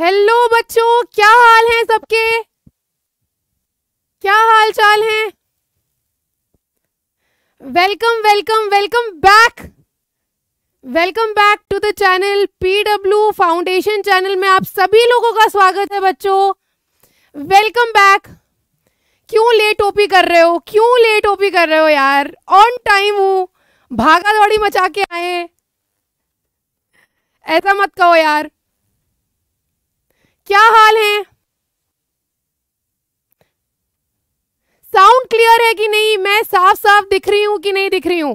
Hello बच्चों क्या हाल है सबके क्या हाल चाल है welcome welcome welcome back welcome back to the channel PW foundation channel में आप सभी लोगों का स्वागत है बच्चों वेलकम बैक क्यों लेट ओपी कर रहे हो क्यों लेट ओपी कर रहे हो यार ऑन टाइम हूं भागा दौड़ी मचा के आए ऐसा मत कहो यार क्या हाल है साउंड क्लियर है कि नहीं मैं साफ साफ दिख रही हूं कि नहीं दिख रही हूं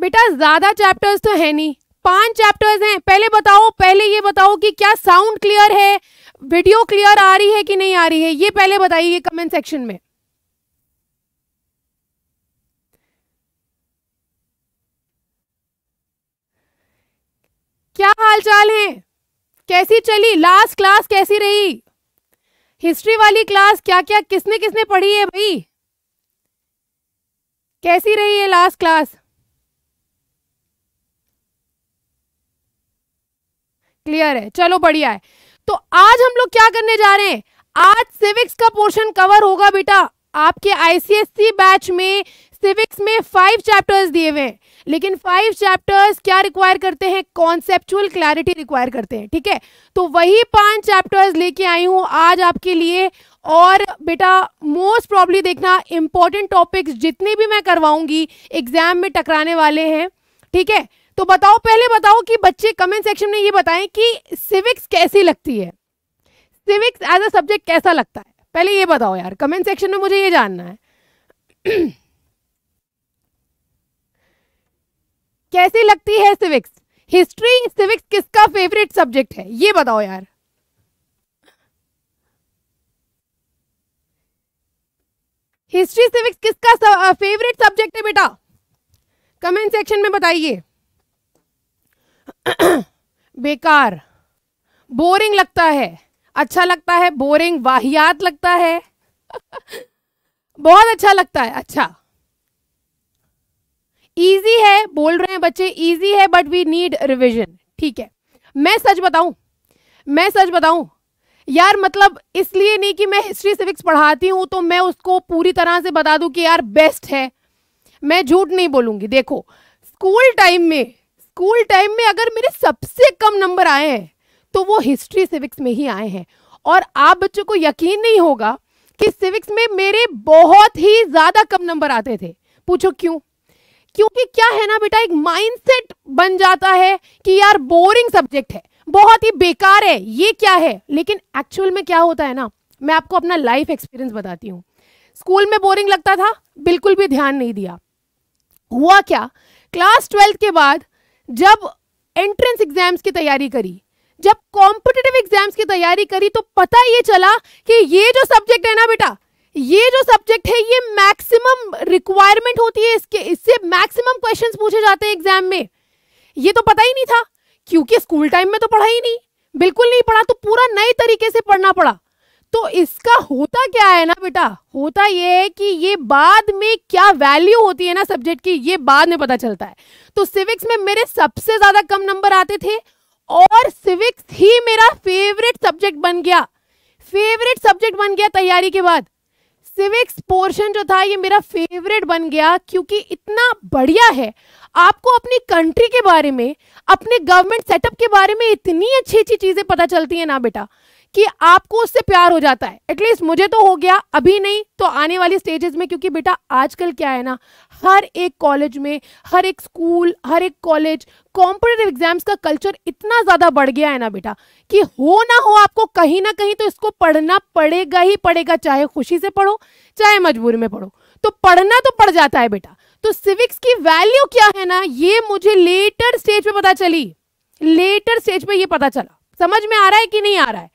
बेटा ज्यादा चैप्टर्स तो है नहीं पांच चैप्टर्स हैं पहले बताओ पहले ये बताओ कि क्या साउंड क्लियर है वीडियो क्लियर आ रही है कि नहीं आ रही है ये पहले बताइए कमेंट सेक्शन में क्या हाल चाल है कैसी चली लास्ट क्लास कैसी रही हिस्ट्री वाली क्लास क्या क्या किसने किसने पढ़ी है भाई कैसी रही है लास्ट क्लास क्लियर है चलो बढ़िया है तो आज हम लोग क्या करने जा रहे हैं आज सिविक्स का पोर्शन कवर होगा बेटा आपके आईसीएससी बैच में सिविक्स में फाइव चैप्टर्स दिए हुए हैं लेकिन फाइव चैप्टर्स क्या रिक्वायर करते हैं कॉन्सेप्चुअल क्लैरिटी रिक्वायर करते हैं ठीक है तो वही पांच चैप्टर्स लेके आई हूँ आज आपके लिए और बेटा मोस्ट प्रॉब्ली देखना इंपॉर्टेंट टॉपिक्स जितने भी मैं करवाऊंगी एग्जाम में टकराने वाले हैं ठीक है तो बताओ पहले बताओ कि बच्चे कमेंट सेक्शन में ये बताएं कि सिविक्स कैसी लगती है सिविक्स एज अ सब्जेक्ट कैसा लगता है पहले ये बताओ यार कमेंट सेक्शन में मुझे ये जानना है कैसी लगती है सिविक्स हिस्ट्री सिविक्स किसका फेवरेट सब्जेक्ट है ये बताओ यार हिस्ट्री सिविक्स किसका फेवरेट सब्जेक्ट है बेटा कमेंट सेक्शन में बताइए बेकार बोरिंग लगता है अच्छा लगता है बोरिंग वाहियात लगता है बहुत अच्छा लगता है अच्छा इजी है बोल रहे हैं बच्चे इजी है बट वी नीड रिविजन ठीक है मैं सच बताऊं मैं सच बताऊं यार मतलब इसलिए नहीं कि मैं हिस्ट्री सिविक्स पढ़ाती हूं तो मैं उसको पूरी तरह से बता दूं कि यार बेस्ट है मैं झूठ नहीं बोलूंगी देखो स्कूल टाइम में स्कूल टाइम में अगर मेरे सबसे कम नंबर आए हैं तो वो हिस्ट्री सिविक्स में ही आए हैं और आप बच्चों को यकीन नहीं होगा कि सिविक्स में मेरे बहुत ही ज़्यादा कम नंबर आते थे पूछो क्यों क्योंकि क्या है ना बेटा एक माइंडसेट बन जाता है कि यार बोरिंग सब्जेक्ट है बहुत ही बेकार है ये क्या है लेकिन एक्चुअल में क्या होता है ना मैं आपको अपना लाइफ एक्सपीरियंस बताती हूँ स्कूल में बोरिंग लगता था बिल्कुल भी ध्यान नहीं दिया हुआ क्या क्लास ट्वेल्थ के बाद जब एंट्रेंस एग्जाम्स की तैयारी करी जब कॉम्पिटेटिव एग्जाम्स की तैयारी करी तो पता ये चला कि ये जो सब्जेक्ट है ना बेटा ये जो सब्जेक्ट है ये मैक्सिमम रिक्वायरमेंट होती है इसके इससे मैक्सिमम क्वेश्चंस पूछे जाते हैं एग्जाम में ये तो पता ही नहीं था क्योंकि स्कूल टाइम में तो पढ़ा ही नहीं बिल्कुल नहीं पढ़ा तो पूरा नए तरीके से पढ़ना पड़ा तो इसका होता क्या है ना बेटा होता ये है कि ये बाद में क्या वैल्यू होती है ना सब्जेक्ट की ये बाद में पता चलता है तो सिविक्स में मेरे सबसे ज्यादा कम नंबर आते थे और सिविक्स ही मेरा फेवरेट सब्जेक्ट बन गया फेवरेट सब्जेक्ट बन गया तैयारी के बाद सिविक्स पोर्शन जो था ये मेरा फेवरेट बन गया क्योंकि इतना बढ़िया है आपको अपनी कंट्री के बारे में अपने गवर्नमेंट सेटअप के बारे में इतनी अच्छी अच्छी चीज़ें पता चलती है ना बेटा कि आपको उससे प्यार हो जाता है एटलीस्ट मुझे तो हो गया अभी नहीं तो आने वाली स्टेजेस में क्योंकि बेटा आजकल क्या है ना हर एक कॉलेज में हर एक स्कूल हर एक कॉलेज कॉम्पिटेटिव एग्जाम्स का कल्चर इतना ज़्यादा बढ़ गया है ना बेटा कि हो ना हो आपको कहीं ना कहीं तो इसको पढ़ना पड़ेगा ही पड़ेगा चाहे खुशी से पढ़ो चाहे मजबूरी में पढ़ो तो पढ़ना तो पड़ जाता है बेटा तो सिविक्स की वैल्यू क्या है ना ये मुझे लेटर स्टेज पे पता चली लेटर स्टेज पे ये पता चला समझ में आ रहा है कि नहीं आ रहा है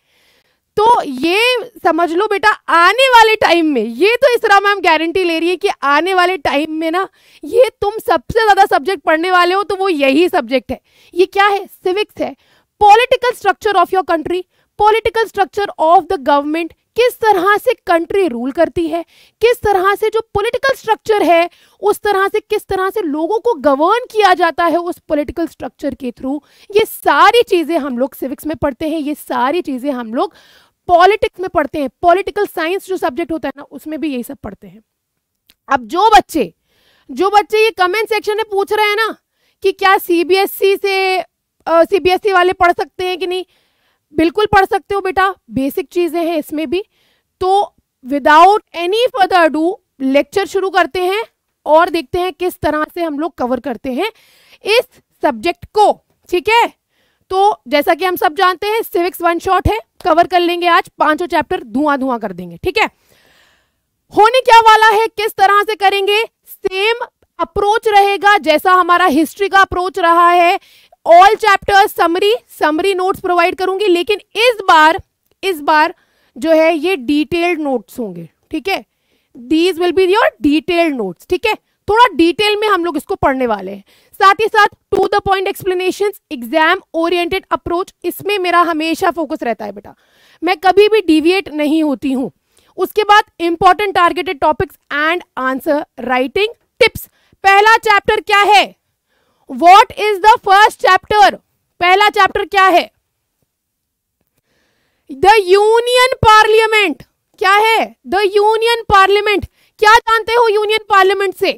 तो ये समझ लो बेटा आने वाले टाइम में ये तो इस तरह मैम गारंटी ले रही है कि आने वाले टाइम में ना ये तुम सबसे ज़्यादा सब्जेक्ट पढ़ने वाले हो तो वो यही सब्जेक्ट है ये क्या है सिविक्स है political structure of your country political structure of the government किस तरह से कंट्री रूल करती है किस तरह से जो पॉलिटिकल स्ट्रक्चर है उस तरह से किस तरह से लोगों को गवर्न किया जाता है उस पॉलिटिकल स्ट्रक्चर के थ्रू ये सारी चीज़ें हम लोग सिविक्स में पढ़ते हैं ये सारी चीज़ें हम लोग पॉलिटिक्स में पढ़ते हैं पॉलिटिकल साइंस जो सब्जेक्ट होता है ना उसमें भी यही सब पढ़ते हैं अब जो बच्चे जो बच्चे ये कमेंट सेक्शन में पूछ रहे हैं ना कि क्या सी e से सी uh, e वाले पढ़ सकते हैं कि नहीं बिल्कुल पढ़ सकते हो बेटा बेसिक चीजें हैं इसमें भी तो without any further do lecture शुरू करते हैं और देखते हैं किस तरह से हम लोग कवर करते हैं इस सब्जेक्ट को ठीक है तो जैसा कि हम सब जानते हैं सिविक्स वन शॉट है कवर कर लेंगे आज पांचों चैप्टर धुआं धुआं कर देंगे ठीक है होने क्या वाला है किस तरह से करेंगे सेम अप्रोच रहेगा जैसा हमारा हिस्ट्री का अप्रोच रहा है all chapter summary summary notes provide करूंगी लेकिन इस बार इस बार जो है ये डिटेल्ड नोट्स होंगे ठीक है these will be your detailed notes ठीक है थोड़ा डिटेल में हम लोग इसको पढ़ने वाले हैं साथ ही साथ to the point explanation exam oriented approach इसमें मेरा हमेशा फोकस रहता है बेटा मैं कभी भी डिविएट नहीं होती हूँ उसके बाद important targeted topics and answer writing tips पहला चैप्टर क्या है what is the first chapter पहला चैप्टर क्या है द यूनियन पार्लियामेंट क्या है द यूनियन पार्लियामेंट क्या जानते हो यूनियन पार्लियामेंट से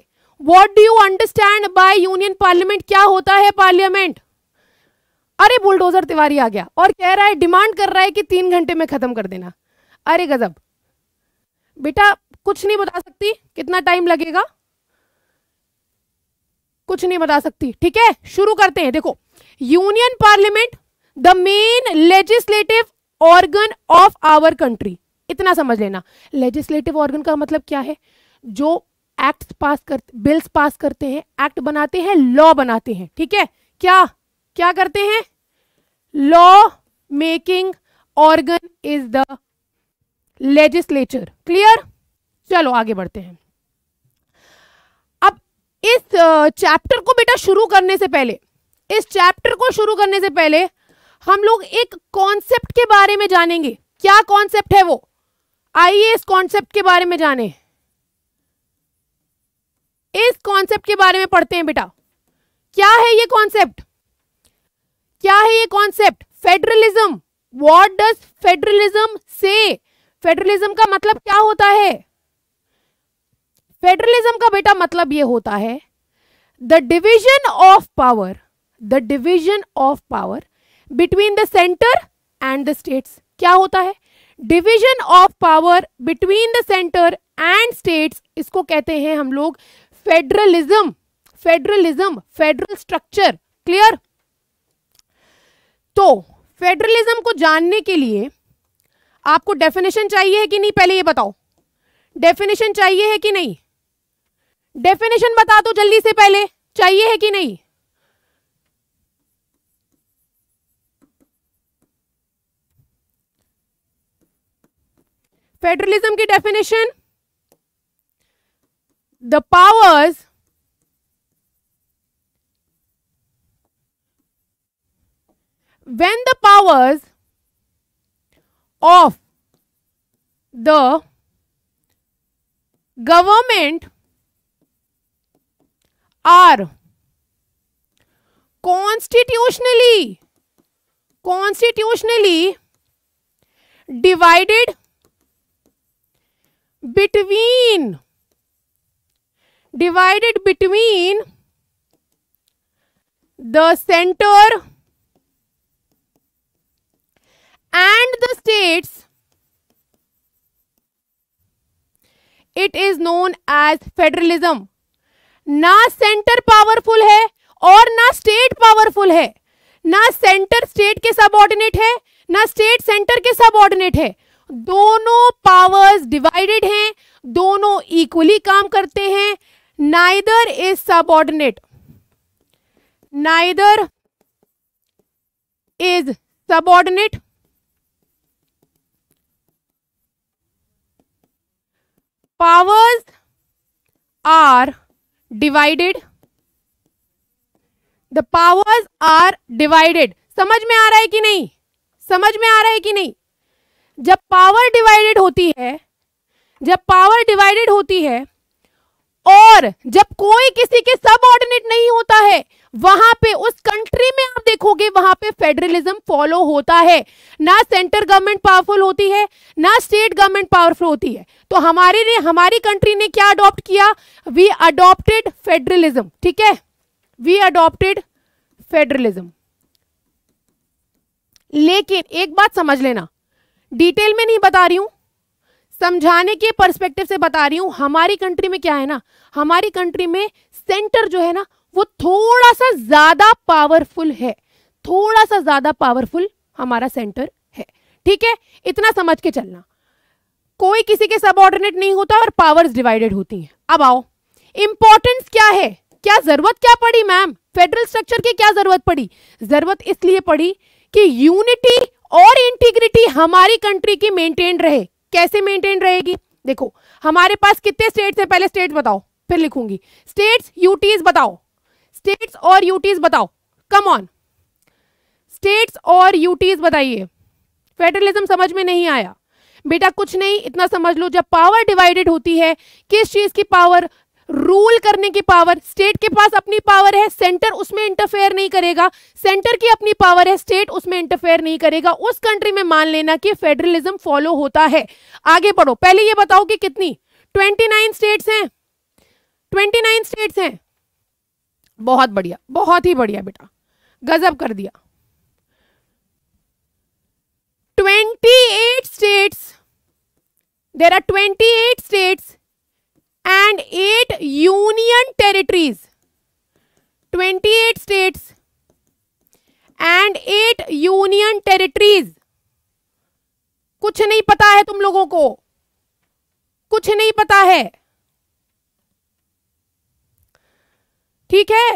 what do you understand by union parliament क्या होता है पार्लियामेंट अरे बुलडोजर तिवारी आ गया और कह रहा है डिमांड कर रहा है कि तीन घंटे में खत्म कर देना अरे गजब बेटा कुछ नहीं बता सकती कितना टाइम लगेगा कुछ नहीं बता सकती ठीक है शुरू करते हैं देखो union parliament the main legislative organ of our country इतना समझ लेना लेजिस्लेटिव ऑर्गन का मतलब क्या है जो एक्ट पास करते बिल्स पास करते हैं एक्ट बनाते हैं लॉ बनाते हैं ठीक है क्या क्या करते हैं law making organ is the legislature clear चलो आगे बढ़ते हैं इस चैप्टर को बेटा शुरू करने से पहले इस चैप्टर को शुरू करने से पहले हम लोग एक कॉन्सेप्ट के बारे में जानेंगे क्या कॉन्सेप्ट है वो आइए इस कॉन्सेप्ट के बारे में जाने इस कॉन्सेप्ट के बारे में पढ़ते हैं बेटा क्या है ये कॉन्सेप्ट क्या है ये concept federalism what does federalism से फेडरलिज्म का मतलब क्या होता है फेडरलिज्म का बेटा मतलब ये होता है the division of power the division of power between the centre and the states क्या होता है division of power between the centre and states इसको कहते हैं हम लोग federalism federalism federal structure clear तो फेडरलिज्म को जानने के लिए आपको डेफिनेशन चाहिए है कि नहीं पहले ये बताओ डेफिनेशन चाहिए है कि नहीं डेफिनेशन बता दो जल्दी से पहले चाहिए है कि नहीं फेडरलिज्म की definition the powers when the powers of the government are constitutionally constitutionally divided between divided between the center and the states it is known as federalism ना सेंटर पावरफुल है और ना स्टेट पावरफुल है ना centre state के subordinate है ना state centre के सबऑर्डिनेट है दोनों पावर्स डिवाइडेड हैं दोनों इक्वली काम करते हैं neither is subordinate neither is subordinate powers are divided the powers are divided समझ में आ रहा है कि नहीं समझ में आ रहा है कि नहीं जब पावर डिवाइडेड होती है जब पावर डिवाइडेड होती है और जब कोई किसी के सब ऑर्डिनेट नहीं होता है वहां पे उस कंट्री में आप देखोगे वहां पे फेडरलिज्म फॉलो होता है ना सेंटर गवर्नमेंट पावरफुल होती है ना स्टेट गवर्नमेंट पावरफुल होती है तो हमारे ने हमारी कंट्री ने क्या अडॉप्ट किया वी अडॉप्टेड फेडरलिज्म ठीक है वी अडॉप्टेड फेडरलिज्म लेकिन एक बात समझ लेना डिटेल में नहीं बता रही हूं समझाने के परस्पेक्टिव से बता रही हूँ हमारी कंट्री में क्या है ना हमारी कंट्री में सेंटर जो है ना वो थोड़ा सा ज्यादा पावरफुल है थोड़ा सा ज्यादा पावरफुल हमारा सेंटर है ठीक है इतना समझ के चलना कोई किसी के सब ऑर्डिनेट नहीं होता और पावर्स डिवाइडेड होती हैं अब आओ इंपॉर्टेंस क्या है क्या जरूरत क्या पड़ी मैम फेडरल स्ट्रक्चर की क्या जरूरत पड़ी जरूरत इसलिए पड़ी कि यूनिटी और इंटीग्रिटी हमारी कंट्री की मेंटेन रहे कैसे मेंटेन रहेगी देखो हमारे पास कितने स्टेट्स हैं पहले स्टेट्स बताओ फिर लिखूंगी स्टेट्स यूटीज बताओ स्टेट्स और यूटीज बताओ कम ऑन स्टेट्स और यूटीज बताइए फेडरलिज्म समझ में नहीं आया बेटा कुछ नहीं इतना समझ लो जब पावर डिवाइडेड होती है किस चीज की पावर रूल करने की पावर स्टेट के पास अपनी पावर है सेंटर उसमें इंटरफेयर नहीं करेगा सेंटर की अपनी पावर है स्टेट उसमें इंटरफेयर नहीं करेगा उस कंट्री में मान लेना कि फेडरलिज्म फॉलो होता है आगे बढ़ो पहले ये बताओ कि कितनी ट्वेंटी नाइन स्टेट्स हैं ट्वेंटी नाइन स्टेट्स हैं बहुत बढ़िया बहुत ही बढ़िया बेटा गजब कर दिया twenty eight states there are twenty eight states and eight union territories twenty eight states and eight union territories कुछ नहीं पता है तुम लोगों को कुछ नहीं पता है ठीक है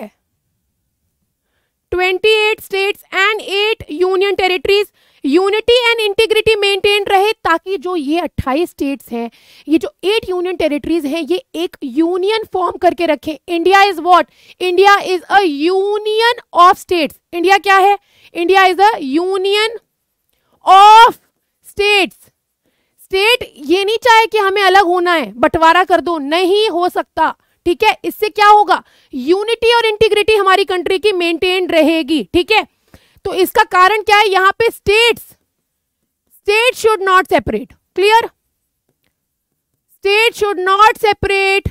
twenty eight states and eight union territories unity and integrity maintain रहे ताकि जो ये 28 स्टेट्स हैं ये जो एट यूनियन टेरिटरीज हैं ये एक यूनियन फॉर्म करके रखे India is what India is a union of states India क्या है India is a union of states state ये नहीं चाहे कि हमें अलग होना है बंटवारा कर दो नहीं हो सकता ठीक है इससे क्या होगा यूनिटी और इंटीग्रिटी हमारी कंट्री की मेंटेन रहेगी ठीक है तो इसका कारण क्या है यहां पे states state should not separate clear state should not separate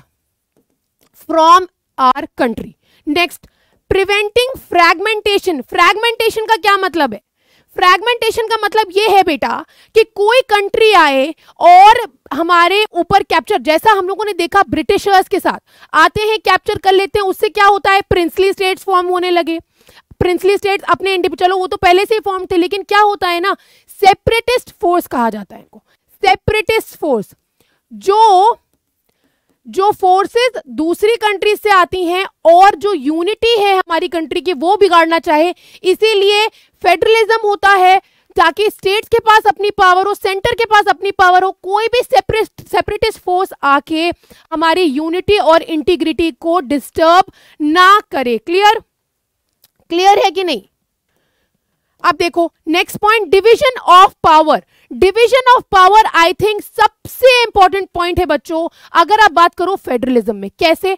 from our country next preventing fragmentation fragmentation का क्या मतलब है फ्रैगमेंटेशन का मतलब यह है बेटा कि कोई कंट्री आए और हमारे ऊपर कैप्चर जैसा हम लोगों ने देखा ब्रिटिशर्स के साथ आते हैं कैप्चर कर लेते हैं उससे क्या होता है प्रिंसली स्टेट्स फॉर्म होने लगे प्रिंसली स्टेट अपने इंडिविजुअल वो तो पहले से फॉर्म थे लेकिन क्या होता है ना सेपरेटिस्ट फोर्स कहा जाता है इनको सेपरेटिस्ट फोर्स जो जो फोर्सेस दूसरी कंट्री से आती हैं और जो यूनिटी है हमारी कंट्री की वो बिगाड़ना चाहे इसीलिए फेडरलिज्म होता है ताकि स्टेट्स के पास अपनी पावर हो सेंटर के पास अपनी पावर हो कोई भी सेपरेट सेपरेटिस्ट फोर्स आके हमारी यूनिटी और इंटीग्रिटी को डिस्टर्ब ना करे क्लियर क्लियर है कि नहीं अब देखो next point division of power division of power I think सबसे इंपॉर्टेंट पॉइंट है बच्चों अगर आप बात करो फेडरलिज्म में कैसे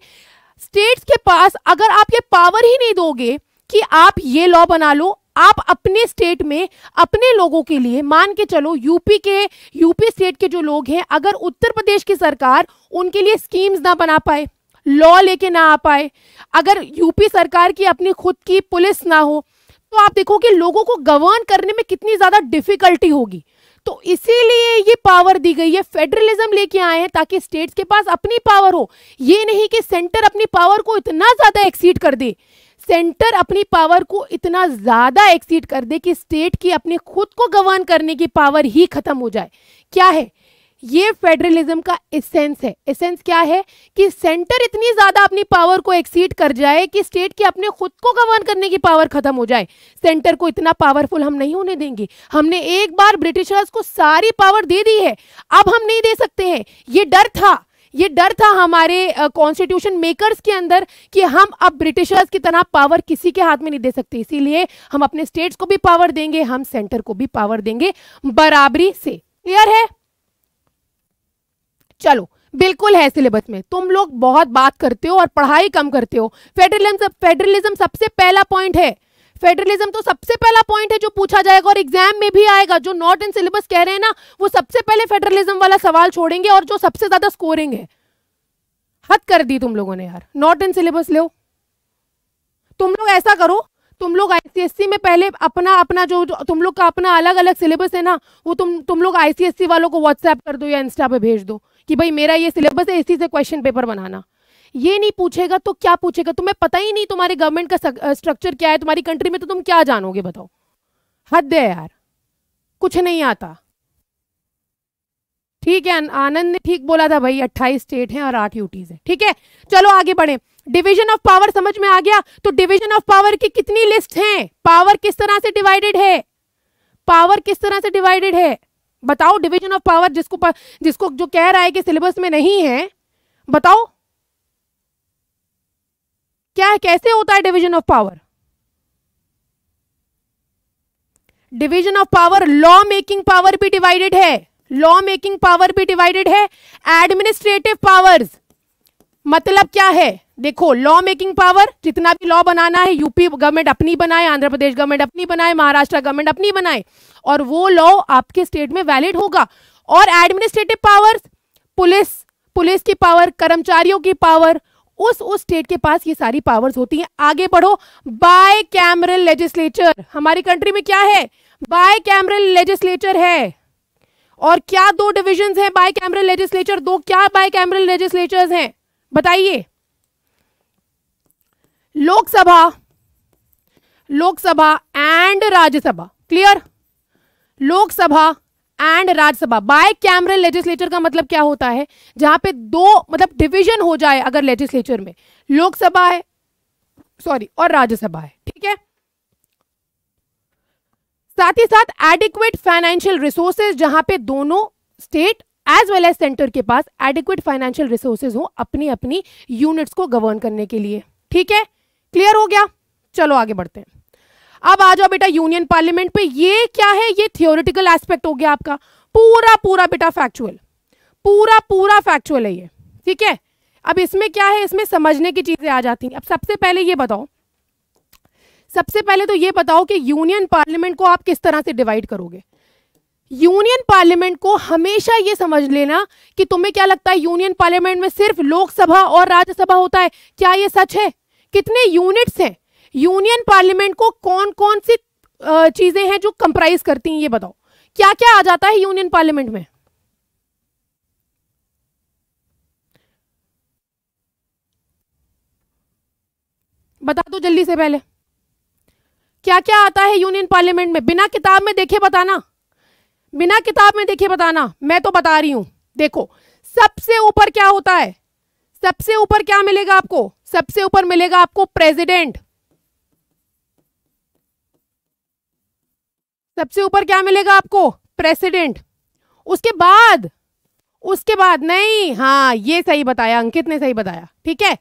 स्टेट्स के पास अगर आप ये पावर ही नहीं दोगे कि आप ये लॉ बना लो आप अपने स्टेट में अपने लोगों के लिए मान के चलो यूपी के यूपी स्टेट के जो लोग हैं अगर उत्तर प्रदेश की सरकार उनके लिए स्कीम्स ना बना पाए लॉ लेके ना आ पाए अगर यूपी सरकार की अपनी खुद की पुलिस ना हो तो आप देखो कि लोगों को गवर्न करने में कितनी ज़्यादा डिफिकल्टी होगी तो इसीलिए ये पावर दी गई है फेडरलिज्म लेके आए हैं ताकि स्टेट्स के पास अपनी पावर हो ये नहीं कि सेंटर अपनी पावर को इतना ज़्यादा एक्सीड कर दे सेंटर अपनी पावर को इतना ज़्यादा एक्सीड कर दे कि स्टेट की अपने खुद को गवर्न करने की पावर ही खत्म हो जाए क्या है ये फेडरलिज्म का एसेंस है एसेंस क्या है कि सेंटर इतनी ज्यादा अपनी पावर को एक्सीड कर जाए कि स्टेट के अपने खुद को गवर्न करने की पावर खत्म हो जाए सेंटर को इतना पावरफुल हम नहीं होने देंगे हमने एक बार ब्रिटिशर्स को सारी पावर दे दी है अब हम नहीं दे सकते हैं ये डर था ये डर था हमारे कॉन्स्टिट्यूशन uh, मेकर्स के अंदर कि हम अब ब्रिटिशर्स की तरह पावर किसी के हाथ में नहीं दे सकते इसीलिए हम अपने स्टेट्स को भी पावर देंगे हम सेंटर को भी पावर देंगे बराबरी से क्लियर है चलो बिल्कुल है सिलेबस में तुम लोग बहुत बात करते हो और पढ़ाई कम करते हो फेडरलिज्म फेडरलिज्म सबसे पहला पॉइंट है फेडरलिज्म तो सबसे पहला पॉइंट है जो पूछा जाएगा और एग्जाम में भी आएगा जो नॉट इन सिलेबस कह रहे हैं ना वो सबसे पहले फेडरलिज्म वाला सवाल छोड़ेंगे और जो सबसे ज्यादा स्कोरिंग है हद कर दी तुम लोगों ने यार नॉट इन सिलेबस लो तुम लोग ऐसा करो तुम लोग आईसीएससी में पहले अपना अपना जो, जो तुम लोग का अपना अलग अलग सिलेबस है ना वो तुम तुम लोग आईसीएससी वालों को व्हाट्सएप कर दो या इंस्टा पे भेज दो कि भाई मेरा ये सिलेबस है इसी से क्वेश्चन पेपर बनाना ये नहीं पूछेगा तो क्या पूछेगा तुम्हें पता ही नहीं तुम्हारे गवर्नमेंट का स्ट्रक्चर क्या है तुम्हारी कंट्री में तो तुम क्या जानोगे बताओ हद है यार कुछ नहीं आता ठीक है आनंद ने ठीक बोला था भाई अट्ठाईस स्टेट हैं और आठ यूटीज हैं ठीक है चलो आगे बढ़े डिवीजन ऑफ पावर समझ में आ गया तो डिवीजन ऑफ पावर की कितनी लिस्ट हैं पावर किस तरह से डिवाइडेड है पावर किस तरह से डिवाइडेड है बताओ डिवीजन ऑफ पावर जिसको पर, जिसको जो कह रहा है कि सिलेबस में नहीं है बताओ क्या कैसे होता है division of power division of power law making power भी डिवाइडेड है लॉ मेकिंग पावर भी डिवाइडेड है एडमिनिस्ट्रेटिव पावर्स मतलब क्या है देखो लॉ मेकिंग पावर जितना भी लॉ बनाना है यूपी गवर्नमेंट अपनी बनाए आंध्र प्रदेश गवर्नमेंट अपनी बनाए महाराष्ट्र गवर्नमेंट अपनी बनाए और वो लॉ आपके स्टेट में वैलिड होगा और एडमिनिस्ट्रेटिव पावर पुलिस पुलिस की पावर कर्मचारियों की पावर उस उस स्टेट के पास ये सारी पावर्स होती हैं आगे बढ़ो बाय कैमरल लेजिस्लेचर हमारी कंट्री में क्या है बाय कैमरल लेजिस्लेचर है और क्या दो डिविजन है बाय कैमरल लेजिस्लेचर दो क्या बाय कैमरल लेजिस्लेचर है बताइए Lok Sabha Lok Sabha and Rajya Sabha clear Lok Sabha and Rajya Sabha bicameral legislature का मतलब क्या होता है जहां पे दो मतलब डिवीजन हो जाए अगर लेजिस्लेचर में लोकसभा है सॉरी और राज्यसभा है ठीक है साथ ही साथ एडिक्वेट फाइनेंशियल रिसोर्सेज जहां पे दोनों state as well as centre के पास एडिक्वेट फाइनेंशियल रिसोर्सेज हो अपनी अपनी यूनिट्स को गवर्न करने के लिए ठीक है क्लियर हो गया चलो आगे बढ़ते हैं अब आ जाओ बेटा यूनियन पार्लियामेंट पे ये क्या है ये थियोरिटिकल एस्पेक्ट हो गया आपका पूरा पूरा बेटा फैक्चुअल पूरा पूरा फैक्चुअल है ये ठीक है अब इसमें क्या है इसमें समझने की चीजें आ जाती हैं अब सबसे पहले ये बताओ सबसे पहले तो ये बताओ कि यूनियन पार्लियामेंट को आप किस तरह से डिवाइड करोगे यूनियन पार्लियामेंट को हमेशा ये समझ लेना कि तुम्हें क्या लगता है यूनियन पार्लियामेंट में सिर्फ लोकसभा और राज्यसभा होता है क्या ये सच है कितने यूनिट्स हैं यूनियन पार्लियामेंट को कौन कौन सी चीजें हैं जो कंप्राइज करती हैं ये बताओ क्या क्या आ जाता है यूनियन पार्लियामेंट में बता दो जल्दी से पहले क्या क्या आता है यूनियन पार्लियामेंट में बिना किताब में देखे बताना बिना किताब में देखे बताना मैं तो बता रही हूं देखो सबसे ऊपर क्या होता है सबसे ऊपर क्या मिलेगा आपको सबसे ऊपर मिलेगा आपको प्रेसिडेंट सबसे ऊपर क्या मिलेगा आपको प्रेसिडेंट उसके बाद उसके बाद नहीं हाँ ये सही बताया अंकित ने सही बताया ठीक है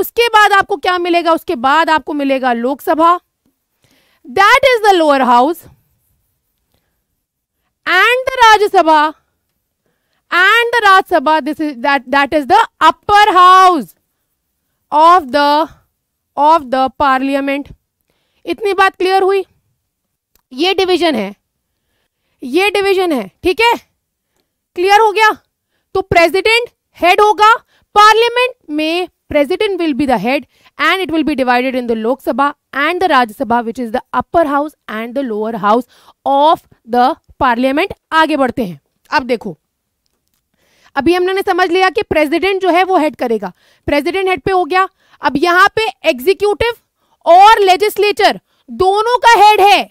उसके बाद आपको क्या मिलेगा उसके बाद आपको मिलेगा Lok Sabha that is the lower house and the Rajya Sabha and the Rajya Sabha this is that that is the upper house of the of the parliament इतनी बात क्लियर हुई ये डिवीजन है ये डिवीजन है ठीक है क्लियर हो गया तो प्रेसिडेंट हेड होगा पार्लियामेंट में president will be the head and it will be divided in the Lok Sabha and the Rajya Sabha which is the upper house and the lower house of the parliament आगे बढ़ते हैं अब देखो अभी हमने समझ लिया कि प्रेसिडेंट जो है वो हेड करेगा प्रेसिडेंट हेड पे हो गया अब यहां पे एग्जीक्यूटिव और लेजिस्लेचर दोनों का हेड है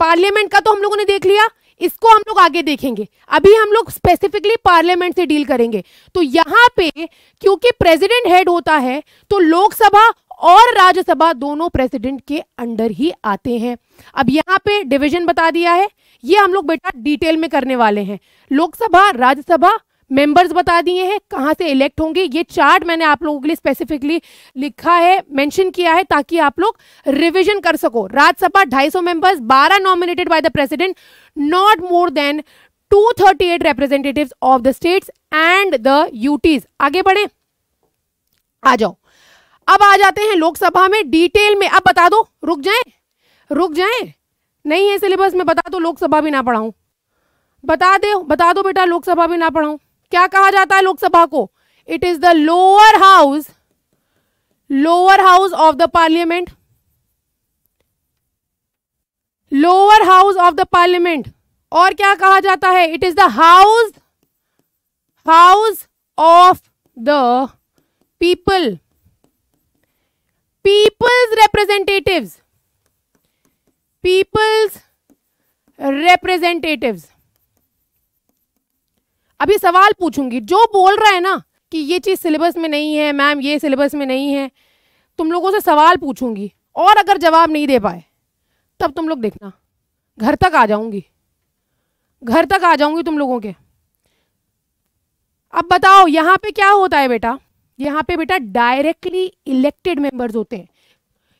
पार्लियामेंट का तो हम लोगों ने देख लिया इसको हम लोग आगे देखेंगे अभी हम लोग स्पेसिफिकली पार्लियामेंट से डील करेंगे तो यहाँ पे क्योंकि प्रेसिडेंट हेड होता है तो लोकसभा और राज्यसभा दोनों प्रेसिडेंट के अंडर ही आते हैं अब यहाँ पे डिवीजन बता दिया है ये हम लोग बेटा डिटेल में करने वाले हैं लोकसभा राज्यसभा मेंबर्स बता दिए हैं कहाँ से इलेक्ट होंगे ये चार्ट मैंने आप लोगों के लिए स्पेसिफिकली लिखा है मेंशन किया है ताकि आप लोग रिवीजन कर सको Rajya Sabha 250 members 12 nominated by the president not more than 238 representative of the states and the UTs आगे बढ़े आ जाओ अब आ जाते हैं लोकसभा में डिटेल में अब बता दो रुक जाए रुक जाए नहीं है सिलेबस में बता दो तो लोकसभा भी ना पढ़ाऊं बता दे बता दो बेटा लोकसभा भी ना पढ़ाऊं क्या कहा जाता है लोकसभा को it is the lower house lower house of the parliament lower house of the parliament और क्या कहा जाता है it is the house house of the people people's representatives people's representatives अभी सवाल पूछूंगी जो बोल रहा है ना कि ये चीज़ सिलेबस में नहीं है मैम ये सिलेबस में नहीं है तुम लोगों से सवाल पूछूंगी और अगर जवाब नहीं दे पाए तब तुम लोग देखना घर तक आ जाऊंगी घर तक आ जाऊंगी तुम लोगों के अब बताओ यहाँ पे क्या होता है बेटा यहाँ पे बेटा डायरेक्टली इलेक्टेड मेंबर्स होते हैं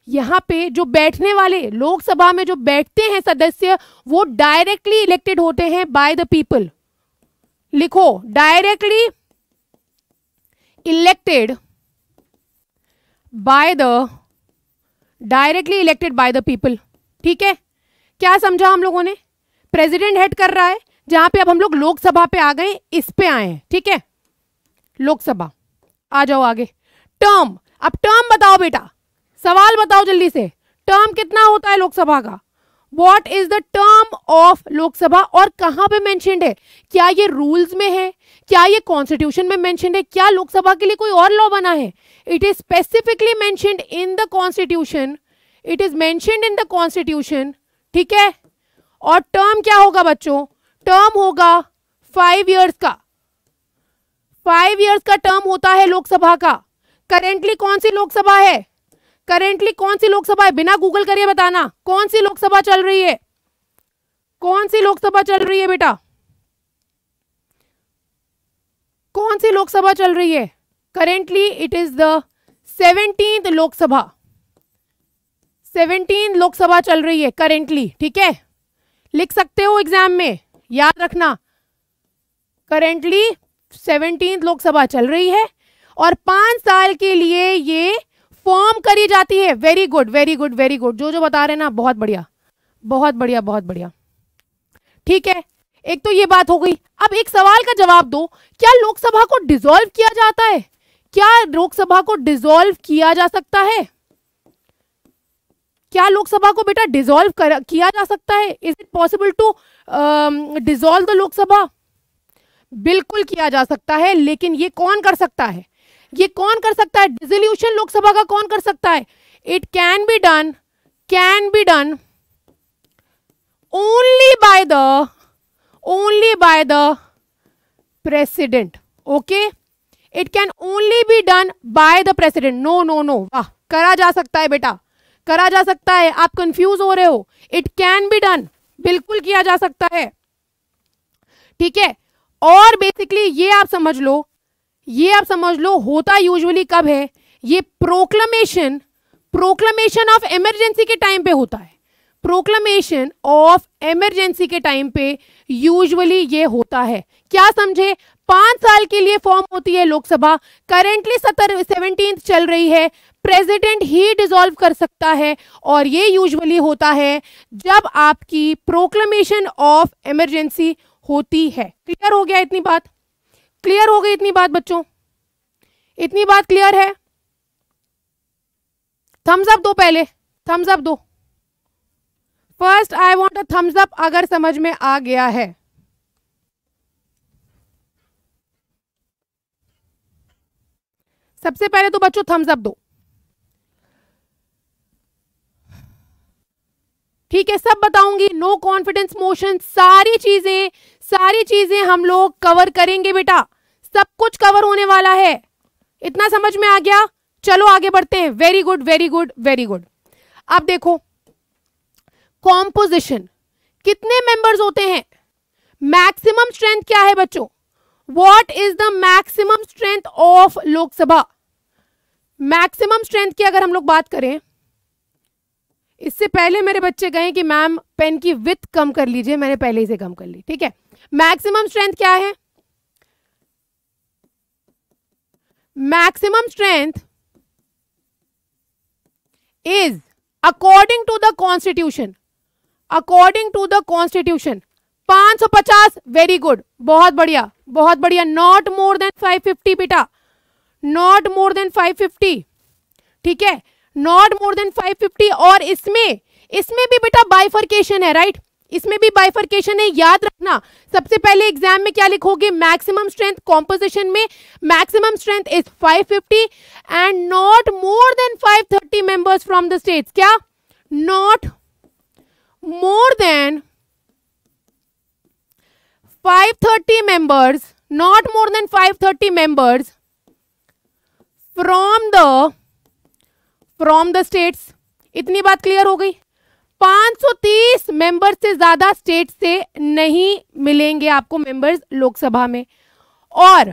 यहाँ पे जो बैठने वाले लोकसभा में जो बैठते हैं सदस्य वो डायरेक्टली इलेक्टेड होते हैं बाय द पीपल लिखो directly elected by the directly elected by the people ठीक है क्या समझा हम लोगों ने प्रेसिडेंट हेड कर रहा है जहां पे अब हम लोग लोकसभा पे आ गए इस पे आए हैं ठीक है लोकसभा आ जाओ आगे टर्म अब टर्म बताओ बेटा सवाल बताओ जल्दी से टर्म कितना होता है लोकसभा का what is the term of Lok Sabha और कहां पे मेंशनड है क्या ये रूल्स में है क्या ये कॉन्स्टिट्यूशन में मेंशनड है क्या लोकसभा के लिए कोई और लॉ बना है it is specifically mentioned in the constitution it is mentioned in the constitution ठीक है और टर्म क्या होगा बच्चों टर्म होगा फाइव ईयर्स का फाइव ईयर्स का टर्म होता है लोकसभा का करेंटली कौन सी लोकसभा है करेंटली कौन सी लोकसभा है बिना गूगल करिए बताना कौन सी लोकसभा चल रही है कौन सी लोकसभा चल रही है बेटा कौन सी लोकसभा चल रही है currently it is the seventeen Lok Sabha seventeen Lok Sabha चल रही है करेंटली ठीक है लिख सकते हो एग्जाम में याद रखना करेंटली सेवनटीन लोकसभा चल रही है और पांच साल के लिए ये फॉर्म करी जाती है very good very good very good जो जो बता रहे ना बहुत बढ़िया बहुत बढ़िया बहुत बढ़िया ठीक है एक तो ये बात हो गई अब एक सवाल का जवाब दो क्या लोकसभा को डिसॉल्व किया जाता है क्या लोकसभा को डिसॉल्व किया जा सकता है क्या लोकसभा को बेटा डिसॉल्व किया जा सकता है is it possible to dissolve the Lok Sabha बिल्कुल किया जा सकता है लेकिन ये कौन कर सकता है ये कौन कर सकता है डिजोल्यूशन लोकसभा का कौन कर सकता है it can be done can be done only by the only by the president okay it can only be done by the president no no no वाह करा जा सकता है बेटा करा जा सकता है आप कंफ्यूज हो रहे हो इट कैन बी डन बिल्कुल किया जा सकता है ठीक है और बेसिकली ये आप समझ लो ये आप समझ लो होता यूजुअली कब है ये प्रोक्लमेशन प्रोक्लमेशन ऑफ इमरजेंसी के टाइम पे होता है प्रोक्लमेशन ऑफ इमरजेंसी के टाइम पे यूजुअली ये होता है क्या समझे पांच साल के लिए फॉर्म होती है लोकसभा करेंटली सतर सेवनटीन चल रही है प्रेसिडेंट ही डिसॉल्व कर सकता है और ये यूजुअली होता है जब आपकी प्रोक्लमेशन ऑफ इमरजेंसी होती है क्लियर हो गया इतनी बात क्लियर हो गई इतनी बात बच्चों इतनी बात क्लियर है थम्स अप दो पहले थम्स अप दो first I want a thumbs up अगर समझ में आ गया है सबसे पहले तो बच्चों थम्स अप दो ठीक है सब बताऊंगी नो कॉन्फिडेंस मोशन सारी चीजें सारी चीजें हम लोग कवर करेंगे बेटा सब कुछ कवर होने वाला है इतना समझ में आ गया चलो आगे बढ़ते हैं very good very good very good अब देखो कॉम्पोजिशन कितने मेंबर्स होते हैं मैक्सिमम स्ट्रेंथ क्या है बच्चों what is the maximum strength of Lok Sabha maximum strength की अगर हम लोग बात करें इससे पहले मेरे बच्चे कहें कि मैम पेन की विथ कम कर लीजिए मैंने पहले ही से कम कर ली ठीक है मैक्सिमम स्ट्रेंथ क्या है maximum strength is according to the constitution according to the constitution 550 very good बहुत बढ़िया बहुत बढ़िया नॉट मोर देन 550 बेटा नॉट मोर देन 550 ठीक है नॉट मोर देन 550 और इसमें इसमें भी बेटा बाइफर्केशन है राइट right? इसमें भी बाइफर्केशन है याद रखना सबसे पहले एग्जाम में क्या लिखोगे मैक्सिमम स्ट्रेंथ कॉम्पोजिशन में maximum strength is 550 and not more than 530 members from the states क्या not more than 530 members not more than 530 members from the from the states इतनी बात क्लियर हो गई 530 मेंबर से ज्यादा स्टेट से नहीं मिलेंगे आपको मेंबर्स लोकसभा में और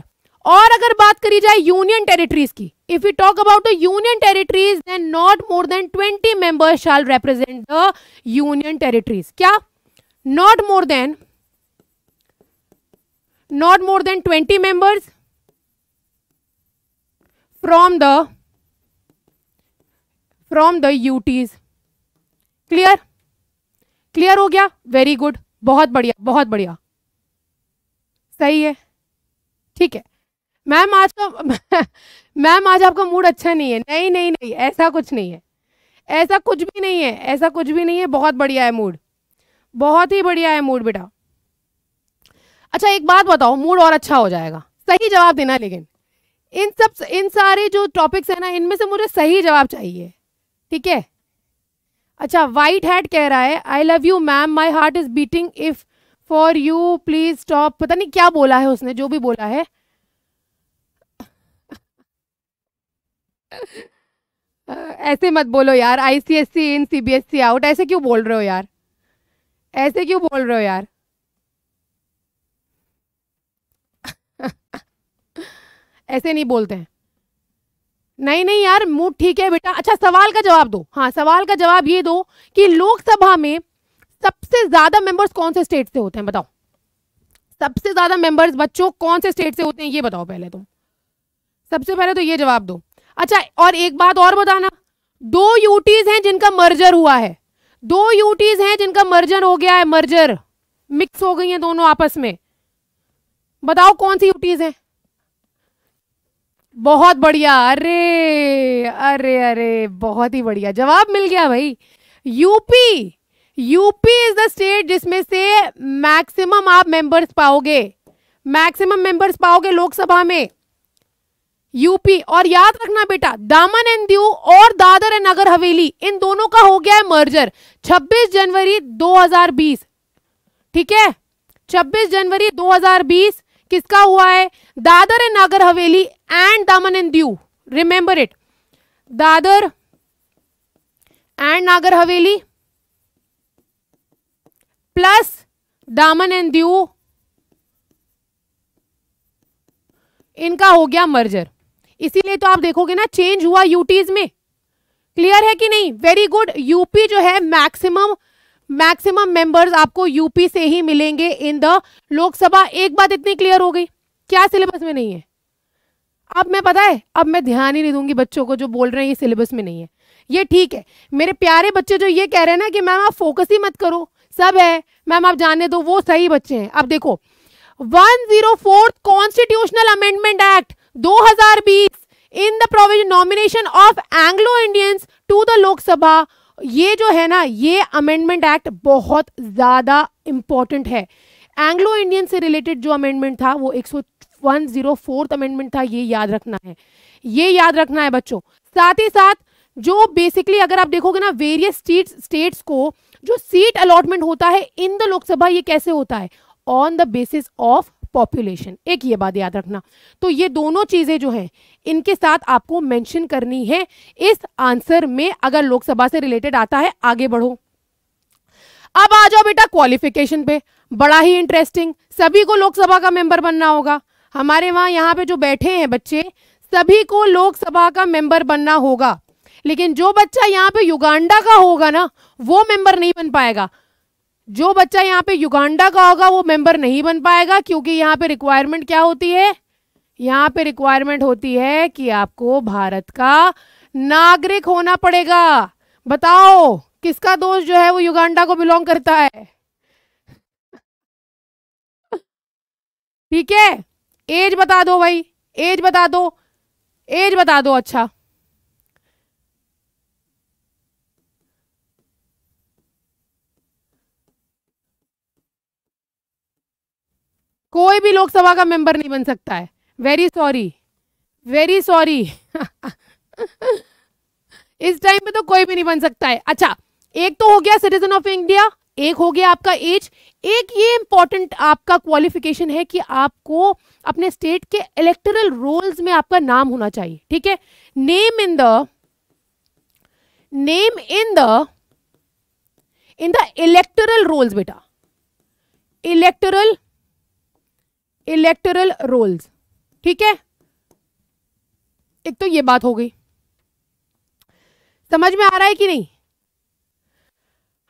और अगर बात करी जाए यूनियन टेरिटरीज की if you talk about union territories then not more than 20 members shall represent the union territories क्या not more than not more than 20 members from the from the UTs clear clear हो गया very good बहुत बढ़िया बहुत बढ़िया सही है ठीक है मैम आज का मैम आज आपका मूड अच्छा नहीं है नहीं नहीं नहीं ऐसा कुछ नहीं है ऐसा कुछ भी नहीं है ऐसा कुछ भी नहीं है बहुत बढ़िया है मूड बहुत ही बढ़िया है मूड बेटा अच्छा एक बात बताओ मूड और अच्छा हो जाएगा सही जवाब देना लेकिन इन सब इन सारे जो टॉपिक्स हैं ना इनमें से मुझे सही जवाब चाहिए ठीक है अच्छा वाइट हैड कह रहा है I love you ma'am my heart is beating if for you please stop पता नहीं क्या बोला है उसने जो भी बोला है ऐसे मत बोलो यार आईसीएससी इन सीबीएसई आउट ऐसे क्यों बोल रहे हो यार ऐसे क्यों बोल रहे हो यार ऐसे नहीं बोलते हैं नहीं नहीं यार मूड ठीक है बेटा अच्छा सवाल का जवाब दो हाँ सवाल का जवाब ये दो कि लोकसभा में सबसे ज्यादा मेंबर्स कौन से स्टेट से होते हैं बताओ सबसे ज्यादा मेंबर्स बच्चों कौन से स्टेट से होते हैं ये बताओ पहले तुम तो। सबसे पहले तो ये जवाब दो अच्छा और एक बात और बताना दो यूटीज हैं जिनका मर्जर हुआ है दो यूटीज हैं जिनका मर्जर हो गया है मर्जर मिक्स हो गई हैं दोनों आपस में बताओ कौन सी यूटीज हैं बहुत बढ़िया अरे अरे अरे बहुत ही बढ़िया जवाब मिल गया भाई UP UP is the state जिसमें से मैक्सिमम आप मेंबर्स पाओगे मैक्सिमम मेंबर्स पाओगे लोकसभा में यूपी और याद रखना बेटा दामन एंड दीव और दादर एंड नगर हवेली इन दोनों का हो गया है मर्जर 26 जनवरी 2020 ठीक है 26 जनवरी 2020 किसका हुआ है दादर एंड नगर हवेली and Daman and Diu. Remember it. Dadar and Nagar Haveli plus Daman and diu इनका हो गया मर्जर इसीलिए तो आप देखोगे ना चेंज हुआ यूटीज में क्लियर है कि नहीं वेरी गुड यूपी जो है मैक्सिमम मैक्सिमम मेंबर्स आपको यूपी से ही मिलेंगे इन द लोकसभा एक बात इतनी क्लियर हो गई क्या सिलेबस में नहीं है अब मैं पता है अब मैं ध्यान ही नहीं दूंगी बच्चों को जो बोल रहे हैं ये सिलेबस में नहीं है ये ठीक है मेरे प्यारे बच्चे जो ये कह रहे हैं ना कि मैम आप फोकस ही मत करो सब है मैम आप जाने दो वो सही बच्चे हैं अब देखो one fourth constitutional amendment act 2020 in the provision nomination of Anglo Indians to the Lok Sabha ये जो है ना ये अमेंडमेंट एक्ट बहुत ज्यादा इंपॉर्टेंट है एंग्लो इंडियन से रिलेटेड जो अमेंडमेंट था वो एक वन जीरो फोर्थ अमेंडमेंट था ये याद रखना है ये याद रखना है बच्चों साथ ही साथ जो बेसिकली अगर आप देखोगे ना वेरियस स्टेट स्टेट्स को जो सीट अलॉटमेंट होता है इन द लोकसभा ये कैसे होता है on the basis of population एक ये बात याद रखना तो ये दोनों चीज़ें जो हैं इनके साथ आपको मेंशन करनी है इस आंसर में अगर लोकसभा से रिलेटेड आता है आगे बढ़ो अब आ जाओ बेटा क्वालिफिकेशन पे बड़ा ही इंटरेस्टिंग सभी को लोकसभा का मेंबर बनना होगा हमारे वहाँ यहाँ पे जो बैठे हैं बच्चे सभी को लोकसभा का मेंबर बनना होगा लेकिन जो बच्चा यहाँ पे युगांडा का होगा ना वो मेंबर नहीं बन पाएगा जो बच्चा यहाँ पे युगांडा का होगा वो मेंबर नहीं बन पाएगा क्योंकि यहाँ पे रिक्वायरमेंट क्या होती है यहाँ पे रिक्वायरमेंट होती है कि आपको भारत का नागरिक होना पड़ेगा बताओ किसका दोस्त जो है वो युगांडा को बिलोंग करता है ठीक है एज बता दो भाई एज बता दो एज बता दो अच्छा कोई भी लोकसभा का मेंबर नहीं बन सकता है वेरी सॉरी वेरी सॉरी इस टाइम पे तो कोई भी नहीं बन सकता है अच्छा एक तो हो गया सिटीजन ऑफ इंडिया एक हो गया आपका एज एक ये इंपॉर्टेंट आपका क्वालिफिकेशन है कि आपको अपने स्टेट के इलेक्टोरल रोल्स में आपका नाम होना चाहिए ठीक है name in the name in the in the electoral rolls बेटा इलेक्टोरल इलेक्टोरल रोल्स ठीक है एक तो ये बात हो गई समझ में आ रहा है कि नहीं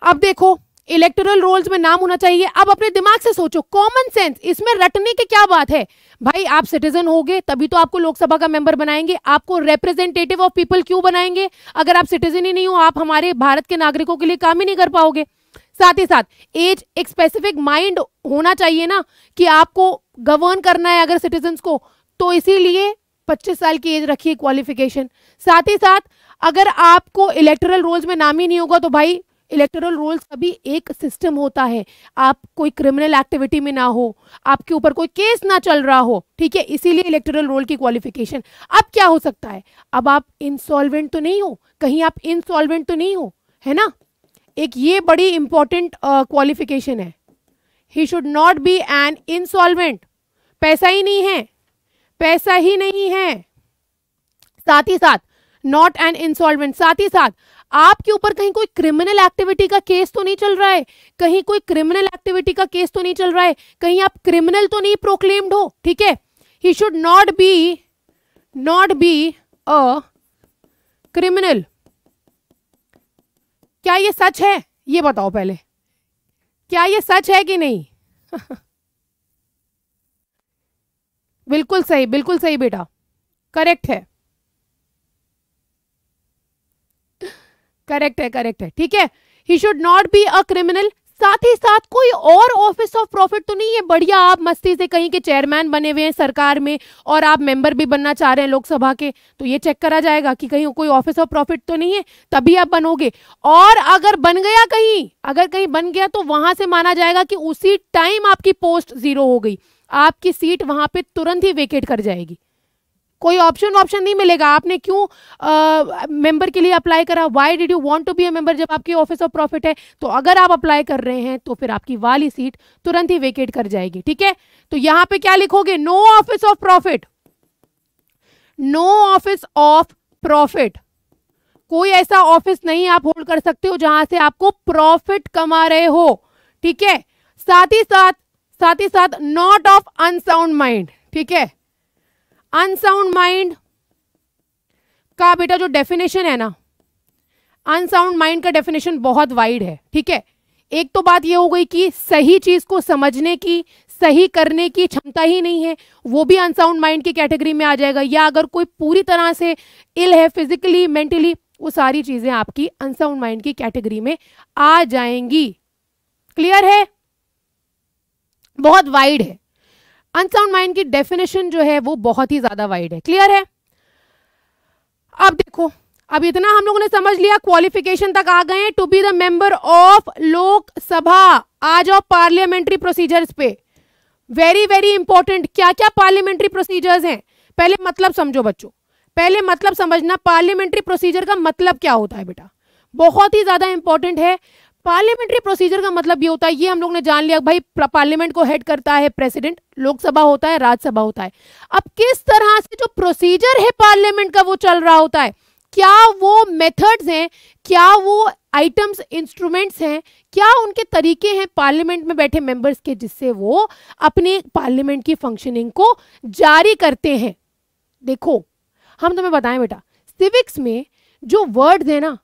अब देखो इलेक्टोरल रोल्स में नाम होना चाहिए अब अपने दिमाग से सोचो कॉमन सेंस इसमें रटने की क्या बात है भाई आप सिटीजन होगे तभी तो आपको लोकसभा का मेंबर बनाएंगे आपको रिप्रेजेंटेटिव ऑफ पीपल क्यों बनाएंगे अगर आप सिटीजन ही नहीं हो आप हमारे भारत के नागरिकों के लिए काम ही नहीं कर पाओगे साथ ही साथ एज एक स्पेसिफिक माइंड होना चाहिए ना कि आपको गवर्न करना है अगर सिटीजन को तो इसीलिए 25 साल की एज रखिए क्वालिफिकेशन साथ ही साथ अगर आपको इलेक्टोरल रोल्स में नाम ही नहीं होगा तो भाई इलेक्टोरल रोल्स का भी एक सिस्टम होता है आप कोई क्रिमिनल एक्टिविटी में ना हो आपके ऊपर कोई केस ना चल रहा हो ठीक है इसीलिए इलेक्टोरल रोल की क्वालिफिकेशन अब क्या हो सकता है अब आप इंसॉल्वेंट तो नहीं हो कहीं आप इंसॉल्वेंट तो नहीं हो है ना एक ये बड़ी इंपॉर्टेंट क्वालिफिकेशन uh, है he should not be an insolvent पैसा ही नहीं है पैसा ही नहीं है साथ ही साथ नॉट एन इंसॉल्वेंट साथ ही साथ आपके ऊपर कहीं कोई क्रिमिनल एक्टिविटी का केस तो नहीं चल रहा है कहीं कोई क्रिमिनल एक्टिविटी का केस तो नहीं चल रहा है कहीं आप क्रिमिनल तो नहीं प्रोक्लेम्ड हो ठीक है he should not be not be a criminal क्या ये सच है ये बताओ पहले क्या ये सच है कि नहीं बिल्कुल सही बिल्कुल सही बेटा करेक्ट है करेक्ट है करेक्ट है ठीक है he should not be a criminal साथ ही साथ कोई और ऑफिस ऑफ प्रॉफिट तो नहीं है बढ़िया आप मस्ती से कहीं के चेयरमैन बने हुए हैं सरकार में और आप मेंबर भी बनना चाह रहे हैं लोकसभा के तो ये चेक करा जाएगा कि कहीं कोई ऑफिस ऑफ प्रॉफिट तो नहीं है तभी आप बनोगे और अगर बन गया कहीं अगर कहीं बन गया तो वहां से माना जाएगा कि उसी टाइम आपकी पोस्ट जीरो हो गई आपकी सीट वहां पर तुरंत ही वेकेट कर जाएगी कोई ऑप्शन ऑप्शन नहीं मिलेगा आपने क्यों मेंबर के लिए अप्लाई करा why did you want to be a member जब आपकी ऑफिस ऑफ प्रॉफिट है तो अगर आप अप्लाई कर रहे हैं तो फिर आपकी वाली सीट तुरंत ही वेकेट कर जाएगी ठीक है तो यहाँ पे क्या लिखोगे no office of profit no office of profit कोई ऐसा ऑफिस नहीं आप होल्ड कर सकते हो जहां से आपको प्रॉफिट कमा रहे हो ठीक है साथ ही साथ साथ ही साथ नॉट ऑफ अनसाउंड माइंड ठीक है अनसाउंड माइंड का बेटा जो डेफिनेशन है ना अनसाउंड माइंड का डेफिनेशन बहुत वाइड है ठीक है एक तो बात ये हो गई कि सही चीज को समझने की सही करने की क्षमता ही नहीं है वो भी अनसाउंड माइंड की कैटेगरी में आ जाएगा या अगर कोई पूरी तरह से इल है फिजिकली मेंटली वो सारी चीजें आपकी अनसाउंड माइंड की कैटेगरी में आ जाएंगी क्लियर है बहुत वाइड है अनसाउंड माइंड की डेफिनेशन जो है वो बहुत ही ज्यादा वाइड है क्लियर है अब देखो अब इतना हम लोगों ने समझ लिया क्वालिफिकेशन तक आ गए to be the member of Lok Sabha आ जाओ पार्लियामेंट्री प्रोसीजर्स पे वेरी वेरी इंपॉर्टेंट क्या क्या पार्लियामेंट्री प्रोसीजर्स हैं पहले मतलब समझो बच्चों पहले मतलब समझना पार्लियामेंट्री प्रोसीजर का मतलब क्या होता है बेटा बहुत ही ज्यादा इंपॉर्टेंट है पार्लियामेंट्री प्रोसीजर का मतलब ये होता है ये हम लोग ने जान लिया भाई पार्लियामेंट को हेड करता है प्रेसिडेंट लोकसभा होता है राज्यसभा होता है अब किस तरह से जो प्रोसीजर है पार्लियामेंट का वो चल रहा होता है क्या वो मेथड्स हैं क्या वो आइटम्स इंस्ट्रूमेंट्स हैं क्या उनके तरीके हैं पार्लियामेंट में बैठे मेंबर्स के जिससे वो अपने पार्लियामेंट की फंक्शनिंग को जारी करते हैं देखो हम तुम्हें बताएं बेटा सिविक्स में जो वर्ड्स हैं ना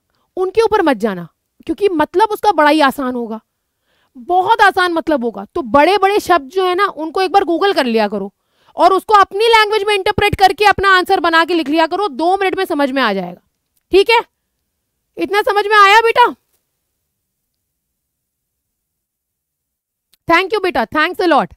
उनके ऊपर मत जाना क्योंकि मतलब उसका बड़ा ही आसान होगा बहुत आसान मतलब होगा तो बड़े बड़े शब्द जो है ना उनको एक बार गूगल कर लिया करो और उसको अपनी लैंग्वेज में इंटरप्रेट करके अपना आंसर बना के लिख लिया करो दो मिनट में समझ में आ जाएगा ठीक है इतना समझ में आया बेटा थैंक यू बेटा थैंक्स अ लॉट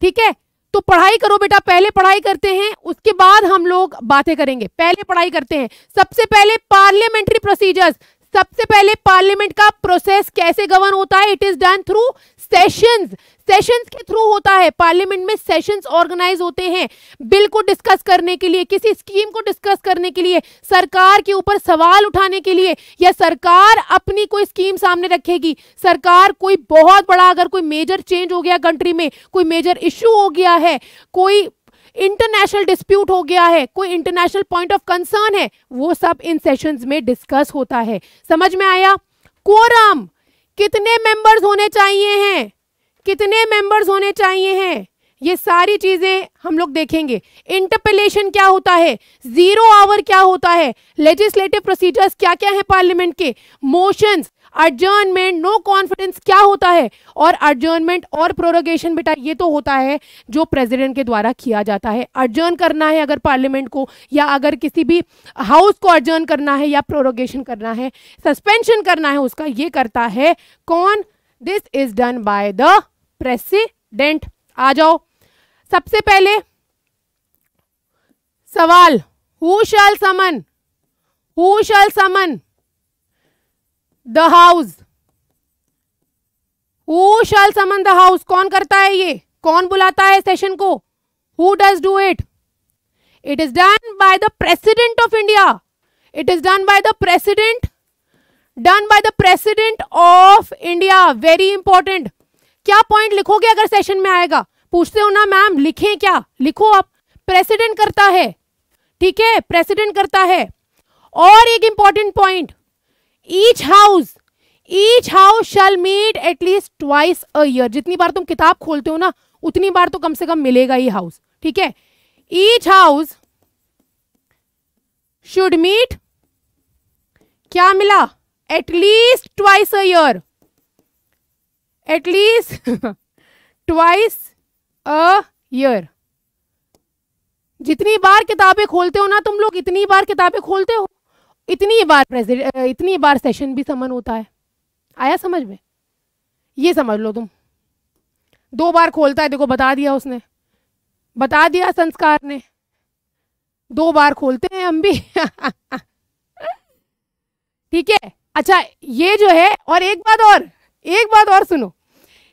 ठीक है तो पढ़ाई करो बेटा पहले पढ़ाई करते हैं उसके बाद हम लोग बातें करेंगे पहले पढ़ाई करते हैं सबसे पहले पार्लियामेंट्री प्रोसीजर्स सबसे पहले पार्लियामेंट का प्रोसेस कैसे गवर्न होता है it is done through sessions sessions के थ्रू होता है पार्लियामेंट में सेशंस ऑर्गेनाइज होते हैं बिल को डिस्कस करने के लिए किसी स्कीम को डिस्कस करने के लिए सरकार के ऊपर सवाल उठाने के लिए या सरकार अपनी कोई स्कीम सामने रखेगी सरकार कोई बहुत बड़ा अगर कोई मेजर चेंज हो गया कंट्री में कोई मेजर इश्यू हो गया है कोई इंटरनेशनल डिस्प्यूट हो गया है कोई इंटरनेशनल पॉइंट ऑफ कंसर्न है वो सब इन सेशंस में डिस्कस होता है समझ में आया कोरम कितने मेंबर्स होने चाहिए हैं कितने मेंबर्स होने चाहिए हैं ये सारी चीजें हम लोग देखेंगे इंटरपेलेशन क्या होता है जीरो आवर क्या होता है लेजिस्लेटिव प्रोसीजर्स क्या क्या है पार्लियामेंट के मोशंस अर्जर्नमेंट नो कॉन्फिडेंस क्या होता है और अर्जर्नमेंट और प्रोरोगेशन बेटा ये तो होता है जो प्रेसिडेंट के द्वारा किया जाता है अर्जर्न करना है अगर पार्लियामेंट को या अगर किसी भी हाउस को अर्जर्न करना है या प्रोरोगेशन करना है सस्पेंशन करना है उसका ये करता है कौन this is done by the president आ जाओ सबसे पहले सवाल who shall summon who shall summon the house who shall summon the house कौन करता है ये कौन बुलाता है सेशन को who does do it it is done by the president of India it is done by the president done by the president of India very important क्या point लिखोगे अगर सेशन में आएगा पूछते हो ना मैम लिखे क्या लिखो आप प्रेसिडेंट करता है ठीक है प्रेसिडेंट करता है और एक important point each house each house shall meet at least twice a year जितनी बार तुम किताब खोलते हो ना उतनी बार तो कम से कम मिलेगा ही हाउस ठीक है ईच हाउस शुड मीट क्या मिला at least twice a year at least twice a year जितनी बार किताबें खोलते हो ना तुम लोग इतनी बार किताबें खोलते हो इतनी बार प्रेसिडेंट इतनी बार सेशन भी समन होता है आया समझ में ये समझ लो तुम दो बार खोलता है देखो बता दिया उसने बता दिया संस्कार ने दो बार खोलते हैं हम भी ठीक है अच्छा ये जो है और एक बात और एक बात और सुनो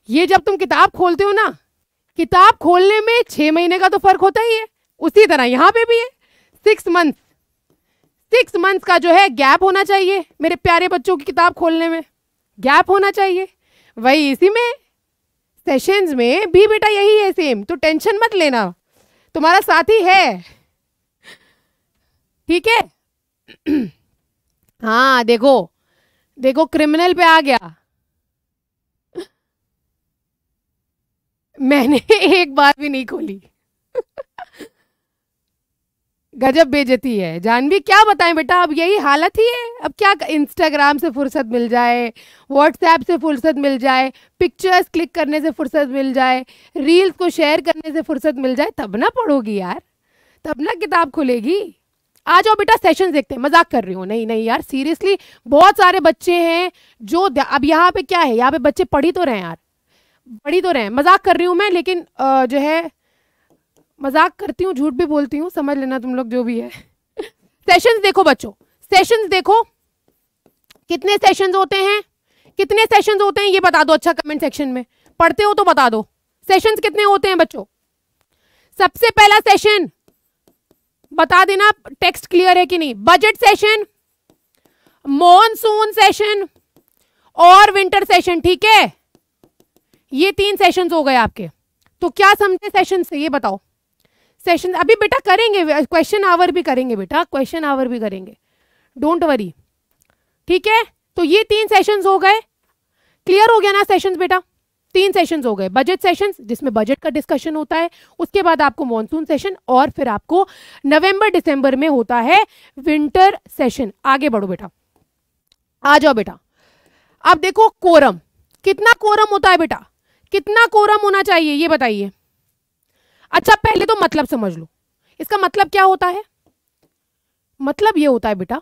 ये जब तुम किताब खोलते हो ना किताब खोलने में छह महीने का तो फर्क होता ही है उसी तरह यहाँ पे भी है सिक्स मंथ सिक्स मंथ्स का जो है गैप होना चाहिए मेरे प्यारे बच्चों की किताब खोलने में गैप होना चाहिए वही इसी में सेशंस में भी बेटा यही है सेम तो टेंशन मत लेना तुम्हारा साथी है ठीक है हाँ देखो देखो क्रिमिनल पे आ गया मैंने एक बार भी नहीं खोली गजब बेजती है जानवी क्या बताएं बेटा अब यही हालत ही है अब क्या इंस्टाग्राम से फुर्सत मिल जाए व्हाट्सएप से फुर्सत मिल जाए पिक्चर्स क्लिक करने से फुर्सत मिल जाए रील्स को शेयर करने से फुर्सत मिल जाए तब ना पढ़ोगी यार तब ना किताब खुलेगी आ जाओ बेटा सेशन देखते हैं मजाक कर रही हूँ नहीं नहीं यार सीरियसली बहुत सारे बच्चे हैं जो अब यहाँ पे क्या है यहाँ पे बच्चे पढ़ ही तो रहे हैं यार पढ़ ही तो रहे हैं मजाक कर रही हूँ मैं लेकिन जो है मजाक करती हूँ झूठ भी बोलती हूँ समझ लेना तुम लोग जो भी है सेशंस देखो बच्चों सेशंस देखो कितने सेशंस होते हैं कितने सेशंस होते हैं ये बता दो अच्छा कमेंट सेक्शन में पढ़ते हो तो बता दो सेशंस कितने होते हैं बच्चों सबसे पहला सेशन बता देना टेक्स्ट क्लियर है कि नहीं बजट सेशन मॉनसून सेशन और विंटर सेशन ठीक है ये तीन सेशंस हो गए आपके तो क्या समझे सेशन से ये बताओ सेशन अभी बेटा करेंगे क्वेश्चन आवर भी करेंगे बेटा क्वेश्चन आवर भी करेंगे डोंट वरी ठीक है तो ये तीन सेशंस हो गए क्लियर हो गया ना सेशंस बेटा तीन सेशंस हो गए बजट सेशंस जिसमें बजट का डिस्कशन होता है उसके बाद आपको मॉनसून सेशन और फिर आपको नवंबर दिसंबर में होता है विंटर सेशन आगे बढ़ो बेटा आ जाओ बेटा अब देखो कोरम कितना कोरम होता है बेटा कितना कोरम होना चाहिए ये बताइए अच्छा पहले तो मतलब समझ लो इसका मतलब क्या होता है मतलब ये होता है बेटा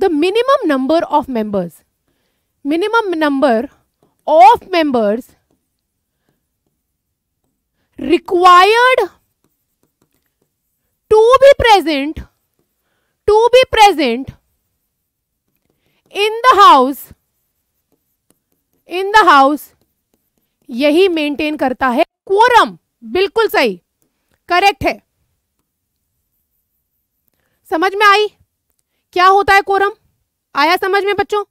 the minimum number of members minimum number of members required to be present to be present in the house in the house यही मेंटेन करता है कोरम बिल्कुल सही करेक्ट है समझ में आई क्या होता है कोरम आया समझ में बच्चों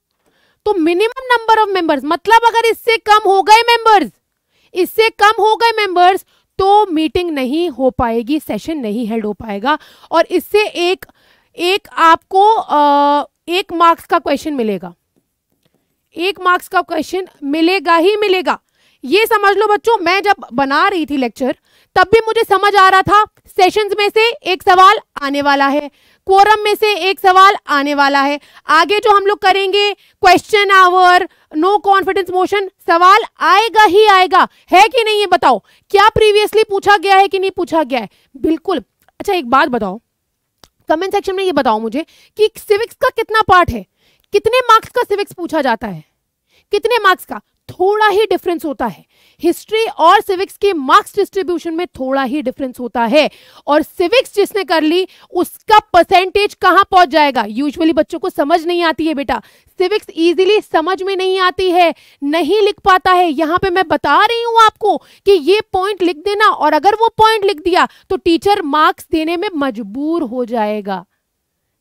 तो मिनिमम नंबर ऑफ मेंबर्स मतलब अगर इससे कम हो गए मेंबर्स इससे कम हो गए मेंबर्स तो मीटिंग नहीं हो पाएगी सेशन नहीं हेल्ड हो पाएगा और इससे एक एक आपको आ, एक मार्क्स का क्वेश्चन मिलेगा एक मार्क्स का क्वेश्चन मिलेगा ही मिलेगा ये समझ लो बच्चों मैं जब बना रही थी लेक्चर तब भी मुझे समझ आ रहा था सेशंस में से एक सवाल आने वाला है कोरम में से एक सवाल आने वाला है आगे जो हम लोग करेंगे question hour no confidence motion सवाल आएगा ही आएगा है कि नहीं ये बताओ क्या प्रीवियसली पूछा गया है कि नहीं पूछा गया है बिल्कुल अच्छा एक बात बताओ कमेंट सेक्शन में ये बताओ मुझे कि सिविक्स का कितना पार्ट है कितने मार्क्स का सिविक्स पूछा जाता है कितने मार्क्स का थोड़ा ही डिफरेंस होता है हिस्ट्री और सिविक्स के मार्क्स डिस्ट्रीब्यूशन में थोड़ा ही डिफरेंस होता है और सिविक्स जिसने कर ली उसका परसेंटेज कहां पहुंच जाएगा यूजुअली बच्चों को समझ नहीं आती है बेटा सिविक्स इजीली समझ में नहीं आती है नहीं लिख पाता है यहां पे मैं बता रही हूं आपको कि ये पॉइंट लिख देना और अगर वो पॉइंट लिख दिया तो टीचर मार्क्स देने में मजबूर हो जाएगा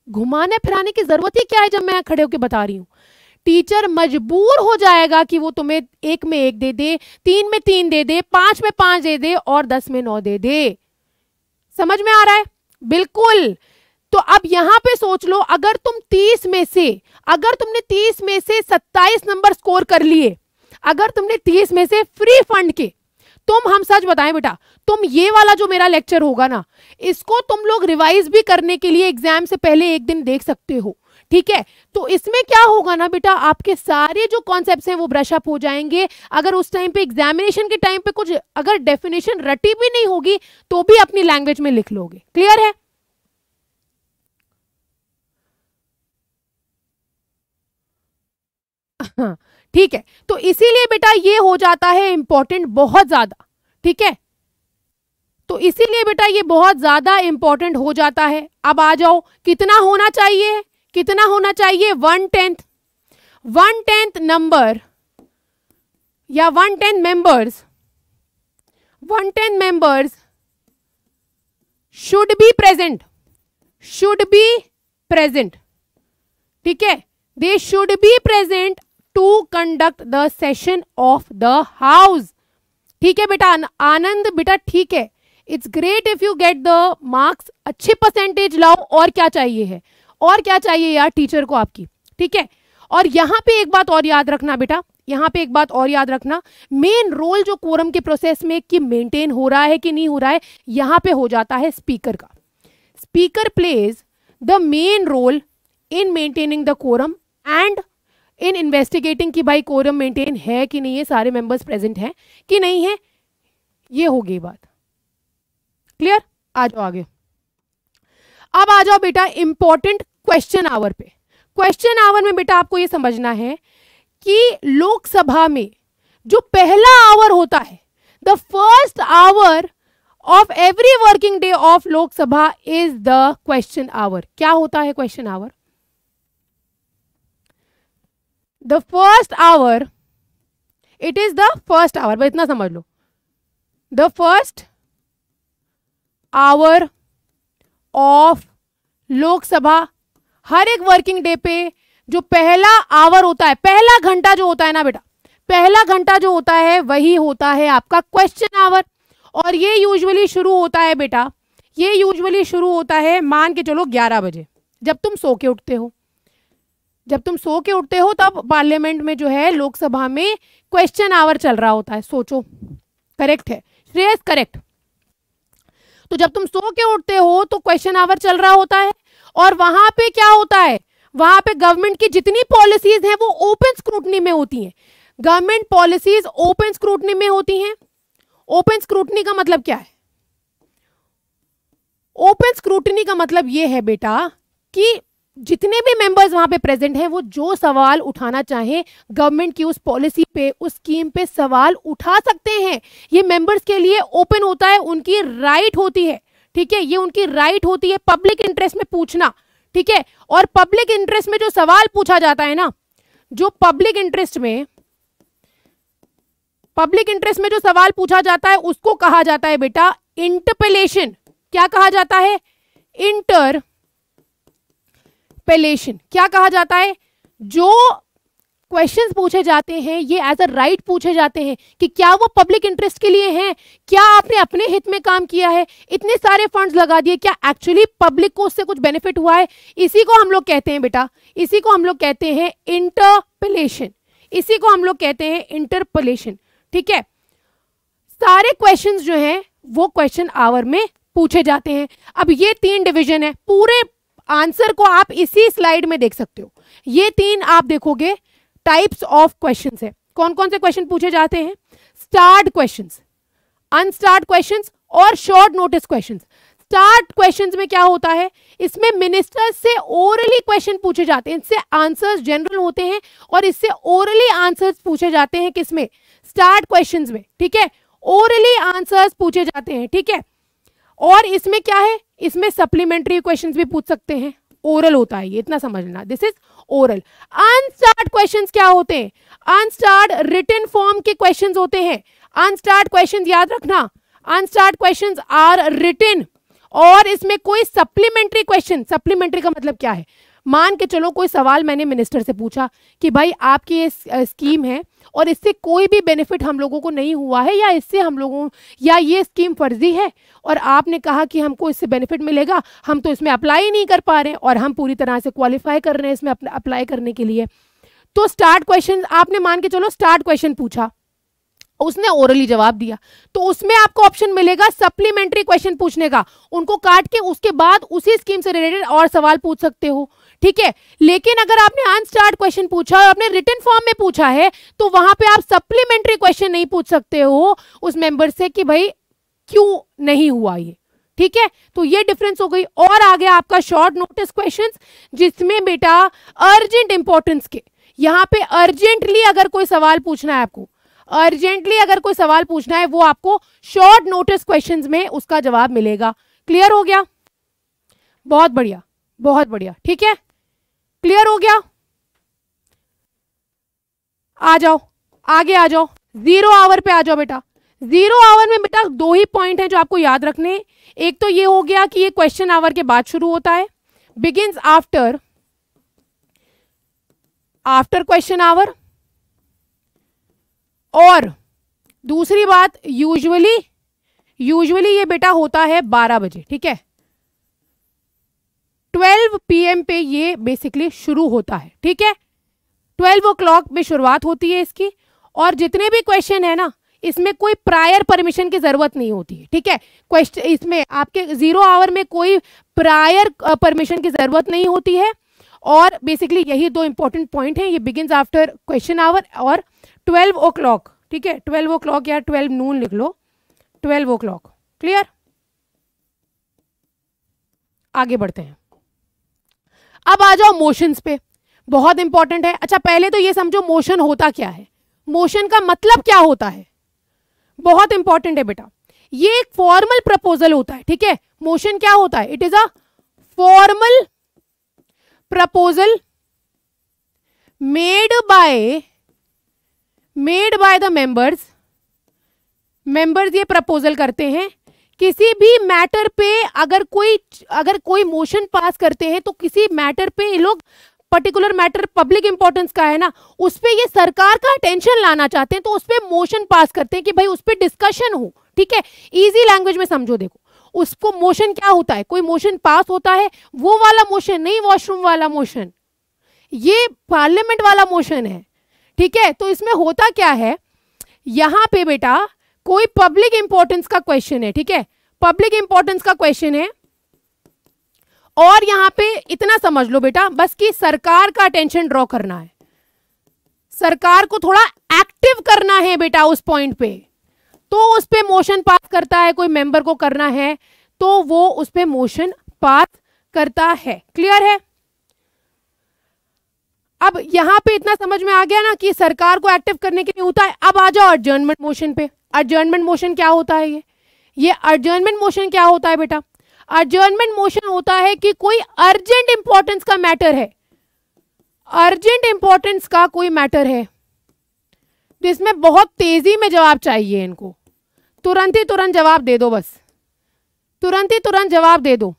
घुमाने फिराने की जरूरत ही क्या है जब मैं खड़े होकर बता रही हूँ टीचर मजबूर हो जाएगा कि वो तुम्हें एक में एक दे दे तीन में तीन दे दे पांच में पांच दे दे और दस में नौ दे दे समझ में आ रहा है बिल्कुल तो अब यहां पे सोच लो अगर तुम तीस में से अगर तुमने तीस में से सत्ताईस नंबर स्कोर कर लिए अगर तुमने तीस में से फ्री फंड के तुम हम सच बताएं बेटा तुम ये वाला जो मेरा लेक्चर होगा ना इसको तुम लोग रिवाइज भी करने के लिए एग्जाम से पहले एक दिन देख सकते हो ठीक है तो इसमें क्या होगा ना बेटा आपके सारे जो कॉन्सेप्ट हैं वो ब्रश अप हो जाएंगे अगर उस टाइम पे एग्जामिनेशन के टाइम पे कुछ अगर डेफिनेशन रटी भी नहीं होगी तो भी अपनी लैंग्वेज में लिख लोगे क्लियर है हाँ, ठीक है तो इसीलिए बेटा ये हो जाता है इंपॉर्टेंट बहुत ज्यादा ठीक है तो इसीलिए बेटा ये बहुत ज्यादा इंपॉर्टेंट हो जाता है अब आ जाओ कितना होना चाहिए कितना होना चाहिए one tenth one tenth number या one tenth members one tenth members should be present should be present ठीक है they should be present to conduct the session of the house ठीक है बेटा आनंद बेटा ठीक है it's great if you get the marks अच्छे परसेंटेज लाओ और क्या चाहिए है और क्या चाहिए यार टीचर को आपकी ठीक है और यहाँ पे एक बात और याद रखना बेटा यहाँ पे एक बात और याद रखना मेन रोल जो कोरम के प्रोसेस में कि मेंटेन हो रहा है कि नहीं हो रहा है यहाँ पे हो जाता है स्पीकर का speaker plays the main role in maintaining the quorum and in investigating कि भाई कोरम मेंटेन है कि नहीं है सारे मेंबर्स प्रेजेंट हैं कि नहीं है ये हो गई बात क्लियर आ जाओ आगे अब आ जाओ बेटा इंपॉर्टेंट क्वेश्चन आवर पे क्वेश्चन आवर में बेटा आपको ये समझना है कि लोकसभा में जो पहला आवर होता है the first hour of every working day of Lok Sabha is the question hour क्या होता है question hour the first hour it is the first hour बस इतना समझ लो the first hour of Lok Sabha हर एक वर्किंग डे पे जो पहला आवर होता है पहला घंटा जो होता है ना बेटा पहला घंटा जो होता है वही होता है आपका क्वेश्चन आवर और ये यूजुअली शुरू होता है बेटा ये यूजुअली शुरू होता है मान के चलो ग्यारह बजे जब तुम सो के उठते हो जब तुम सो के उठते हो तब पार्लियामेंट में जो है लोकसभा में क्वेश्चन आवर चल रहा होता है सोचो करेक्ट है श्रेयस करेक्ट तो जब तुम सो के उठते हो तो क्वेश्चन आवर चल रहा होता है और वहां पे क्या होता है वहां पे गवर्नमेंट की जितनी पॉलिसीज हैं वो ओपन स्क्रूटनी में होती हैं गवर्नमेंट पॉलिसीज ओपन स्क्रूटनी में होती हैं ओपन स्क्रूटनी का मतलब क्या है ओपन स्क्रूटनी का मतलब ये है बेटा कि जितने भी मेंबर्स वहां पे प्रेजेंट हैं वो जो सवाल उठाना चाहें गवर्नमेंट की उस पॉलिसी पे उस स्कीम पे सवाल उठा सकते हैं ये मेंबर्स के लिए ओपन होता है उनकी राइट होती है ठीक है ये उनकी राइट होती है पब्लिक इंटरेस्ट में पूछना ठीक है और पब्लिक इंटरेस्ट में जो सवाल पूछा जाता है ना जो पब्लिक इंटरेस्ट में पब्लिक इंटरेस्ट में जो सवाल पूछा जाता है उसको कहा जाता है बेटा इंटरपेलेशन क्या कहा जाता है इंटरपेलेशन क्या कहा जाता है जो क्वेश्चंस पूछे जाते हैं ये एज अ राइट पूछे जाते हैं कि क्या वो पब्लिक इंटरेस्ट के लिए हैं क्या आपने अपने हित में काम किया है इतने सारे फंड्स लगा दिए क्या एक्चुअली पब्लिक को उससे कुछ बेनिफिट हुआ है इसी को हम लोग कहते हैं बेटा इसी को हम लोग कहते हैं इंटरपलेशन इसी को हम लोग कहते हैं इंटरपलेशन ठीक है सारे क्वेश्चन जो है वो क्वेश्चन आवर में पूछे जाते हैं अब ये तीन डिविजन है पूरे आंसर को आप इसी स्लाइड में देख सकते हो ये तीन आप देखोगे टाइप्स ऑफ क्वेश्चन है कौन कौन से क्वेश्चन पूछे जाते हैं स्टार्ट क्वेश्चन अनस्टार्ट क्वेश्चन और short notice question starred question में क्या होता है इसमें मिनिस्टर से ओरली क्वेश्चन पूछे जाते हैं इससे आंसर्स जनरल होते हैं और इससे ओरली आंसर्स पूछे जाते हैं किसमें स्टार्ट क्वेश्चन में ठीक है ओरली आंसर्स पूछे जाते हैं ठीक है और इसमें क्या है इसमें सप्लीमेंट्री क्वेश्चन भी पूछ सकते हैं ओरल होता है ये इतना समझना this is oral unstarred questions क्या होते हैं अनस्टार्ट रिटर्न फॉर्म के क्वेश्चंस होते हैं अनस्टार्ट क्वेश्चंस याद रखना अनस्टार्ट क्वेश्चंस आर रिटर्न और इसमें कोई सप्लीमेंट्री क्वेश्चन सप्लीमेंट्री का मतलब क्या है मान के चलो कोई सवाल मैंने मिनिस्टर से पूछा कि भाई आपकी ये स्कीम है और इससे कोई भी बेनिफिट हम लोगों को नहीं हुआ है या इससे हम लोगों या ये स्कीम फर्जी है और आपने कहा कि हमको इससे बेनिफिट मिलेगा हम तो इसमें अप्लाई नहीं कर पा रहे और हम पूरी तरह से क्वालिफाई कर रहे हैं इसमें अप्लाई करने के लिए तो स्टार्ट क्वेश्चन आपने मान के चलो स्टार्ट क्वेश्चन पूछा उसने ओरली जवाब दिया तो उसमें आपको ऑप्शन मिलेगा सप्लीमेंट्री क्वेश्चन पूछने का उनको काट के उसके बाद उसी स्कीम से रिलेटेड और सवाल पूछ सकते हो ठीक है लेकिन अगर आपने अनस्टार्ट क्वेश्चन पूछा और आपने रिटर्न फॉर्म में पूछा है तो वहां पे आप सप्लीमेंट्री क्वेश्चन नहीं पूछ सकते हो उस मेंबर से कि भाई क्यों नहीं हुआ ये ठीक है तो ये डिफरेंस हो गई और आ गया आपका शॉर्ट नोटिस क्वेश्चन जिसमें बेटा अर्जेंट इंपॉर्टेंस के यहाँ पे अर्जेंटली अगर कोई सवाल पूछना है आपको अर्जेंटली अगर कोई सवाल पूछना है वो आपको शॉर्ट नोटिस क्वेश्चन में उसका जवाब मिलेगा क्लियर हो गया बहुत बढ़िया बहुत बढ़िया ठीक है क्लियर हो गया आ जाओ आगे आ जाओ जीरो आवर पे आ जाओ बेटा जीरो आवर में बेटा दो ही पॉइंट है जो आपको याद रखने एक तो ये हो गया कि ये क्वेश्चन आवर के बाद शुरू होता है begins after after question hour और दूसरी बात यूजुअली यूजुअली ये बेटा होता है बारह बजे ठीक है 12 पीएम पे ये बेसिकली शुरू होता है ठीक है 12 ओ में शुरुआत होती है इसकी और जितने भी क्वेश्चन है ना इसमें कोई प्रायर परमिशन की ज़रूरत नहीं होती है ठीक है क्वेश्चन इसमें आपके ज़ीरो आवर में कोई प्रायर परमिशन की ज़रूरत नहीं होती है और बेसिकली यही दो इंपॉर्टेंट पॉइंट हैं ये बिगिन आफ्टर क्वेश्चन आवर और ट्वेल्व ओ क्लॉक ठीक है ट्वेल्व ओ क्लॉक या ट्वेल्व नून लिख लो ट्वेल्व ओ क्लॉक क्लियर आगे बढ़ते हैं अब आ जाओ मोशंस पे बहुत इंपॉर्टेंट है अच्छा पहले तो ये समझो मोशन होता क्या है मोशन का मतलब क्या होता है बहुत इंपॉर्टेंट है बेटा ये एक फॉर्मल प्रपोजल होता है ठीक है मोशन क्या होता है it is a formal proposal made by made by the members members ये प्रपोजल करते हैं किसी भी मैटर पे अगर कोई अगर कोई मोशन पास करते हैं तो किसी मैटर पे ये लोग पर्टिकुलर मैटर पब्लिक इंपॉर्टेंस का है ना उस पर ये सरकार का अटेंशन लाना चाहते हैं तो उस पर मोशन पास करते हैं कि भाई उस पर डिस्कशन हो ठीक है इजी लैंग्वेज में समझो देखो उसको मोशन क्या होता है कोई मोशन पास होता है वो वाला मोशन नहीं वॉशरूम वाला मोशन ये पार्लियामेंट वाला मोशन है ठीक है तो इसमें होता क्या है यहां पे बेटा कोई पब्लिक इंपॉर्टेंस का क्वेश्चन है ठीक है पब्लिक इंपॉर्टेंस का क्वेश्चन है और यहां पे इतना समझ लो बेटा बस कि सरकार का अटेंशन ड्रॉ करना है सरकार को थोड़ा एक्टिव करना है बेटा उस पॉइंट पे तो उस पर मोशन पास करता है कोई मेंबर को करना है तो वो उस पर मोशन पास करता है क्लियर है अब यहां पे इतना समझ में आ गया ना कि सरकार को एक्टिव करने के लिए होता है अब आ जाओ अर्जर्नमेंट मोशन पे अर्जर्नमेंट मोशन क्या होता है ये ये अर्जर्नमेंट मोशन क्या होता है बेटा अर्जर्नमेंट मोशन होता है कि कोई अर्जेंट इंपॉर्टेंस का मैटर है अर्जेंट इंपॉर्टेंस का कोई मैटर है तो इसमें बहुत तेजी में जवाब चाहिए इनको तुरंत ही तुरंत जवाब दे दो बस तुरंत ही तुरंत जवाब दे दो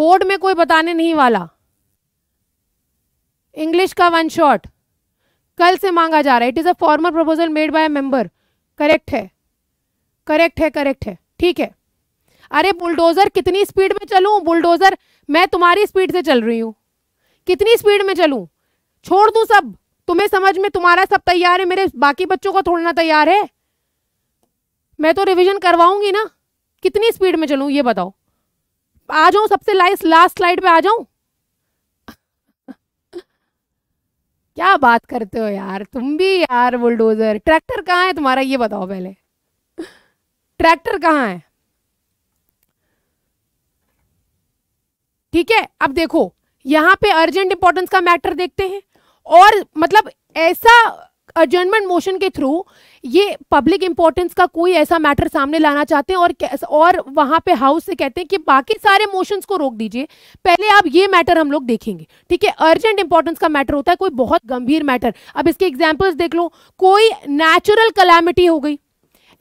बोर्ड में कोई बताने नहीं वाला इंग्लिश का वन शॉट कल से मांगा जा रहा है it is a formal proposal made by member correct है करेक्ट है करेक्ट है ठीक है अरे बुलडोज़र कितनी स्पीड में चलूँ बुलडोज़र मैं तुम्हारी स्पीड से चल रही हूँ कितनी स्पीड में चलूँ छोड़ दूँ सब तुम्हें समझ में तुम्हारा सब तैयार है मेरे बाकी बच्चों को थोड़ना तैयार है मैं तो रिविजन करवाऊंगी ना कितनी स्पीड में चलूँ ये बताओ आ जाऊँ सबसे लास्ट लास्ट स्लाइड पे आ जाऊँ क्या बात करते हो यार तुम भी यार बुलडोजर ट्रैक्टर कहाँ है तुम्हारा ये बताओ पहले ट्रैक्टर कहाँ है ठीक है अब देखो यहाँ पे अर्जेंट इंपॉर्टेंस का मैटर देखते हैं और मतलब ऐसा अर्जेंटमेंट मोशन के थ्रू ये पब्लिक इंपॉर्टेंस का कोई ऐसा मैटर सामने लाना चाहते हैं और और वहां पे हाउस से कहते हैं कि बाकी सारे मोशंस को रोक दीजिए पहले आप ये मैटर हम लोग देखेंगे ठीक है अर्जेंट इंपॉर्टेंस का मैटर होता है कोई बहुत गंभीर मैटर अब इसके एग्जाम्पल्स देख लो कोई नेचुरल कलामिटी हो गई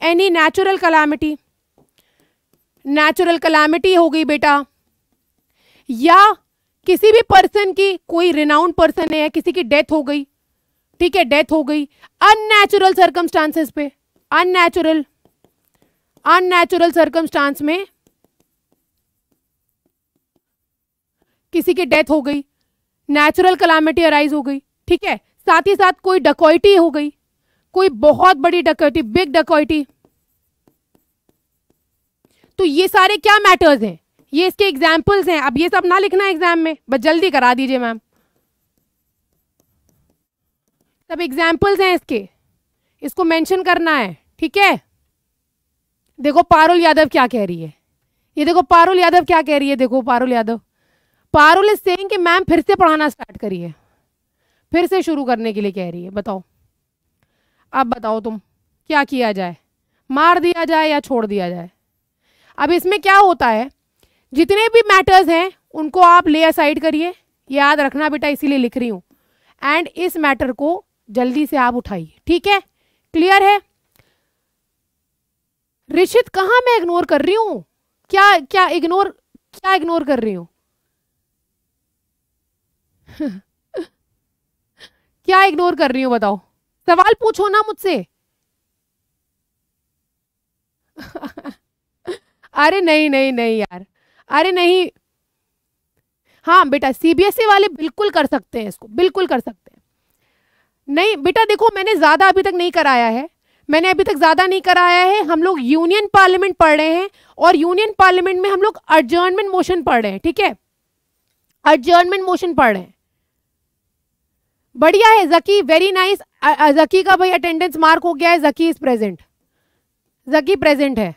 any natural calamity natural calamity हो गई बेटा या किसी भी पर्सन की कोई रिनाउंड पर्सन है किसी की डेथ हो गई ठीक है डेथ हो गई अननेचुरल सर्कमस्टांसेस पे अननेचुरल अननेचुरल सर्कमस्टांस में किसी की डेथ हो गई नेचुरल कलामिटी अराइज हो गई ठीक है साथ ही साथ कोई डकोइटी हो गई कोई बहुत बड़ी डकोइटी बिग डकोइटी तो ये सारे क्या मैटर्स हैं ये इसके एग्जाम्पल्स हैं अब ये सब ना लिखना एग्जाम में बस जल्दी करा दीजिए मैम सब एग्जाम्पल्स हैं इसके इसको मेंशन करना है ठीक है देखो पारुल यादव क्या कह रही है ये देखो पारुल यादव क्या कह रही है देखो पारुल यादव पारुल इज सेइंग कि मैम फिर से पढ़ाना स्टार्ट करिए फिर से शुरू करने के लिए कह रही है बताओ अब बताओ तुम क्या किया जाए मार दिया जाए या छोड़ दिया जाए अब इसमें क्या होता है जितने भी मैटर्स हैं उनको आप ले असाइड करिए याद रखना बेटा इसीलिए लिख रही हूँ एंड इस मैटर को जल्दी से आप उठाइए ठीक है क्लियर है रिशित कहा मैं इग्नोर कर रही हूं क्या क्या इग्नोर क्या इग्नोर कर रही हूं क्या इग्नोर कर रही हूं बताओ सवाल पूछो ना मुझसे अरे नहीं नहीं नहीं यार अरे नहीं हाँ बेटा सीबीएसई e वाले बिल्कुल कर सकते हैं इसको बिल्कुल कर सकते हैं नहीं बेटा देखो मैंने ज़्यादा अभी तक नहीं कराया है मैंने अभी तक ज़्यादा नहीं कराया है हम लोग यूनियन पार्लियामेंट पढ़ रहे हैं और यूनियन पार्लियामेंट में हम लोग अर्जर्नमेंट मोशन पढ़ रहे हैं ठीक है अर्जर्नमेंट मोशन पढ़ रहे हैं बढ़िया है जकी वेरी नाइस जकी का भाई अटेंडेंस मार्क हो गया है Zaki is present Zaki present है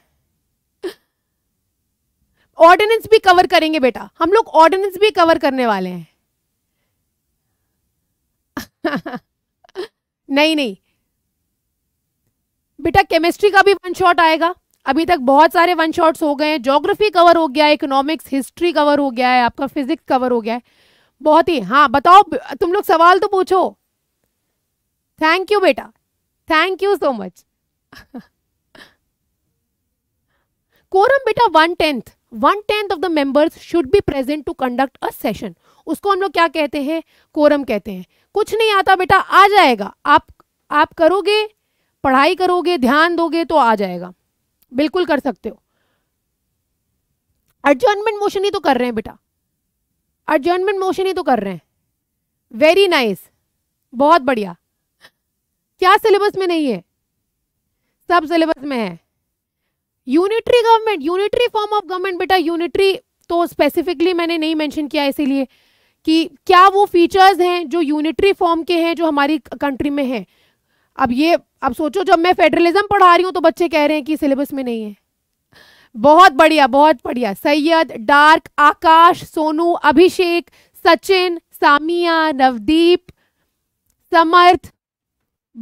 ऑर्डिनेंस भी कवर करेंगे बेटा हम लोग ऑर्डिनेंस भी कवर करने वाले हैं नहीं नहीं बेटा केमिस्ट्री का भी वन शॉट आएगा अभी तक बहुत सारे वन शॉट्स हो गए हैं जोग्राफी कवर हो गया है इकोनॉमिक्स हिस्ट्री कवर हो गया है आपका फिजिक्स कवर हो गया है बहुत ही हाँ बताओ तुम लोग सवाल तो पूछो थैंक यू बेटा thank you so much quorum बेटा one tenth one tenth of the members should be present to conduct a session उसको हम लोग क्या कहते हैं कोरम कहते हैं कुछ नहीं आता बेटा आ जाएगा आप आप करोगे पढ़ाई करोगे ध्यान दोगे तो आ जाएगा बिल्कुल कर सकते हो एडजमेंट मोशन ही तो कर रहे हैं बेटा एडजमेंट मोशन ही तो कर रहे हैं वेरी नाइस nice. बहुत बढ़िया क्या सिलेबस में नहीं है सब सिलेबस में है unitary government unitary form of government बेटा यूनिटरी तो स्पेसिफिकली मैंने नहीं मेंशन किया इसीलिए कि क्या वो फीचर्स हैं जो यूनिटरी फॉर्म के हैं जो हमारी कंट्री में हैं अब ये अब सोचो जब मैं फेडरलिज्म पढ़ा रही हूँ तो बच्चे कह रहे हैं कि सिलेबस में नहीं है बहुत बढ़िया बहुत बढ़िया सैयद डार्क आकाश सोनू अभिषेक सचिन सामिया नवदीप समर्थ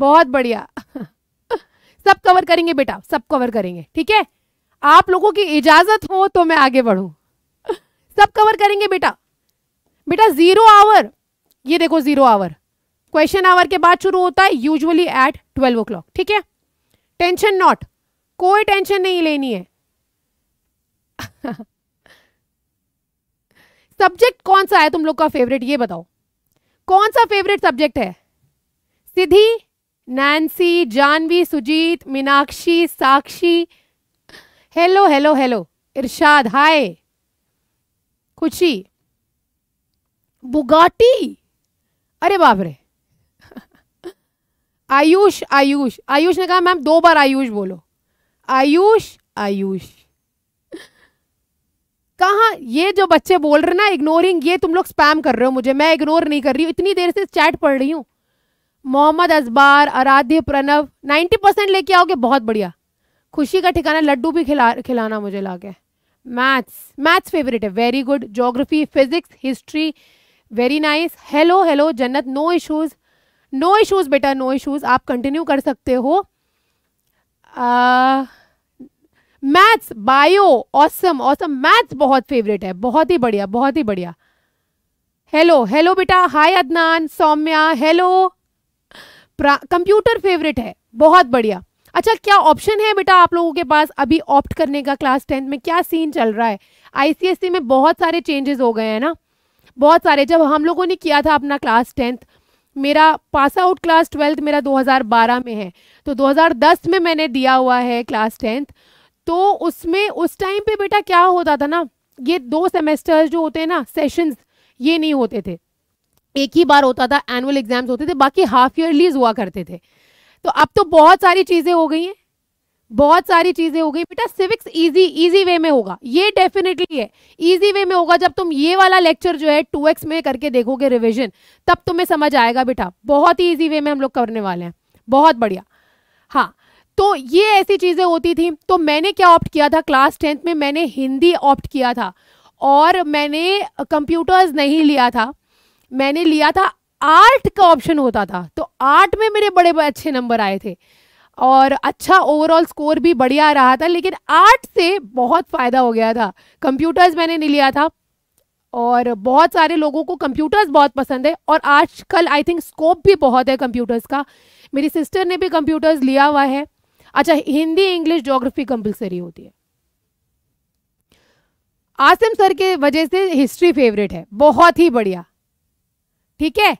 बहुत बढ़िया सब कवर करेंगे बेटा सब कवर करेंगे ठीक है आप लोगों की इजाजत हो तो मैं आगे बढ़ू सब कवर करेंगे बेटा बेटा जीरो आवर ये देखो जीरो आवर क्वेश्चन आवर के बाद शुरू होता है यूजुअली एट ट्वेल्व ओ ठीक है टेंशन नॉट कोई टेंशन नहीं लेनी है सब्जेक्ट कौन सा है तुम लोग का फेवरेट ये बताओ कौन सा फेवरेट सब्जेक्ट है Siddhi Nancy Janvi Sujeet Meenakshi Sakshi hello hello hello Irshad hi Khushi Bugatti अरे बाप रे आयुष आयुष आयुष ने कहा मैम दो बार आयुष बोलो आयुष आयुष कहा ये जो बच्चे बोल रहे ना इग्नोरिंग ये तुम लोग स्पैम कर रहे हो मुझे मैं इग्नोर नहीं कर रही हूँ इतनी देर से चैट पढ़ रही हूँ मोहम्मद अजबार आराध्य प्रणव 90 परसेंट लेके आओगे बहुत बढ़िया खुशी का ठिकाना लड्डू भी खिला खिलाना मुझे लागे मैथ्स मैथ्स फेवरेट है very good geography physics history very nice hello hello Jannat no issues no issues बेटा नो इशूज़ आप कंटिन्यू कर सकते हो maths bio awesome awesome maths बहुत फेवरेट है बहुत ही बढ़िया बहुत ही बढ़िया हेलो हेलो बेटा hi Adnan Saumya hello computer favourite है बहुत बढ़िया अच्छा क्या ऑप्शन है बेटा आप लोगों के पास अभी ऑप्ट करने का क्लास टेंथ में क्या सीन चल रहा है आईसीएससी में बहुत सारे चेंजेस हो गए हैं ना बहुत सारे जब हम लोगों ने किया था अपना क्लास टेंथ मेरा पास आउट क्लास ट्वेल्थ मेरा 2012 में है तो 2010 में मैंने दिया हुआ है क्लास टेंथ तो उसमें उस टाइम पे बेटा क्या होता था ना ये दो सेमेस्टर्स जो होते हैं ना सेशंस ये नहीं होते थे एक ही बार होता था एनुअल एग्जाम्स होते थे बाकी हाफ ईयरलीज हुआ करते थे तो अब तो बहुत सारी चीज़ें हो गई हैं बहुत सारी चीजें हो गई बेटा सिविक्स इजी इजी वे में होगा ये डेफिनेटली है इजी वे में होगा जब तुम ये वाला लेक्चर जो है टू एक्स में करके देखोगे रिविजन तब तुम्हें समझ आएगा बेटा बहुत ही इजी वे में हम लोग करने वाले हैं बहुत बढ़िया हाँ तो ये ऐसी चीजें होती थी तो मैंने क्या ऑप्ट किया था क्लास टेंथ में मैंने हिंदी ऑप्ट किया था और मैंने कंप्यूटर्स नहीं लिया था मैंने लिया था आर्ट का ऑप्शन होता था तो आर्ट में मेरे बड़े बड़े अच्छे नंबर आए थे और अच्छा ओवरऑल स्कोर भी बढ़िया रहा था लेकिन आर्ट से बहुत फ़ायदा हो गया था कंप्यूटर्स मैंने नहीं लिया था और बहुत सारे लोगों को कंप्यूटर्स बहुत पसंद है और आजकल आई थिंक स्कोप भी बहुत है कंप्यूटर्स का मेरी सिस्टर ने भी कंप्यूटर्स लिया हुआ है अच्छा हिंदी इंग्लिश जोग्राफी कंपलसरी होती है आसिम सर के वजह से हिस्ट्री फेवरेट है बहुत ही बढ़िया ठीक है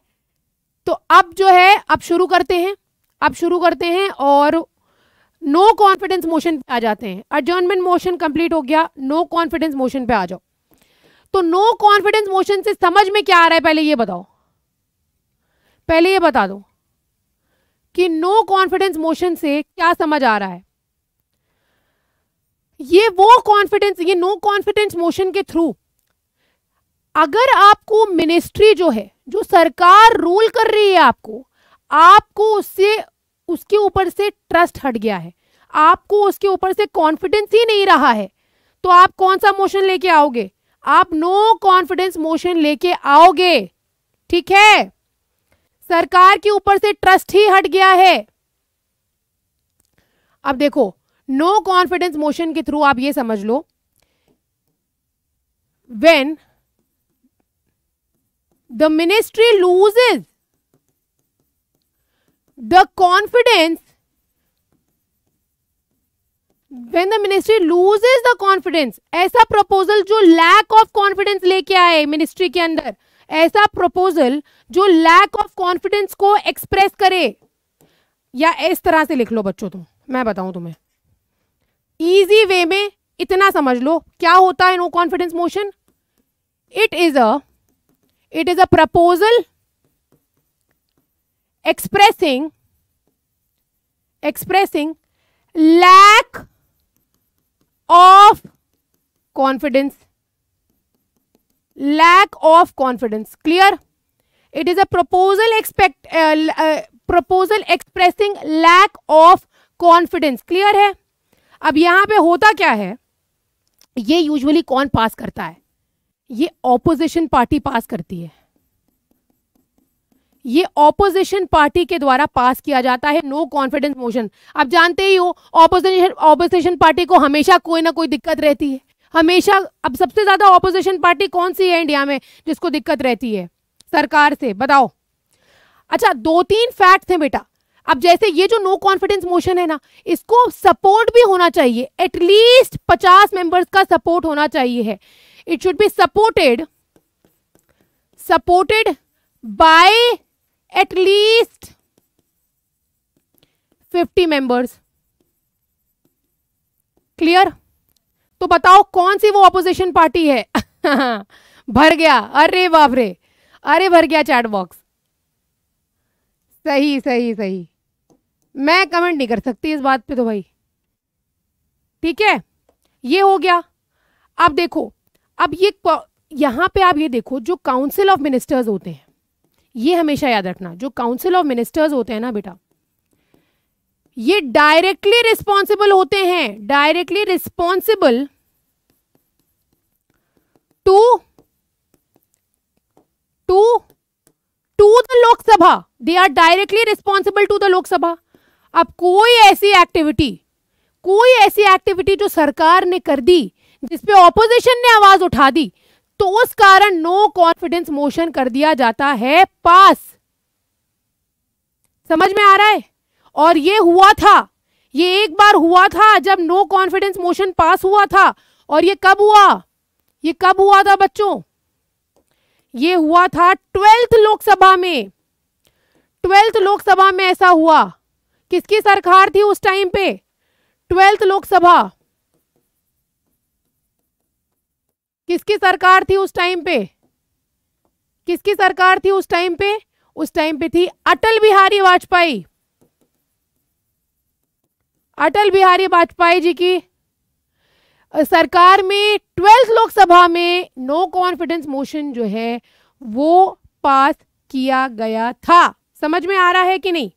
तो अब जो है अब शुरू करते हैं अब शुरू करते हैं और नो कॉन्फिडेंस मोशन पे आ जाते हैं अर्जर्नमेंट मोशन कंप्लीट हो गया नो कॉन्फिडेंस मोशन पे आ जाओ तो नो कॉन्फिडेंस मोशन से समझ में क्या आ रहा है पहले ये बताओ पहले ये बता दो कि नो कॉन्फिडेंस मोशन से क्या समझ आ रहा है ये वो कॉन्फिडेंस ये नो कॉन्फिडेंस मोशन के थ्रू अगर आपको मिनिस्ट्री जो है जो सरकार रूल कर रही है आपको आपको उससे उसके ऊपर से ट्रस्ट हट गया है आपको उसके ऊपर से कॉन्फिडेंस ही नहीं रहा है तो आप कौन सा मोशन लेके आओगे आप नो कॉन्फिडेंस मोशन लेके आओगे ठीक है सरकार के ऊपर से ट्रस्ट ही हट गया है अब देखो नो कॉन्फिडेंस मोशन के थ्रू आप ये समझ लो when the ministry loses the confidence when the ministry loses the confidence ऐसा proposal जो lack of confidence लेके आए ministry के अंदर ऐसा proposal जो lack of confidence को express करे या इस तरह से लिख लो बच्चों तुम मैं बताऊं तुम्हें easy way में इतना समझ लो क्या होता है no confidence motion it is a it is a proposal expressing expressing lack of confidence lack of confidence clear it is a proposal expect uh, uh, proposal expressing lack of confidence clear hai ab yahan pe hota kya hai ye usually कौन pass karta hai ये opposition party pass करती है ये opposition party के द्वारा पास किया जाता है नो कॉन्फिडेंस मोशन आप जानते ही हो ऑपोजिशन ऑपोजिशन पार्टी को हमेशा कोई ना कोई दिक्कत रहती है हमेशा अब सबसे ज्यादा ऑपोजिशन पार्टी कौन सी है इंडिया में जिसको दिक्कत रहती है सरकार से बताओ अच्छा दो तीन फैक्ट है बेटा अब जैसे ये जो नो कॉन्फिडेंस मोशन है ना इसको सपोर्ट भी होना चाहिए एटलीस्ट पचास मेंबर्स का सपोर्ट होना चाहिए है it should be supported supported by at least fifty members clear तो बताओ कौन सी वो अपोजिशन पार्टी है भर गया अरे बाप रे अरे भर गया चैट बॉक्स सही सही सही मैं कमेंट नहीं कर सकती इस बात पे तो भाई ठीक है ये हो गया अब देखो अब ये यहां पे आप ये देखो जो काउंसिल ऑफ मिनिस्टर्स होते हैं ये हमेशा याद रखना जो काउंसिल ऑफ मिनिस्टर्स होते हैं ना बेटा ये डायरेक्टली रिस्पॉन्सिबल होते हैं directly responsible to to to the Lok Sabha they are directly responsible to the Lok Sabha अब कोई ऐसी एक्टिविटी कोई ऐसी एक्टिविटी जो सरकार ने कर दी जिसपे ऑपोजिशन ने आवाज उठा दी तो उस कारण नो कॉन्फिडेंस मोशन कर दिया जाता है पास समझ में आ रहा है और ये हुआ था ये एक बार हुआ था जब नो कॉन्फिडेंस मोशन पास हुआ था और ये कब हुआ ये कब हुआ था बच्चों ये हुआ था ट्वेल्थ लोकसभा में ट्वेल्थ लोकसभा में ऐसा हुआ किसकी सरकार थी उस टाइम पे ट्वेल्थ लोकसभा किसकी सरकार थी उस टाइम पे किसकी सरकार थी उस टाइम पे उस टाइम पे थी अटल बिहारी वाजपेयी अटल बिहारी वाजपेयी जी की सरकार में ट्वेल्थ लोकसभा में नो कॉन्फिडेंस मोशन जो है वो पास किया गया था समझ में आ रहा है कि नहीं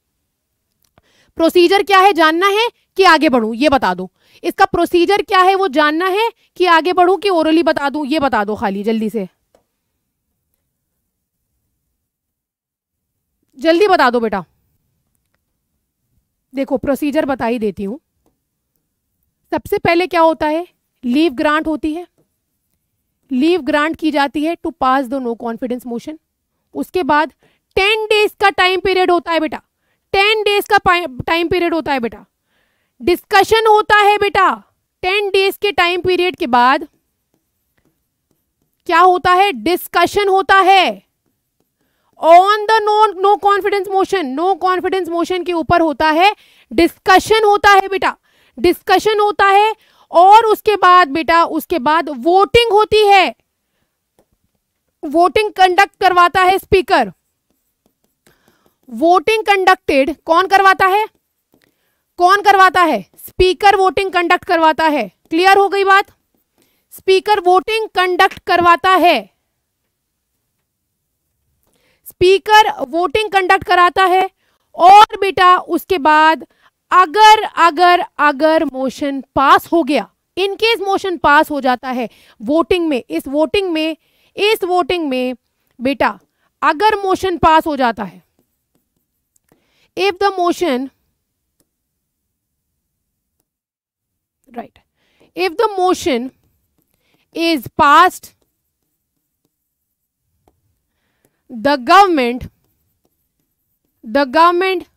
प्रोसीजर क्या है जानना है कि आगे बढ़ू ये बता दो इसका प्रोसीजर क्या है वो जानना है कि आगे बढ़ू कि ओरली बता दू ये बता दो खाली जल्दी से जल्दी बता दो बेटा देखो प्रोसीजर बता ही देती हूं सबसे पहले क्या होता है लीव ग्रांट होती है लीव ग्रांट की जाती है to pass the no confidence motion उसके बाद टेन डेज का टाइम पीरियड होता है बेटा टेन डेज का टाइम पीरियड होता है बेटा डिस्कशन होता है बेटा टेन डेज के टाइम पीरियड के बाद क्या होता है डिस्कशन होता है on the no no confidence motion no confidence motion के ऊपर होता है डिस्कशन होता है बेटा डिस्कशन होता है और उसके बाद बेटा उसके बाद वोटिंग होती है वोटिंग कंडक्ट करवाता है स्पीकर वोटिंग कंडक्टेड कौन करवाता है कौन करवाता है स्पीकर वोटिंग कंडक्ट करवाता है क्लियर हो गई बात स्पीकर वोटिंग कंडक्ट करवाता है स्पीकर वोटिंग कंडक्ट कराता है और बेटा उसके बाद अगर अगर अगर मोशन पास हो गया इनकेस मोशन पास हो जाता है वोटिंग में इस वोटिंग में इस वोटिंग में बेटा अगर मोशन पास हो जाता है if the motion right if the motion is passed the government the government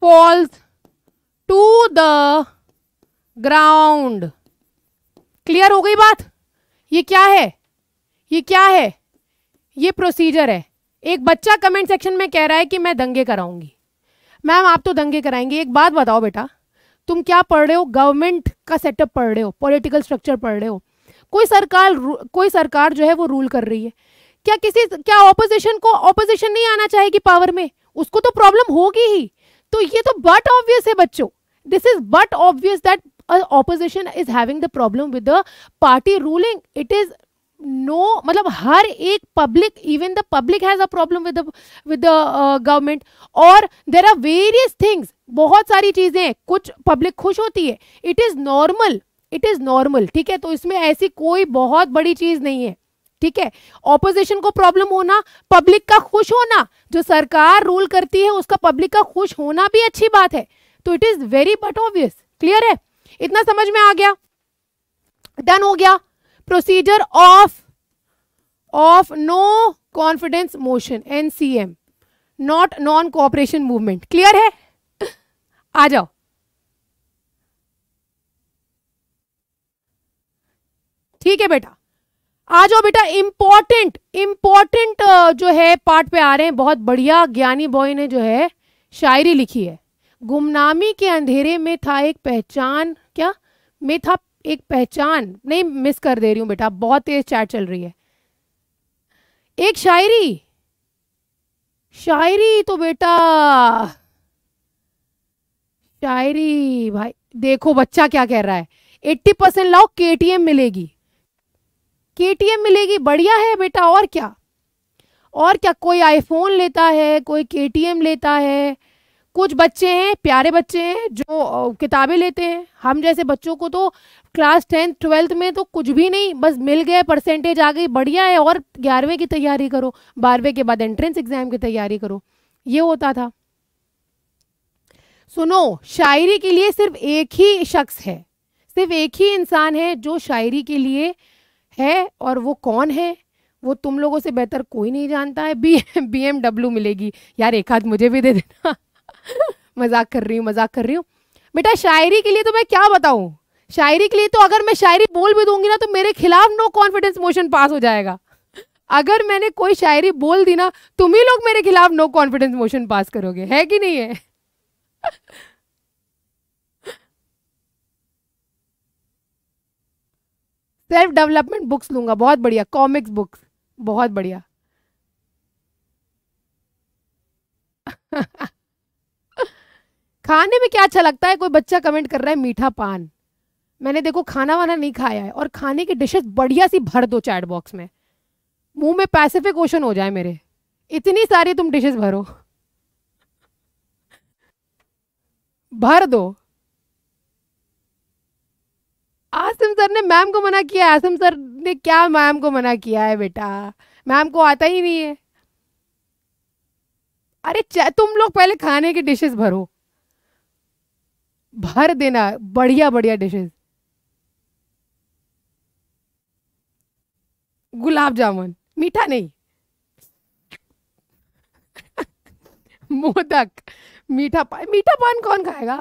falls to the ground clear ho gayi baat ye kya hai ये क्या है ये प्रोसीजर है एक बच्चा कमेंट सेक्शन में कह रहा है कि मैं दंगे कराऊंगी मैम आप तो दंगे कराएंगे एक बात बताओ बेटा तुम क्या पढ़ रहे हो गवर्नमेंट का सेटअप पढ़ रहे हो पॉलिटिकल स्ट्रक्चर पढ़ रहे हो कोई सरकार कोई सरकार जो है वो रूल कर रही है क्या किसी क्या ऑपोजिशन को ऑपोजिशन नहीं आना चाहेगी पावर में उसको तो प्रॉब्लम होगी ही तो ये तो बट ऑब्वियस है बच्चों this is but obvious that opposition is having the problem with the party ruling it is no मतलब हर एक public even the public has a problem with with the government और देर आर वेरियस थिंग्स बहुत सारी चीजें कुछ public खुश होती है it is normal it is normal ठीक है तो इसमें ऐसी कोई बहुत बड़ी चीज नहीं है ठीक है ऑपोजिशन को प्रॉब्लम होना पब्लिक का खुश होना जो सरकार रूल करती है उसका पब्लिक का खुश होना भी अच्छी बात है तो it is very but obvious clear है इतना समझ में आ गया डन हो गया procedure of of no confidence motion NCM not non cooperation movement clear है आ जाओ ठीक है बेटा आ जाओ बेटा इंपॉर्टेंट इंपॉर्टेंट जो है पार्ट पे आ रहे हैं बहुत बढ़िया ज्ञानी बॉय ने जो है शायरी लिखी है गुमनामी के अंधेरे में था एक पहचान क्या में था एक पहचान नहीं मिस कर दे रही हूं बेटा बहुत तेज चैट चल रही है एक शायरी शायरी तो बेटा शायरी भाई देखो बच्चा क्या कह रहा है एट्टी परसेंट लाओ के मिलेगी के मिलेगी बढ़िया है बेटा और क्या और क्या कोई आईफोन लेता है कोई के लेता है कुछ बच्चे हैं प्यारे बच्चे हैं जो किताबें लेते हैं हम जैसे बच्चों को तो क्लास टेंथ ट्वेल्थ में तो कुछ भी नहीं बस मिल गए परसेंटेज आ गई बढ़िया है और ग्यारहवें की तैयारी करो बारहवें के बाद एंट्रेंस एग्ज़ाम की तैयारी करो ये होता था सुनो शायरी के लिए सिर्फ एक ही शख्स है सिर्फ एक ही इंसान है जो शायरी के लिए है और वो कौन है वो तुम लोगों से बेहतर कोई नहीं जानता है बी बी एम डब्ल्यू मिलेगी यार एक हाथ मुझे भी दे देना मजाक कर रही हूँ मजाक कर रही हूँ बेटा शायरी के लिए तो मैं क्या बताऊँ शायरी के लिए तो अगर मैं शायरी बोल भी दूंगी ना तो मेरे खिलाफ नो कॉन्फिडेंस मोशन पास हो जाएगा अगर मैंने कोई शायरी बोल दी ना तुम ही लोग मेरे खिलाफ नो कॉन्फिडेंस मोशन पास करोगे है कि नहीं है सेल्फ डेवलपमेंट बुक्स लूंगा बहुत बढ़िया कॉमिक्स बुक्स बहुत बढ़िया खाने में क्या अच्छा लगता है कोई बच्चा कमेंट कर रहा है मीठा पान मैंने देखो खाना वाना नहीं खाया है और खाने की डिशेस बढ़िया सी भर दो चैट बॉक्स में मुंह में पैसिफिक ओशन हो जाए मेरे इतनी सारी तुम डिशेस भरो भर दो आसम सर ने मैम को मना किया आसम सर ने क्या मैम को मना किया है बेटा मैम को आता ही नहीं है अरे तुम लोग पहले खाने के डिशेस भरो भर देना बढ़िया बढ़िया डिशेस गुलाब जामुन मीठा नहीं मोदक मीठा पान मीठा पान कौन खाएगा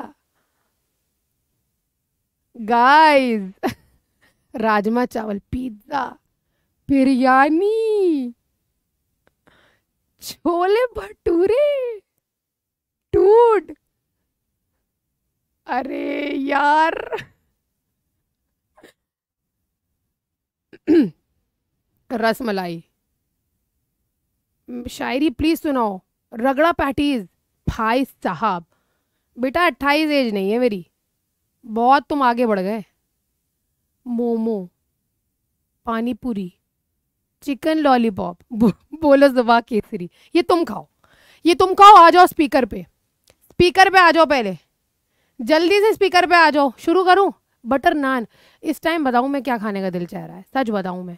गाइस राजमा चावल पिज्जा बिरयानी छोले भटूरे टूट अरे यार रसमलाई शायरी प्लीज सुनाओ रगड़ा पैटीज़ भाई साहब बेटा अट्ठाईस एज नहीं है मेरी बहुत तुम आगे बढ़ गए मोमो पानी पूरी चिकन लॉलीपॉप बोलो जबा केसरी ये तुम खाओ ये तुम खाओ आ जाओ स्पीकर पे स्पीकर पे आ जाओ पहले जल्दी से स्पीकर पे आ जाओ शुरू करूं बटर नान इस टाइम बताऊं मैं क्या खाने का दिल चाह रहा है सच बताऊं मैं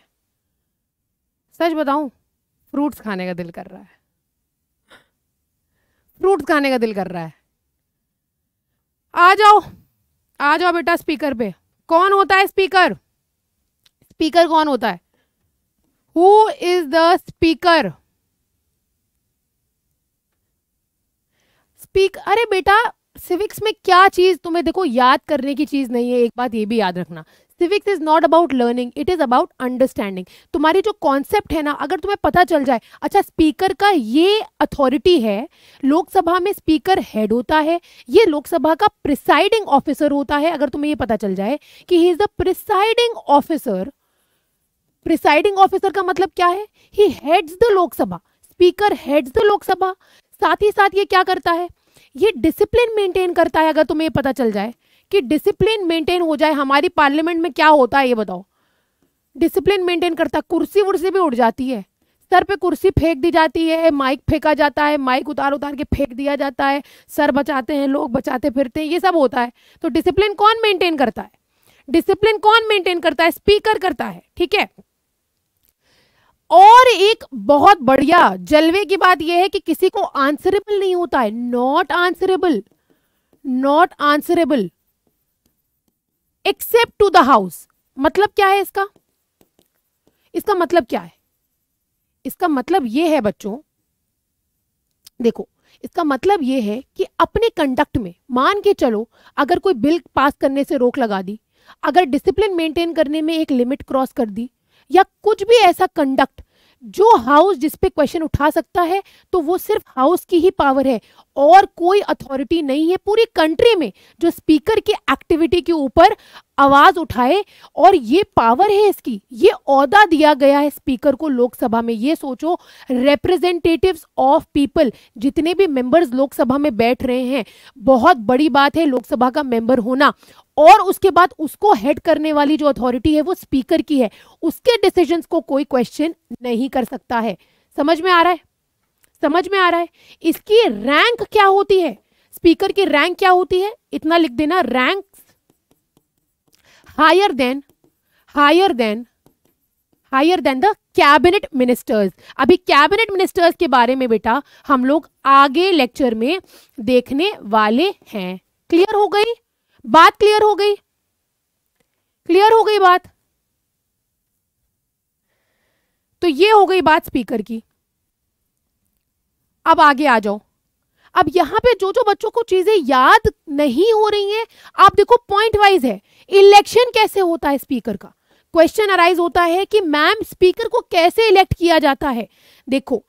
सच बताऊं फ्रूट्स खाने का दिल कर रहा है फ्रूट खाने का दिल कर रहा है आ जाओ आ जाओ बेटा स्पीकर पे कौन होता है स्पीकर स्पीकर कौन होता है who is the speaker speak अरे बेटा सिविक्स में क्या चीज तुम्हें देखो याद करने की चीज नहीं है एक बात ये भी याद रखना civics is not about learning it is about understanding तुम्हारी जो कॉन्सेप्ट है ना अगर तुम्हें पता चल जाए अच्छा स्पीकर का ये अथॉरिटी है लोकसभा में स्पीकर हेड होता है ये लोकसभा का प्रिसाइडिंग ऑफिसर होता है अगर तुम्हें ये पता चल जाए कि he is the presiding officer presiding officer का मतलब क्या है he heads the Lok Sabha speaker heads the Lok Sabha साथ ही साथ ये क्या करता है ये डिसिप्लिन मेंटेन करता है अगर तुम्हें पता चल जाए कि डिसिप्लिन मेंटेन हो जाए हमारी पार्लियामेंट में क्या होता है ये बताओ डिसिप्लिन मेंटेन करता कुर्सी वुर्सी भी उड़ जाती है सर पे कुर्सी फेंक दी जाती है माइक फेंका जाता है माइक उतार उतार के फेंक दिया जाता है सर बचाते हैं लोग बचाते फिरते हैं ये सब होता है तो डिसिप्लिन कौन मेंटेन करता है डिसिप्लिन कौन मेंटेन करता है स्पीकर करता है ठीक है और एक बहुत बढ़िया जलवे की बात यह है कि किसी को आंसरेबल नहीं होता है not answerable not answerable except to the house मतलब क्या है इसका इसका मतलब क्या है इसका मतलब ये है बच्चों देखो इसका मतलब ये है कि अपने कंडक्ट में मान के चलो अगर कोई बिल पास करने से रोक लगा दी अगर डिसिप्लिन मेंटेन करने में एक लिमिट क्रॉस कर दी या कुछ भी ऐसा कंडक्ट जो हाउस जिस पे क्वेश्चन उठा सकता है तो वो सिर्फ हाउस की ही पावर है और कोई अथॉरिटी नहीं है पूरी कंट्री में जो स्पीकर की एक्टिविटी के ऊपर आवाज उठाए और ये पावर है इसकी ये औदा दिया गया है स्पीकर को लोकसभा में ये सोचो रिप्रेजेंटेटिव्स ऑफ पीपल जितने भी मेंबर्स लोकसभा में बैठ रहे हैं बहुत बड़ी बात है लोकसभा का मेंबर होना और उसके बाद उसको हेड करने वाली जो अथॉरिटी है वो स्पीकर की है उसके डिसीजंस को कोई क्वेश्चन नहीं कर सकता है समझ में आ रहा है समझ में आ रहा है इसकी रैंक क्या होती है स्पीकर की रैंक क्या होती है इतना लिख देना rank higher than higher than higher than the cabinet ministers अभी कैबिनेट मिनिस्टर्स के बारे में बेटा हम लोग आगे लेक्चर में देखने वाले हैं क्लियर हो गई बात क्लियर हो गई क्लियर हो गई बात तो ये हो गई बात स्पीकर की अब आगे आ जाओ अब यहाँ पे जो जो बच्चों को चीजें याद नहीं हो रही हैं आप देखो पॉइंट वाइज है इलेक्शन कैसे होता है स्पीकर का क्वेश्चन अराइज होता है कि मैम स्पीकर को कैसे इलेक्ट किया जाता है देखो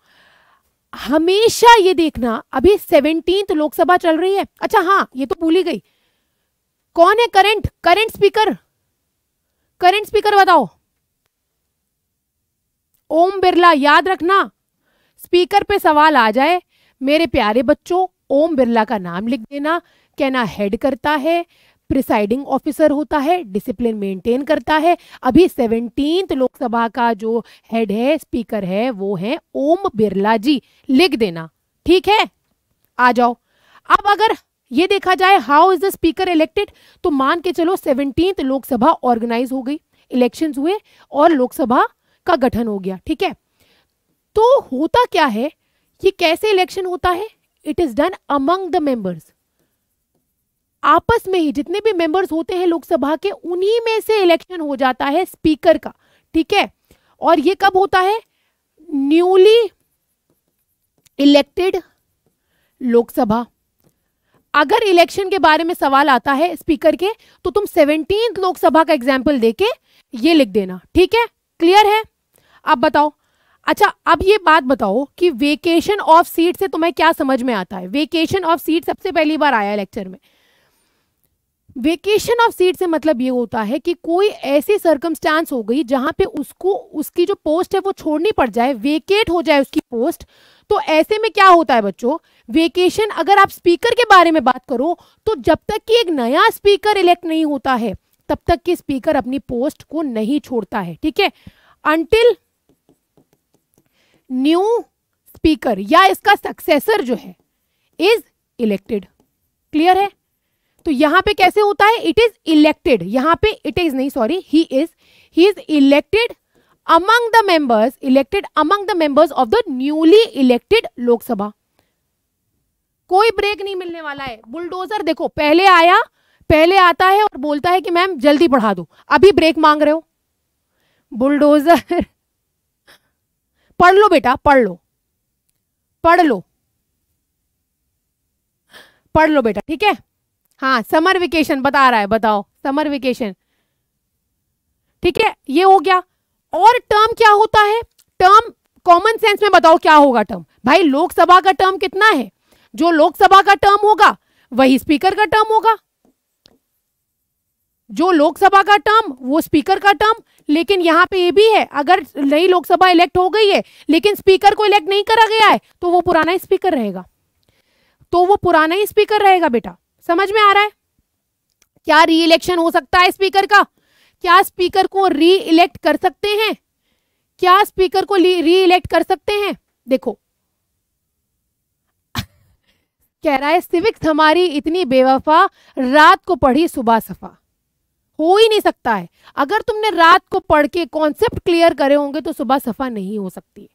हमेशा ये देखना अभी सेवनटीन लोकसभा चल रही है अच्छा हाँ ये तो भूली गई कौन है current current speaker current speaker बताओ ओम बिरला याद रखना स्पीकर पे सवाल आ जाए मेरे प्यारे बच्चों ओम बिरला का नाम लिख देना कहना हेड करता है प्रिसाइडिंग ऑफिसर होता है डिसिप्लिन मेंटेन करता है अभी सेवनटीन लोकसभा का जो हेड है स्पीकर है वो है ओम बिरला जी लिख देना ठीक है आ जाओ अब अगर ये देखा जाए how is the speaker elected तो मान के चलो सेवनटीन लोकसभा ऑर्गेनाइज हो गई इलेक्शंस हुए और लोकसभा का गठन हो गया ठीक है तो होता क्या है ये कैसे इलेक्शन होता है it is done among the members आपस में ही जितने भी मेंबर्स होते हैं लोकसभा के उन्हीं में से इलेक्शन हो जाता है स्पीकर का ठीक है और ये कब होता है न्यूली इलेक्टेड लोकसभा अगर इलेक्शन के बारे में सवाल आता है स्पीकर के तो तुम सेवनटीन लोकसभा का एग्जाम्पल देके ये लिख देना ठीक है क्लियर है अब बताओ अच्छा अब ये बात बताओ कि वेकेशन ऑफ सीट से तुम्हें क्या समझ में आता है वेकेशन ऑफ सीट सबसे पहली बार आया लेक्चर में वेकेशन ऑफ सीट से मतलब ये होता है कि कोई ऐसी सर्कमस्टांस हो गई जहां पे उसको उसकी जो पोस्ट है वो छोड़नी पड़ जाए वेकेट हो जाए उसकी पोस्ट तो ऐसे में क्या होता है बच्चों वेकेशन अगर आप स्पीकर के बारे में बात करो तो जब तक कि एक नया स्पीकर इलेक्ट नहीं होता है तब तक कि स्पीकर अपनी पोस्ट को नहीं छोड़ता है ठीक है अनटिल न्यू स्पीकर या इसका सक्सेसर जो है इज इलेक्टेड क्लियर है तो यहां पे कैसे होता है इट इज इलेक्टेड यहां पे इट इज नहीं sorry he is he is elected among the members elected among the members of the newly elected Lok Sabha कोई ब्रेक नहीं मिलने वाला है बुलडोजर देखो पहले आया पहले आता है और बोलता है कि मैम जल्दी पढ़ा दो अभी ब्रेक मांग रहे हो बुलडोजर पढ़ लो बेटा पढ़ लो पढ़ लो पढ़ लो बेटा ठीक है हाँ समर वेकेशन बता रहा है बताओ समर वेकेशन ठीक है ये हो गया और टर्म क्या होता है टर्म कॉमन सेंस में बताओ क्या होगा टर्म भाई लोकसभा का टर्म कितना है जो लोकसभा का टर्म होगा वही स्पीकर का टर्म होगा जो लोकसभा का टर्म वो स्पीकर का टर्म लेकिन यहाँ पे ये भी है अगर नई लोकसभा इलेक्ट हो गई है लेकिन स्पीकर को इलेक्ट नहीं करा गया है तो वो पुराना ही स्पीकर रहेगा तो वो पुराना ही स्पीकर रहेगा बेटा समझ में आ रहा है क्या री इलेक्शन हो सकता है स्पीकर का क्या स्पीकर को री इलेक्ट कर सकते हैं क्या स्पीकर को री इलेक्ट कर सकते हैं देखो कह रहा है सिविक्स हमारी इतनी बेवफा रात को पढ़ी सुबह सफा हो ही नहीं सकता है अगर तुमने रात को पढ़ के कॉन्सेप्ट क्लियर करे होंगे तो सुबह सफा नहीं हो सकती है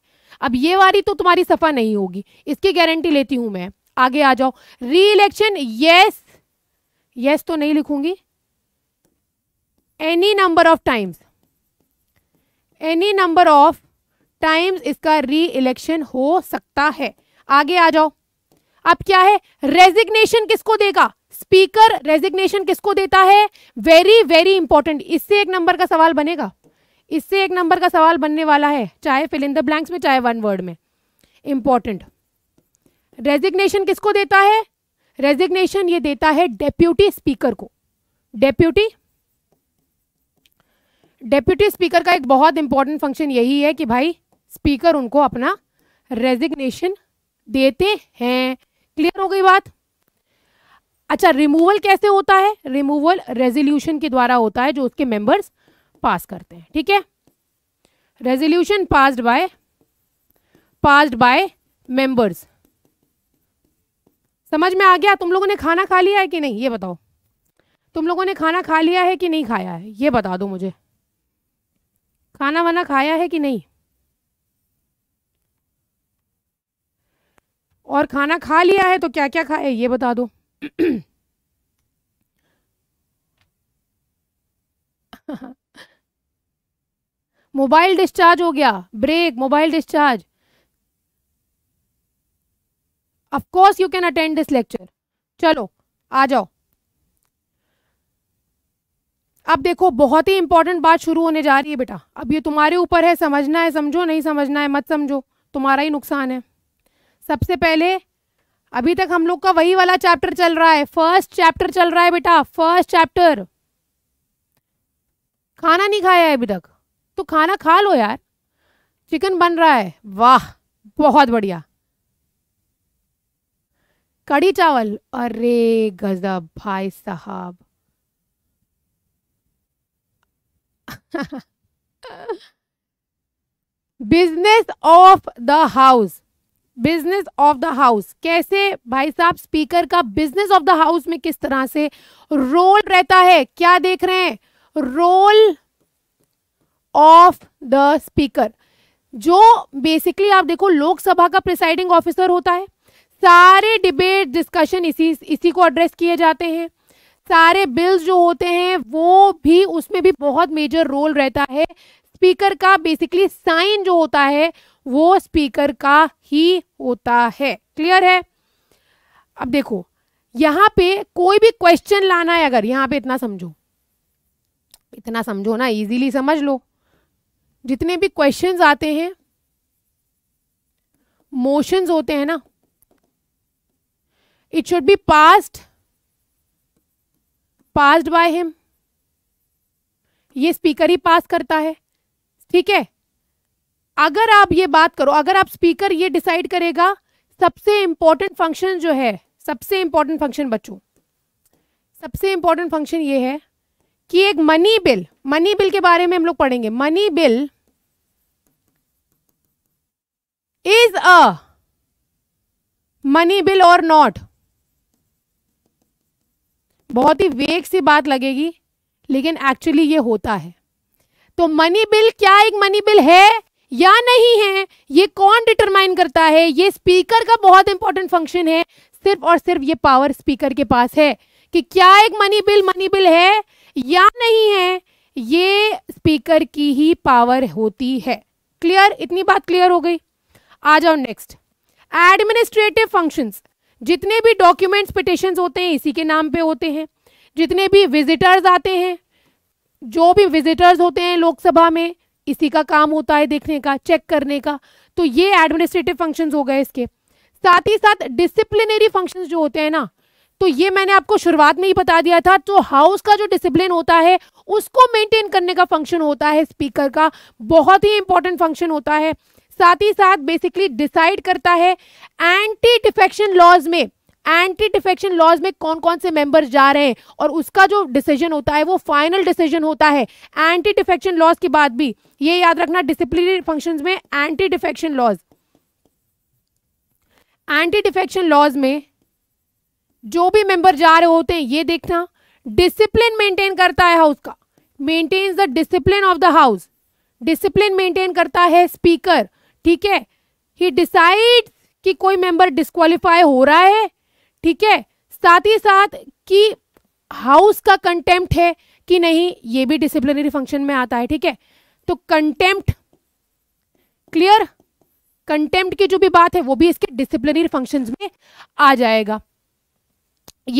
अब ये वाली तो तुम्हारी सफा नहीं होगी इसकी गारंटी लेती हूं मैं आगे आ जाओ री इलेक्शन यस यस तो नहीं लिखूंगी any number of times any number of times इसका री इलेक्शन हो सकता है आगे आ जाओ अब क्या है रेजिग्नेशन किसको देगा स्पीकर रेजिग्नेशन किसको देता है वेरी वेरी इंपॉर्टेंट इससे एक नंबर का सवाल बनेगा इससे एक नंबर का सवाल बनने वाला है चाहे फिल इन द ब्लैंक्स में चाहे वन वर्ड में इंपॉर्टेंट रेजिग्नेशन किसको देता है रेजिग्नेशन ये देता है डेप्यूटी स्पीकर को डेप्यूटी डेप्यूटी स्पीकर का एक बहुत इंपॉर्टेंट फंक्शन यही है कि भाई स्पीकर उनको अपना रेजिग्नेशन देते हैं क्लियर हो गई बात अच्छा रिमूवल कैसे होता है रिमूवल रेजोल्यूशन के द्वारा होता है जो उसके मेंबर्स पास करते हैं ठीक है resolution passed by passed by members समझ में आ गया तुम लोगों ने खाना खा लिया है कि नहीं ये बताओ तुम लोगों ने खाना खा लिया है कि नहीं खाया है ये बता दो मुझे खाना वाना खाया है कि नहीं और खाना खा लिया है तो क्या क्या खाया ये बता दो मोबाइल डिस्चार्ज हो गया break mobile discharge of course you can attend this lecture चलो आ जाओ अब देखो बहुत ही इंपॉर्टेंट बात शुरू होने जा रही है बेटा अब ये तुम्हारे ऊपर है समझना है समझो नहीं समझना है मत समझो तुम्हारा ही नुकसान है सबसे पहले अभी तक हम लोग का वही वाला चैप्टर चल रहा है फर्स्ट चैप्टर चल रहा है बेटा फर्स्ट चैप्टर खाना नहीं खाया है अभी तक तो खाना खा लो यार चिकन बन रहा है वाह बहुत बढ़िया कड़ी चावल अरे गजब भाई साहब business of the house business of the house कैसे भाई साहब स्पीकर का बिजनेस ऑफ द हाउस में किस तरह से रोल रहता है क्या देख रहे हैं रोल ऑफ द स्पीकर जो बेसिकली आप देखो लोकसभा का प्रिसाइडिंग ऑफिसर होता है सारे डिबेट डिस्कशन इसी इसी को एड्रेस किए जाते हैं सारे बिल्स जो होते हैं वो भी उसमें भी बहुत मेजर रोल रहता है स्पीकर का बेसिकली साइन जो होता है वो स्पीकर का ही होता है क्लियर है अब देखो यहाँ पे कोई भी क्वेश्चन लाना है अगर यहाँ पे इतना समझो इतना समझो ना इजीली समझ लो जितने भी क्वेश्चंस आते हैं मोशंस होते हैं ना it should be past passed by him ये स्पीकर ही पास करता है ठीक है अगर आप ये बात करो अगर आप स्पीकर ये डिसाइड करेगा सबसे इंपॉर्टेंट फंक्शन जो है सबसे इंपॉर्टेंट फंक्शन बच्चों सबसे इंपॉर्टेंट फंक्शन ये है कि एक मनी बिल मनी बिल के बारे में हम लोग पढ़ेंगे money bill is a money bill और नॉट बहुत ही वेग सी बात लगेगी लेकिन एक्चुअली ये होता है तो मनी बिल क्या एक मनी बिल है या नहीं है ये कौन डिटरमाइन करता है ये स्पीकर का बहुत इंपॉर्टेंट फंक्शन है सिर्फ और सिर्फ ये पावर स्पीकर के पास है कि क्या एक मनी बिल मनी बिल है या नहीं है ये स्पीकर की ही पावर होती है क्लियर इतनी बात क्लियर हो गई आ जाओ नेक्स्ट एडमिनिस्ट्रेटिव फंक्शंस जितने भी डॉक्यूमेंट्स पिटिशन होते हैं इसी के नाम पे होते हैं जितने भी विजिटर्स आते हैं जो भी विजिटर्स होते हैं लोकसभा में इसी का काम होता है देखने का चेक करने का तो ये एडमिनिस्ट्रेटिव फंक्शंस हो गए इसके साथ ही साथ डिसिप्लिनरी फंक्शंस जो होते हैं ना तो ये मैंने आपको शुरुआत में ही बता दिया था तो हाउस का जो डिसिप्लिन होता है उसको मेंटेन करने का फंक्शन होता है स्पीकर का बहुत ही इंपॉर्टेंट फंक्शन होता है साथ ही साथ बेसिकली डिसाइड करता है एंटी डिफेक्शन लॉज में एंटी डिफेक्शन लॉज में कौन कौन से मेंबर जा रहे हैं और उसका जो डिसीजन होता है वो फाइनल डिसीजन होता है एंटी डिफेक्शन लॉज के बाद भी ये याद रखना डिसिप्लिनरी फंक्शंस में anti defection laws anti defection laws में जो भी मेंबर जा रहे होते हैं ये देखना डिसिप्लिन मेंटेन करता है हाउस का maintain the discipline of the house discipline maintain करता है स्पीकर ठीक है ही डिसाइड कि कोई मेंबर डिस्कालीफाई हो रहा है ठीक है साथ ही साथ कि हाउस का कंटेम्प्ट है कि नहीं ये भी डिसिप्लिनरी फंक्शन में आता है ठीक है तो कंटेम्प्ट क्लियर कंटेम्प्ट की जो भी बात है वो भी इसके डिसिप्लिनरी फंक्शंस में आ जाएगा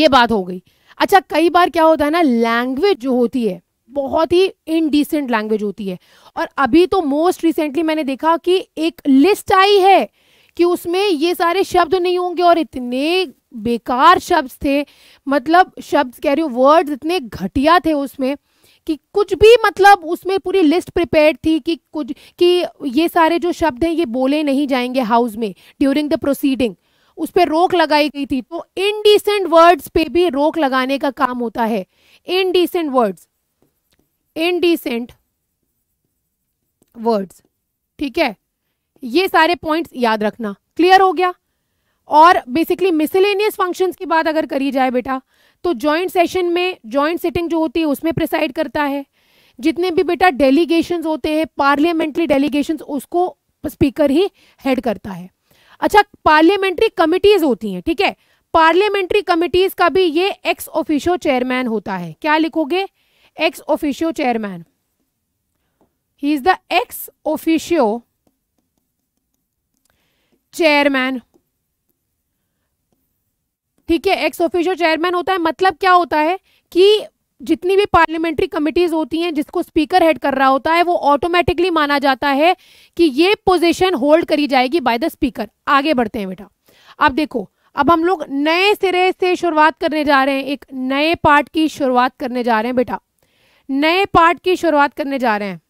ये बात हो गई अच्छा कई बार क्या होता है ना लैंग्वेज जो होती है बहुत ही इनडिसेंट लैंग्वेज होती है और अभी तो मोस्ट रिसेंटली मैंने देखा कि एक लिस्ट आई है कि उसमें ये सारे शब्द नहीं होंगे और इतने बेकार शब्द थे मतलब शब्द कह रही हूँ वर्ड्स इतने घटिया थे उसमें कि कुछ भी मतलब उसमें पूरी लिस्ट प्रिपेयर थी कि कुछ कि ये सारे जो शब्द हैं ये बोले नहीं जाएंगे हाउस में ड्यूरिंग द प्रोसीडिंग उस पर रोक लगाई गई थी तो इनडिसेंट वर्ड्स पे भी रोक लगाने का काम होता है इनडिसेंट वर्ड्स इनडिसेंट वर्ड्स ठीक है ये सारे पॉइंट्स याद रखना क्लियर हो गया और बेसिकली मिसलेनियस फंक्शंस की बात अगर करी जाए बेटा तो जॉइंट सेशन में जॉइंट सिटिंग जो होती है उसमें प्रिसाइड करता है जितने भी बेटा डेलीगेशन होते हैं पार्लियामेंट्री डेलीगेशन उसको स्पीकर ही हेड करता है अच्छा पार्लियामेंट्री कमिटीज होती हैं ठीक है पार्लियामेंट्री कमिटीज का भी ये एक्स ऑफिशियो चेयरमैन होता है क्या लिखोगे ex officio chairman he is the ex officio chairman ठीक है एक्स ऑफिशियल चेयरमैन होता है मतलब क्या होता है कि जितनी भी पार्लियामेंट्री कमिटीज होती हैं जिसको स्पीकर हेड कर रहा होता है वो ऑटोमेटिकली माना जाता है कि ये पोजीशन होल्ड करी जाएगी बाय द स्पीकर आगे बढ़ते हैं बेटा अब देखो अब हम लोग नए सिरे से शुरुआत करने जा रहे हैं एक नए पार्ट की शुरुआत करने जा रहे हैं बेटा नए पार्ट की शुरुआत करने जा रहे हैं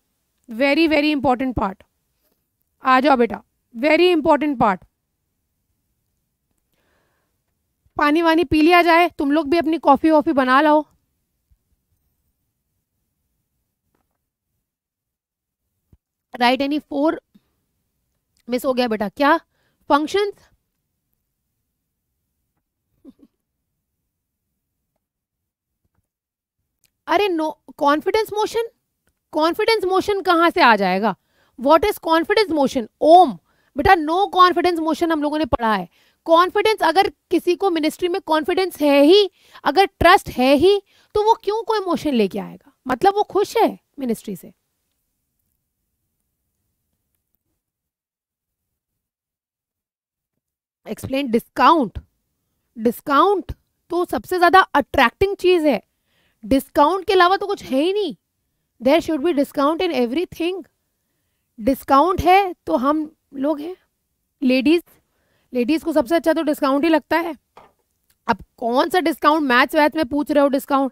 वेरी वेरी इंपॉर्टेंट पार्ट आ जाओ बेटा वेरी इंपॉर्टेंट पार्ट पानी वानी पी लिया जाए तुम लोग भी अपनी कॉफ़ी वॉफ़ी बना लो राइट एनी फोर मिस हो गया बेटा क्या फंक्शन अरे no confidence motion confidence motion कहां से आ जाएगा what is confidence motion Om बेटा नो कॉन्फिडेंस मोशन हम लोगों ने पढ़ा है कॉन्फिडेंस अगर किसी को मिनिस्ट्री में कॉन्फिडेंस है ही अगर ट्रस्ट है ही तो वो क्यों कोई मोशन लेके आएगा मतलब वो खुश है मिनिस्ट्री से एक्सप्लेन डिस्काउंट डिस्काउंट तो सबसे ज्यादा अट्रैक्टिंग चीज है डिस्काउंट के अलावा तो कुछ है ही नहीं there should be discount in everything discount है तो हम लोग हैं लेडीज़ लेडीज़ को सबसे अच्छा तो डिस्काउंट ही लगता है अब कौन सा डिस्काउंट मैच वैच में पूछ रहे हो डिस्काउंट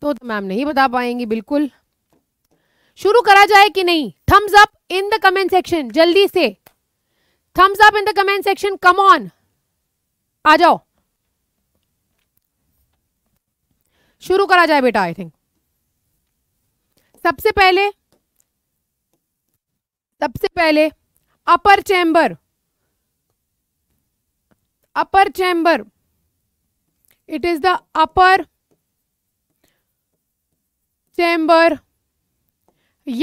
तो, तो मैम नहीं बता पाएंगी बिल्कुल शुरू करा जाए कि नहीं thumbs up in the comment section जल्दी से thumbs up in the comment section come on आ जाओ शुरू करा जाए बेटा आई थिंक सबसे पहले सबसे पहले upper chamber upper chamber it is the upper chamber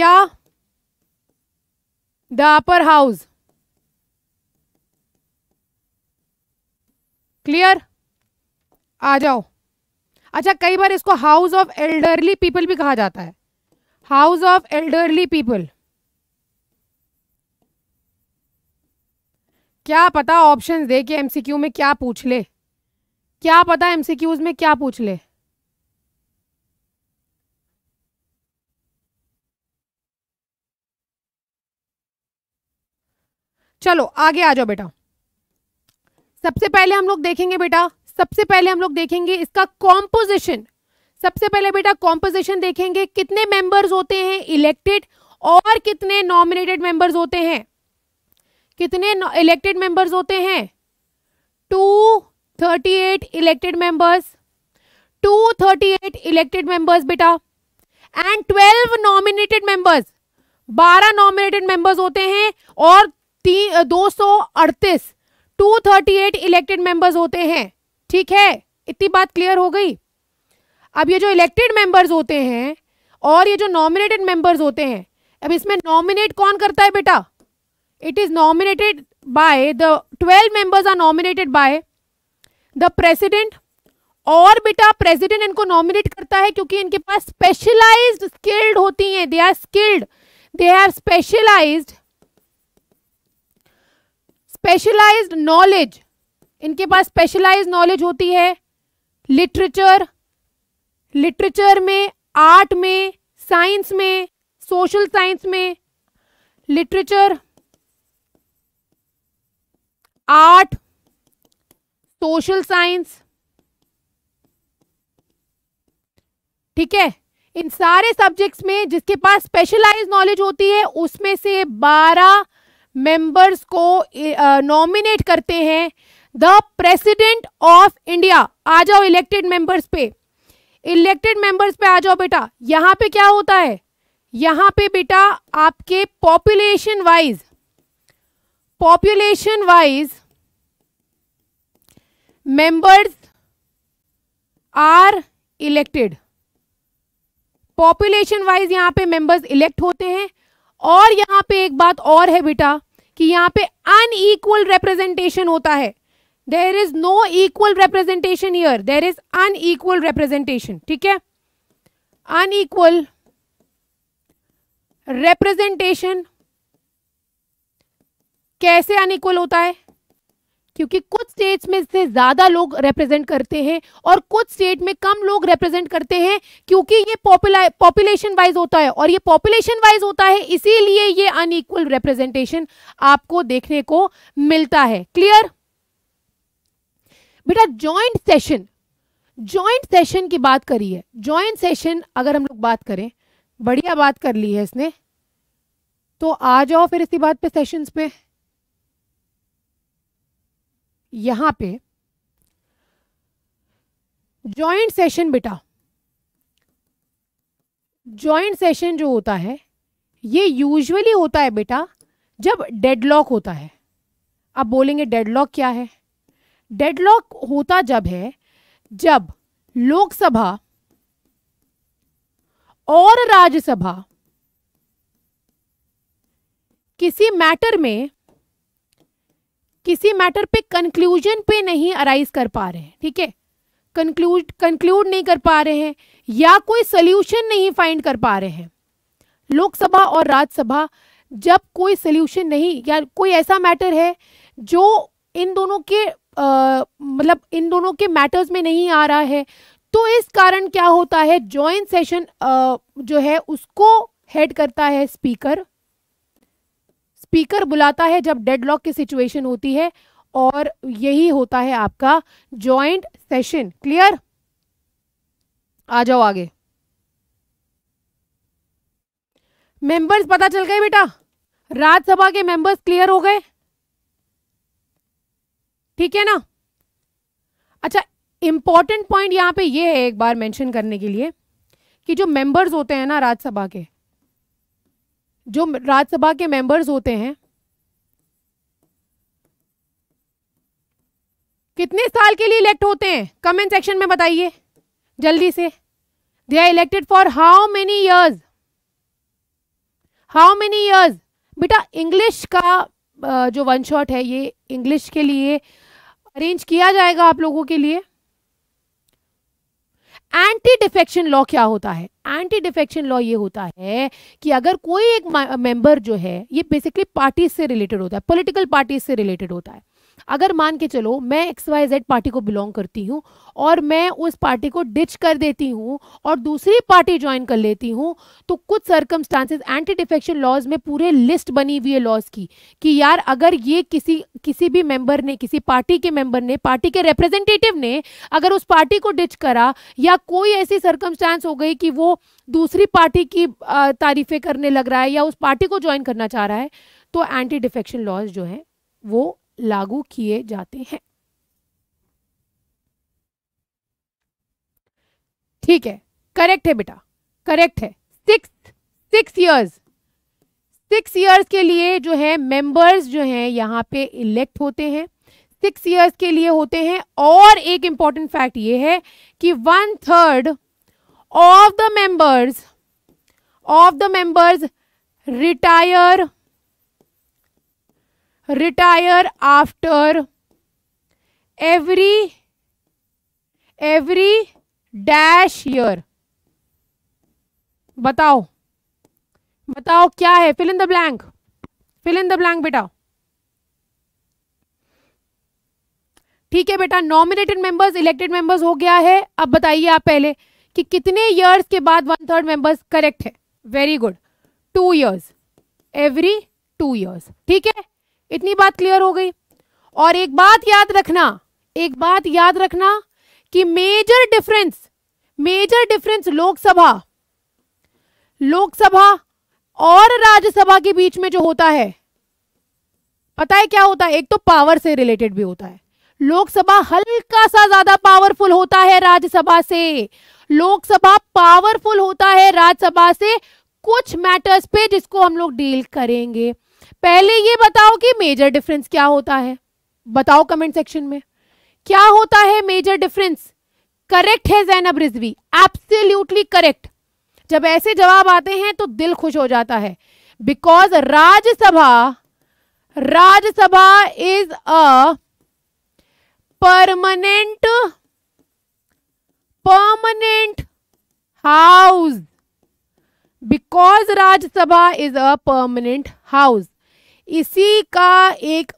या द अपर हाउस क्लियर आ जाओ अच्छा कई बार इसको हाउस ऑफ एल्डरली पीपल भी कहा जाता है हाउस ऑफ एल्डरली पीपल क्या पता ऑप्शन दे के एमसीक्यू में क्या पूछ ले क्या पता एमसीक्यूज में क्या पूछ ले चलो आगे आ जाओ बेटा सबसे पहले हम लोग देखेंगे बेटा सबसे पहले हम लोग देखेंगे इसका कॉम्पोजिशन सबसे पहले बेटा कॉम्पोजिशन देखेंगे कितने मेंबर्स होते हैं इलेक्टेड और कितने नॉमिनेटेड मेंबर्स होते हैं कितने इलेक्टेड मेंबर्स होते हैं two thirty eight elected members two thirty eight elected members बेटा एंड ट्वेल्व नॉमिनेटेड मेंबर्स बारह नॉमिनेटेड मेंबर्स होते हैं और दो सौ अड़तीस two thirty eight elected members होते हैं ठीक है इतनी बात क्लियर हो गई अब ये जो इलेक्टेड मेंबर्स होते हैं और ये जो नॉमिनेटेड मेंबर्स होते हैं अब इसमें नॉमिनेट कौन करता है बेटा it is nominated by the 12 members are nominated by the president और बेटा प्रेसिडेंट इनको नॉमिनेट करता है क्योंकि इनके पास स्पेशलाइज्ड स्किल्ड होती हैं they are skilled they have specialised specialised knowledge इनके पास स्पेशलाइज्ड नॉलेज होती है लिटरेचर लिटरेचर में आर्ट में साइंस में सोशल साइंस में लिटरेचर आर्ट सोशल साइंस ठीक है इन सारे सब्जेक्ट्स में जिसके पास स्पेशलाइज नॉलेज होती है उसमें से 12 मेंबर्स को नॉमिनेट करते हैं द प्रेसिडेंट ऑफ इंडिया आ जाओ इलेक्टेड मेंबर्स पे इलेक्टेड मेंबर्स पे आ जाओ बेटा यहां पे क्या होता है यहां पे बेटा आपके population wise population wise members are elected population wise यहाँ पे मेंबर्स इलेक्ट होते हैं और यहाँ पे एक बात और है बेटा कि यहाँ पे अनईक्वल रिप्रेजेंटेशन होता है there is no equal representation year there is unequal representation ठीक है अन रिप्रेजेंटेशन कैसे अनईक्वल होता है क्योंकि कुछ स्टेट्स में इससे ज़्यादा लोग रिप्रेजेंट करते हैं और कुछ स्टेट में कम लोग रिप्रेजेंट करते हैं क्योंकि ये पॉपुलेशन वाइज होता है और ये पॉपुलेशन वाइज होता है इसीलिए ये अनइक्वल रिप्रेजेंटेशन आपको देखने को मिलता है क्लियर बेटा ज्वाइंट सेशन ज्वाइंट सेशन की बात करी है ज्वाइंट सेशन अगर हम लोग बात करें बढ़िया बात कर ली है इसने तो आ जाओ फिर इसी बात पे सेशंस पे यहां पे जॉइंट सेशन बेटा जॉइंट सेशन जो होता है ये यूजुअली होता है बेटा जब डेडलॉक होता है अब बोलेंगे डेडलॉक क्या है डेडलॉक होता जब है जब लोकसभा और राज्यसभा किसी मैटर में किसी मैटर पे कंक्लूजन पे नहीं अराइज कर पा रहे हैं ठीक है कंक्लूड कंक्लूड नहीं कर पा रहे हैं या कोई सोल्यूशन नहीं फाइंड कर पा रहे हैं लोकसभा और राज्यसभा जब कोई सोल्यूशन नहीं या कोई ऐसा मैटर है जो इन दोनों के आ, मतलब इन दोनों के मैटर्स में नहीं आ रहा है तो इस कारण क्या होता है जॉइंट सेशन जो है उसको हेड करता है स्पीकर स्पीकर बुलाता है जब डेडलॉक की सिचुएशन होती है और यही होता है आपका ज्वाइंट सेशन क्लियर आ जाओ आगे मेंबर्स पता चल गए बेटा राज्यसभा के मेंबर्स क्लियर हो गए ठीक है ना अच्छा इंपॉर्टेंट पॉइंट यहां पे ये है एक बार मेंशन करने के लिए कि जो मेंबर्स होते हैं ना राज्यसभा के जो राज्यसभा के मेंबर्स होते हैं कितने साल के लिए इलेक्ट होते हैं कमेंट सेक्शन में बताइए जल्दी से they are elected for how many years how many years बेटा इंग्लिश का जो वन शॉट है ये इंग्लिश के लिए अरेंज किया जाएगा आप लोगों के लिए एंटी डिफेक्शन लॉ क्या होता है एंटी डिफेक्शन लॉ ये होता है कि अगर कोई एक मेंबर जो है ये बेसिकली पार्टी से रिलेटेड होता है पॉलिटिकल पार्टी से रिलेटेड होता है अगर मान के चलो मैं एक्स वाई जेड पार्टी को बिलोंग करती हूँ और मैं उस पार्टी को डिच कर देती हूँ और दूसरी पार्टी ज्वाइन कर लेती हूँ तो कुछ सर्कमस्टांसेस एंटी डिफेक्शन लॉज में पूरे लिस्ट बनी हुई है लॉज की कि यार अगर ये किसी किसी भी मेंबर ने किसी पार्टी के मेंबर ने पार्टी के रिप्रेजेंटेटिव ने अगर उस पार्टी को डिच करा या कोई ऐसी सर्कमस्टांस हो गई कि वो दूसरी पार्टी की तारीफें करने लग रहा है या उस पार्टी को ज्वाइन करना चाह रहा है तो एंटी डिफेक्शन लॉज जो है वो लागू किए जाते हैं ठीक है करेक्ट है बेटा करेक्ट है six six years six years के लिए जो है मेंबर्स जो हैं यहाँ पे इलेक्ट होते हैं सिक्स ईयर्स के लिए होते हैं और एक इंपॉर्टेंट फैक्ट ये है कि one third of the members of the members retire retire after every every dash year बताओ बताओ क्या है fill in the blank fill in the blank बेटा ठीक है बेटा नॉमिनेटेड मेंबर्स इलेक्टेड मेंबर्स हो गया है अब बताइए आप पहले कि कितने इयर्स के बाद वन थर्ड मेंबर्स करेक्ट है very good two years every two years ठीक है इतनी बात क्लियर हो गई और एक बात याद रखना एक बात याद रखना कि major difference major difference Lok Sabha Lok Sabha और राज्यसभा के बीच में जो होता है पता है क्या होता है एक तो पावर से रिलेटेड भी होता है लोकसभा हल्का सा ज्यादा पावरफुल होता है राज्यसभा से लोकसभा पावरफुल होता है राज्यसभा से कुछ मैटर्स पे जिसको हम लोग डील करेंगे पहले ये बताओ कि मेजर डिफरेंस क्या होता है बताओ कमेंट सेक्शन में क्या होता है मेजर डिफरेंस करेक्ट है जैनब रिजवी एब्सोल्युटली करेक्ट जब ऐसे जवाब आते हैं तो दिल खुश हो जाता है because Rajya Sabha Rajya Sabha is a permanent permanent house because Rajya Sabha is a permanent house इसी का एक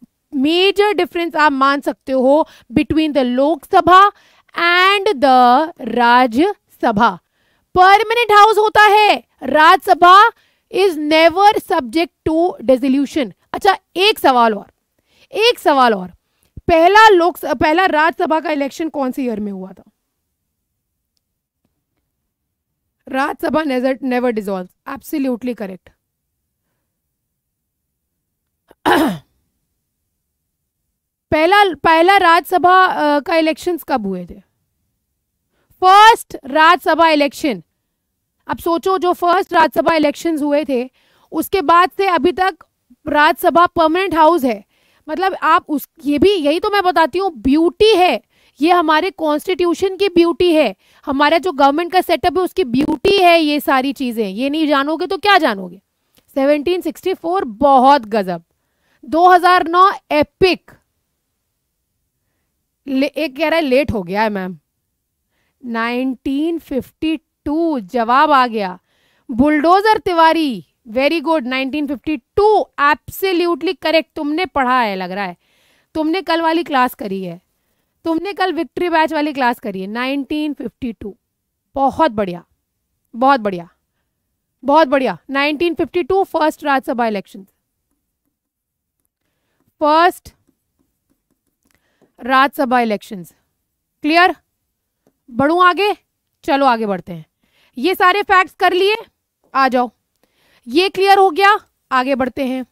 मेजर डिफरेंस आप मान सकते हो between the Lok Sabha and the Rajya Sabha permanent house होता है Rajya Sabha is never subject to dissolution अच्छा एक सवाल और एक सवाल और पहला लोक पहला राज्यसभा का इलेक्शन कौन से ईयर में हुआ था Rajya Sabha never dissolve absolutely correct पहला पहला राज्यसभा का इलेक्शंस कब हुए थे फर्स्ट राज्यसभा इलेक्शन अब सोचो जो फर्स्ट राज्यसभा इलेक्शंस हुए थे उसके बाद से अभी तक राज्यसभा परमानेंट हाउस है मतलब आप उस ये भी यही तो मैं बताती हूँ ब्यूटी है ये हमारे कॉन्स्टिट्यूशन की ब्यूटी है हमारा जो गवर्नमेंट का सेटअप है उसकी ब्यूटी है ये सारी चीज़ें ये नहीं जानोगे तो क्या जानोगे 1764 बहुत गजब 2009 एपिक एक कह रहा है लेट हो गया है मैम 1952 जवाब आ गया bulldozer Tiwari very good 1952 absolutely correct तुमने पढ़ा है लग रहा है तुमने कल वाली क्लास करी है तुमने कल विक्ट्री बैच वाली क्लास करी है 1952 बहुत बढ़िया बहुत बढ़िया बहुत बढ़िया 1952 first Rajya Sabha election first Rajya Sabha elections clear बढ़ू आगे चलो आगे बढ़ते हैं ये सारे फैक्ट्स कर लिए आ जाओ ये क्लियर हो गया आगे बढ़ते हैं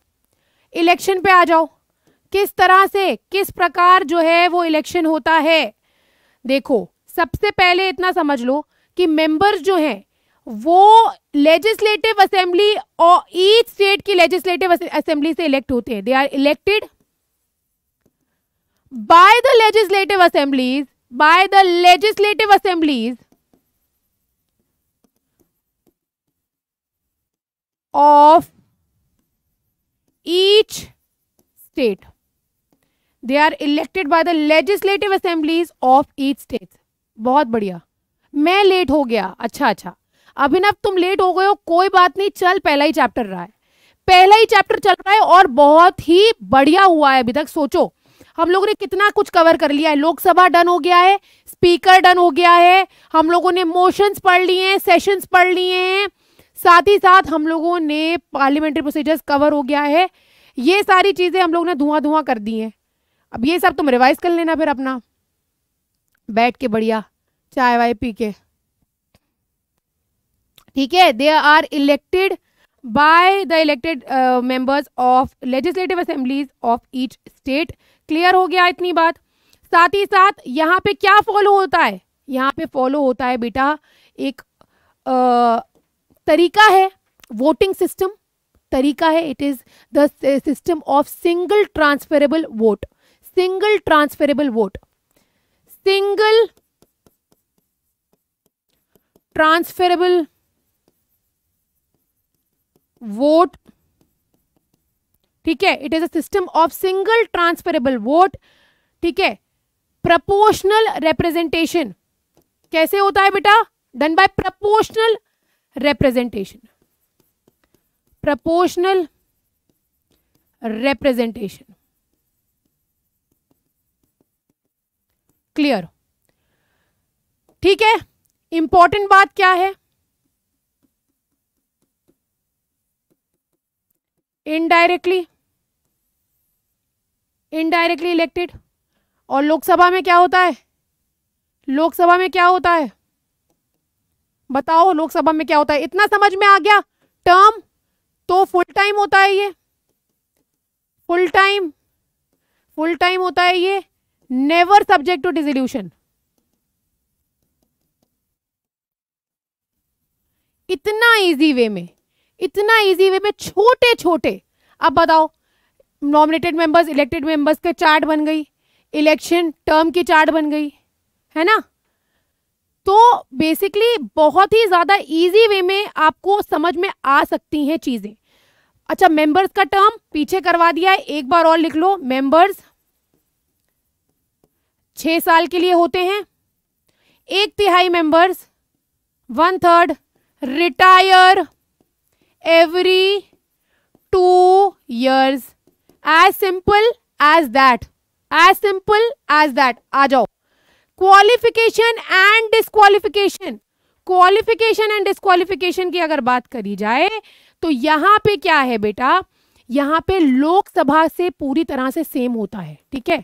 इलेक्शन पे आ जाओ किस तरह से किस प्रकार जो है वो इलेक्शन होता है देखो सबसे पहले इतना समझ लो कि मेंबर्स जो हैं वो लेजिस्लेटिव असेंबली और ईच स्टेट की लेजिस्लेटिव असेंबली से इलेक्ट होते हैं they are elected by the legislative assemblies by the legislative assemblies of each state they are elected by the legislative assemblies of each state bahut badhiya मैं late हो गया अच्छा अच्छा अभिनव तुम लेट हो गए हो कोई बात नहीं चल पहला ही चैप्टर रहा है पहला ही चैप्टर चल रहा है और बहुत ही बढ़िया हुआ है अभी तक सोचो हम लोगों ने कितना कुछ कवर कर लिया है लोकसभा डन हो गया है स्पीकर डन हो गया है हम लोगों ने मोशंस पढ़ लिए हैं सेशंस पढ़ लिए हैं साथ ही साथ हम लोगों ने पार्लियामेंट्री प्रोसीजर्स कवर हो गया है ये सारी चीज़ें हम लोगों ने धुआं धुआं कर दी हैं अब ये सब तुम रिवाइज कर लेना फिर अपना बैठ के बढ़िया चाय वाय पी के ठीक है they are elected by the elected members of legislative assemblies of each state clear हो गया इतनी बात साथ ही साथ यहाँ पे क्या फॉलो होता है यहाँ पे फॉलो होता है बेटा एक आ, तरीका है वोटिंग सिस्टम तरीका है it is the system of single transferable vote single transferable vote single transferable vote ठीक है it is a system of single transferable vote ठीक है प्रपोर्शनल रिप्रेजेंटेशन कैसे होता है बेटा done by proportional representation proportional representation clear ठीक है इंपॉर्टेंट बात क्या है इनडायरेक्टली इनडायरेक्टली इलेक्टेड और लोकसभा में क्या होता है लोकसभा में क्या होता है बताओ लोकसभा में क्या होता है इतना समझ में आ गया टर्म तो फुल टाइम होता है ये फुल टाइम फुल टाइम होता है ये नेवर सब्जेक्ट टू डिजोल्यूशन इतना इजी वे में इतना इजी वे में छोटे छोटे अब बताओ नॉमिनेटेड मेंबर्स इलेक्टेड मेंबर्स के चार्ट बन गई इलेक्शन टर्म की चार्ट बन गई है ना तो बेसिकली बहुत ही ज़्यादा इजी वे में आपको समझ में आ सकती हैं चीज़ें अच्छा मेंबर्स का टर्म पीछे करवा दिया है एक बार और लिख लो मेंबर्स छः साल के लिए होते हैं एक तिहाई members one third retire every two years as simple as that as simple as that आ जाओ qualification and disqualification qualification and disqualification की अगर बात करी जाए तो यहां पे क्या है बेटा यहाँ पे लोकसभा से पूरी तरह से सेम होता है ठीक है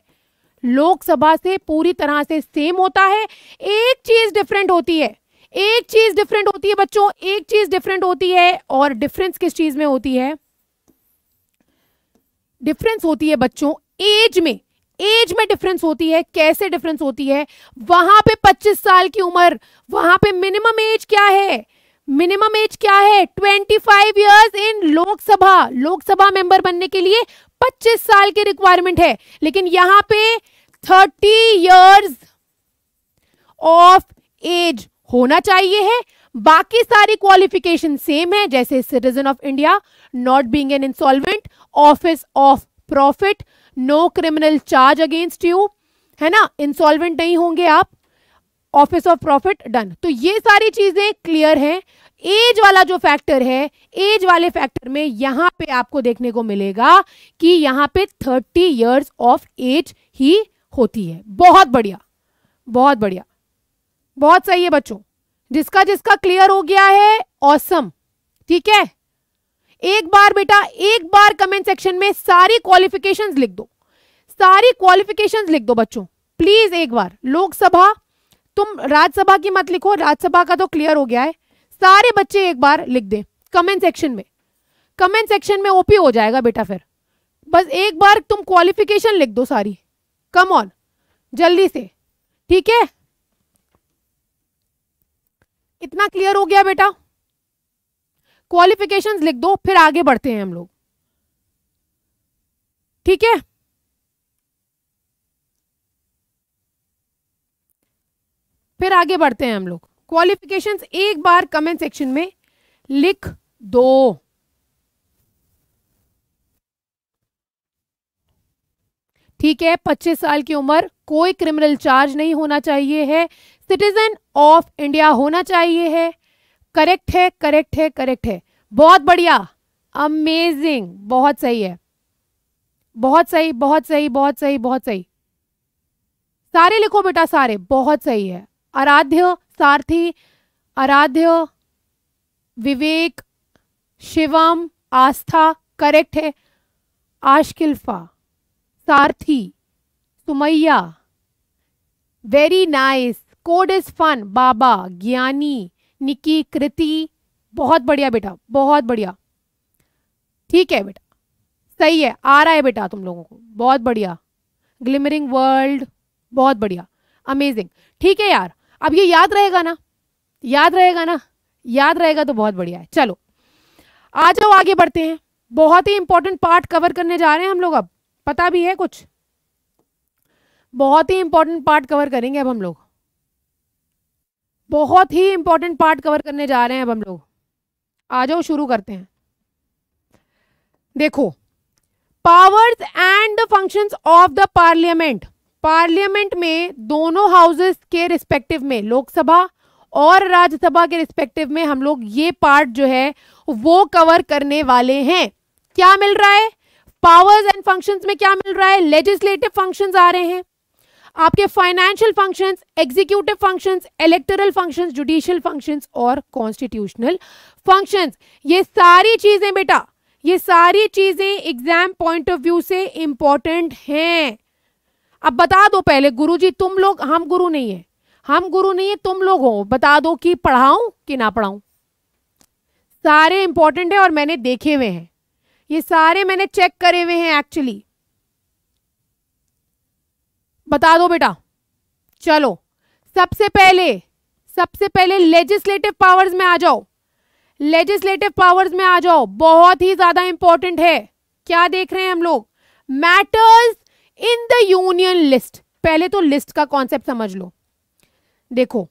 लोकसभा से पूरी तरह से सेम होता है एक चीज डिफरेंट होती है एक चीज डिफरेंट होती है बच्चों एक चीज डिफरेंट होती है और डिफरेंस किस चीज में होती है डिफरेंस होती है बच्चों एज में एज में डिफरेंस होती है कैसे डिफरेंस होती है वहां पे 25 साल की उम्र वहां पे मिनिमम एज क्या है मिनिमम एज क्या है 25 five years in Lok Sabha Lok Sabha member बनने के लिए 25 साल की रिक्वायरमेंट है लेकिन यहां पे 30 ईयर्स ऑफ एज होना चाहिए है बाकी सारी क्वालिफिकेशन सेम है जैसे citizen of India not being an insolvent office of profit no criminal charge against you है ना इंसॉल्वेंट नहीं होंगे आप ऑफिस ऑफ प्रॉफिट डन तो ये सारी चीजें क्लियर हैं एज वाला जो फैक्टर है एज वाले फैक्टर में यहां पे आपको देखने को मिलेगा कि यहां पे थर्टी इयर्स ऑफ एज ही होती है बहुत बढ़िया बहुत बढ़िया बहुत सही है बच्चों जिसका जिसका क्लियर हो गया है ऑसम ठीक है एक बार बेटा एक बार कमेंट सेक्शन में सारी क्वालिफिकेशंस लिख दो सारी क्वालिफिकेशंस लिख दो बच्चों प्लीज एक बार लोकसभा तुम राज्यसभा की मत लिखो राज्यसभा का तो क्लियर हो गया है सारे बच्चे एक बार लिख दें कमेंट सेक्शन में कमेंट सेक्शन में ओपी हो जाएगा बेटा फिर बस एक बार तुम क्वालिफिकेशन लिख दो सारी कम ऑन जल्दी से ठीक है इतना क्लियर हो गया बेटा क्वालिफिकेशन लिख दो फिर आगे बढ़ते हैं हम लोग ठीक है फिर आगे बढ़ते हैं हम लोग क्वालिफिकेशंस एक बार कमेंट सेक्शन में लिख दो ठीक है 25 साल की उम्र कोई क्रिमिनल चार्ज नहीं होना चाहिए है सिटीजन ऑफ इंडिया होना चाहिए है करेक्ट है करेक्ट है करेक्ट है बहुत बढ़िया अमेजिंग बहुत सही है बहुत सही बहुत सही बहुत सही बहुत सही सारे लिखो बेटा सारे बहुत सही है आराध्य सारथी आराध्य विवेक शिवम आस्था करेक्ट है आशकिल्फा Sarathi Sumaiya very nice code is fun Baba Gyani Nikki कृति बहुत बढ़िया बेटा बहुत बढ़िया ठीक है बेटा सही है आ रहा है बेटा तुम लोगों को बहुत बढ़िया ग्लिमरिंग वर्ल्ड बहुत बढ़िया अमेजिंग ठीक है यार अब ये याद रहेगा ना याद रहेगा ना याद रहेगा तो बहुत बढ़िया है चलो आ जाओ आगे बढ़ते हैं बहुत ही इंपॉर्टेंट पार्ट कवर करने जा रहे हैं हम लोग अब पता भी है कुछ बहुत ही इंपॉर्टेंट पार्ट कवर करेंगे अब हम लोग बहुत ही इंपॉर्टेंट पार्ट कवर करने जा रहे हैं अब हम लोग आ जाओ शुरू करते हैं देखो powers and the functions of the parliament parliament में दोनों हाउसेस के रिस्पेक्टिव में लोकसभा और राज्यसभा के रिस्पेक्टिव में हम लोग ये पार्ट जो है वो कवर करने वाले हैं क्या मिल रहा है पावर्स एंड फंक्शंस में क्या मिल रहा है लेजिस्लेटिव फंक्शंस आ रहे हैं आपके financial functions, executive functions, electoral functions, judicial functions और कॉन्स्टिट्यूशनल फंक्शंस ये सारी चीजें बेटा ये सारी चीजें एग्जाम पॉइंट ऑफ व्यू से इंपॉर्टेंट हैं अब बता दो पहले गुरुजी तुम लोग हम गुरु नहीं है हम गुरु नहीं है तुम लोग हो बता दो कि पढ़ाऊं कि ना पढ़ाऊं सारे इंपॉर्टेंट है और मैंने देखे हुए हैं ये सारे मैंने चेक करे हुए हैं एक्चुअली बता दो बेटा चलो सबसे पहले सबसे पहले लेजिस्लेटिव पावर्स में आ जाओ लेजिस्लेटिव पावर्स में आ जाओ बहुत ही ज्यादा इंपॉर्टेंट है क्या देख रहे हैं हम लोग matters in the union list पहले तो लिस्ट का कॉन्सेप्ट समझ लो देखो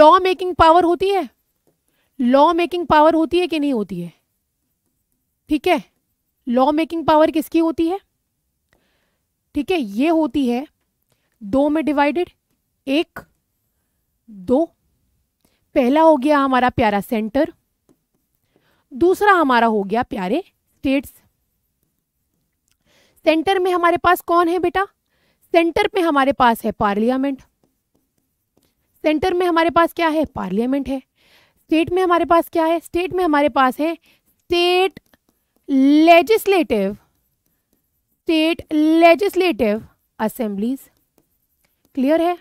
लॉ मेकिंग पावर होती है लॉ मेकिंग पावर होती है कि नहीं होती है ठीक है लॉ मेकिंग पावर किसकी होती है ठीक है ये होती है दो में डिवाइडेड एक दो पहला हो गया हमारा प्यारा सेंटर दूसरा हमारा हो गया प्यारे स्टेट्स सेंटर में हमारे पास कौन है बेटा सेंटर में हमारे पास है पार्लियामेंट सेंटर में हमारे पास क्या है पार्लियामेंट है स्टेट में हमारे पास क्या है स्टेट में हमारे पास है state legislative state legislative assemblies clear है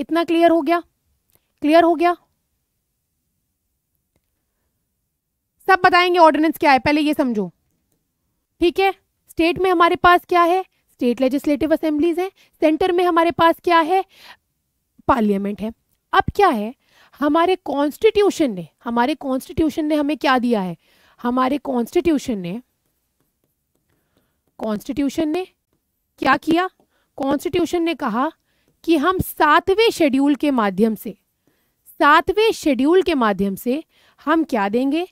इतना क्लियर हो गया क्लियर हो गया सब बताएंगे ऑर्डिनेंस क्या है पहले ये समझो ठीक है स्टेट में हमारे पास क्या है स्टेट लेजिस्लेटिव असेंबलीज हैं सेंटर में हमारे पास क्या है पार्लियामेंट है अब क्या है हमारे कॉन्स्टिट्यूशन ने हमारे कॉन्स्टिट्यूशन ने हमें क्या दिया है हमारे कॉन्स्टिट्यूशन ने कॉन्स्टिट्यूशन ने क्या किया कॉन्स्टिट्यूशन ने कहा कि हम सातवें शेड्यूल के माध्यम से सातवें शेड्यूल के माध्यम से हम क्या देंगे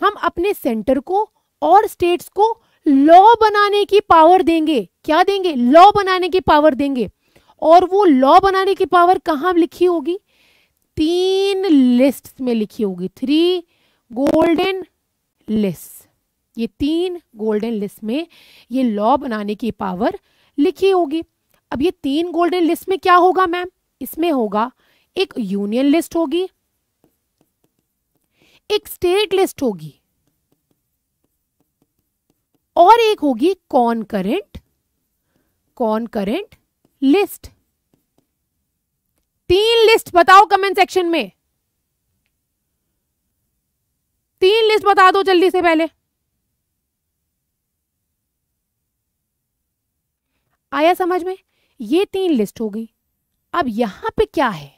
हम अपने सेंटर को और स्टेट्स को लॉ बनाने की पावर देंगे क्या देंगे लॉ बनाने की पावर देंगे और वो लॉ बनाने की पावर कहाँ लिखी होगी तीन लिस्ट में लिखी होगी थ्री गोल्डन लिस्ट ये तीन गोल्डन लिस्ट में ये लॉ बनाने की पावर लिखी होगी अब ये तीन गोल्डन लिस्ट में क्या होगा मैम इसमें होगा एक यूनियन लिस्ट होगी एक स्टेट लिस्ट होगी और एक होगी concurrent concurrent list तीन लिस्ट बताओ कमेंट सेक्शन में तीन लिस्ट बता दो जल्दी से पहले आया समझ में ये तीन लिस्ट हो गई अब यहाँ पे क्या है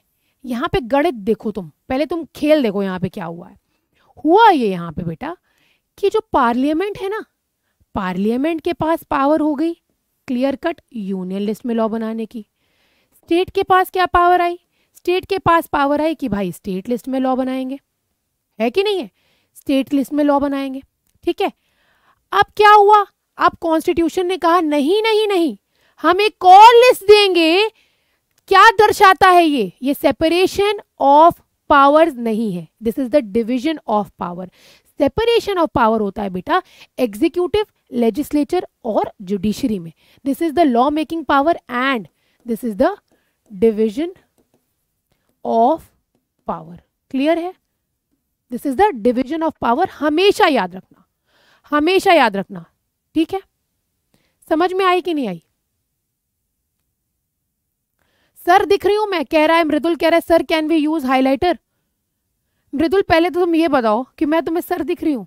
यहाँ पे गणित देखो तुम पहले तुम खेल देखो यहाँ पे क्या हुआ है हुआ ये यहाँ पे बेटा कि जो पार्लियामेंट है ना पार्लियामेंट के पास पावर हो गई क्लियर कट यूनियन लिस्ट में लॉ बनाने की स्टेट के पास क्या पावर आई स्टेट के पास पावर आई कि भाई स्टेट लिस्ट में लॉ बनाएंगे है कि नहीं है स्टेट लिस्ट में लॉ बनाएंगे ठीक है अब क्या हुआ अब कॉन्स्टिट्यूशन ने कहा नहीं नहीं नहीं हम एक कॉल लिस्ट देंगे क्या दर्शाता है ये ये सेपरेशन ऑफ पावर्स नहीं है this is the division of power separation of power होता है बेटा एग्जीक्यूटिव लेजिस्लेचर और जुडिशरी में this is the law making power and this is the division of power clear है this is the division of power हमेशा याद रखना हमेशा याद रखना ठीक है समझ में आई कि नहीं आई सर दिख रही हूं मैं कह रहा है मृदुल कह रहा है sir can we use highlighter Mridul पहले तो तुम ये बताओ कि मैं तुम्हें सर दिख रही हूं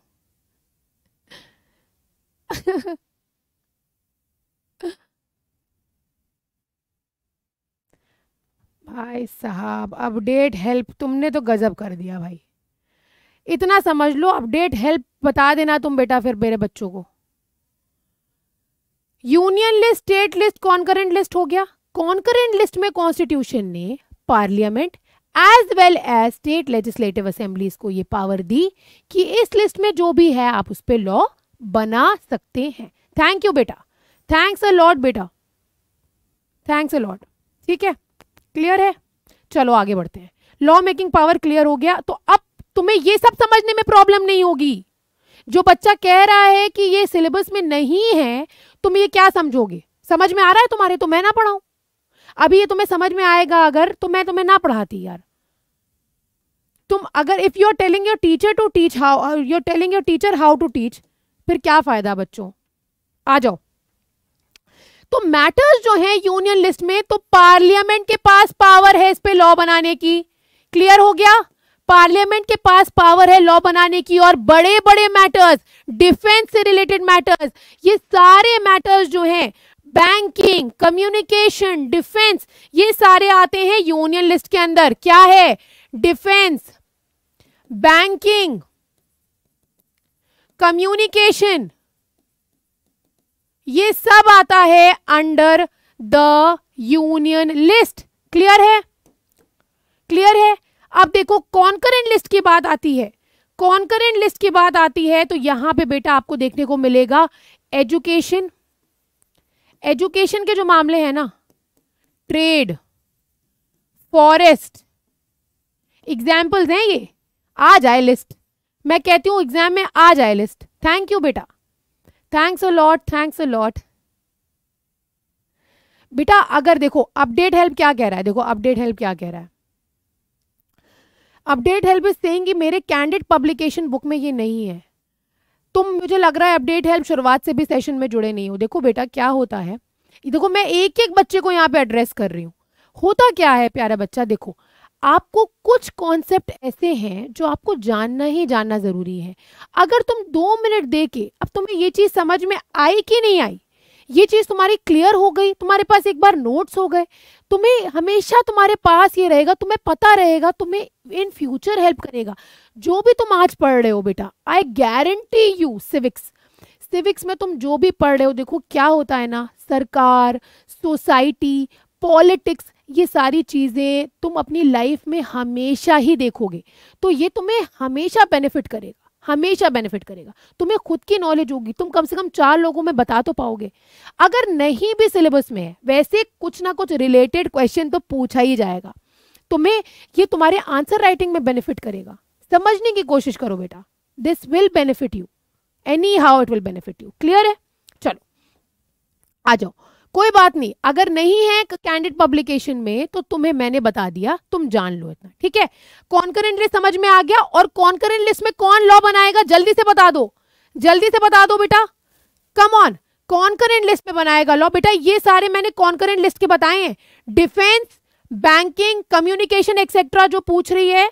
भाई साहब अपडेट हेल्प तुमने तो गजब कर दिया भाई इतना समझ लो अपडेट हेल्प बता देना तुम बेटा फिर मेरे बच्चों को union list state list concurrent list हो गया कॉन्करेंट लिस्ट में कॉन्स्टिट्यूशन ने parliament as well as state legislative assemblies को ये पावर दी कि इस लिस्ट में जो भी है आप उस पर लॉ बना सकते हैं थैंक यू बेटा थैंक्स अ लॉर्ड बेटा थैंक्स अ लॉर्ड ठीक है क्लियर है चलो आगे बढ़ते हैं लॉ मेकिंग पावर क्लियर हो गया तो अब तुम्हें ये सब समझने में प्रॉब्लम नहीं होगी जो बच्चा कह रहा है कि ये सिलेबस में नहीं है तुम ये क्या समझोगे समझ में आ रहा है तुम्हारे तो मैं ना पढ़ाऊं अभी ये तुम्हें समझ में आएगा अगर तो मैं तुम्हें ना पढ़ाती यार तुम अगर if you are telling your teacher to teach how you are telling your teacher how to teach फिर क्या फ़ायदा बच्चों आ जाओ तो मैटर्स जो है यूनियन लिस्ट में तो पार्लियामेंट के पास पावर है इस पे लॉ बनाने की क्लियर हो गया पार्लियामेंट के पास पावर है लॉ बनाने की और बड़े बड़े मैटर्स डिफेंस से रिलेटेड मैटर्स ये सारे मैटर्स जो हैं बैंकिंग कम्युनिकेशन डिफेंस ये सारे आते हैं यूनियन लिस्ट के अंदर क्या है डिफेंस बैंकिंग कम्युनिकेशन ये सब आता है under the union list clear है क्लियर है अब देखो कॉन्करेंट लिस्ट की बात आती है कॉन्करेंट लिस्ट की बात आती है तो यहां पे बेटा आपको देखने को मिलेगा एजुकेशन एजुकेशन के जो मामले हैं ना ट्रेड फॉरेस्ट एग्जाम्पल्स हैं ये आ जाए लिस्ट मैं कहती हूँ एग्जाम में आ जाए लिस्ट थैंक यू बेटा thanks a lot thanks a lot बेटा अगर देखो अपडेट हेल्प क्या कह रहा है देखो अपडेट हेल्प क्या कह रहा है अपडेट हेल्प इज सेइंग कि मेरे कैंडिडेट पब्लिकेशन बुक में ये नहीं है तुम मुझे लग रहा है अपडेट हेल्प शुरुआत से भी सेशन में जुड़े नहीं हो देखो बेटा क्या होता है देखो मैं एक एक बच्चे को यहाँ पे एड्रेस कर रही हूँ होता क्या है प्यारा बच्चा देखो आपको कुछ कॉन्सेप्ट ऐसे हैं जो आपको जानना ही जानना ज़रूरी है अगर तुम दो मिनट दे के अब तुम्हें ये चीज़ समझ में आई कि नहीं आई ये चीज़ तुम्हारी क्लियर हो गई तुम्हारे पास एक बार नोट्स हो गए तुम्हें हमेशा तुम्हारे पास ये रहेगा तुम्हें पता रहेगा तुम्हें इन फ्यूचर हेल्प करेगा जो भी तुम आज पढ़ रहे हो बेटा I guarantee you civics civics में तुम जो भी पढ़ रहे हो देखो क्या होता है ना सरकार सोसाइटी पॉलिटिक्स ये सारी चीज़ें तुम अपनी लाइफ में हमेशा ही देखोगे तो ये तुम्हें हमेशा बेनिफिट करेगा हमेशा बेनिफिट करेगा तुम्हें खुद की नॉलेज होगी तुम कम से कम चार लोगों में बता तो पाओगे अगर नहीं भी सिलेबस में है वैसे कुछ ना कुछ रिलेटेड क्वेश्चन तो पूछा ही जाएगा तुम्हें ये तुम्हारे आंसर राइटिंग में बेनिफिट करेगा समझने की कोशिश करो बेटा this will benefit you anyhow it will benefit you clear है चलो आ जाओ कोई बात नहीं अगर नहीं है कैंडिडेट पब्लिकेशन में तो तुम्हें मैंने बता दिया तुम जान लो इतना ठीक है कॉन्करेंट लिस्ट समझ में आ गया और कॉन्करेंट लिस्ट में कौन लॉ बनाएगा जल्दी से बता दो जल्दी से बता दो बेटा कम ऑन कॉन्करेंट लिस्ट में बनाएगा लॉ बेटा ये सारे मैंने कॉन्करेंट लिस्ट के बताए हैं डिफेंस बैंकिंग कम्युनिकेशन एक्सेट्रा जो पूछ रही है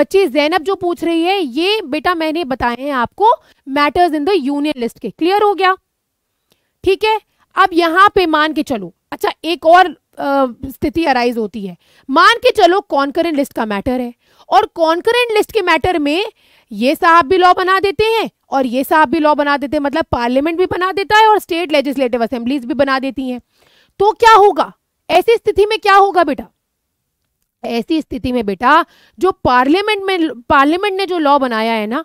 बच्ची जैनब जो पूछ रही है ये बेटा मैंने बताए हैं आपको matters in the union list के क्लियर हो गया ठीक है अब यहां पे मान के चलो अच्छा एक और स्थिति अराइज होती है मान के चलो कॉन्करेंट लिस्ट का मैटर है और कॉन्करेंट लिस्ट के मैटर में ये साहब भी लॉ बना देते हैं और ये साहब भी लॉ बना देते हैं मतलब पार्लियामेंट भी बना देता है और स्टेट लेजिस्लेटिव असेंबलीज भी बना देती हैं तो क्या होगा ऐसी स्थिति में क्या होगा बेटा ऐसी स्थिति में बेटा जो पार्लियामेंट में पार्लियामेंट ने जो लॉ बनाया है ना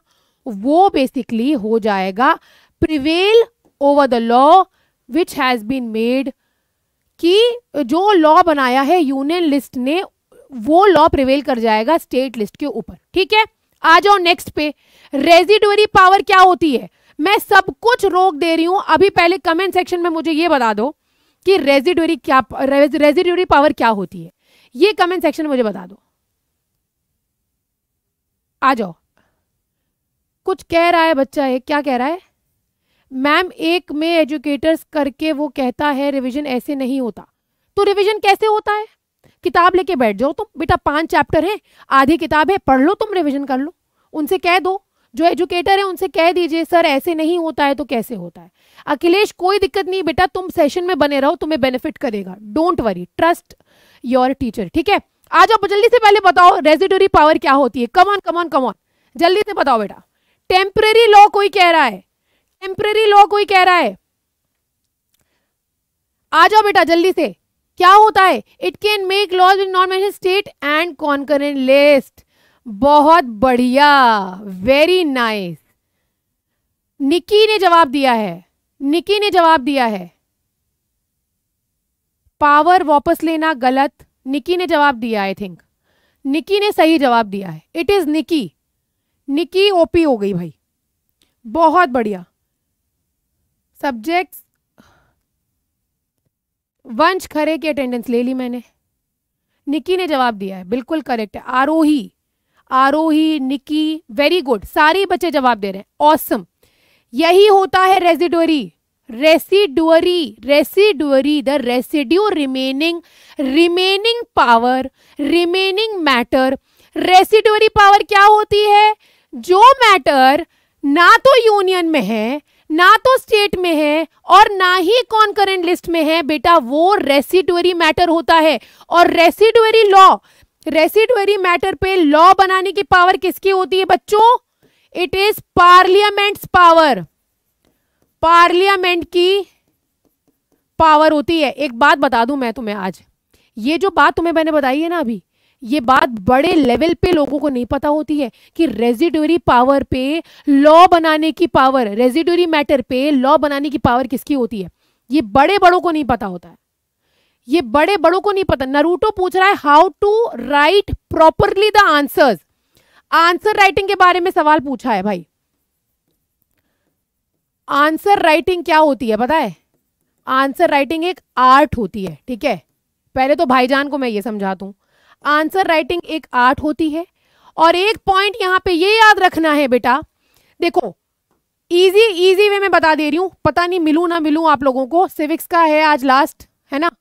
वो बेसिकली हो जाएगा prevail over the law which has been made कि जो लॉ बनाया है यूनियन लिस्ट ने वो लॉ प्रिवेल कर जाएगा स्टेट लिस्ट के ऊपर ठीक है आ जाओ नेक्स्ट पे रेजिडरी पावर क्या होती है मैं सब कुछ रोक दे रही हूं अभी पहले कमेंट सेक्शन में मुझे ये बता दो कि रेजिडरी क्या रेजिडरी पावर क्या होती है ये कमेंट सेक्शन में मुझे बता दो आ जाओ कुछ कह रहा है बच्चा ये क्या कह रहा है मैम एक में एजुकेटर्स करके वो कहता है रिविजन ऐसे नहीं होता तो रिविजन कैसे होता है किताब लेके बैठ जाओ तुम बेटा पांच चैप्टर हैं आधी किताब है पढ़ लो तुम रिविजन कर लो उनसे कह दो जो एजुकेटर है उनसे कह दीजिए सर ऐसे नहीं होता है तो कैसे होता है अखिलेश कोई दिक्कत नहीं बेटा तुम सेशन में बने रहो तुम्हें बेनिफिट करेगा don't worry trust your teacher ठीक है आज आप जल्दी से पहले बताओ रेजिडोरी पावर क्या होती है कमॉन कमॉन कमॉन जल्दी से बताओ बेटा टेम्परेरी लॉ कोई कह रहा है टेम्प्रेरी लॉ कोई कह रहा है आ जाओ बेटा जल्दी से क्या होता है it can make laws in non mention state and concurrent list बहुत बढ़िया वेरी नाइस निकी ने जवाब दिया है निकी ने जवाब दिया है पावर वापस लेना गलत निकी ने जवाब दिया आई थिंक निकी ने सही जवाब दिया है it is Nikki Nikki OP हो गई भाई बहुत बढ़िया सब्जेक्ट्स वंश खरे की अटेंडेंस ले ली मैंने निकी ने जवाब दिया है बिल्कुल करेक्ट है आरोही आरोही निकी वेरी गुड सारे बच्चे जवाब दे रहे हैं ऑसम यही होता है residuary residuary residuary the residue remaining remaining power remaining matter residuary power क्या होती है जो मैटर ना तो यूनियन में है ना तो स्टेट में है और ना ही करेंट लिस्ट में है बेटा वो रेसिडुअरी मैटर होता है और रेसिडुअरी लॉ रेसिडुअरी मैटर पे लॉ बनाने की पावर किसकी होती है बच्चों it is parliament's power parliament की पावर होती है एक बात बता दूं मैं तुम्हें आज ये जो बात तुम्हें मैंने बताई है ना अभी ये बात बड़े लेवल पे लोगों को नहीं पता होती है कि रेजिडरी पावर पे लॉ बनाने की पावर रेजिडरी मैटर पे लॉ बनाने की पावर किसकी होती है ये बड़े बड़ों को नहीं पता होता है ये बड़े बड़ों को नहीं पता नरूटो पूछ रहा है how to write properly the answers answer writing के बारे में सवाल पूछा है भाई आंसर राइटिंग क्या होती है पता है आंसर राइटिंग एक आर्ट होती है ठीक है पहले तो भाईजान को मैं ये समझा दूं आंसर राइटिंग एक आर्ट होती है और एक पॉइंट यहाँ पे ये याद रखना है बेटा देखो इजी इजी वे में बता दे रही हूँ पता नहीं मिलूँ ना मिलूँ आप लोगों को सिविक्स का है आज लास्ट है ना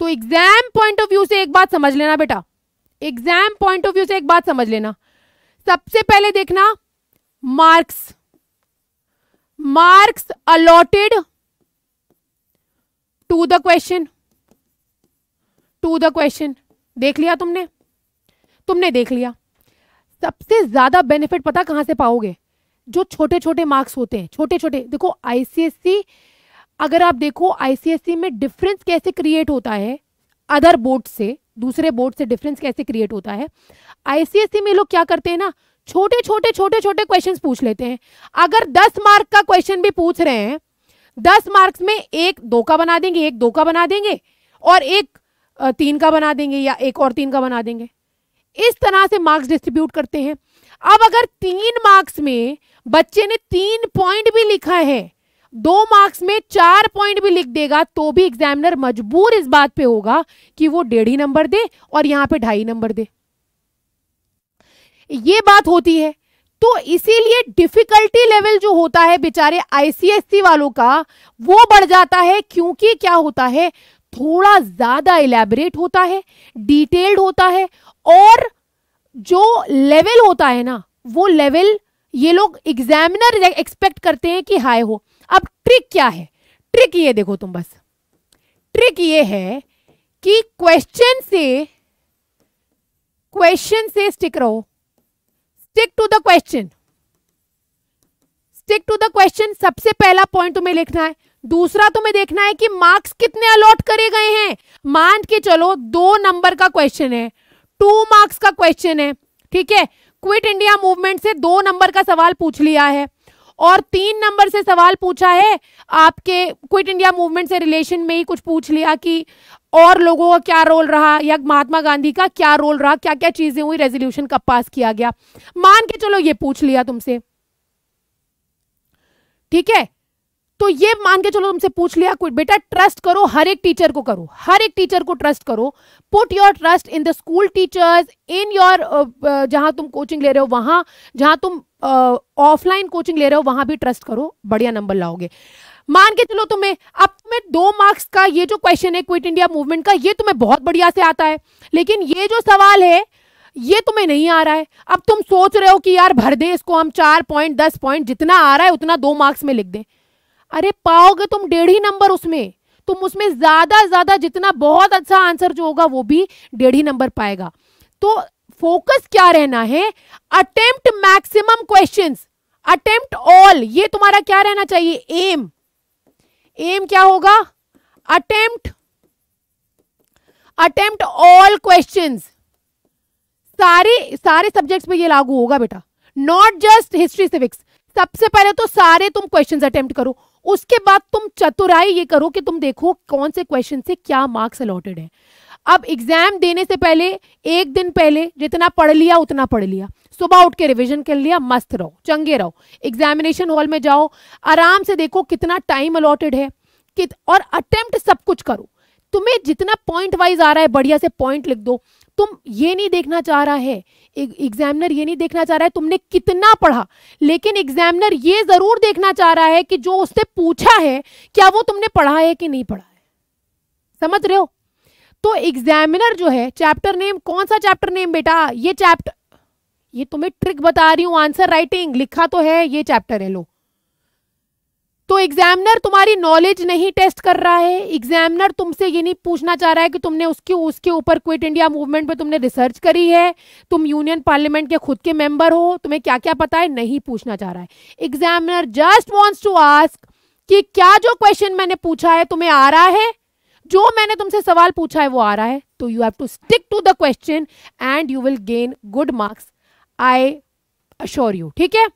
तो एग्जाम पॉइंट ऑफ व्यू से एक बात समझ लेना बेटा एग्जाम पॉइंट ऑफ व्यू से एक बात समझ लेना सबसे पहले देखना marks marks allotted to the question to the question देख लिया तुमने तुमने देख लिया सबसे ज़्यादा बेनिफिट पता कहाँ से पाओगे जो छोटे छोटे मार्क्स होते हैं छोटे छोटे देखो आईसीएससी अगर आप देखो आईसीएससी में डिफरेंस कैसे क्रिएट होता है अदर बोर्ड से दूसरे बोर्ड से डिफरेंस कैसे क्रिएट होता है आईसीएससी में लोग क्या करते हैं ना छोटे छोटे छोटे छोटे क्वेश्चंस पूछ लेते हैं अगर दस मार्क का क्वेश्चन भी पूछ रहे हैं दस मार्क्स में एक दो का बना देंगे एक दो का बना देंगे और एक तीन का बना देंगे या एक और तीन का बना देंगे इस तरह से मार्क्स डिस्ट्रीब्यूट करते हैं अब अगर तीन मार्क्स में बच्चे ने तीन पॉइंट भी लिखा है दो मार्क्स में चार पॉइंट भी लिख देगा तो भी एग्जामिनर मजबूर इस बात पे होगा कि वो डेढ़ ही नंबर दे और यहां पे ढाई नंबर दे ये बात होती है तो इसीलिए डिफिकल्टी लेवल जो होता है बेचारे आईसीएससी वालों का वो बढ़ जाता है क्योंकि क्या होता है थोड़ा ज्यादा इलेबरेट होता है डिटेल्ड होता है और जो लेवल होता है ना वो लेवल ये लोग एग्जामिनर एक्सपेक्ट करते हैं कि हाई हो अब ट्रिक क्या है ट्रिक ये देखो तुम बस ट्रिक ये है कि क्वेश्चन से क्वेश्चन से स्टिक रहो stick to the question stick to the question सबसे पहला पॉइंट तुम्हें लिखना है दूसरा तुम्हें देखना है कि मार्क्स कितने अलॉट करे गए हैं मान के चलो दो नंबर का क्वेश्चन है टू मार्क्स का क्वेश्चन है ठीक है क्विट इंडिया मूवमेंट से दो नंबर का सवाल पूछ लिया है और तीन नंबर से सवाल पूछा है आपके क्विट इंडिया मूवमेंट से रिलेशन में ही कुछ पूछ लिया कि और लोगों का क्या रोल रहा या महात्मा गांधी का क्या रोल रहा क्या क्या चीजें हुई रेजोल्यूशन कब पास किया गया मान के चलो ये पूछ लिया तुमसे ठीक है तो ये मान के चलो तुमसे पूछ लिया कोई बेटा ट्रस्ट करो हर एक टीचर को करो हर एक टीचर को ट्रस्ट करो put your trust in the school teachers in your जहां तुम कोचिंग ले रहे हो वहां जहां तुम ऑफलाइन uh, कोचिंग ले रहे हो वहां भी ट्रस्ट करो बढ़िया नंबर लाओगे मान के चलो तुम्हें अब तुम्हें दो मार्क्स का ये जो क्वेश्चन है क्विट इंडिया मूवमेंट का ये तुम्हें बहुत बढ़िया से आता है लेकिन ये जो सवाल है ये तुम्हें नहीं आ रहा है अब तुम सोच रहे हो कि यार भर दें इसको हम चार पॉइंट दस पॉइंट जितना आ रहा है उतना दो मार्क्स में लिख दें अरे पाओगे तुम डेढ़ ही नंबर उसमें तुम उसमें ज्यादा ज्यादा जितना बहुत अच्छा आंसर जो होगा वो भी डेढ़ ही नंबर पाएगा तो फोकस क्या रहना है attempt maximum questions attempt all ये तुम्हारा क्या रहना चाहिए एम एम क्या होगा अटेम्प्ट अटेम्प्ट ऑल क्वेश्चंस सारे सारे सब्जेक्ट्स पे ये लागू होगा बेटा नॉट जस्ट हिस्ट्री सिविक्स सबसे पहले तो सारे तुम क्वेश्चंस अटेम्प्ट करो उसके बाद तुम चतुराई ये करो कि तुम देखो कौन से क्वेश्चन से क्या मार्क्स अलॉटेड है अब एग्जाम देने से पहले एक दिन पहले जितना पढ़ लिया उतना पढ़ लिया सुबह उठ के रिविजन कर लिया मस्त रहो चंगे रहो एग्जामिनेशन हॉल में जाओ आराम से देखो कितना टाइम अलॉटेड है कित और अटेम्प्ट सब कुछ करो तुम्हें जितना पॉइंट वाइज आ रहा है बढ़िया से पॉइंट लिख दो तुम ये नहीं देखना चाह रहा है एग्जामिनर ये नहीं देखना चाह रहा है तुमने कितना पढ़ा लेकिन एग्जामिनर ये जरूर देखना चाह रहा है कि जो उससे पूछा है क्या वो तुमने पढ़ा है कि नहीं पढ़ा है समझ रहे हो तो एग्जामिनर जो है चैप्टर नेम कौन सा चैप्टर नेम बेटा ये चैप्टर ये तुम्हें ट्रिक बता रही हूं आंसर राइटिंग लिखा तो है ये चैप्टर है लोग तो एग्जामिनर तुम्हारी नॉलेज नहीं टेस्ट कर रहा है एग्जामिनर तुमसे ये नहीं पूछना चाह रहा है कि तुमने उसके उसके ऊपर क्विट इंडिया मूवमेंट पर तुमने रिसर्च करी है तुम यूनियन पार्लियामेंट के खुद के मेंबर हो तुम्हें क्या क्या पता है नहीं पूछना चाह रहा है examiner just wants to ask कि क्या जो क्वेश्चन मैंने पूछा है तुम्हें आ रहा है जो मैंने तुमसे सवाल पूछा है वो आ रहा है तो you have to stick to the question and you will gain good marks I assure you ठीक है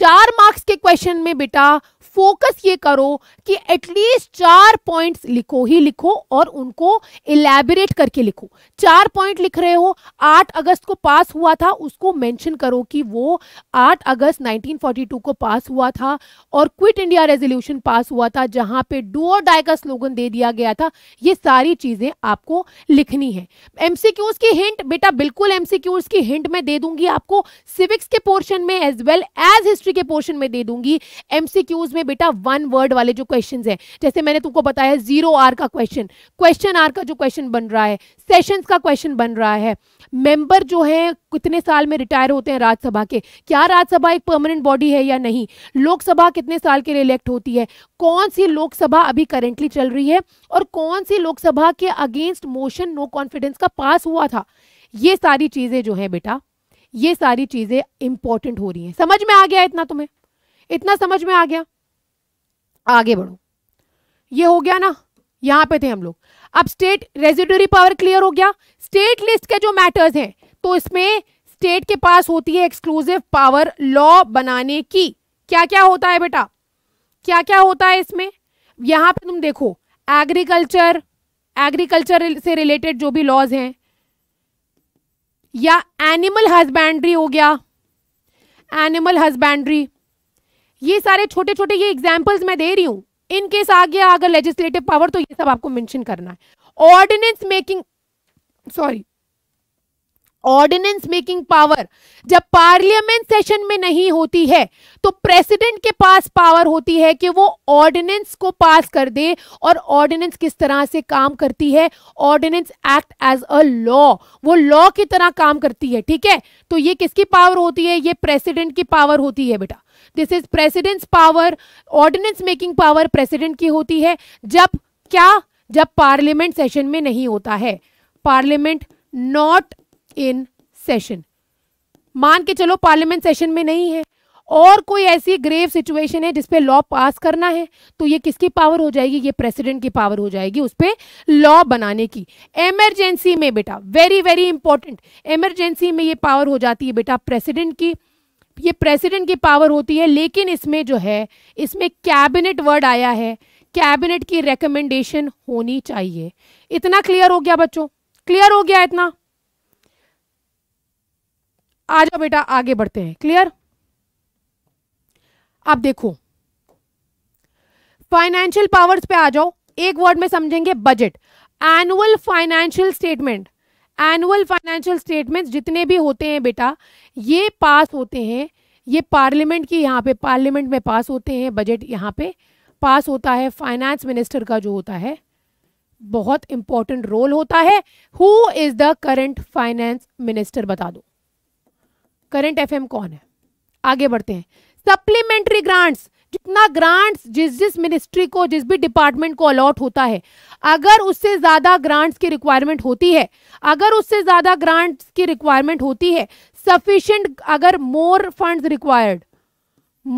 चार मार्क्स के क्वेश्चन में बेटा फोकस ये करो कि एटलीस्ट चार पॉइंट्स लिखो ही लिखो और उनको इलेबरेट करके लिखो चार पॉइंट लिख रहे हो आठ अगस्त को पास हुआ था उसको मेंशन करो कि वो आठ अगस्त 1942 को पास हुआ था और क्विट इंडिया रेजोल्यूशन पास हुआ था जहां पे डू और डाई का स्लोगन दे दिया गया था ये सारी चीजें आपको लिखनी है एमसीक्यूज की हिंट बेटा बिल्कुल एमसीक्यूज की हिंट मैं दे दूंगी आपको सिविक्स के पोर्शन में एज वेल एज हिस्ट्री के पोर्शन में दे दूंगी एमसीक्यूज में में बेटा वन वर्ड वाले जो क्वेश्चन हैं जैसे मैंने तुमको बताया जीरो आर का क्वेश्चन क्वेश्चन आर का जो क्वेश्चन बन रहा है सेशंस का क्वेश्चन बन रहा है मेंबर जो है कितने साल में रिटायर होते हैं राज्यसभा के क्या राज्यसभा एक परमानेंट बॉडी है या नहीं लोकसभा कितने साल के लिए इलेक्ट होती है कौन सी लोकसभा अभी करेंटली चल रही है और कौन सी लोकसभा के अगेंस्ट मोशन नो कॉन्फिडेंस का पास हुआ था ये सारी चीजें जो है बेटा ये सारी चीजें इंपॉर्टेंट हो रही हैं समझ में आ गया इतना तुम्हें इतना समझ में आ गया आगे बढ़ो ये हो गया ना यहां पे थे हम लोग अब स्टेट रेजिडरी पावर क्लियर हो गया स्टेट लिस्ट के जो मैटर्स हैं तो इसमें स्टेट के पास होती है एक्सक्लूसिव पावर लॉ बनाने की क्या क्या होता है बेटा क्या क्या होता है इसमें यहां पे तुम देखो एग्रीकल्चर एग्रीकल्चर से रिलेटेड जो भी लॉज हैं या एनिमल हजबेंड्री हो गया एनिमल हजबेंड्री ये सारे छोटे छोटे ये एग्जाम्पल्स मैं दे रही हूँ इनकेस आ गया अगर लेजिस्लेटिव पावर तो ये सब आपको मैंशन करना है ordinance making sorry ordinance making power जब पार्लियामेंट सेशन में नहीं होती है तो प्रेसिडेंट के पास पावर होती है कि वो ऑर्डिनेंस को पास कर दे और ऑर्डिनेंस किस तरह से काम करती है ordinance act as a law वो लॉ की तरह काम करती है ठीक है तो ये किसकी पावर होती है ये प्रेसिडेंट की पावर होती है बेटा this is president's power ordinance making power president की होती है जब क्या जब पार्लियामेंट सेशन में नहीं होता है पार्लियामेंट नॉट इन सेशन मान के चलो पार्लियामेंट सेशन में नहीं है और कोई ऐसी ग्रेव सिचुएशन है जिसपे लॉ पास करना है तो ये किसकी पावर हो जाएगी ये प्रेसिडेंट की पावर हो जाएगी उस पर लॉ बनाने की एमरजेंसी में बेटा वेरी वेरी इंपॉर्टेंट एमरजेंसी में ये पावर हो जाती है बेटा प्रेसिडेंट की ये प्रेसिडेंट की पावर होती है लेकिन इसमें जो है इसमें कैबिनेट वर्ड आया है कैबिनेट की रिकमेंडेशन होनी चाहिए इतना क्लियर हो गया बच्चों क्लियर हो गया इतना आ जाओ बेटा आगे बढ़ते हैं क्लियर अब देखो फाइनेंशियल पावर्स पे आ जाओ एक वर्ड में समझेंगे budget annual financial statement annual financial statements जितने भी होते हैं बेटा ये पास होते हैं ये पार्लियामेंट की यहाँ पे पार्लियामेंट में पास होते हैं बजट यहाँ पे पास होता है फाइनेंस मिनिस्टर का जो होता है बहुत इंपॉर्टेंट रोल होता है who is the current finance minister बता दो करंट एफएम कौन है आगे बढ़ते हैं सप्लीमेंट्री ग्रांट्स जितना ग्रांट्स जिस जिस मिनिस्ट्री को जिस भी डिपार्टमेंट को अलॉट होता है अगर उससे ज़्यादा ग्रांट्स की रिक्वायरमेंट होती है अगर उससे ज़्यादा ग्रांट्स की रिक्वायरमेंट होती है सफिशेंट अगर more funds required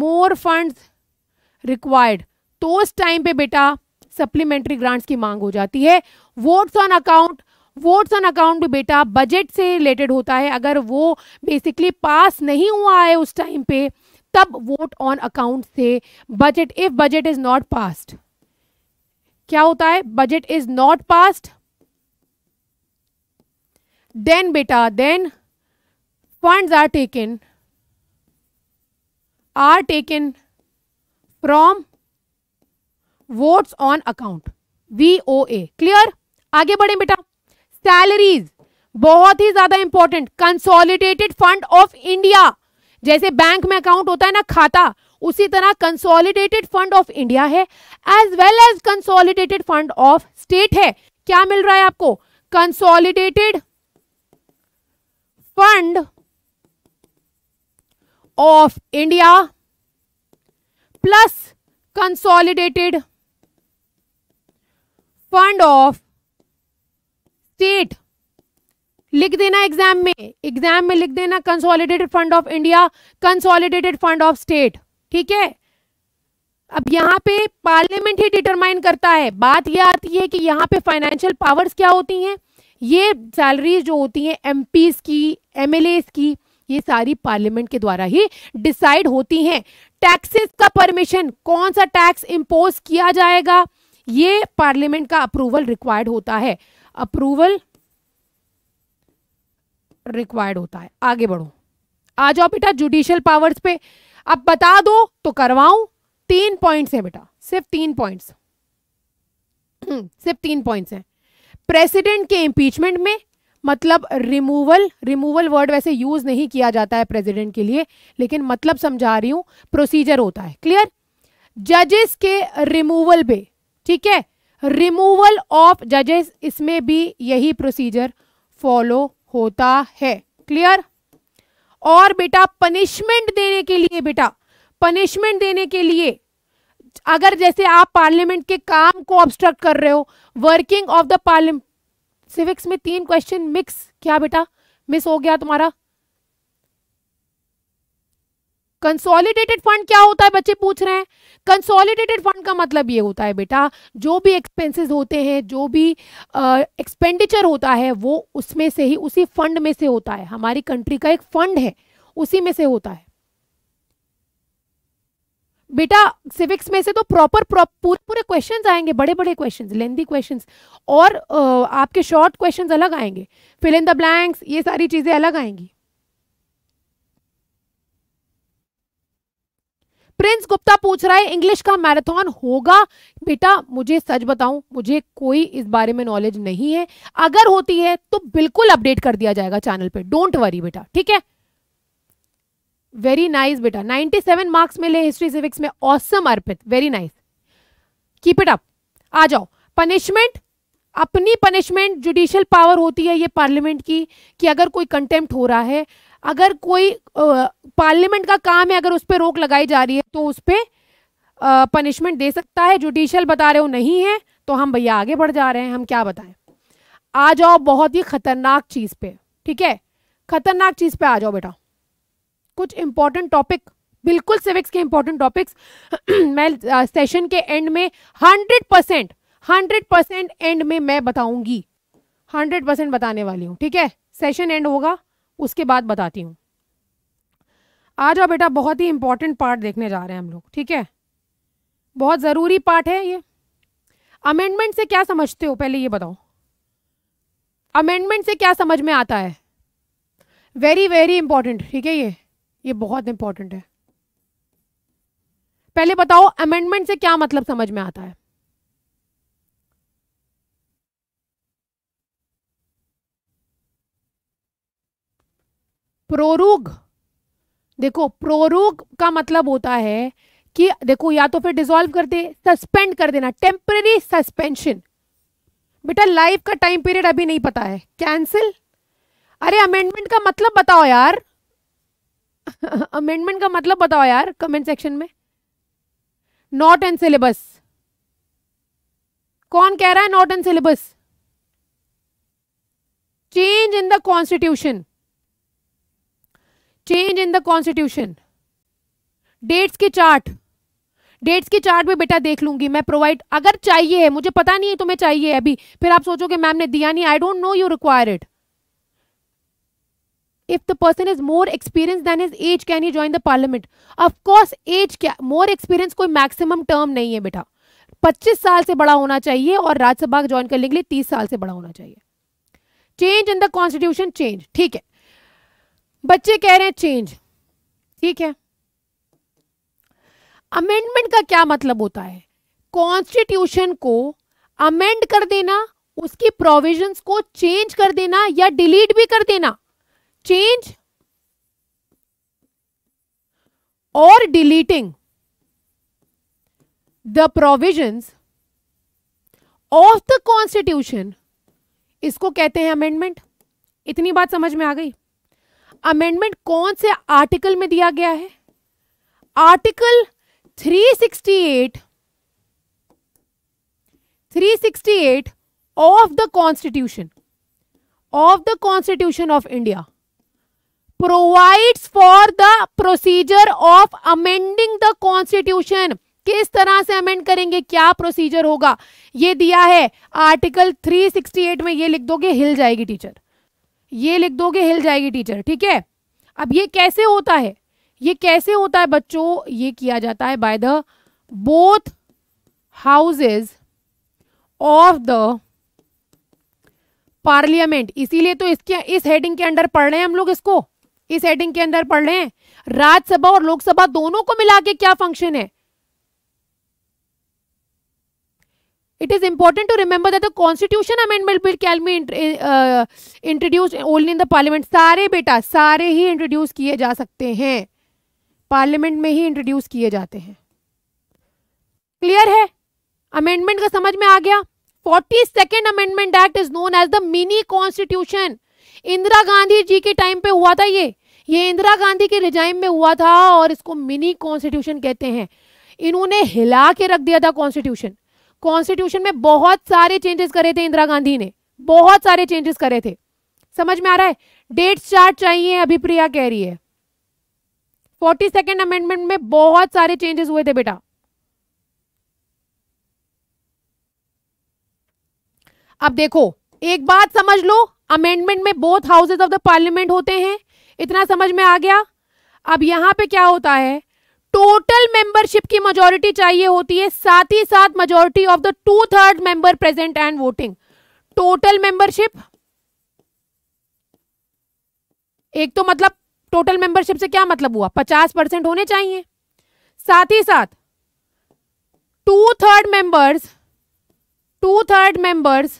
more funds required तो उस टाइम पे बेटा सप्लीमेंट्री ग्रांट्स की मांग हो जाती है votes on account votes on account भी बेटा बजट से रिलेटेड होता है अगर वो बेसिकली पास नहीं हुआ है उस टाइम पे तब वोट ऑन अकाउंट से budget if budget is not passed क्या होता है budget is not passed then बेटा then taken are taken from votes on account V O A clear आगे बढ़े बेटा सैलरीज बहुत ही ज्यादा important consolidated fund of India जैसे बैंक में अकाउंट होता है ना खाता उसी तरह कंसोलिडेटेड फंड ऑफ इंडिया है as well as consolidated fund of state है क्या मिल रहा है आपको consolidated fund of India plus consolidated fund of state लिख देना एग्जाम में एग्जाम में लिख देना consolidated fund of India consolidated fund of state ठीक है अब यहाँ पे पार्लियामेंट ही डिटरमाइन करता है बात यह आती है कि यहाँ पे फाइनेंशियल पावर्स क्या होती हैं ये सैलरीज जो होती हैं एम की एम की ये सारी पार्लियामेंट के द्वारा ही डिसाइड होती हैं टैक्सेस का परमिशन कौन सा टैक्स इम्पोज किया जाएगा ये पार्लियामेंट का अप्रूवल रिक्वायर्ड होता है अप्रूवल रिक्वायर्ड होता है आगे बढ़ो आ जाओ बेटा जुडिशियल पावर्स पे अब बता दो तो करवाऊं तीन पॉइंट्स हैं बेटा सिर्फ तीन पॉइंट्स सिर्फ तीन पॉइंट्स हैं प्रेसिडेंट के इम्पीचमेंट में मतलब रिमूवल रिमूवल वर्ड वैसे यूज नहीं किया जाता है प्रेसिडेंट के लिए लेकिन मतलब समझा रही हूं प्रोसीजर होता है क्लियर जजेस के रिमूवल पे ठीक है रिमूवल ऑफ जजेस इसमें भी यही प्रोसीजर फॉलो होता है क्लियर और बेटा पनिशमेंट देने के लिए बेटा पनिशमेंट देने के लिए अगर जैसे आप पार्लियामेंट के काम को ऑब्स्ट्रक्ट कर रहे हो working of the parliament civics में तीन क्वेश्चन मिक्स क्या बेटा मिस हो गया तुम्हारा कंसोलिडेटेड फंड क्या होता है बच्चे पूछ रहे हैं कंसोलिडेटेड फंड का मतलब ये होता है बेटा जो भी एक्सपेंसेस होते हैं जो भी एक्सपेंडिचर uh, होता है वो उसमें से ही उसी फंड में से होता है हमारी कंट्री का एक फंड है उसी में से होता है बेटा सिविक्स में से तो प्रॉपर पूरे पूरे क्वेश्चन आएंगे बड़े बड़े क्वेश्चन लेंदी क्वेश्चन और uh, आपके शॉर्ट क्वेश्चन अलग आएंगे फिल इन द ब्लैंक्स ये सारी चीज़ें अलग आएंगी प्रिंस गुप्ता पूछ रहा है इंग्लिश का मैराथन होगा बेटा मुझे सच बताऊं मुझे कोई इस बारे में नॉलेज नहीं है अगर होती है तो बिल्कुल अपडेट कर दिया जाएगा चैनल पे डोंट वरी बेटा ठीक है वेरी नाइस बेटा 97 मार्क्स मिले हिस्ट्री सिविक्स में awesome Arpit very nice keep it up आ जाओ पनिशमेंट अपनी पनिशमेंट जुडिशियल पावर होती है ये पार्लियामेंट की कि अगर कोई कंटेम्प्ट हो रहा है अगर कोई पार्लियामेंट का काम है अगर उस पर रोक लगाई जा रही है तो उस पर पनिशमेंट दे सकता है जुडिशियल बता रहे हो नहीं है तो हम भैया आगे बढ़ जा रहे हैं हम क्या बताएं आ जाओ बहुत ही खतरनाक चीज़ पे ठीक है खतरनाक चीज़ पे आ जाओ बेटा कुछ इंपॉर्टेंट टॉपिक बिल्कुल सिविक्स के इंपॉर्टेंट टॉपिक्स मैं सेशन के एंड में hundred percent hundred percent end में मैं बताऊंगी हंड्रेड परसेंट बताने वाली हूँ ठीक है सेशन एंड होगा उसके बाद बताती हूँ आ जाओ बेटा बहुत ही इंपॉर्टेंट पार्ट देखने जा रहे हैं हम लोग ठीक है बहुत ज़रूरी पार्ट है ये अमेंडमेंट से क्या समझते हो पहले ये बताओ अमेंडमेंट से क्या समझ में आता है वेरी वेरी इंपॉर्टेंट ठीक है ये ये बहुत इंपॉर्टेंट है पहले बताओ अमेंडमेंट से क्या मतलब समझ में आता है प्रोरोग देखो प्रोरोग का मतलब होता है कि देखो या तो फिर डिसॉल्व कर दे सस्पेंड कर देना टेम्पररी सस्पेंशन बेटा लाइफ का टाइम पीरियड अभी नहीं पता है कैंसिल अरे अमेंडमेंट का मतलब बताओ यार अमेंडमेंट का मतलब बताओ यार कमेंट सेक्शन में नॉट एन सिलेबस कौन कह रहा है not in syllabus change in the constitution change in the constitution dates के चार्ट डेट्स के चार्ट में बेटा देख लूंगी मैं प्रोवाइड अगर चाहिए मुझे पता नहीं है तुम्हें चाहिए अभी फिर आप सोचोगे मैम ने दिया नहीं I don't know you require it if the person is more experienced than his age can he join the parliament of course age क्या more experience कोई maximum term नहीं है बेटा 25 साल से बड़ा होना चाहिए और राज्यसभा ज्वाइन करने के लिए 30 साल से बड़ा होना चाहिए change in the constitution change ठीक है बच्चे कह रहे हैं चेंज ठीक है अमेंडमेंट का क्या मतलब होता है कॉन्स्टिट्यूशन को अमेंड कर देना उसकी प्रोविजंस को चेंज कर देना या डिलीट भी कर देना चेंज और deleting the provisions of the constitution इसको कहते हैं अमेंडमेंट इतनी बात समझ में आ गई अमेंडमेंट कौन से आर्टिकल में दिया गया है article 368 368 of the constitution of the constitution of India provides for the procedure of amending the constitution किस तरह से अमेंड करेंगे क्या प्रोसीजर होगा ये दिया है आर्टिकल 368 में ये लिख दोगे हिल जाएगी टीचर ये लिख दोगे हिल जाएगी टीचर ठीक है अब ये कैसे होता है ये कैसे होता है बच्चों ये किया जाता है by the both houses of the parliament इसीलिए तो इसके इस हेडिंग के अंडर पढ़ रहे हैं हम लोग इसको इस हेडिंग के अंदर पढ़ रहे हैं राज्यसभा और लोकसभा दोनों को मिला के क्या फंक्शन है it is important to remember that the constitution amendment bill can be int- uh, introduced only in the parliament sare beta sare hi introduce kiye ja sakte hain parliament mein hi introduce kiye jate hain clear hai amendment ka samajh mein aa gaya 42nd amendment act is known as the mini constitution indira gandhi ji ke time pe hua tha ye ये इंदिरा गांधी के regime में हुआ था और इसको mini constitution कहते हैं इन्होंने हिला के रख दिया था कॉन्स्टिट्यूशन कॉन्स्टिट्यूशन में बहुत सारे चेंजेस करे थे इंदिरा गांधी ने बहुत सारे चेंजेस करे थे समझ में आ रहा है डेट चार्ट चाहिए अभी प्रिया कह रही है फोर्टी सेकेंड अमेंडमेंट में बहुत सारे चेंजेस हुए थे बेटा अब देखो एक बात समझ लो अमेंडमेंट में both houses of the parliament होते हैं इतना समझ में आ गया अब यहां पे क्या होता है टोटल मेंबरशिप की मेजोरिटी चाहिए होती है साथ ही साथ majority of the two third member present and voting total membership एक तो मतलब टोटल मेंबरशिप से क्या मतलब हुआ पचास परसेंट होने चाहिए साथ ही साथ two third members two third members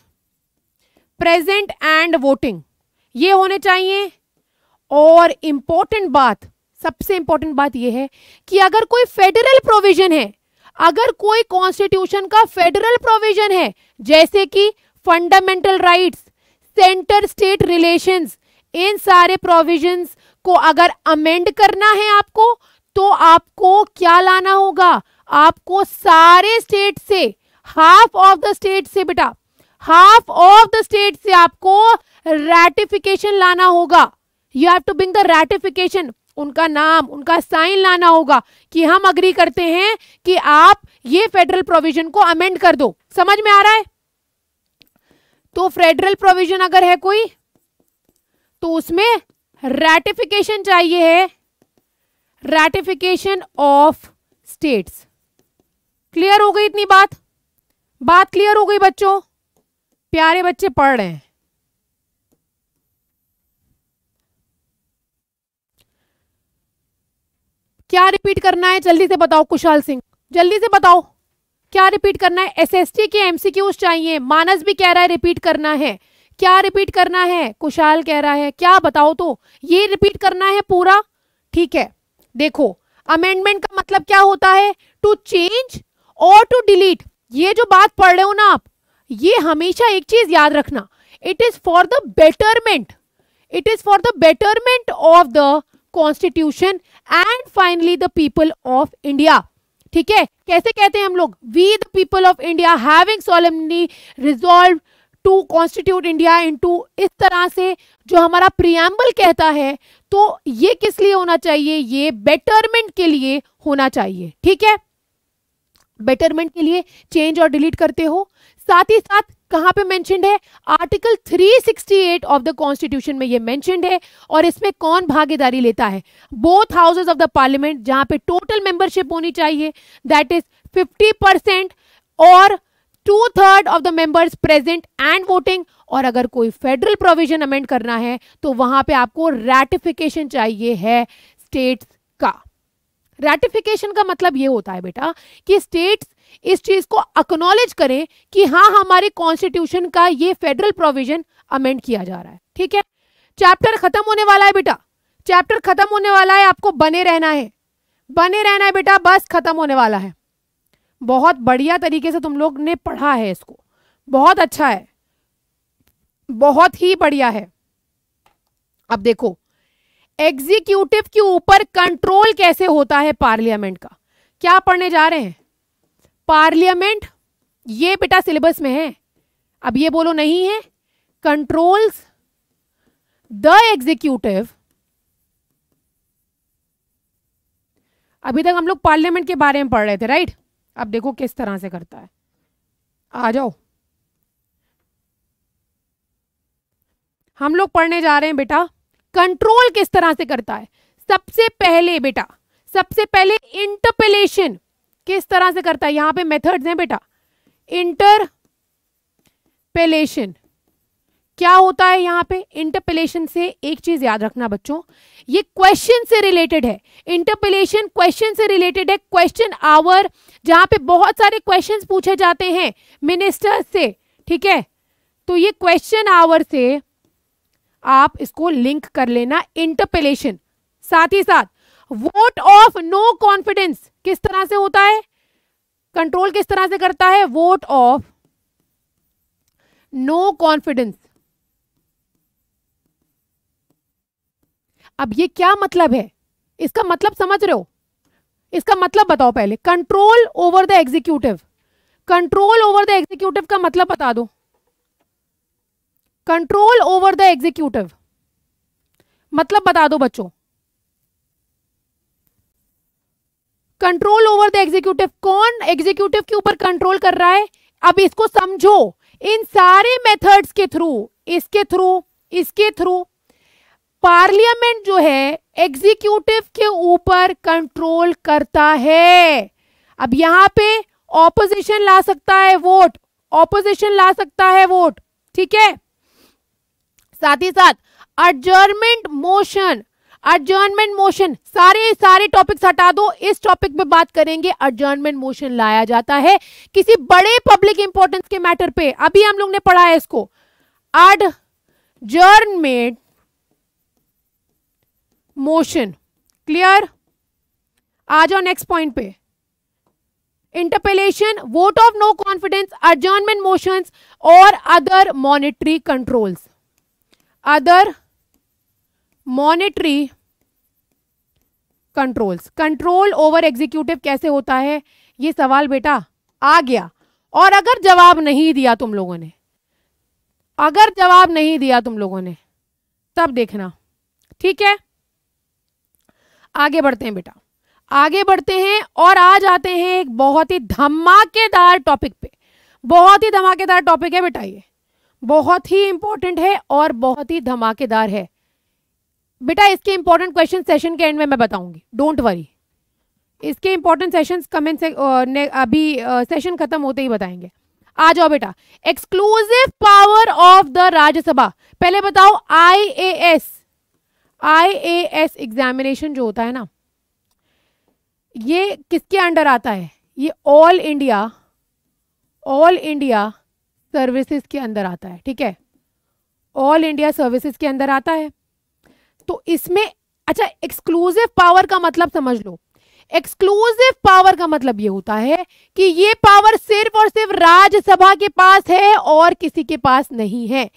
present and voting ये होने चाहिए और इंपॉर्टेंट बात सबसे इंपॉर्टेंट बात यह है कि अगर कोई फेडरल प्रोविजन है अगर कोई कॉन्स्टिट्यूशन का फेडरल प्रोविजन है जैसे कि fundamental rights centre state relations इन सारे प्रोविजंस को अगर अमेंड करना है आपको तो आपको क्या लाना होगा आपको सारे स्टेट से हाफ ऑफ द स्टेट से बेटा हाफ ऑफ द स्टेट से आपको रेटिफिकेशन लाना होगा you have to bring the ratification उनका नाम उनका साइन लाना होगा कि हम अग्री करते हैं कि आप ये फेडरल प्रोविजन को अमेंड कर दो समझ में आ रहा है तो फेडरल प्रोविजन अगर है कोई तो उसमें रेटिफिकेशन चाहिए है रेटिफिकेशन ऑफ स्टेट्स क्लियर हो गई इतनी बात बात क्लियर हो गई बच्चों प्यारे बच्चे पढ़ रहे हैं क्या रिपीट करना है जल्दी से बताओ कुशाल सिंह जल्दी से बताओ क्या रिपीट करना है एसएसटी के एमसीक्यूज चाहिए मानस भी कह रहा है रिपीट करना है क्या रिपीट करना है कुशाल कह रहा है क्या बताओ तो ये रिपीट करना है पूरा ठीक है देखो अमेंडमेंट का मतलब क्या होता है टू चेंज और टू डिलीट ये जो बात पढ़ रहे हो ना आप ये हमेशा एक चीज याद रखना it is for the betterment it is for the betterment of the constitution and finally the people of India ठीक है कैसे कहते हैं हम लोग we the people of India having solemnly resolve to constitute India into इस तरह से जो हमारा प्रियम्बल कहता है तो ये किस लिए होना चाहिए ये बेटरमेंट के लिए होना चाहिए ठीक है बेटरमेंट के लिए चेंज और डिलीट करते हो साथ ही साथ कहां पे मेंशनड है आर्टिकल 368 ऑफ द कॉन्स्टिट्यूशन में ये मेंशनड है और इसमें कौन भागीदारी लेता है both houses of the parliament जहां पे टोटल मेंबरशिप होनी चाहिए दैट इज 50 परसेंट और two third of the members present and voting और अगर कोई फेडरल प्रोविजन अमेंड करना है तो वहां पे आपको रेटिफिकेशन चाहिए है स्टेट्स का रेटिफिकेशन का मतलब ये होता है बेटा कि स्टेट्स इस चीज को अक्नोलेज करें कि हाँ हमारे कॉन्स्टिट्यूशन का ये फेडरल प्रोविजन अमेंड किया जा रहा है ठीक है चैप्टर खत्म होने वाला है बेटा चैप्टर खत्म होने वाला है आपको बने रहना है बने रहना है बेटा बस खत्म होने वाला है बहुत बढ़िया तरीके से तुम लोग ने पढ़ा है इसको बहुत अच्छा है बहुत ही बढ़िया है अब देखो एग्जीक्यूटिव के ऊपर कंट्रोल कैसे होता है पार्लियामेंट का क्या पढ़ने जा रहे हैं पार्लियामेंट ये बेटा सिलेबस में है अब ये बोलो नहीं है कंट्रोल्स द एग्जीक्यूटिव अभी तक हम लोग पार्लियामेंट के बारे में पढ़ रहे थे राइट अब देखो किस तरह से करता है आ जाओ हम लोग पढ़ने जा रहे हैं बेटा कंट्रोल किस तरह से करता है सबसे पहले बेटा सबसे पहले इंटरपेलेशन किस तरह से करता है यहां पे मेथड्स हैं बेटा इंटरपेलेशन क्या होता है यहां पे इंटरपेलेशन से एक चीज याद रखना बच्चों ये क्वेश्चन से रिलेटेड है इंटरपेलेशन क्वेश्चन से रिलेटेड है क्वेश्चन आवर जहां पे बहुत सारे क्वेश्चन पूछे जाते हैं मिनिस्टर्स से ठीक है तो ये क्वेश्चन आवर से आप इसको लिंक कर लेना इंटरपेलेशन साथ ही साथ वोट ऑफ नो कॉन्फिडेंस किस तरह से होता है कंट्रोल किस तरह से करता है वोट ऑफ नो कॉन्फिडेंस अब ये क्या मतलब है इसका मतलब समझ रहे हो इसका मतलब बताओ पहले control over the executive control over the executive का मतलब बता दो कंट्रोल ओवर द एग्जीक्यूटिव मतलब बता दो बच्चों कंट्रोल ओवर द एग्जीक्यूटिव कौन एग्जीक्यूटिव के ऊपर कंट्रोल कर रहा है अब इसको समझो इन सारे मेथड्स के थ्रू इसके थ्रू इसके थ्रू पार्लियामेंट जो है एग्जीक्यूटिव के ऊपर कंट्रोल करता है अब यहां पे ऑपोजिशन ला सकता है वोट ऑपोजिशन ला सकता है वोट ठीक है साथ ही साथ अडजर्मेंट मोशन अर्जर्नमेंट मोशन सारे सारे टॉपिक्स हटा दो इस टॉपिक में बात करेंगे अर्जर्नमेंट मोशन लाया जाता है किसी बड़े पब्लिक इंपॉर्टेंस के मैटर पे अभी हम लोग ने पढ़ा है इसको अर्जर्नमेंट मोशन क्लियर आ जाओ नेक्स्ट पॉइंट पे interpellation vote of no confidence adjournment motions और other monetary controls other monetary controls control over executive कैसे होता है ये सवाल बेटा आ गया और अगर जवाब नहीं दिया तुम लोगों ने अगर जवाब नहीं दिया तुम लोगों ने तब देखना ठीक है आगे बढ़ते हैं बेटा आगे बढ़ते हैं और आ जाते हैं एक बहुत ही धमाकेदार टॉपिक पे बहुत ही धमाकेदार टॉपिक है बेटा ये बहुत ही इंपॉर्टेंट है और बहुत ही धमाकेदार है बेटा इसके इंपॉर्टेंट क्वेश्चन सेशन के एंड में मैं बताऊंगी डोंट वरी इसके इंपॉर्टेंट सेशन कमेंट से, अभी सेशन खत्म होते ही बताएंगे आ जाओ बेटा exclusive power of the Rajya Sabha पहले बताओ I I A S A S examination जो होता है ना ये किसके अंडर आता है ये all India all India services के अंदर आता है ठीक है ऑल इंडिया सर्विसेज के अंदर आता है तो इसमें अच्छा एक्सक्लूसिव पावर का मतलब समझ लो एक्सक्लूसिव पावर का मतलब ये होता है कि ये पावर सिर्फ और सिर्फ राज्यसभा के पास है और किसी के पास नहीं है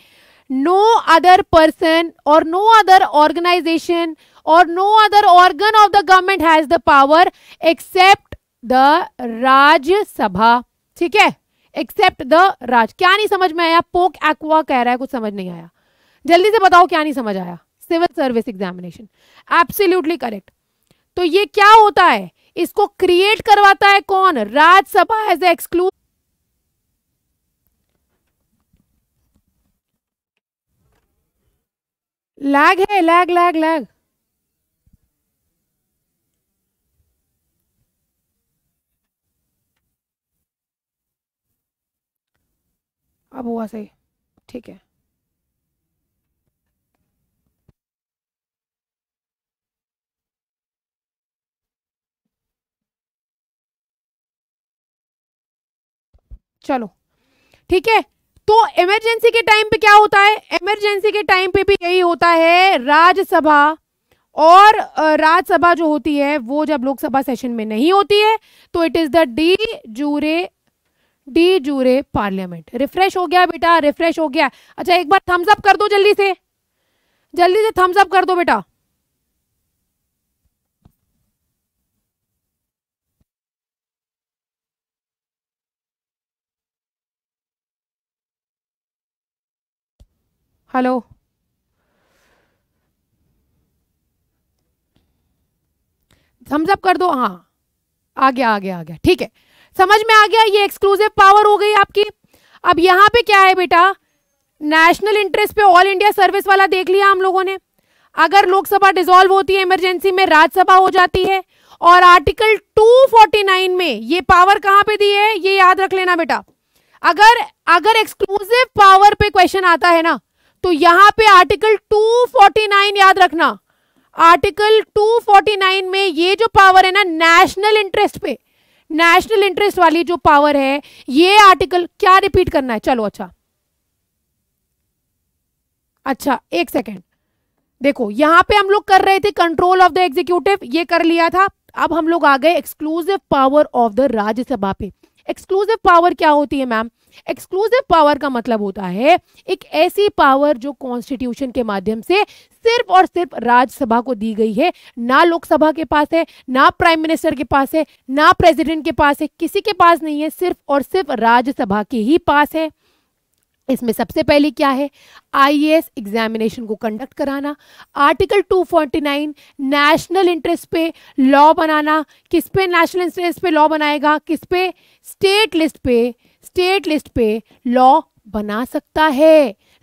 नो अदर पर्सन और नो अदर ऑर्गेनाइजेशन और no other organ of the government has the power except the Rajya Sabha ठीक है एक्सेप्ट द राज क्या नहीं समझ में आया पोक एक्वा कह रहा है कुछ समझ नहीं आया जल्दी से बताओ क्या नहीं समझ आया civil service examination absolutely correct तो ये क्या होता है इसको क्रिएट करवाता है कौन राज्यसभा एज एक्सक्लूसिव लैग है लैग लैग लैग अब हुआ सही ठीक है चलो ठीक है तो इमरजेंसी के टाइम पे क्या होता है इमरजेंसी के टाइम पे भी यही होता है राज्यसभा और राज्यसभा जो होती है वो जब लोकसभा सेशन में नहीं होती है तो it is the de jure de jure parliament refresh हो गया बेटा रिफ्रेश हो गया अच्छा एक बार थम्सअप कर दो जल्दी से जल्दी से थम्स अप कर दो बेटा हेलो थम्स अप कर दो हाँ आ गया आ गया आ गया ठीक है समझ में आ गया ये एक्सक्लूसिव पावर हो गई आपकी अब यहां पे क्या है बेटा नेशनल इंटरेस्ट पे ऑल इंडिया सर्विस वाला देख लिया हम लोगों ने अगर लोकसभा डिसॉल्व होती है इमरजेंसी में राज्यसभा हो जाती है और आर्टिकल 249 में ये पावर कहाँ पे दी है ये याद रख लेना बेटा अगर अगर एक्सक्लूसिव पावर पे क्वेश्चन आता है ना तो यहां पे आर्टिकल 249 याद रखना आर्टिकल 249 में ये जो पावर है ना नेशनल इंटरेस्ट पे नेशनल इंटरेस्ट वाली जो पावर है ये आर्टिकल क्या रिपीट करना है चलो अच्छा अच्छा एक सेकेंड देखो यहां पे हम लोग कर रहे थे कंट्रोल ऑफ द एग्जीक्यूटिव ये कर लिया था अब हम लोग आ गए exclusive power of the Rajya Sabha पे एक्सक्लूसिव पावर क्या होती है मैम एक्सक्लूसिव पावर का मतलब होता है एक ऐसी पावर जो कॉन्स्टिट्यूशन के माध्यम से सिर्फ और सिर्फ राज्यसभा को दी गई है ना लोकसभा के पास है ना प्राइम मिनिस्टर के पास है ना प्रेसिडेंट के पास है किसी के पास नहीं है सिर्फ और सिर्फ राज्यसभा के ही पास है इसमें सबसे पहले क्या है आईएएस एग्जामिनेशन को कंडक्ट कराना आर्टिकल 249 नेशनल इंटरेस्ट पे लॉ बनाना किस पे नेशनल इंटरेस्ट पे लॉ बनाएगा किस पे स्टेट लिस्ट पे स्टेट लिस्ट पे लॉ बना सकता है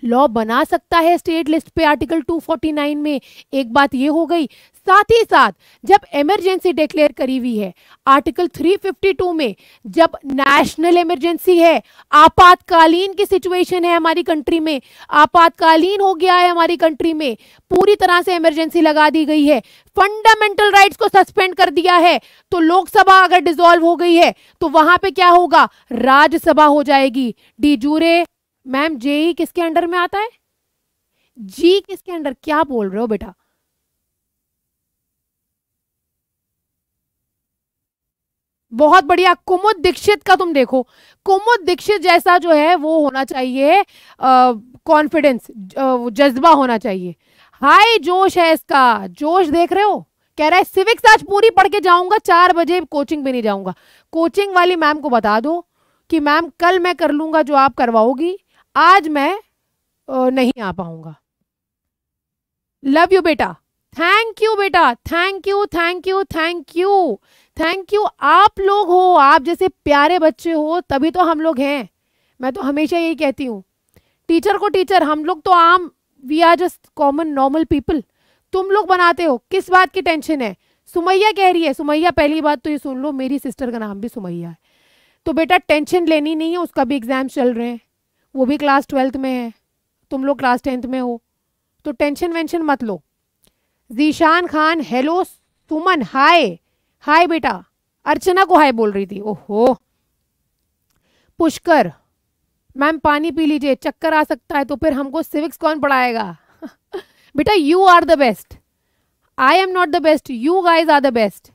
लॉ बना सकता है स्टेट लिस्ट पे आर्टिकल 249 में एक बात ये हो गई साथ ही साथ जब इमरजेंसी डिक्लेयर करी हुई है आर्टिकल 352 में जब नेशनल इमरजेंसी है आपातकालीन की सिचुएशन है हमारी कंट्री में आपातकालीन हो गया है हमारी कंट्री में पूरी तरह से इमरजेंसी लगा दी गई है फंडामेंटल राइट्स को सस्पेंड कर दिया है तो लोकसभा अगर डिसॉल्व हो गई है तो वहां पे क्या होगा राज्यसभा हो जाएगी डी जूरे मैम जेई किसके अंडर में आता है जी किसके अंडर क्या बोल रहे हो बेटा बहुत बढ़िया कुमुद दीक्षित का तुम देखो कुमुद दीक्षित जैसा जो है वो होना चाहिए कॉन्फिडेंस जज्बा होना चाहिए हाई जोश है इसका जोश देख रहे हो कह रहा है सिविक्स आज पूरी पढ़ के जाऊंगा चार बजे कोचिंग भी नहीं जाऊंगा कोचिंग वाली मैम को बता दो कि मैम कल मैं कर लूंगा जो आप करवाओगी आज मैं नहीं आ पाऊंगा लव यू बेटा थैंक यू बेटा thank you thank you thank you thank you आप लोग हो आप जैसे प्यारे बच्चे हो तभी तो हम लोग हैं मैं तो हमेशा यही कहती हूँ टीचर को टीचर हम लोग तो आम we are just common normal people तुम लोग बनाते हो किस बात की टेंशन है सुमैया कह रही है सुमैया पहली बात तो ये सुन लो मेरी सिस्टर का नाम भी सुमैया है तो बेटा टेंशन लेनी नहीं है उसका भी एग्ज़ाम चल रहे हैं वो भी क्लास ट्वेल्थ में है तुम लोग क्लास टेंथ में हो तो टेंशन वेंशन मत लो Zeeshan Khan hello Suman hi hi बेटा अर्चना को हाय बोल रही थी ओहो पुष्कर मैम पानी पी लीजिए चक्कर आ सकता है तो फिर हमको सिविक्स कौन पढ़ाएगा बेटा you are the best I am not the best you guys are the best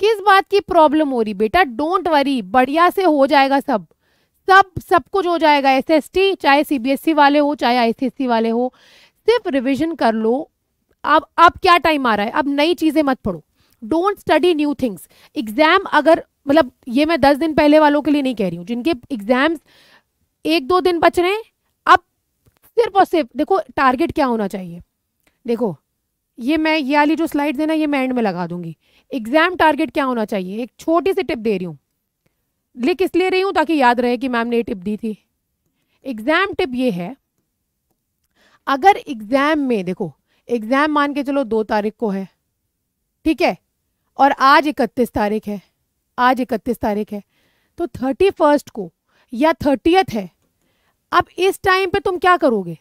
किस बात की प्रॉब्लम हो रही बेटा डोंट वरी बढ़िया से हो जाएगा सब सब सब कुछ हो जाएगा टी चाहे सीबीएसई e वाले हो चाहे सी e वाले हो सिर्फ रिविजन कर लो अब अब क्या टाइम आ रहा है अब नई चीज़ें मत पढ़ो don't study new things exam अगर मतलब ये मैं दस दिन पहले वालों के लिए नहीं कह रही हूँ जिनके एग्जाम्स एक दो दिन बच रहे हैं अब सिर्फ और सिर्फ देखो टारगेट क्या होना चाहिए देखो ये मैं ये वाली जो स्लाइड्स है ना ये मैं एंड में लगा दूंगी एग्जाम टारगेट क्या होना चाहिए एक छोटी सी टिप दे रही हूँ लिख इसलिए रही हूँ ताकि याद रहे कि मैम ने टिप दी थी एग्ज़ाम टिप ये है अगर एग्ज़ाम में देखो एग्ज़ाम मान के चलो दो तारीख को है ठीक है और आज इकतीस तारीख है आज इकतीस तारीख है तो थर्टी फर्स्ट को या थर्टियथ है अब इस टाइम पे तुम क्या करोगे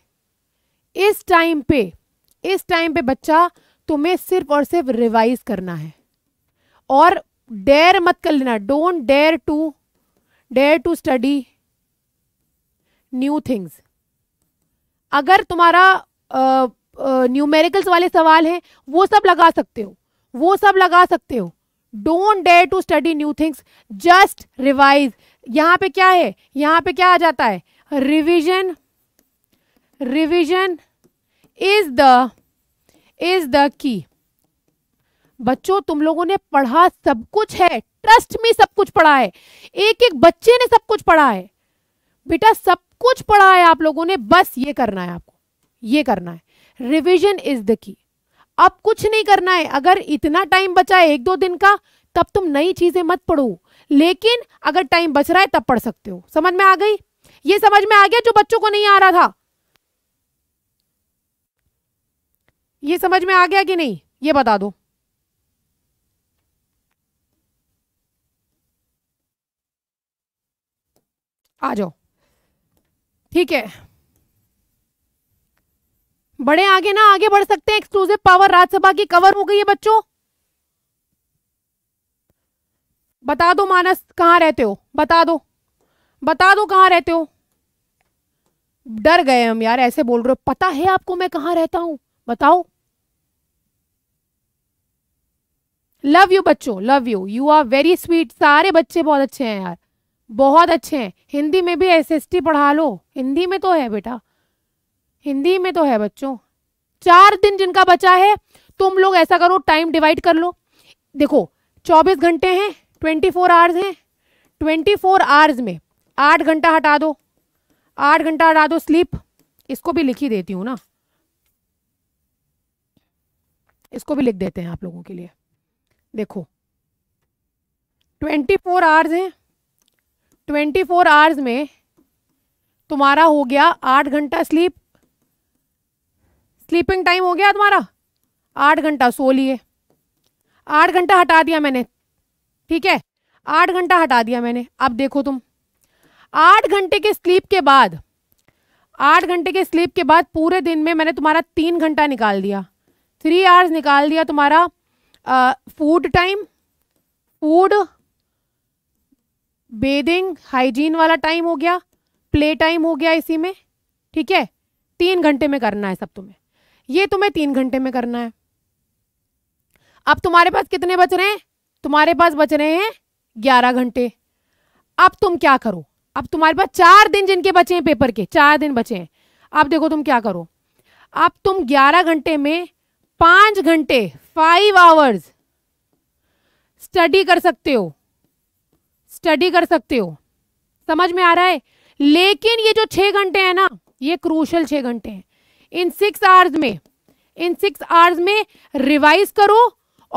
इस टाइम पे इस टाइम पे बच्चा तुम्हें सिर्फ और सिर्फ रिवाइज करना है और डेयर मत कर लेना don't dare to dare to study new things अगर तुम्हारा न्यूमेरिकल्स वाले सवाल हैं वो सब लगा सकते हो वो सब लगा सकते हो don't dare to study new things just revise यहाँ पे क्या है यहाँ पे क्या आ जाता है revision revision is the is the key बच्चों तुम लोगों ने पढ़ा सब कुछ है ट्रस्ट में सब कुछ पढ़ा है एक एक बच्चे ने सब कुछ पढ़ा है बेटा सब कुछ पढ़ा है आप लोगों ने बस ये करना है आपको ये करना है रिविजन इज द की अब कुछ नहीं करना है अगर इतना टाइम बचा है एक दो दिन का तब तुम नई चीजें मत पढ़ो लेकिन अगर टाइम बच रहा है तब पढ़ सकते हो समझ में आ गई ये समझ में आ गया जो बच्चों को नहीं आ रहा था ये समझ में आ गया कि नहीं ये बता दो आ जाओ ठीक है बड़े आगे ना आगे बढ़ सकते हैं एक्सक्लूसिव पावर राज्यसभा की कवर हो गई है बच्चों बता दो मानस कहां रहते हो बता दो बता दो कहां रहते हो डर गए हम यार ऐसे बोल रहे हो पता है आपको मैं कहां रहता हूं बताओ लव यू बच्चों love you you are very sweet सारे बच्चे बहुत अच्छे हैं यार बहुत अच्छे हैं हिंदी में भी एस एस टी पढ़ा लो हिंदी में तो है बेटा हिंदी में तो है बच्चों चार दिन जिनका बचा है तुम लोग ऐसा करो टाइम डिवाइड कर लो देखो चौबीस घंटे हैं ट्वेंटी फोर आवर्स हैं ट्वेंटी फोर आवर्स में आठ घंटा हटा दो आठ घंटा हटा दो स्लीप इसको भी लिख ही देती हूँ ना इसको भी लिख देते हैं आप लोगों के लिए देखो ट्वेंटी फोर आवर्स हैं ट्वेंटी फोर आवर्स में तुम्हारा हो गया आठ घंटा स्लीप स्लीपिंग टाइम हो गया तुम्हारा आठ घंटा सो लिए आठ घंटा हटा दिया मैंने ठीक है आठ घंटा हटा दिया मैंने अब देखो तुम आठ घंटे के स्लीप के बाद आठ घंटे के स्लीप के बाद पूरे दिन में मैंने तुम्हारा तीन घंटा निकाल दिया थ्री आवर्स निकाल दिया तुम्हारा food time food bathing hygiene वाला टाइम हो गया प्ले टाइम हो गया इसी में ठीक है तीन घंटे में करना है सब तुम्हें ये तुम्हें तीन घंटे में करना है अब तुम्हारे पास कितने बच रहे हैं तुम्हारे पास बच रहे हैं ग्यारह घंटे अब तुम क्या करो अब तुम्हारे पास चार दिन जिनके बचे हैं पेपर के चार दिन बचे हैं अब देखो तुम क्या करो अब तुम ग्यारह घंटे में पांच घंटे फाइव आवर्स स्टडी कर सकते हो स्टडी कर सकते हो समझ में आ रहा है लेकिन ये जो छः घंटे हैं ना ये क्रूशल छः घंटे हैं इन सिक्स आवर्स में इन सिक्स आवर्स में रिवाइज करो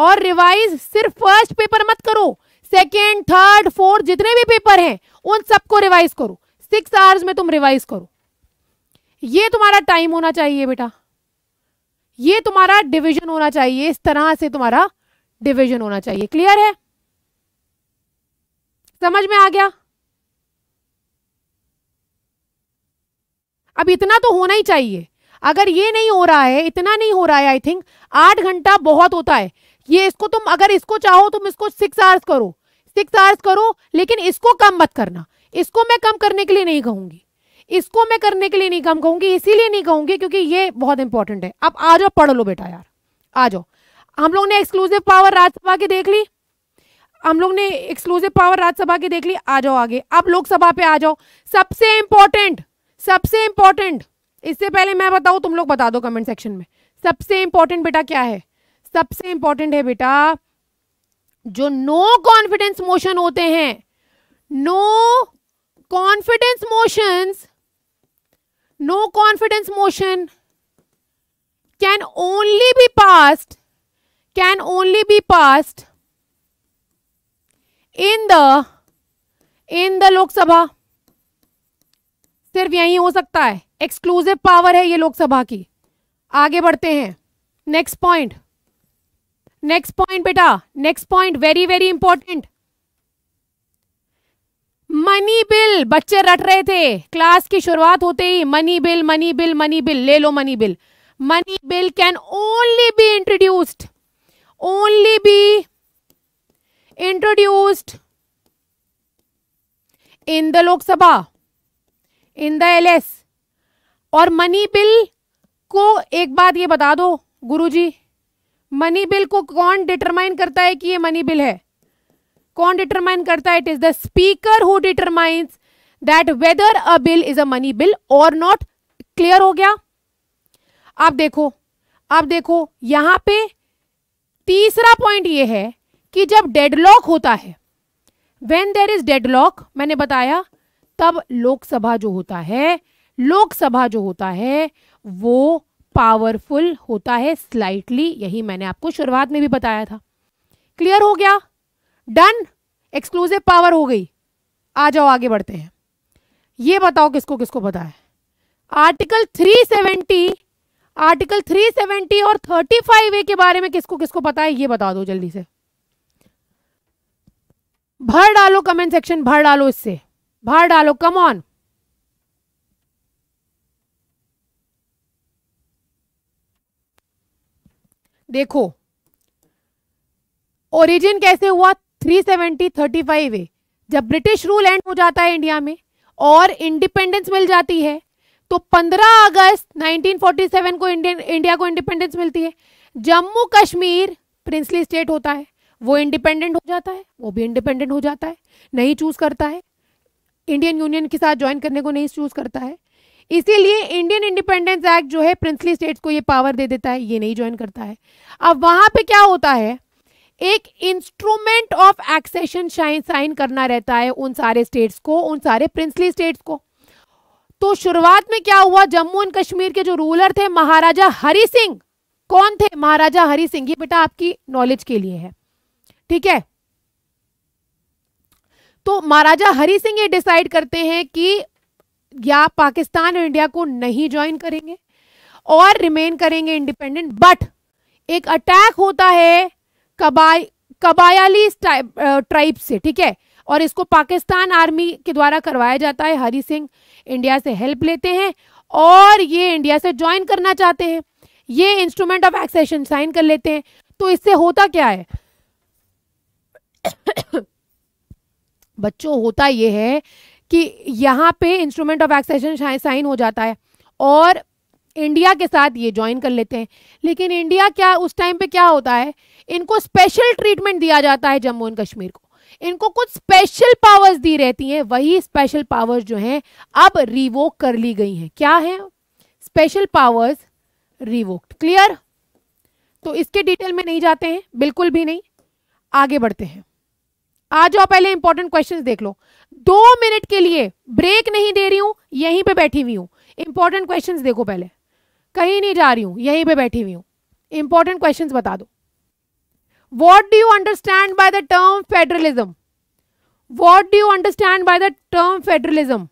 और रिवाइज सिर्फ फर्स्ट पेपर मत करो सेकेंड थर्ड फोर्थ जितने भी पेपर हैं उन सबको रिवाइज करो सिक्स आवर्स में तुम रिवाइज करो ये तुम्हारा टाइम होना चाहिए बेटा ये तुम्हारा डिवीजन होना चाहिए इस तरह से तुम्हारा डिवीजन होना चाहिए क्लियर है समझ में आ गया अब इतना तो होना ही चाहिए अगर ये नहीं हो रहा है इतना नहीं हो रहा है आई थिंक आठ घंटा बहुत होता है ये इसको तुम अगर इसको चाहो तुम इसको सिक्स आवर्स करो सिक्स आवर्स करो लेकिन इसको कम मत करना इसको मैं कम करने के लिए नहीं कहूंगी इसको मैं करने के लिए नहीं कम कहूंगी इसीलिए नहीं कहूंगी क्योंकि ये बहुत इंपॉर्टेंट है अब आ जाओ पढ़ लो बेटा यार आ जाओ हम लोग ने एक्सक्लूसिव पावर राज्यसभा की देख ली हम लोग ने एक्सक्लूसिव पावर राज्यसभा की देख ली आ जाओ आगे अब लोकसभा पे आ जाओ सबसे इंपॉर्टेंट सबसे इंपॉर्टेंट इससे पहले मैं बताऊ तुम लोग बता दो कमेंट सेक्शन में सबसे इंपॉर्टेंट बेटा क्या है सबसे इंपॉर्टेंट है बेटा जो नो कॉन्फिडेंस मोशन होते हैं no confidence motions no confidence motion can only be passed can only be passed in the in the Lok Sabha सिर्फ यही हो सकता है एक्सक्लूसिव पावर है ये लोकसभा की आगे बढ़ते हैं नेक्स्ट पॉइंट नेक्स्ट पॉइंट बेटा next point very very important money bill बच्चे रट रहे थे क्लास की शुरुआत होते ही money bill money bill money bill ले लो money bill money bill can only be introduced only be introduced in the Lok Sabha in the L S और मनी बिल को एक बात ये बता दो गुरुजी मनी बिल को कौन डिटरमाइन करता है कि ये मनी बिल है कौन डिटरमाइन करता है it is the speaker who determines that whether a bill is a money bill और नॉट क्लियर हो गया आप देखो आप देखो यहां पे तीसरा पॉइंट ये है कि जब डेडलॉक होता है वेन देर इज डेडलॉक मैंने बताया तब लोकसभा जो होता है लोकसभा जो होता है वो पावरफुल होता है स्लाइटली यही मैंने आपको शुरुआत में भी बताया था क्लियर हो गया डन एक्सक्लूसिव पावर हो गई आ जाओ आगे बढ़ते हैं ये बताओ किसको किसको पता है आर्टिकल 370 आर्टिकल 370 और 35 ए के बारे में किसको किसको पता है ये बता दो जल्दी से भर डालो कमेंट सेक्शन भर डालो इससे भर डालो कम ऑन देखो ओरिजिन कैसे हुआ 370 थर्टी फाइव जब ब्रिटिश रूल एंड हो जाता है इंडिया में और इंडिपेंडेंस मिल जाती है तो 15 अगस्त 1947 को इंडियन इंडिया को इंडिपेंडेंस मिलती है जम्मू कश्मीर प्रिंसली स्टेट होता है वो इंडिपेंडेंट हो जाता है वो भी इंडिपेंडेंट हो जाता है नहीं चूज़ करता है इंडियन यूनियन के साथ ज्वाइन करने को नहीं चूज़ करता है इसीलिए इंडियन इंडिपेंडेंस एक्ट जो है प्रिंसली स्टेट्स को ये पावर दे देता है ये नहीं ज्वाइन करता है अब वहाँ पे क्या होता है एक instrument of accession shine sign करना रहता है उन सारे स्टेट्स को उन सारे प्रिंसली स्टेट्स को तो शुरुआत में क्या हुआ जम्मू एंड कश्मीर के जो रूलर थे महाराजा हरि सिंह कौन थे महाराजा हरि सिंह ये बेटा आपकी नॉलेज के लिए है ठीक है तो महाराजा हरि सिंह ये डिसाइड करते हैं कि या पाकिस्तान और इंडिया को नहीं ज्वाइन करेंगे और रिमेन करेंगे इंडिपेंडेंट बट एक अटैक होता है कबाई कबायाली ट्राइब से ठीक है और इसको पाकिस्तान आर्मी के द्वारा करवाया जाता है हरि सिंह इंडिया से हेल्प लेते हैं और ये इंडिया से ज्वाइन करना चाहते हैं ये इंस्ट्रूमेंट ऑफ एक्सेशन साइन कर लेते हैं तो इससे होता क्या है बच्चों होता ये है कि यहाँ पे इंस्ट्रूमेंट ऑफ एक्सेशन साइन हो जाता है और इंडिया के साथ ये ज्वाइन कर लेते हैं लेकिन इंडिया क्या उस टाइम पे क्या होता है इनको स्पेशल ट्रीटमेंट दिया जाता है जम्मू एंड कश्मीर को इनको कुछ स्पेशल पावर्स दी रहती हैं वही स्पेशल पावर्स जो हैं अब रिवोक कर ली गई हैं क्या है स्पेशल पावर्स रिवोक क्लियर तो इसके डिटेल में नहीं जाते हैं बिल्कुल भी नहीं आगे बढ़ते हैं आ जाओ पहले इंपॉर्टेंट क्वेश्चन देख लो दो मिनट के लिए ब्रेक नहीं दे रही हूं यहीं पे बैठी हुई हूं इंपॉर्टेंट क्वेश्चन देखो पहले कहीं नहीं जा रही हूं यहीं पे बैठी हुई हूं इंपॉर्टेंट क्वेश्चन बता दो what do you understand by the term federalism what do you understand by the term federalism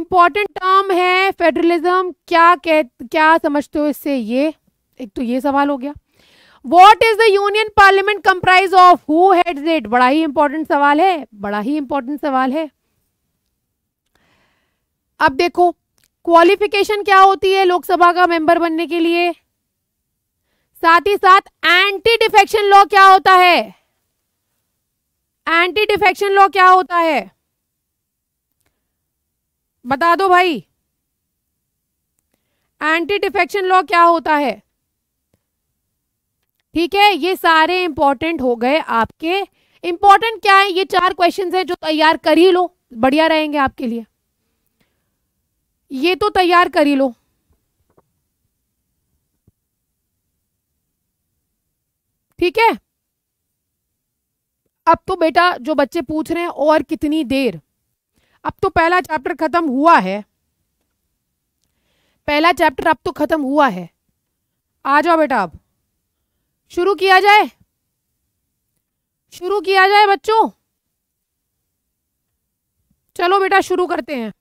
important term है फेडरलिज्म क्या कह क्या समझते हो इससे ये एक तो ये सवाल हो गया what is the union parliament comprise of who heads it बड़ा ही इंपॉर्टेंट सवाल है बड़ा ही इंपॉर्टेंट सवाल है अब देखो क्वालिफिकेशन क्या होती है लोकसभा का मेंबर बनने के लिए साथ ही साथ एंटी डिफेक्शन लॉ क्या होता है एंटी डिफेक्शन लॉ क्या होता है बता दो भाई एंटी डिफेक्शन लॉ क्या होता है ठीक है ये सारे इंपॉर्टेंट हो गए आपके इंपॉर्टेंट क्या है ये चार क्वेश्चन है जो तैयार कर ही लो बढ़िया रहेंगे आपके लिए ये तो तैयार कर ही लो ठीक है अब तो बेटा जो बच्चे पूछ रहे हैं और कितनी देर अब तो पहला चैप्टर खत्म हुआ है पहला चैप्टर अब तो खत्म हुआ है आ जाओ बेटा अब शुरू किया जाए शुरू किया जाए बच्चों चलो बेटा शुरू करते हैं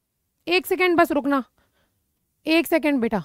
एक सेकेंड बस रुकना एक सेकेंड बेटा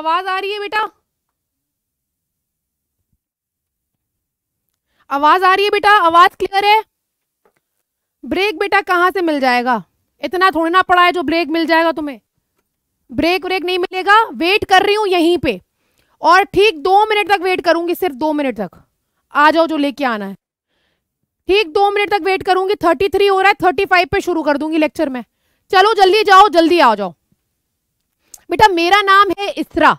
आवाज आ रही है बेटा आवाज आ रही है बेटा आवाज क्लियर है ब्रेक बेटा कहाँ से मिल जाएगा इतना थोड़ी ना पड़ा है जो ब्रेक मिल जाएगा तुम्हें ब्रेक ब्रेक नहीं मिलेगा वेट कर रही हूं यहीं पे और ठीक दो मिनट तक वेट करूंगी सिर्फ दो मिनट तक आ जाओ जो लेके आना है ठीक दो मिनट तक वेट करूंगी थर्टी थ्री हो रहा है थर्टी फाइव पे शुरू कर दूंगी लेक्चर में चलो जल्दी जाओ जल्दी आ जाओ बेटा मेरा नाम है इसरा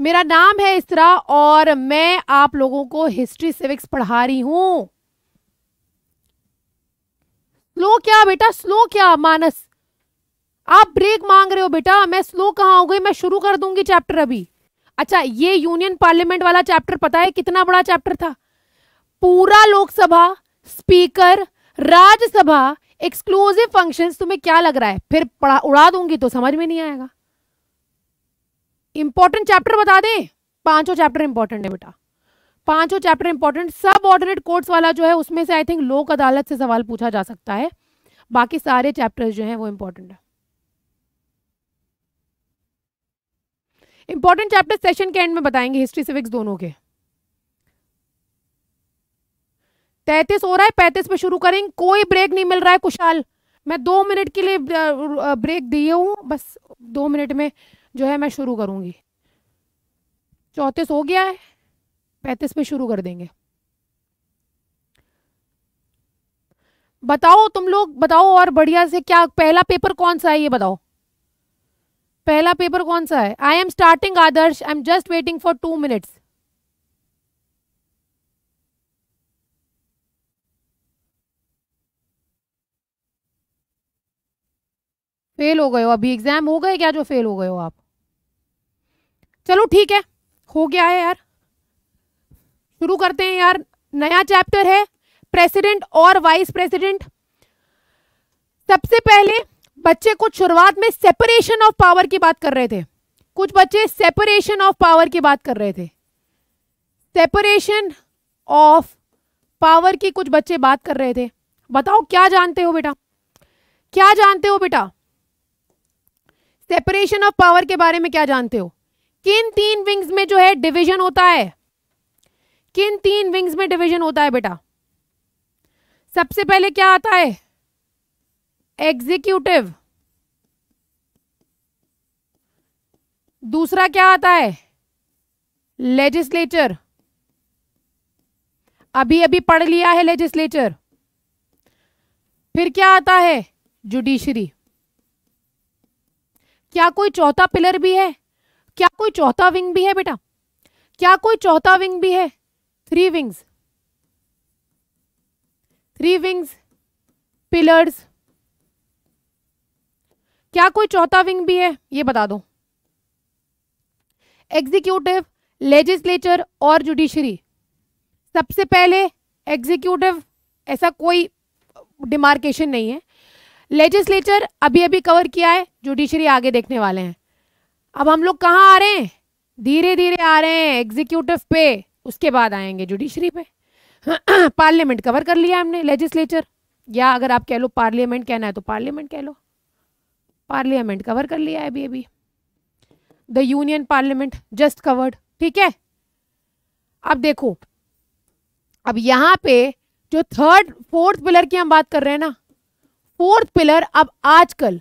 मेरा नाम है इसरा और मैं आप लोगों को हिस्ट्री सिविक्स पढ़ा रही हूं स्लो क्या बेटा स्लो क्या मानस आप ब्रेक मांग रहे हो बेटा मैं स्लो कहा हो गई मैं शुरू कर दूंगी चैप्टर अभी अच्छा ये यूनियन पार्लियामेंट वाला चैप्टर पता है कितना बड़ा चैप्टर था पूरा Lok Sabha speaker Rajya Sabha exclusive functions तुम्हें क्या लग रहा है फिर पढ़ा उड़ा दूंगी तो समझ में नहीं आएगा इंपॉर्टेंट चैप्टर बता दें पांचों चैप्टर इंपॉर्टेंट है बेटा पांचों chapter important subordinate courts वाला जो है उसमें से आई थिंक लोक अदालत से सवाल पूछा जा सकता है बाकी सारे चैप्टर जो है वो इंपॉर्टेंट है इंपॉर्टेंट चैप्टर सेशन के एंड में बताएंगे हिस्ट्री सिविक्स दोनों के तैतीस हो रहा है पैंतीस पे शुरू करेंगे कोई ब्रेक नहीं मिल रहा है कुशाल मैं दो मिनट के लिए ब्रेक दिए हूं बस दो मिनट में जो है मैं शुरू करूँगी चौंतीस हो गया है पैंतीस पे शुरू कर देंगे बताओ तुम लोग बताओ और बढ़िया से क्या पहला पेपर कौन सा है ये बताओ पहला पेपर कौन सा है I am starting Adarsh I am just waiting for two minutes fail हो गए हो अभी एग्जाम हो गए क्या जो फेल हो गए हो आप चलो ठीक है हो गया है यार शुरू करते हैं यार नया चैप्टर है प्रेसिडेंट और वाइस प्रेसिडेंट सबसे पहले बच्चे कुछ शुरुआत में सेपरेशन ऑफ पावर की बात कर रहे थे कुछ बच्चे सेपरेशन ऑफ पावर की बात कर रहे थे सेपरेशन ऑफ पावर की कुछ बच्चे बात कर रहे थे बताओ क्या जानते हो बेटा क्या जानते हो बेटा सेपरेशन ऑफ पावर के बारे में क्या जानते हो किन तीन विंग्स में जो है डिवीजन होता है किन तीन विंग्स में डिवीजन होता है बेटा सबसे पहले क्या आता है एग्जीक्यूटिव दूसरा क्या आता है लेजिस्लेचर अभी अभी पढ़ लिया है लेजिस्लेचर फिर क्या आता है जुडिशरी क्या कोई चौथा पिलर भी है क्या कोई चौथा विंग भी है बेटा क्या कोई चौथा विंग भी है three wings three wings pillars क्या कोई चौथा विंग भी है ये बता दो एग्जीक्यूटिव लेजिस्लेचर और जुडिशरी सबसे पहले एग्जीक्यूटिव ऐसा कोई डिमार्केशन नहीं है लेजिस्लेचर अभी अभी कवर किया है जुडिशरी आगे देखने वाले हैं अब हम लोग कहाँ आ रहे हैं धीरे धीरे आ रहे हैं एग्जीक्यूटिव पे उसके बाद आएंगे जुडिशरी पे पार्लियामेंट कवर कर लिया हमने लेजिस्लेचर या अगर आप कह लो पार्लियामेंट कहना है तो पार्लियामेंट कह लो पार्लियामेंट कवर कर लिया है अभी अभी the union parliament just covered ठीक है अब देखो अब यहाँ पे जो थर्ड फोर्थ पिलर की हम बात कर रहे हैं ना फोर्थ पिलर अब आजकल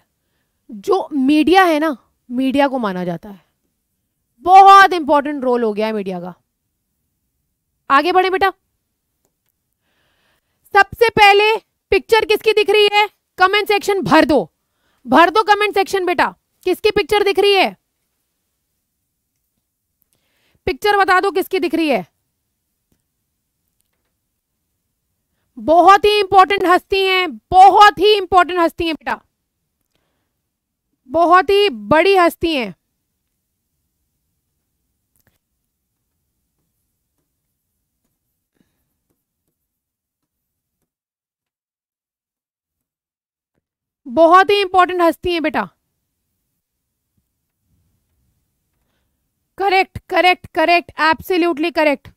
जो मीडिया है ना मीडिया को माना जाता है बहुत इंपॉर्टेंट रोल हो गया है मीडिया का आगे बढ़े बेटा सबसे पहले पिक्चर किसकी दिख रही है कमेंट सेक्शन भर दो भर दो कमेंट सेक्शन बेटा किसकी पिक्चर दिख रही है पिक्चर बता दो किसकी दिख रही है बहुत ही इंपॉर्टेंट हस्ती हैं बहुत ही इंपॉर्टेंट हस्ती हैं बेटा बहुत ही बड़ी हस्ती हैं बहुत ही इंपॉर्टेंट हस्ती हैं बेटा correct correct correct absolutely correct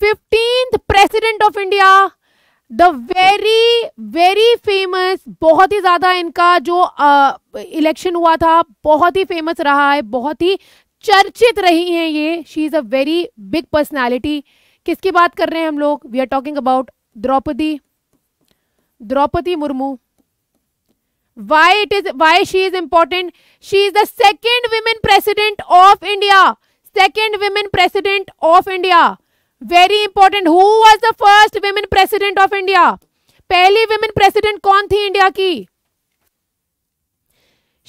fifteenth president of India the very very famous बहुत ही ज़्यादा इनका जो इलेक्शन हुआ था बहुत ही फेमस रहा है बहुत ही चर्चित रही हैं ये she is a very big personality किसकी बात कर रहे हैं हम लोग we are talking about Draupadi Draupadi Murmu why it is why she is important she is the second women president of India second women president of India very important who was the first women president of India पहली women president कौन थी India की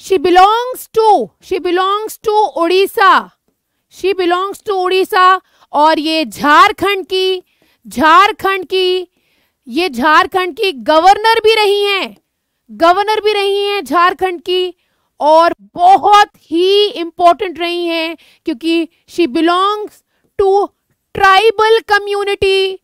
she belongs to she belongs to Orissa she belongs to Orissa और ये झारखंड की झारखंड की ये झारखंड की गवर्नर भी रही हैं गवर्नर भी रही हैं झारखंड की और बहुत ही इंपॉर्टेंट रही हैं क्योंकि she belongs to tribal community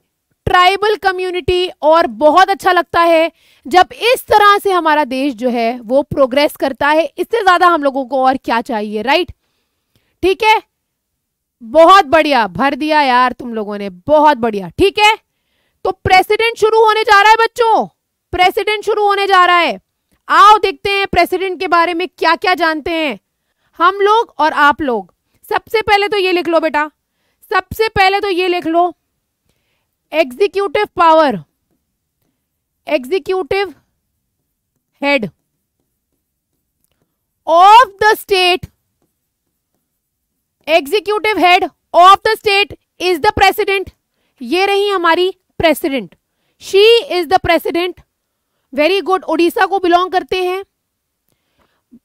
tribal community और बहुत अच्छा लगता है जब इस तरह से हमारा देश जो है वो प्रोग्रेस करता है इससे ज्यादा हम लोगों को और क्या चाहिए राइट ठीक है बहुत बढ़िया भर दिया यार तुम लोगों ने बहुत बढ़िया ठीक है तो प्रेसिडेंट शुरू होने जा रहा है बच्चों प्रेसिडेंट शुरू होने जा रहा है आओ देखते हैं प्रेसिडेंट के बारे में क्या क्या जानते हैं हम लोग और आप लोग सबसे पहले तो ये लिख लो बेटा सबसे पहले तो ये लिख लो executive power executive head of the state executive head of the state is the president ये रही हमारी president she is the president very good Orissa को बिलोंग करते हैं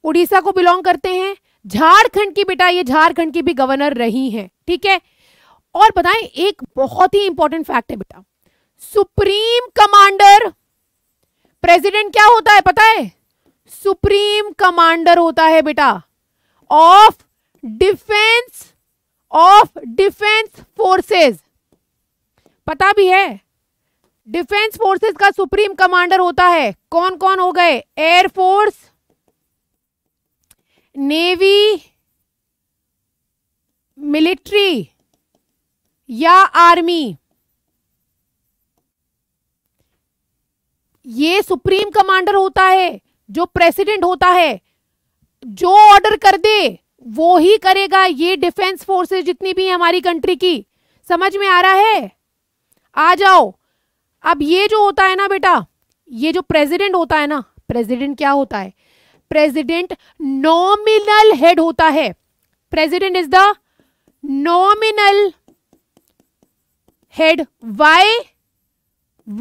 उड़ीसा को बिलोंग करते हैं झारखंड की बेटा ये झारखंड की भी गवर्नर रही हैं ठीक है और बताएं एक बहुत ही इंपॉर्टेंट फैक्ट है बेटा सुप्रीम कमांडर प्रेसिडेंट क्या होता है पता है सुप्रीम कमांडर होता है बेटा of defence of defence forces पता भी है डिफेंस फोर्सेस का सुप्रीम कमांडर होता है कौन कौन हो गए एयरफोर्स नेवी मिलिट्री या आर्मी ये सुप्रीम कमांडर होता है जो प्रेसिडेंट होता है जो ऑर्डर कर दे वो ही करेगा ये डिफेंस फोर्सेस जितनी भी हमारी कंट्री की समझ में आ रहा है आ जाओ अब ये जो होता है ना बेटा ये जो प्रेसिडेंट होता है ना प्रेसिडेंट क्या होता है प्रेसिडेंट नॉमिनल हेड होता है president is the nominal head why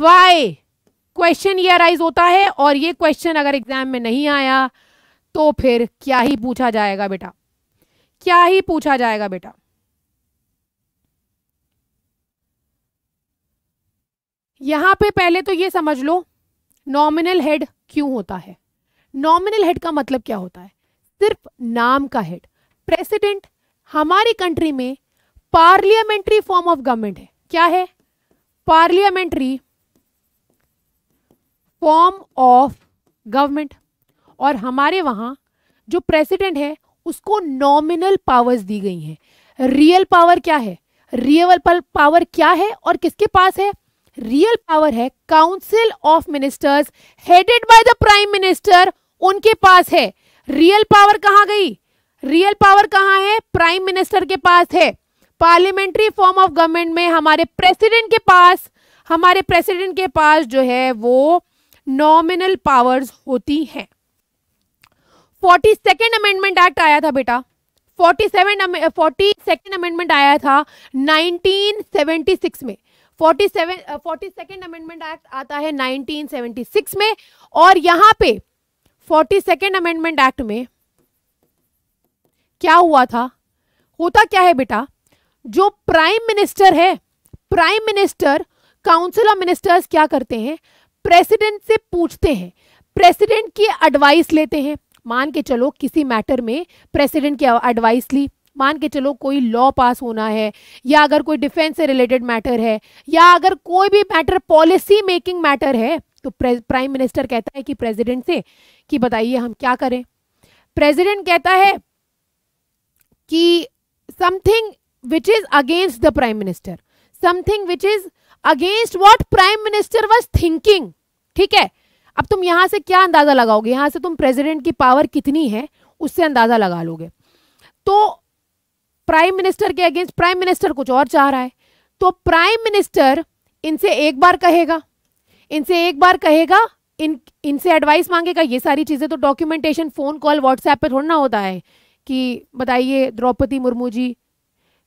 why question ये अराइज होता है और ये क्वेश्चन अगर एग्जाम में नहीं आया तो फिर क्या ही पूछा जाएगा बेटा क्या ही पूछा जाएगा बेटा यहां पे पहले तो ये समझ लो नॉमिनल हेड क्यों होता है नॉमिनल हेड का मतलब क्या होता है सिर्फ नाम का हेड प्रेसिडेंट हमारी कंट्री में पार्लियामेंट्री फॉर्म ऑफ गवर्नमेंट है क्या है पार्लियामेंट्री फॉर्म ऑफ गवर्नमेंट और हमारे वहाँ जो प्रेसिडेंट है उसको नॉमिनल पावर्स दी गई हैं रियल पावर क्या है रियल पावर क्या है और किसके पास है रियल पावर है council of ministers headed by the prime minister उनके पास है रियल पावर कहाँ गई रियल पावर कहाँ है प्राइम मिनिस्टर के पास है पार्लियामेंट्री फॉर्म ऑफ गवर्नमेंट में हमारे प्रेसिडेंट के पास हमारे प्रेसिडेंट के पास जो है वो नॉमिनल पावर्स होती हैं फोर्टी सेकेंड अमेंडमेंट एक्ट आया था बेटा forty seven forty second amendment आया था 1976 में forty seven forty second amendment act आता है 1976 में और यहां पे फोर्टी सेकेंड अमेंडमेंट एक्ट में क्या हुआ था होता क्या है बेटा जो प्राइम मिनिस्टर है prime minister council of ministers क्या करते हैं प्रेसिडेंट से पूछते हैं प्रेसिडेंट की एडवाइस लेते हैं मान के चलो किसी मैटर में प्रेसिडेंट की एडवाइस ली मान के चलो कोई लॉ पास होना है या अगर कोई डिफेंस से रिलेटेड मैटर है या अगर कोई भी मैटर पॉलिसी मेकिंग मैटर है तो प्राइम मिनिस्टर कहता है कि प्रेसिडेंट से कि बताइए हम क्या करें प्रेसिडेंट कहता है कि something which is against the prime minister something which is against what prime minister was thinking ठीक है अब तुम यहां से क्या अंदाजा लगाओगे यहां से तुम प्रेसिडेंट की पावर कितनी है उससे अंदाजा लगा लोगे तो प्राइम मिनिस्टर के अगेंस्ट प्राइम मिनिस्टर कुछ और चाह रहा है तो प्राइम मिनिस्टर इनसे एक बार कहेगा इनसे एक बार कहेगा इन इनसे एडवाइस मांगेगा ये सारी चीज़ें तो डॉक्यूमेंटेशन फ़ोन कॉल व्हाट्सएप पे थोड़ा ना होता है कि बताइए द्रौपदी मुर्मू जी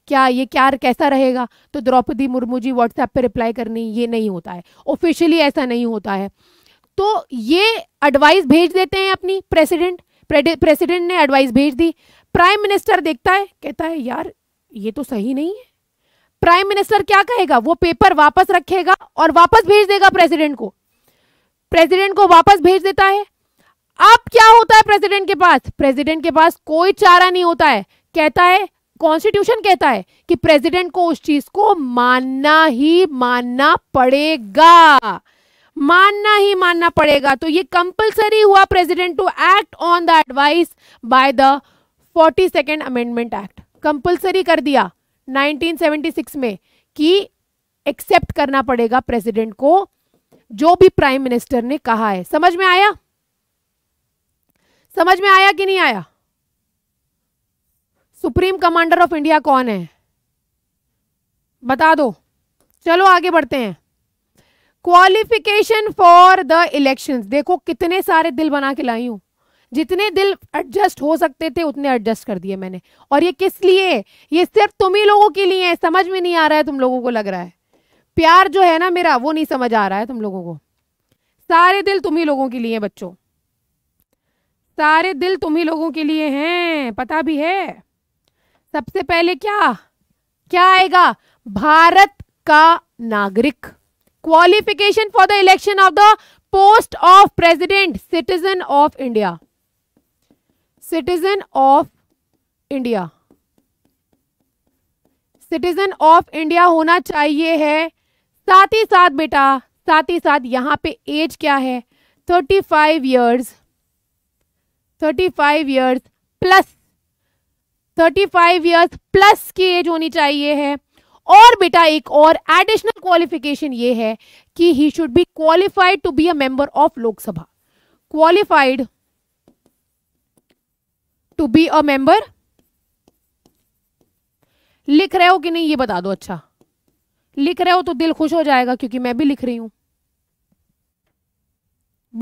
क्या ये क्या कैसा रहेगा तो द्रौपदी मुर्मू जी व्हाट्सएप पर रिप्लाई करनी ये नहीं होता है ऑफिशियली ऐसा नहीं होता है तो ये एडवाइस भेज देते हैं अपनी प्रेसिडेंट प्रेसिडेंट ने एडवाइस भेज दी प्राइम मिनिस्टर देखता है कहता है यार ये तो सही नहीं है प्राइम मिनिस्टर क्या कहेगा वो पेपर वापस रखेगा और वापस भेज देगा प्रेसिडेंट को प्रेसिडेंट को वापस भेज देता है अब क्या होता है प्रेसिडेंट के पास प्रेसिडेंट के पास कोई चारा नहीं होता है कहता है कॉन्स्टिट्यूशन कहता है कि प्रेसिडेंट को उस चीज को मानना ही मानना पड़ेगा मानना ही मानना पड़ेगा तो ये कंपलसरी हुआ president to act on the advice by the forty second amendment act compulsory कर दिया 1976 में कि एक्सेप्ट करना पड़ेगा प्रेसिडेंट को जो भी प्राइम मिनिस्टर ने कहा है समझ में आया समझ में आया कि नहीं आया सुप्रीम कमांडर ऑफ इंडिया कौन है बता दो चलो आगे बढ़ते हैं क्वालिफिकेशन फॉर द इलेक्शंस देखो कितने सारे दिल बना के लाई हूं जितने दिल एडजस्ट हो सकते थे उतने एडजस्ट कर दिए मैंने और ये किस लिए ये सिर्फ तुम ही लोगों के लिए है समझ में नहीं आ रहा है तुम लोगों को लग रहा है प्यार जो है ना मेरा वो नहीं समझ आ रहा है तुम लोगों को सारे दिल तुम ही लोगों के लिए बच्चों सारे दिल तुम ही लोगों के लिए हैं पता भी है सबसे पहले क्या क्या आएगा भारत का नागरिक qualification for the election of the post of president citizen of India citizen of India citizen of India होना चाहिए है साथ ही साथ बेटा साथ ही साथ यहां पे एज क्या है thirty five years thirty five years plus thirty five years plus की एज होनी चाहिए है और बेटा एक और एडिशनल क्वालिफिकेशन ये है कि he should be qualified to be a member of Lok Sabha qualified to be a member लिख रहे हो कि नहीं ये बता दो अच्छा लिख रहे हो तो दिल खुश हो जाएगा क्योंकि मैं भी लिख रही हूं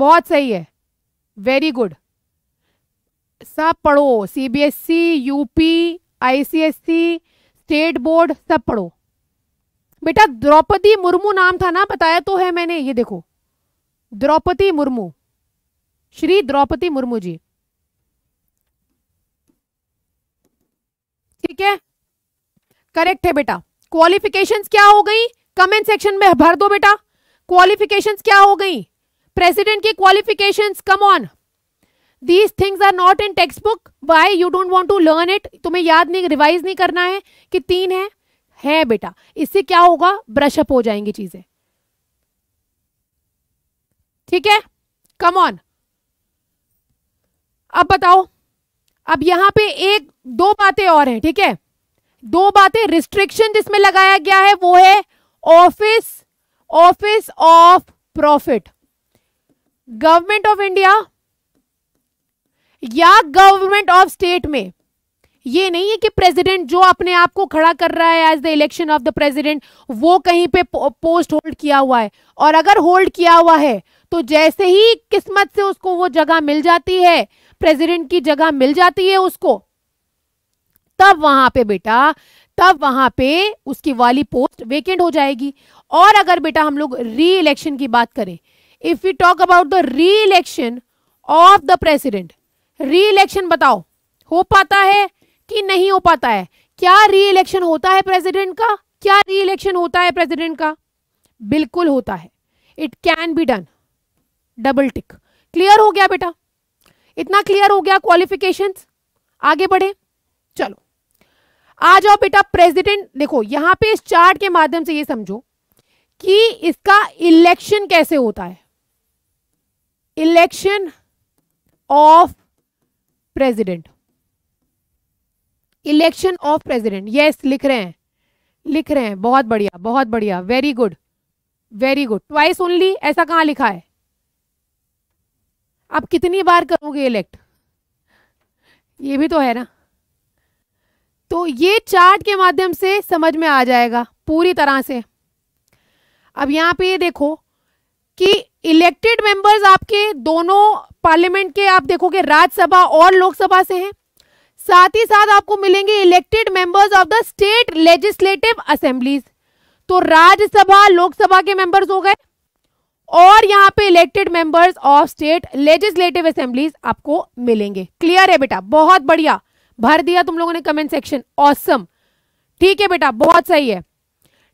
बहुत सही है वेरी गुड सब पढ़ो CBSE UP ICSE state board सब पढ़ो बेटा द्रौपदी मुर्मू नाम था ना बताया तो है मैंने ये देखो द्रौपदी मुर्मू श्री द्रौपदी मुर्मू जी ठीक है करेक्ट है बेटा क्वालिफिकेशंस क्या हो गई कमेंट सेक्शन में भर दो बेटा क्वालिफिकेशंस क्या हो गई प्रेसिडेंट की qualifications come on these things are not in text book why you don't want to learn it तुम्हें याद नहीं रिवाइज नहीं करना है कि तीन है है बेटा इससे क्या होगा ब्रशअप हो जाएंगी चीजें ठीक है कम ऑन अब बताओ अब यहां पे एक दो बातें और हैं ठीक है दो बातें रिस्ट्रिक्शन जिसमें लगाया गया है वो है office office of profit government of India या गवर्नमेंट ऑफ स्टेट में ये नहीं है कि प्रेसिडेंट जो अपने आप को खड़ा कर रहा है as the election of the president वो कहीं पे पोस्ट होल्ड किया हुआ है और अगर होल्ड किया हुआ है तो जैसे ही किस्मत से उसको वो जगह मिल जाती है प्रेसिडेंट की जगह मिल जाती है उसको तब वहां पे बेटा तब वहां पे उसकी वाली पोस्ट वेकेंट हो जाएगी और अगर बेटा हम लोग री इलेक्शन की बात करें if you talk about the re election of the president re election बताओ हो पाता है कि नहीं हो पाता है क्या री इलेक्शन होता है प्रेसिडेंट का क्या री इलेक्शन होता है प्रेसिडेंट का बिल्कुल होता है it can be done double tick clear हो गया बेटा इतना क्लियर हो गया क्वालिफिकेशन आगे बढ़े चलो आ जाओ बेटा प्रेसिडेंट देखो यहां पे इस चार्ट के माध्यम से ये समझो कि इसका इलेक्शन कैसे होता है election of president election of president yes लिख रहे हैं लिख रहे हैं बहुत बढ़िया बहुत बढ़िया very good very good twice only ऐसा कहाँ लिखा है आप कितनी बार करोगे इलेक्ट ये भी तो है ना तो ये चार्ट के माध्यम से समझ में आ जाएगा पूरी तरह से अब यहाँ पे देखो कि इलेक्टेड मेंबर्स आपके दोनों पार्लियामेंट के आप देखोगे राज्यसभा और लोकसभा से हैं साथ ही साथ आपको मिलेंगे elected members of the state legislative assemblies तो राज्यसभा लोकसभा के मेंबर्स हो गए और यहाँ पे elected members of state legislative assemblies आपको मिलेंगे क्लियर है बेटा बहुत बढ़िया भर दिया तुम लोगों ने कमेंट सेक्शन ऑसम ठीक है बेटा बहुत सही है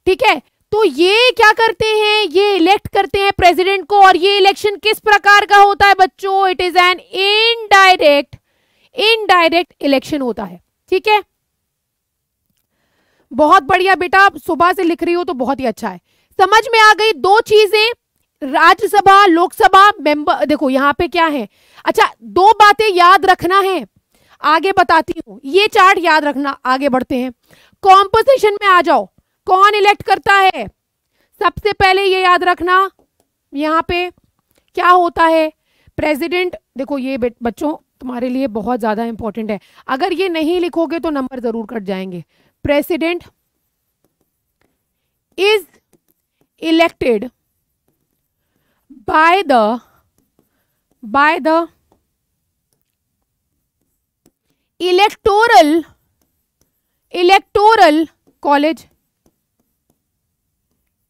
ठीक है तो ये क्या करते हैं ये इलेक्ट करते हैं प्रेसिडेंट को और ये इलेक्शन किस प्रकार का होता है बच्चों it is an indirect indirect election होता है ठीक है बहुत बढ़िया बेटा सुबह से लिख रही हो तो बहुत ही अच्छा है समझ में आ गई दो चीजें राज्यसभा लोकसभा मेंबर देखो यहां पे क्या है अच्छा दो बातें याद रखना है आगे बताती हूं ये चार्ट याद रखना आगे बढ़ते हैं कॉम्पोजिशन में आ जाओ कौन इलेक्ट करता है सबसे पहले ये याद रखना यहाँ पे क्या होता है प्रेसिडेंट देखो ये बच्चों तुम्हारे लिए बहुत ज़्यादा इंपॉर्टेंट है अगर ये नहीं लिखोगे तो नंबर ज़रूर कट जाएंगे president is elected by the by the electoral electoral college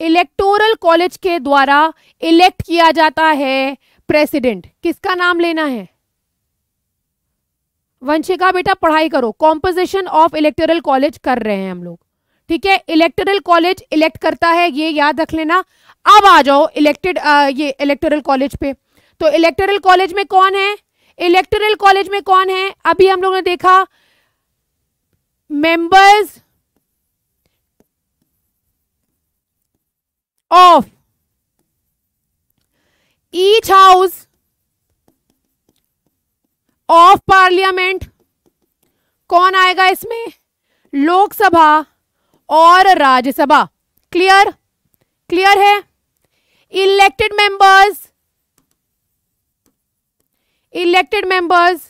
electoral college के द्वारा इलेक्ट किया जाता है प्रेसिडेंट किसका नाम लेना है वंशिका बेटा पढ़ाई करो कॉम्पोजिशन ऑफ इलेक्टोरल कॉलेज कर रहे हैं हम लोग ठीक है इलेक्टोरल कॉलेज इलेक्ट करता है ये याद रख लेना अब आ जाओ इलेक्टेड ये इलेक्टोरल कॉलेज पे तो इलेक्टोरल कॉलेज में कौन है इलेक्टोरल कॉलेज में कौन है अभी हम लोगों ने देखा members of each house of parliament कौन आएगा इसमें लोकसभा और राज्यसभा क्लियर क्लियर है elected members elected members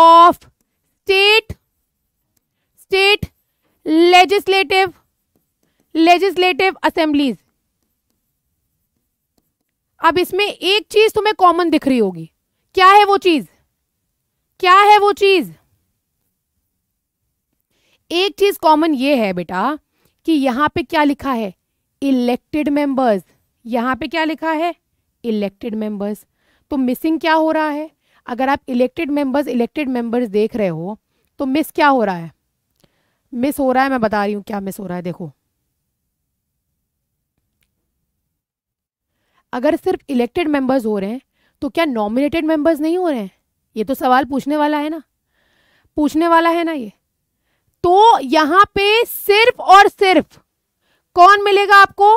of state state legislative legislative assemblies अब इसमें एक चीज तुम्हें कॉमन दिख रही होगी क्या है वो चीज क्या है वो चीज एक चीज कॉमन ये है बेटा कि यहां पे क्या लिखा है इलेक्टेड मेंबर्स यहां पे क्या लिखा है इलेक्टेड मेंबर्स तो मिसिंग क्या हो रहा है अगर आप इलेक्टेड मेंबर्स इलेक्टेड मेंबर्स देख रहे हो तो मिस क्या हो रहा है मिस हो रहा है मैं बता रही हूं क्या मिस हो रहा है देखो अगर सिर्फ इलेक्टेड मेंबर्स हो रहे हैं तो क्या नॉमिनेटेड मेंबर्स नहीं हो रहे हैं ये तो सवाल पूछने वाला है ना पूछने वाला है ना ये तो यहाँ पे सिर्फ और सिर्फ कौन मिलेगा आपको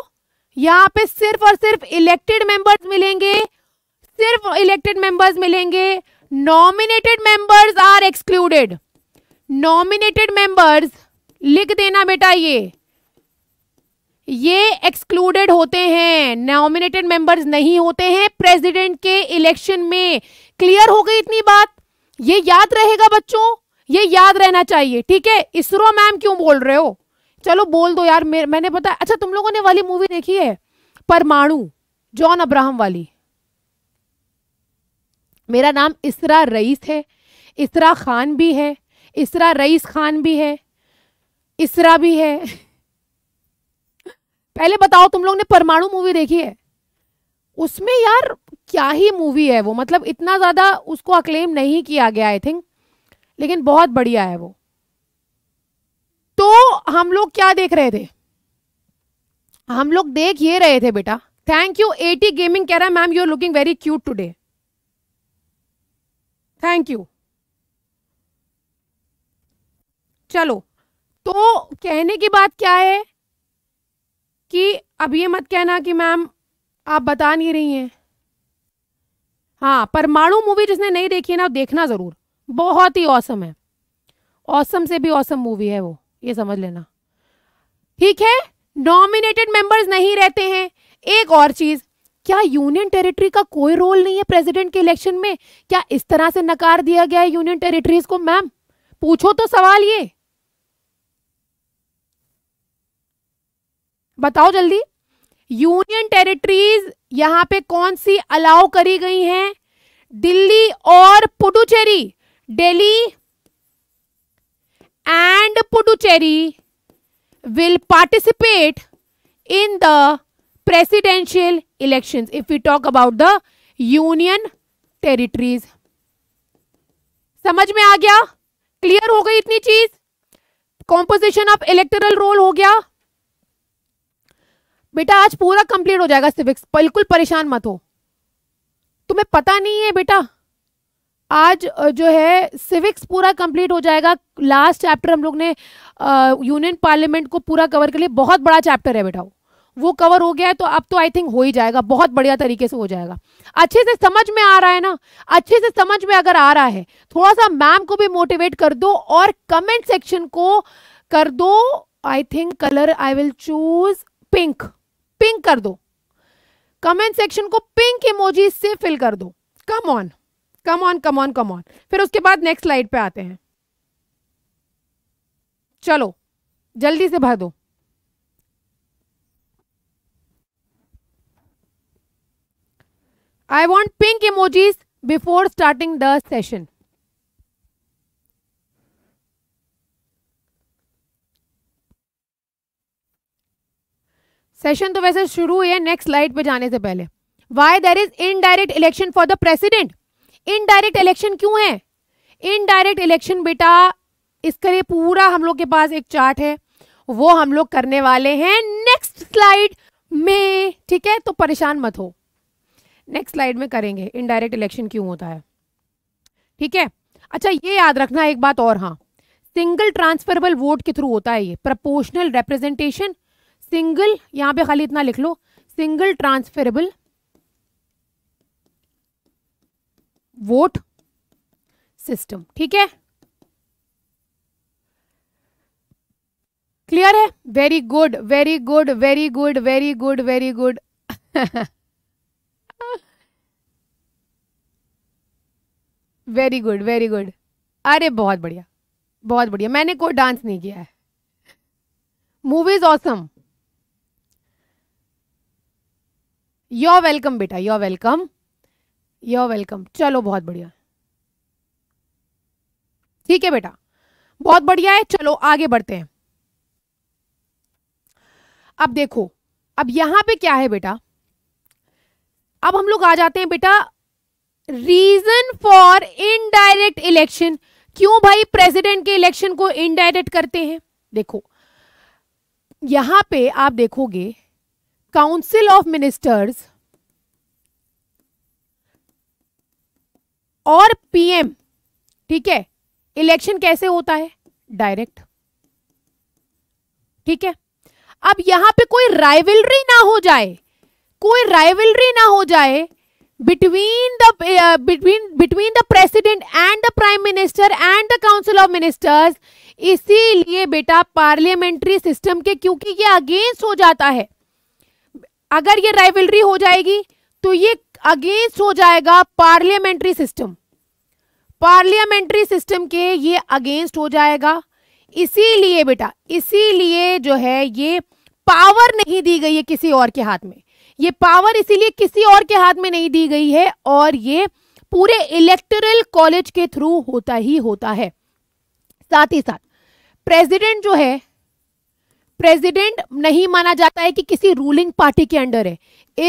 यहाँ पे सिर्फ और सिर्फ इलेक्टेड मेंबर्स मिलेंगे सिर्फ इलेक्टेड मेंबर्स मिलेंगे nominated members are excluded nominated members लिख देना बेटा ये ये एक्सक्लूडेड होते हैं नॉमिनेटेड मेंबर्स नहीं होते हैं प्रेसिडेंट के इलेक्शन में क्लियर हो गई इतनी बात ये याद रहेगा बच्चों ये याद रहना चाहिए ठीक है इसरो मैम क्यों बोल रहे हो चलो बोल दो यार मैंने पता अच्छा तुम लोगों ने वाली मूवी देखी है परमाणु जॉन अब्राहम वाली मेरा नाम इसरा रईस है इसरा खान भी है इसरा रईस खान भी है इसरा भी है पहले बताओ तुम लोग ने परमाणु मूवी देखी है उसमें यार क्या ही मूवी है वो मतलब इतना ज़्यादा उसको अक्लेम नहीं किया गया आई थिंक लेकिन बहुत बढ़िया है वो तो हम लोग क्या देख रहे थे हम लोग देख ये रहे थे बेटा थैंक यू एटी गेमिंग कह रहा है ma'am you are looking very cute today thank you चलो तो कहने की बात क्या है कि अब ये मत कहना कि मैम आप बता नहीं रही हैं हाँ परमाणु मूवी जिसने नहीं देखी है ना देखना ज़रूर बहुत ही औसम है औसम से भी औसम मूवी है वो ये समझ लेना ठीक है नॉमिनेटेड मेंबर्स नहीं रहते हैं एक और चीज़ क्या यूनियन टेरिटरी का कोई रोल नहीं है प्रेसिडेंट के इलेक्शन में क्या इस तरह से नकार दिया गया है यूनियन टेरिटरीज को मैम पूछो तो सवाल ये बताओ जल्दी यूनियन टेरिटरीज यहां पे कौन सी अलाउ करी गई हैं दिल्ली और Puducherry Delhi and Puducherry will participate in the presidential elections if you talk about the union territories समझ में आ गया क्लियर हो गई इतनी चीज कॉम्पोजिशन ऑफ इलेक्टोरल रोल हो गया बेटा आज पूरा कंप्लीट हो जाएगा सिविक्स बिल्कुल परेशान मत हो तुम्हें पता नहीं है बेटा आज जो है सिविक्स पूरा कंप्लीट हो जाएगा लास्ट चैप्टर हम लोग ने यूनियन पार्लियामेंट को पूरा कवर कर लिया बहुत बड़ा चैप्टर है बेटा वो कवर हो गया है तो अब तो आई थिंक हो ही जाएगा बहुत बढ़िया तरीके से हो जाएगा अच्छे से समझ में आ रहा है ना अच्छे से समझ में अगर आ रहा है थोड़ा सा मैम को भी मोटिवेट कर दो और कमेंट सेक्शन को कर दो I think colour I will choose pink pink कर दो कमेंट सेक्शन को पिंक इमोजी से फिल कर दो come on come on come on come on फिर उसके बाद नेक्स्ट स्लाइड पे आते हैं चलो जल्दी से भर दो I want pink emojis before starting the session session तो वैसे शुरू हुई है नेक्स्ट स्लाइड पे जाने से पहले why there is indirect election for the president indirect election क्यों है इनडायरेक्ट इलेक्शन बेटा इसके लिए पूरा हम लोग के पास एक चार्ट है वो हम लोग करने वाले हैं नेक्स्ट स्लाइड में ठीक है तो परेशान मत हो नेक्स्ट स्लाइड में करेंगे इनडायरेक्ट इलेक्शन क्यों होता है ठीक है अच्छा ये याद रखना एक बात और हाँ सिंगल ट्रांसफरेबल वोट के थ्रू होता है ये प्रपोर्शनल रिप्रेजेंटेशन सिंगल यहां पे खाली इतना लिख लो सिंगल ट्रांसफरेबल वोट सिस्टम ठीक है क्लियर है very good very good very good very good very good very good very good अरे बहुत बढ़िया बहुत बढ़िया मैंने कोई डांस नहीं किया है movies awesome awesome. You're welcome बेटा योर वेलकम योर वेलकम चलो बहुत बढ़िया ठीक है बेटा बहुत बढ़िया है चलो आगे बढ़ते हैं अब देखो अब यहां पे क्या है बेटा अब हम लोग आ जाते हैं बेटा रीजन फॉर इनडायरेक्ट इलेक्शन क्यों भाई प्रेसिडेंट के इलेक्शन को इनडायरेक्ट करते हैं देखो यहां पे आप देखोगे काउंसिल ऑफ मिनिस्टर्स और पीएम ठीक है इलेक्शन कैसे होता है डायरेक्ट ठीक है अब यहां पे कोई राइवलरी ना हो जाए कोई राइवलरी ना हो जाए between the between between the president and the prime minister and the council of ministers इसीलिए बेटा पार्लियामेंट्री सिस्टम के क्योंकि ये अगेंस्ट हो जाता है अगर ये राइवलरी हो जाएगी तो ये अगेंस्ट हो जाएगा पार्लियामेंट्री सिस्टम पार्लियामेंट्री सिस्टम के ये अगेंस्ट हो जाएगा इसीलिए बेटा इसीलिए जो है ये पावर नहीं दी गई है किसी और के हाथ में ये पावर इसीलिए किसी और के हाथ में नहीं दी गई है और ये पूरे इलेक्टोरल कॉलेज के थ्रू होता ही होता है साथ ही साथ प्रेसिडेंट जो है प्रेसिडेंट नहीं माना जाता है कि किसी रूलिंग पार्टी के अंडर है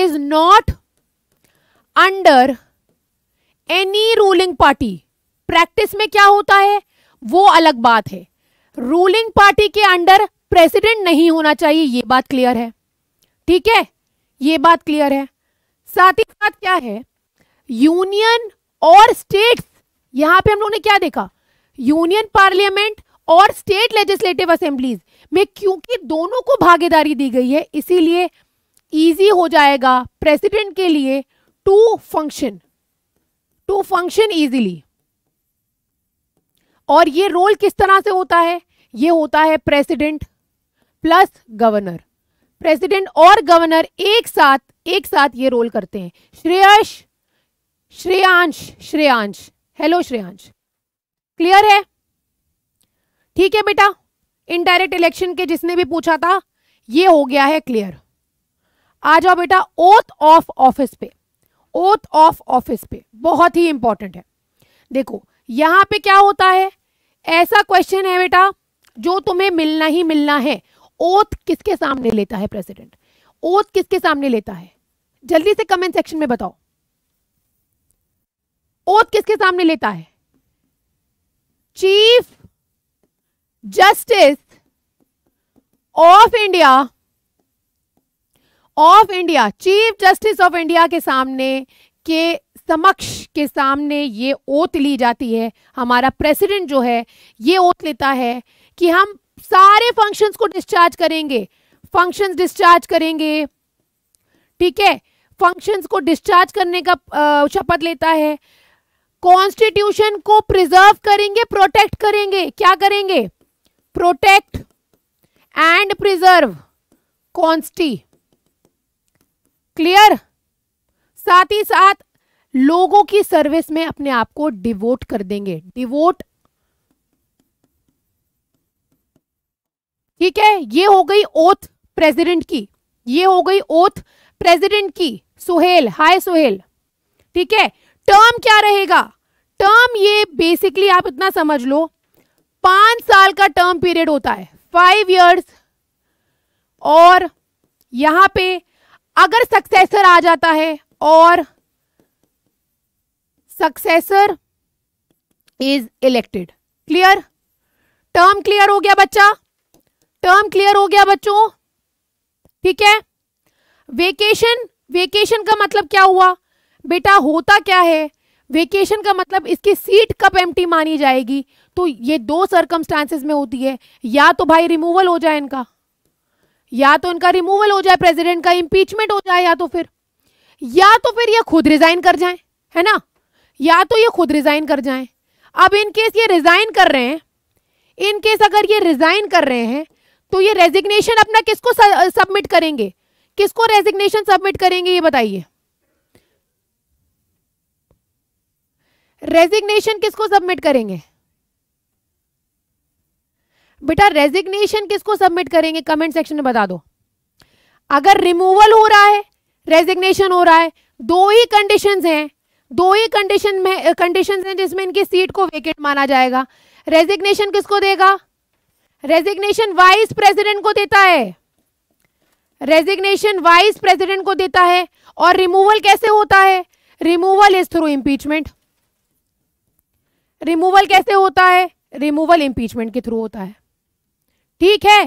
is not under any ruling party practice में क्या होता है वो अलग बात है रूलिंग पार्टी के अंडर प्रेसिडेंट नहीं होना चाहिए ये बात क्लियर है ठीक है ये बात क्लियर है साथ ही साथ क्या है यूनियन और स्टेट्स यहां पे हम लोगों ने क्या देखा यूनियन पार्लियामेंट और स्टेट लेजिस्लेटिव असेंबलीज में क्योंकि दोनों को भागीदारी दी गई है इसीलिए इजी हो जाएगा प्रेसिडेंट के लिए to function to function easily और ये रोल किस तरह से होता है ये होता है प्रेसिडेंट प्लस गवर्नर प्रेसिडेंट और गवर्नर एक साथ एक साथ ये रोल करते हैं श्रेयश श्रेयांश श्रेयांश हेलो श्रेयांश क्लियर है ठीक है बेटा इनडायरेक्ट इलेक्शन के जिसने भी पूछा था ये हो गया है क्लियर आ जाओ बेटा ओथ ऑफ ऑफिस पे ओथ ऑफ ऑफिस पे बहुत ही इंपॉर्टेंट है देखो यहां पे क्या होता है ऐसा क्वेश्चन है बेटा जो तुम्हें मिलना ही मिलना है ओथ किसके सामने लेता है प्रेसिडेंट ओथ किसके सामने लेता है जल्दी से कमेंट सेक्शन में बताओ ओथ किसके सामने लेता है chief justice of India of India chief justice of India के सामने के समक्ष के सामने ये ओत ली जाती है हमारा प्रेसिडेंट जो है ये ओत लेता है कि हम सारे फंक्शंस को डिस्चार्ज करेंगे फंक्शंस डिस्चार्ज करेंगे ठीक है फंक्शंस को डिस्चार्ज करने का शपथ लेता है कॉन्स्टिट्यूशन को प्रिजर्व करेंगे प्रोटेक्ट करेंगे क्या करेंगे प्रोटेक्ट एंड प्रिजर्व कॉन्स्टी क्लियर साथ ही साथ लोगों की सर्विस में अपने आप को डिवोट कर देंगे डिवोट ठीक है ये हो गई ओथ प्रेसिडेंट की ये हो गई ओथ प्रेसिडेंट की सुहेल हाय सुहेल ठीक है टर्म क्या रहेगा टर्म ये बेसिकली आप इतना समझ लो पांच साल का टर्म पीरियड होता है फाइव ईयर्स और यहां पे अगर सक्सेसर आ जाता है और successor is elected clear term clear हो गया बच्चा टर्म क्लियर हो गया बच्चों ठीक है वेकेशन वेकेशन का मतलब क्या हुआ बेटा होता क्या है वेकेशन का मतलब इसकी सीट कब एम्प्टी मानी जाएगी तो ये दो सर्कमस्टांसिस में होती है या तो भाई रिमूवल हो जाए इनका या तो इनका रिमूवल हो जाए प्रेसिडेंट का इम्पीचमेंट हो जाए या तो फिर या तो फिर ये खुद रिजाइन कर जाए है ना या तो ये खुद रिजाइन कर जाए अब इन केस ये रिजाइन कर रहे हैं इन केस अगर ये रिजाइन कर रहे हैं तो ये रेजिग्नेशन अपना किसको सबमिट करेंगे किसको रेजिग्नेशन सबमिट करेंगे ये बताइए रेजिग्नेशन किसको सबमिट करेंगे बेटा रेजिग्नेशन किसको सबमिट करेंगे कमेंट सेक्शन में बता दो अगर रिमूवल हो रहा है रेजिग्नेशन हो रहा है दो ही कंडीशन हैं दो ही कंडीशन में कंडीशन हैं जिसमें इनकी सीट को वेकेंट माना जाएगा रेजिग्नेशन किसको देगा रेजिग्नेशन वाइस प्रेसिडेंट को देता है रेजिग्नेशन वाइस प्रेसिडेंट को देता है और रिमूवल कैसे होता है removal is through impeachment removal कैसे होता है रिमूवल इम्पीचमेंट के थ्रू होता है ठीक है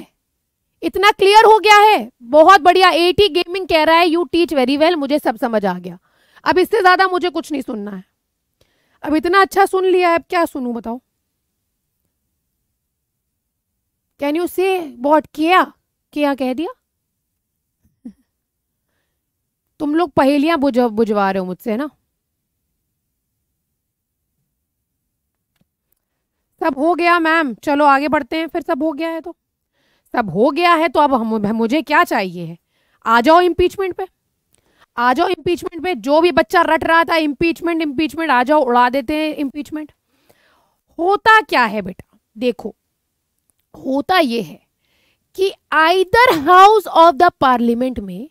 इतना क्लियर हो गया है बहुत बढ़िया एटी गेमिंग कह रहा है यू टीच वेरी वेल मुझे सब समझ आ गया अब इससे ज्यादा मुझे कुछ नहीं सुनना है अब इतना अच्छा सुन लिया अब क्या सुनू बताओ कैन यू से वॉट किया क्या कह दिया तुम लोग पहेलियां बुझ बुझवा रहे हो मुझसे ना सब हो गया मैम चलो आगे बढ़ते हैं फिर सब हो गया है तो अब हो गया है तो अब हम मुझे क्या चाहिए है आ जाओ इम्पीचमेंट पे आ जाओ इम्पीचमेंट पे जो भी बच्चा रट रहा था इम्पीचमेंट इम्पीचमेंट आ जाओ उड़ा देते हैं इम्पीचमेंट होता क्या है बेटा देखो होता यह है कि either house of the parliament में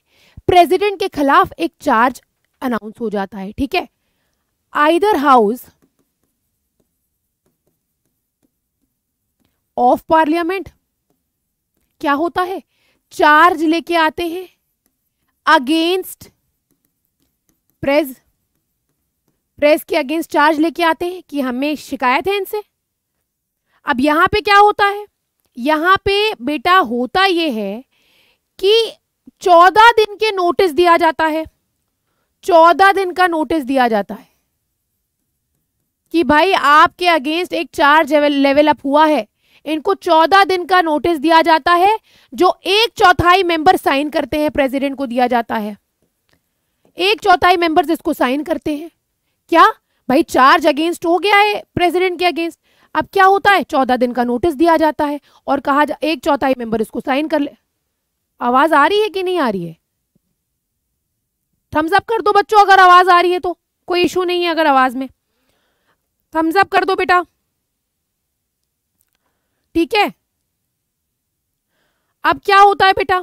प्रेसिडेंट के खिलाफ एक चार्ज अनाउंस हो जाता है ठीक है आइदर हाउस ऑफ पार्लियामेंट क्या होता है चार्ज लेके आते हैं अगेंस्ट प्रेस प्रेस के अगेंस्ट चार्ज लेके आते हैं कि हमें शिकायत है इनसे अब यहां पे क्या होता है यहां पे बेटा होता यह है कि चौदह दिन के नोटिस दिया जाता है चौदह दिन का नोटिस दिया जाता है कि भाई आपके अगेंस्ट एक चार्ज लेवल अप हुआ है इनको चौदह दिन का नोटिस दिया जाता है जो एक चौथाई मेंबर साइन करते हैं प्रेसिडेंट को दिया जाता है एक चौथाई मेंबर्स इसको साइन करते हैं क्या भाई चार्ज अगेंस्ट हो गया है प्रेसिडेंट के अगेंस्ट अब क्या होता है चौदह दिन का नोटिस दिया जाता है और कहा जा, एक चौथाई मेंबर इसको साइन कर ले आवाज आ रही है कि नहीं आ रही है थम्सअप कर दो बच्चों अगर आवाज आ रही है तो कोई इशू नहीं है अगर आवाज में थम्सअप कर दो बेटा ठीक है अब क्या होता है बेटा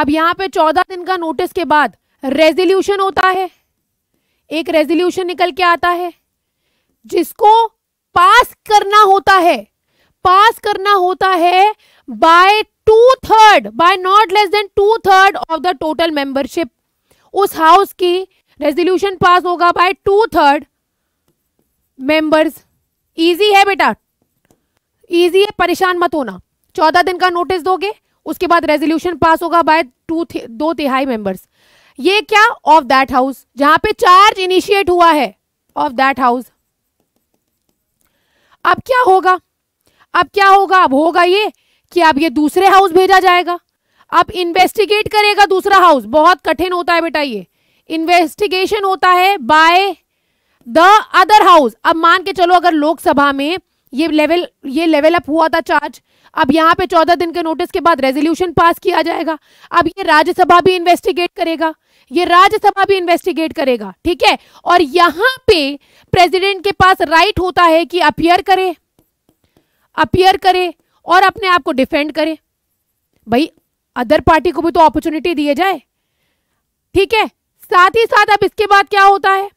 अब यहां पे चौदह दिन का नोटिस के बाद रेजोल्यूशन होता है एक रेजोल्यूशन निकल के आता है जिसको पास करना होता है पास करना होता है by two third by not less than two third of the total membership उस हाउस की रेजोल्यूशन पास होगा by two third members easy है बेटा ईजी है परेशान मत होना चौदह दिन का नोटिस दोगे उसके बाद रेजोल्यूशन पास होगा बाय टू दो तिहाई मेंबर्स ये क्या ऑफ दैट हाउस जहां पे चार्ज इनिशिएट हुआ है ऑफ दैट हाउस अब क्या होगा अब क्या होगा अब होगा ये कि अब ये दूसरे हाउस भेजा जाएगा अब इन्वेस्टिगेट करेगा दूसरा हाउस बहुत कठिन होता है बेटा ये इन्वेस्टिगेशन होता है बाय द अदर हाउस अब मान के चलो अगर लोकसभा में ये लेवल ये लेवल अप हुआ था चार्ज अब यहाँ पे चौदह दिन के नोटिस के बाद रेजोल्यूशन पास किया जाएगा अब ये राज्यसभा भी इन्वेस्टिगेट करेगा ये राज्यसभा भी इन्वेस्टिगेट करेगा ठीक है और यहाँ पे प्रेसिडेंट के पास राइट होता है कि अपियर करे अपियर करे और अपने आप को डिफेंड करे भाई अदर पार्टी को भी तो अपॉर्चुनिटी दिए जाए ठीक है साथ ही साथ अब इसके बाद क्या होता है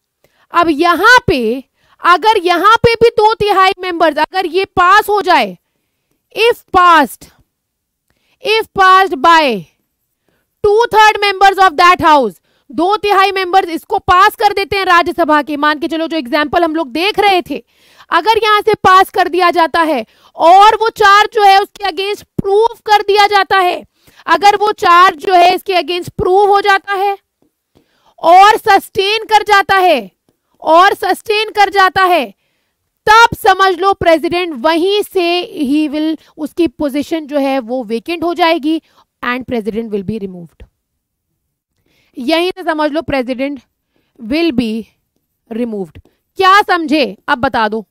अब यहाँ पे अगर यहां पे भी दो तिहाई मेंबर्स अगर ये पास हो जाए if passed if passed by two third members of that house दो तिहाई मेंबर्स इसको पास कर देते हैं राज्यसभा के मान के चलो जो एग्जाम्पल हम लोग देख रहे थे अगर यहां से पास कर दिया जाता है और वो चार्ज जो है उसके अगेंस्ट प्रूव कर दिया जाता है अगर वो चार्ज जो है इसके अगेंस्ट प्रूव हो जाता है और सस्टेन कर जाता है और सस्टेन कर जाता है तब समझ लो प्रेसिडेंट वहीं से ही विल उसकी पोजीशन जो है वो वेकेंट हो जाएगी and president will be removed यहीं से समझ लो प्रेसिडेंट विल बी रिमूव्ड क्या समझे अब बता दो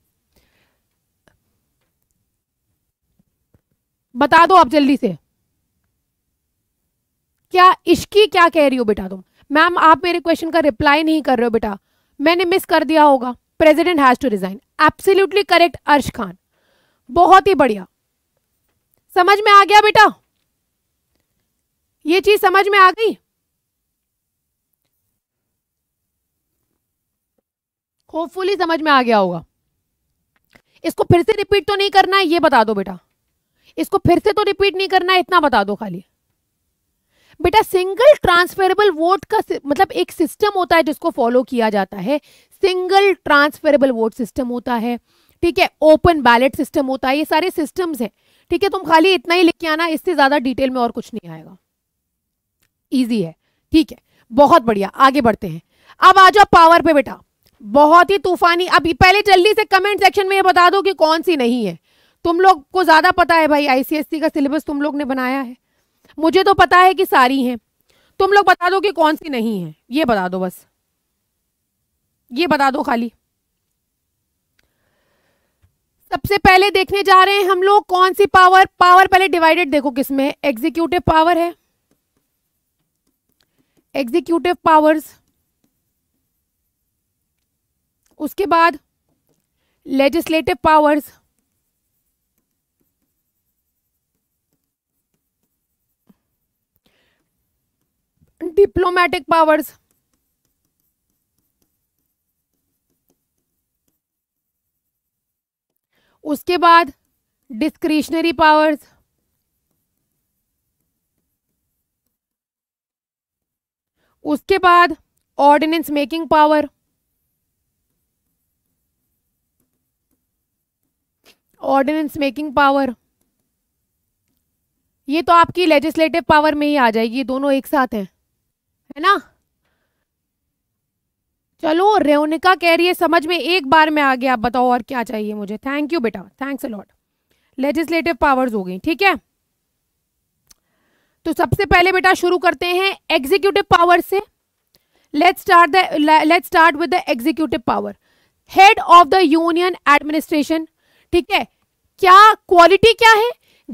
बता दो आप जल्दी से क्या इश्की क्या कह रही हो बेटा तुम मैम आप मेरे क्वेश्चन का रिप्लाई नहीं कर रहे हो बेटा मैंने मिस कर दिया होगा president has to resign absolutely correct Arsh Khan बहुत ही बढ़िया समझ में आ गया बेटा ये चीज समझ में आ गई होपफुली समझ में आ गया होगा इसको फिर से रिपीट तो नहीं करना है ये बता दो बेटा इसको फिर से तो रिपीट नहीं करना है इतना बता दो खाली बेटा सिंगल ट्रांसफरेबल वोट का मतलब एक सिस्टम होता है जिसको फॉलो किया जाता है सिंगल ट्रांसफरेबल वोट सिस्टम होता है ठीक है ओपन बैलेट सिस्टम होता है ये सारे सिस्टम्स हैं ठीक है तुम खाली इतना ही लिख के आना इससे ज्यादा डिटेल में और कुछ नहीं आएगा ईजी है ठीक है बहुत बढ़िया आगे बढ़ते हैं अब आ जाओ पावर पे बेटा बहुत ही तूफानी अब पहले जल्दी से कमेंट सेक्शन में ये बता दो कि कौन सी नहीं है तुम लोग को ज्यादा पता है भाई आईसीएससी का सिलेबस तुम लोग ने बनाया है मुझे तो पता है कि सारी हैं तुम लोग बता दो कि कौन सी नहीं है ये बता दो बस ये बता दो खाली सबसे पहले देखने जा रहे हैं हम लोग कौन सी पावर पावर पहले डिवाइडेड देखो किसमें एग्जीक्यूटिव पावर है एग्जीक्यूटिव पावर्स उसके बाद लेजिस्लेटिव पावर्स डिप्लोमेटिक पावर्स उसके बाद डिस्क्रिशनरी पावर्स उसके बाद ordinance making power ordinance making power ये तो आपकी लेजिस्लेटिव पावर में ही आ जाएगी दोनों एक साथ हैं है ना चलो रेउनिका कह रही है समझ में एक बार में आ गया आप बताओ और क्या चाहिए मुझे थैंक यू बेटा थैंक्स अलॉट लेजिस्लेटिव पावर्स हो गई ठीक है तो सबसे पहले बेटा शुरू करते हैं एग्जीक्यूटिव पावर से let's start the let's start with the executive power head of the union administration ठीक है क्या क्वालिटी क्या है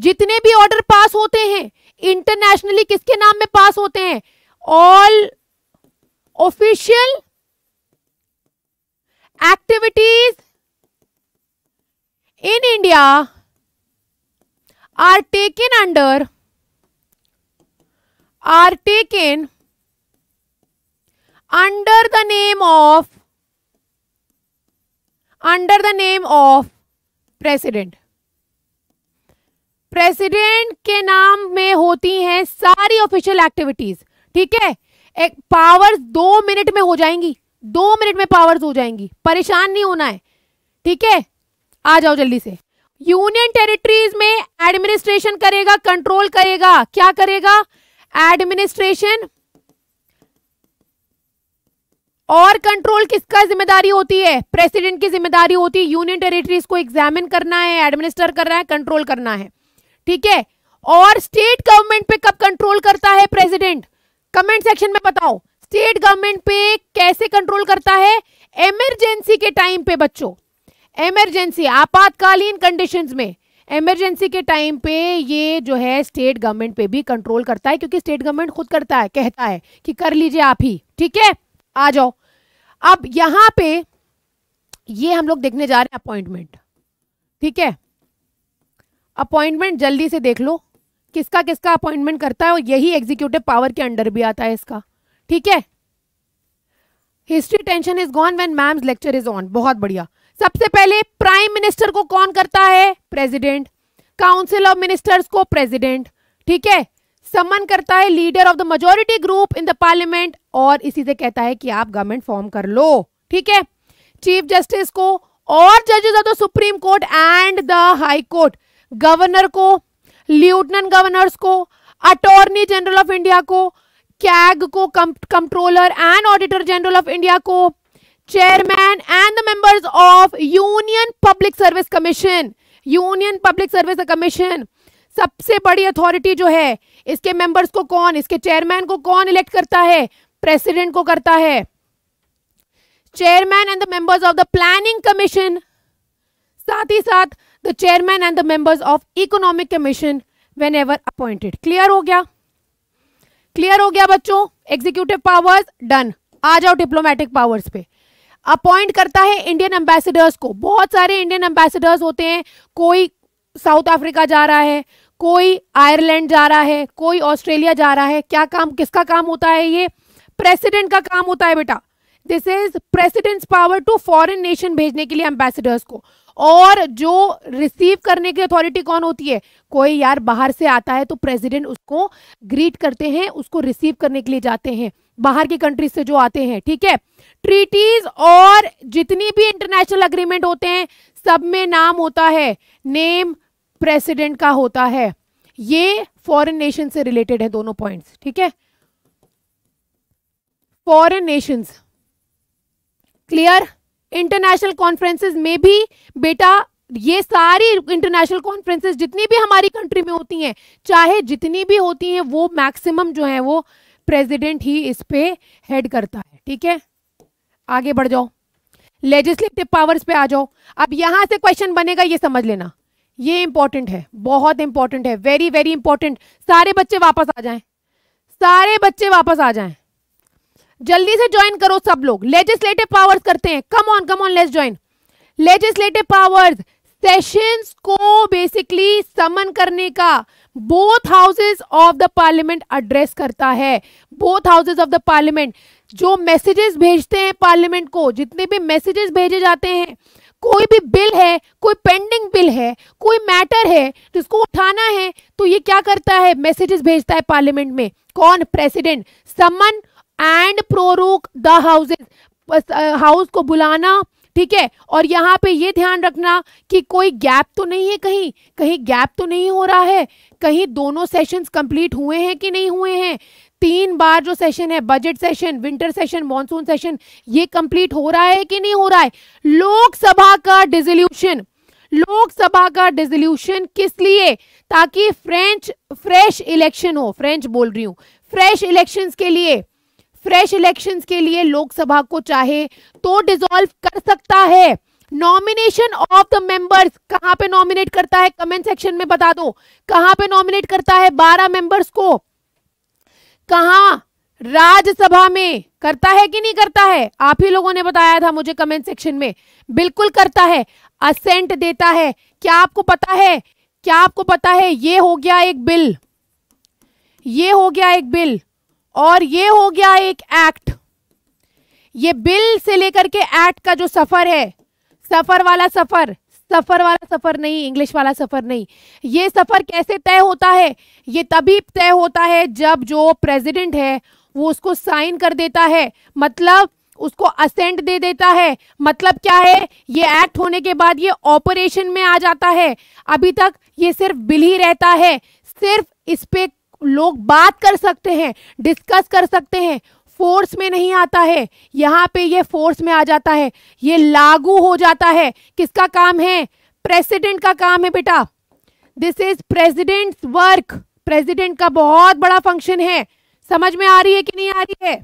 जितने भी ऑर्डर पास होते हैं इंटरनेशनली किसके नाम में पास होते हैं all official activities in India are taken under are taken under the name of under the name of president president के नाम में होती हैं सारी ऑफिशियल एक्टिविटीज़ ठीक है एक पावर्स दो मिनट में हो जाएंगी दो मिनट में पावर्स हो जाएंगी परेशान नहीं होना है ठीक है आ जाओ जल्दी से यूनियन टेरिटरीज में एडमिनिस्ट्रेशन करेगा कंट्रोल करेगा क्या करेगा एडमिनिस्ट्रेशन और कंट्रोल किसका जिम्मेदारी होती है प्रेसिडेंट की जिम्मेदारी होती है यूनियन टेरिटरीज को एग्जामिन करना है एडमिनिस्टर करना है कंट्रोल करना है ठीक है और स्टेट गवर्नमेंट पे कब कंट्रोल करता है प्रेसिडेंट कमेंट सेक्शन में बताओ स्टेट गवर्नमेंट पे कैसे कंट्रोल करता है एमरजेंसी के टाइम पे बच्चों एमरजेंसी आपातकालीन कंडीशंस में एमरजेंसी के टाइम पे ये जो है स्टेट गवर्नमेंट पे भी कंट्रोल करता है क्योंकि स्टेट गवर्नमेंट खुद करता है कहता है कि कर लीजिए आप ही ठीक है आ जाओ अब यहां पे ये हम लोग देखने जा रहे हैं अपॉइंटमेंट ठीक है अपॉइंटमेंट जल्दी से देख लो किसका किसका अपॉइंटमेंट करता है और यही एग्जीक्यूटिव पावर के अंडर भी आता है इसका ठीक है history tension is gone when ma'am lecture is on बहुत बढ़िया सबसे पहले प्राइम मिनिस्टर को कौन करता है प्रेसिडेंट काउंसिल ऑफ मिनिस्टर्स को प्रेसिडेंट ठीक है समन करता है leader of the majority group in the parliament और इसी से कहता है कि आप गवर्नमेंट फॉर्म कर लो ठीक है चीफ जस्टिस को और जजेस of the supreme court and the high court governor को लेफ्टिनेंट गवर्नर्स को अटॉर्नी जनरल ऑफ इंडिया को कैग को controller and auditor general of India को chairman and members of union public service commission union public service commission सबसे बड़ी authority जो है इसके मेंबर्स को कौन इसके चेयरमैन को कौन इलेक्ट करता है प्रेसिडेंट को करता है chairman and the members of the planning commission साथ ही साथ the chairman and the members of economic commission whenever appointed clear ho gaya clear ho gaya bachcho executive powers done aa jao diplomatic powers pe appoint करता है Indian ambassadors को बहुत सारे Indian ambassadors होते हैं कोई साउथ अफ्रीका जा रहा है कोई आयरलैंड जा रहा है कोई ऑस्ट्रेलिया जा रहा है क्या काम किसका काम होता है ये प्रेसिडेंट का काम होता है बेटा this is president's power to foreign nation भेजने के लिए एम्बेसडर्स को और जो रिसीव करने की अथॉरिटी कौन होती है कोई यार बाहर से आता है तो प्रेसिडेंट उसको ग्रीट करते हैं उसको रिसीव करने के लिए जाते हैं बाहर की कंट्रीज से जो आते हैं ठीक है ट्रीटीज और जितनी भी इंटरनेशनल अग्रीमेंट होते हैं सब में नाम होता है नेम प्रेसिडेंट का होता है ये फॉरेन नेशन से रिलेटेड है दोनों पॉइंट्स ठीक है foreign nations clear international conferences में भी बेटा ये सारी इंटरनेशनल कॉन्फ्रेंसेज जितनी भी हमारी कंट्री में होती हैं चाहे जितनी भी होती हैं वो मैक्सिमम जो है वो प्रेसिडेंट ही इस पे हेड करता है ठीक है आगे बढ़ जाओ लेजिस्लेटिव पावर्स पे आ जाओ अब यहां से क्वेश्चन बनेगा ये समझ लेना ये इंपॉर्टेंट है बहुत इंपॉर्टेंट है वेरी वेरी इंपॉर्टेंट सारे बच्चे वापस आ जाए सारे बच्चे वापस आ जाएं जल्दी से ज्वाइन करो सब लोग लेजिस्लेटिव पावर्स करते हैं come on come on let's join legislative powers sessions को बेसिकली समन करने का both houses of the parliament address करता है both houses of the parliament जो मैसेजेस भेजते हैं पार्लियामेंट को जितने भी मैसेजेस भेजे जाते हैं कोई भी बिल है कोई पेंडिंग बिल है कोई मैटर है जिसको उठाना है तो ये क्या करता है मैसेजेस भेजता है पार्लियामेंट में कौन president summon and prorogue the houses house को बुलाना ठीक है और यहाँ पे ये ध्यान रखना कि कोई गैप तो नहीं है कहीं कहीं गैप तो नहीं हो रहा है कहीं दोनों सेशंस कंप्लीट हुए हैं कि नहीं हुए हैं तीन बार जो सेशन है budget session winter session monsoon session ये कंप्लीट हो रहा है कि नहीं हो रहा है लोकसभा का डिजोल्यूशन लोकसभा का डिजोल्यूशन किस लिए ताकि फ्रेंच फ्रेश इलेक्शन हो फ्रेंच बोल रही हूँ फ्रेश इलेक्शन के लिए फ्रेश इलेक्शंस के लिए लोकसभा को चाहे तो डिसॉल्व कर सकता है नॉमिनेशन ऑफ द मेंबर्स कहां पे नॉमिनेट करता है कमेंट सेक्शन में बता दो कहां पे नॉमिनेट करता है बारह मेंबर्स को कहा राज्यसभा में करता है कि नहीं करता है आप ही लोगों ने बताया था मुझे कमेंट सेक्शन में बिल्कुल करता है असेंट देता है क्या आपको पता है क्या आपको पता है ये हो गया एक बिल ये हो गया एक बिल और ये हो गया एक एक्ट ये बिल से लेकर के एक्ट का जो सफर है सफर वाला सफर सफर वाला सफर नहीं इंग्लिश वाला सफर नहीं ये सफर कैसे तय होता है ये तभी तय होता है जब जो प्रेसिडेंट है वो उसको साइन कर देता है मतलब उसको असेंट दे देता है मतलब क्या है ये एक्ट होने के बाद ये ऑपरेशन में आ जाता है अभी तक ये सिर्फ बिल ही रहता है सिर्फ इस पे लोग बात कर सकते हैं डिस्कस कर सकते हैं फोर्स में नहीं आता है यहाँ पे ये फोर्स में आ जाता है ये लागू हो जाता है किसका काम है प्रेसिडेंट का काम है बेटा this is president's work president का बहुत बड़ा फंक्शन है समझ में आ रही है कि नहीं आ रही है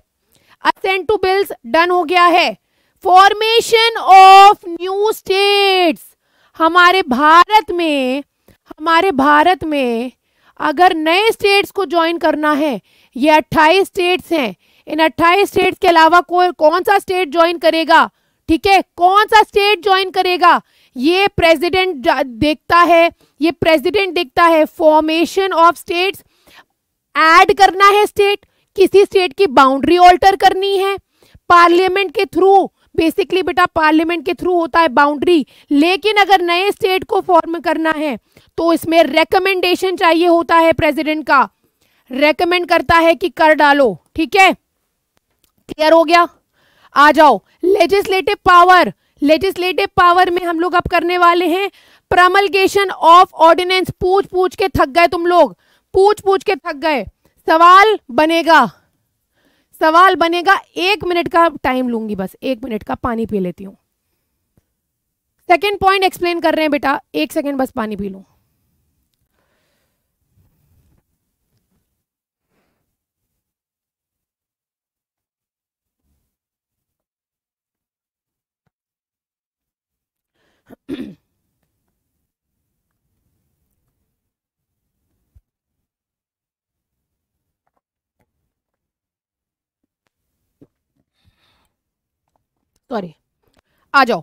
असेंट टू बिल्स डन हो गया है फॉर्मेशन ऑफ न्यू स्टेट्स हमारे भारत में हमारे भारत में अगर नए स्टेट्स को ज्वाइन करना है ये अट्ठाईस स्टेट्स हैं इन अट्ठाईस स्टेट्स के अलावा कोई कौन सा स्टेट ज्वाइन करेगा ठीक है कौन सा स्टेट ज्वाइन करेगा ये प्रेसिडेंट देखता है ये प्रेसिडेंट देखता है फॉर्मेशन ऑफ स्टेट्स ऐड करना है स्टेट किसी स्टेट की बाउंड्री ऑल्टर करनी है पार्लियामेंट के थ्रू बेसिकली बेटा पार्लियामेंट के थ्रू होता है बाउंड्री लेकिन अगर नए स्टेट को फॉर्म करना है तो इसमें रेकमेंडेशन चाहिए होता है प्रेसिडेंट का रेकमेंड करता है कि कर डालो ठीक है क्लियर हो गया आ जाओ लेजिस्लेटिव पावर लेजिस्लेटिव पावर में हम लोग अब करने वाले हैं प्रमलगेशन ऑफ ऑर्डिनेंस पूछ पूछ के थक गए तुम लोग पूछ पूछ के थक गए सवाल बनेगा सवाल बनेगा एक मिनट का टाइम लूंगी बस एक मिनट का पानी पी लेती हूं सेकेंड पॉइंट एक्सप्लेन कर रहे हैं बेटा एक सेकेंड बस पानी पी लूँ सॉरी आ जाओ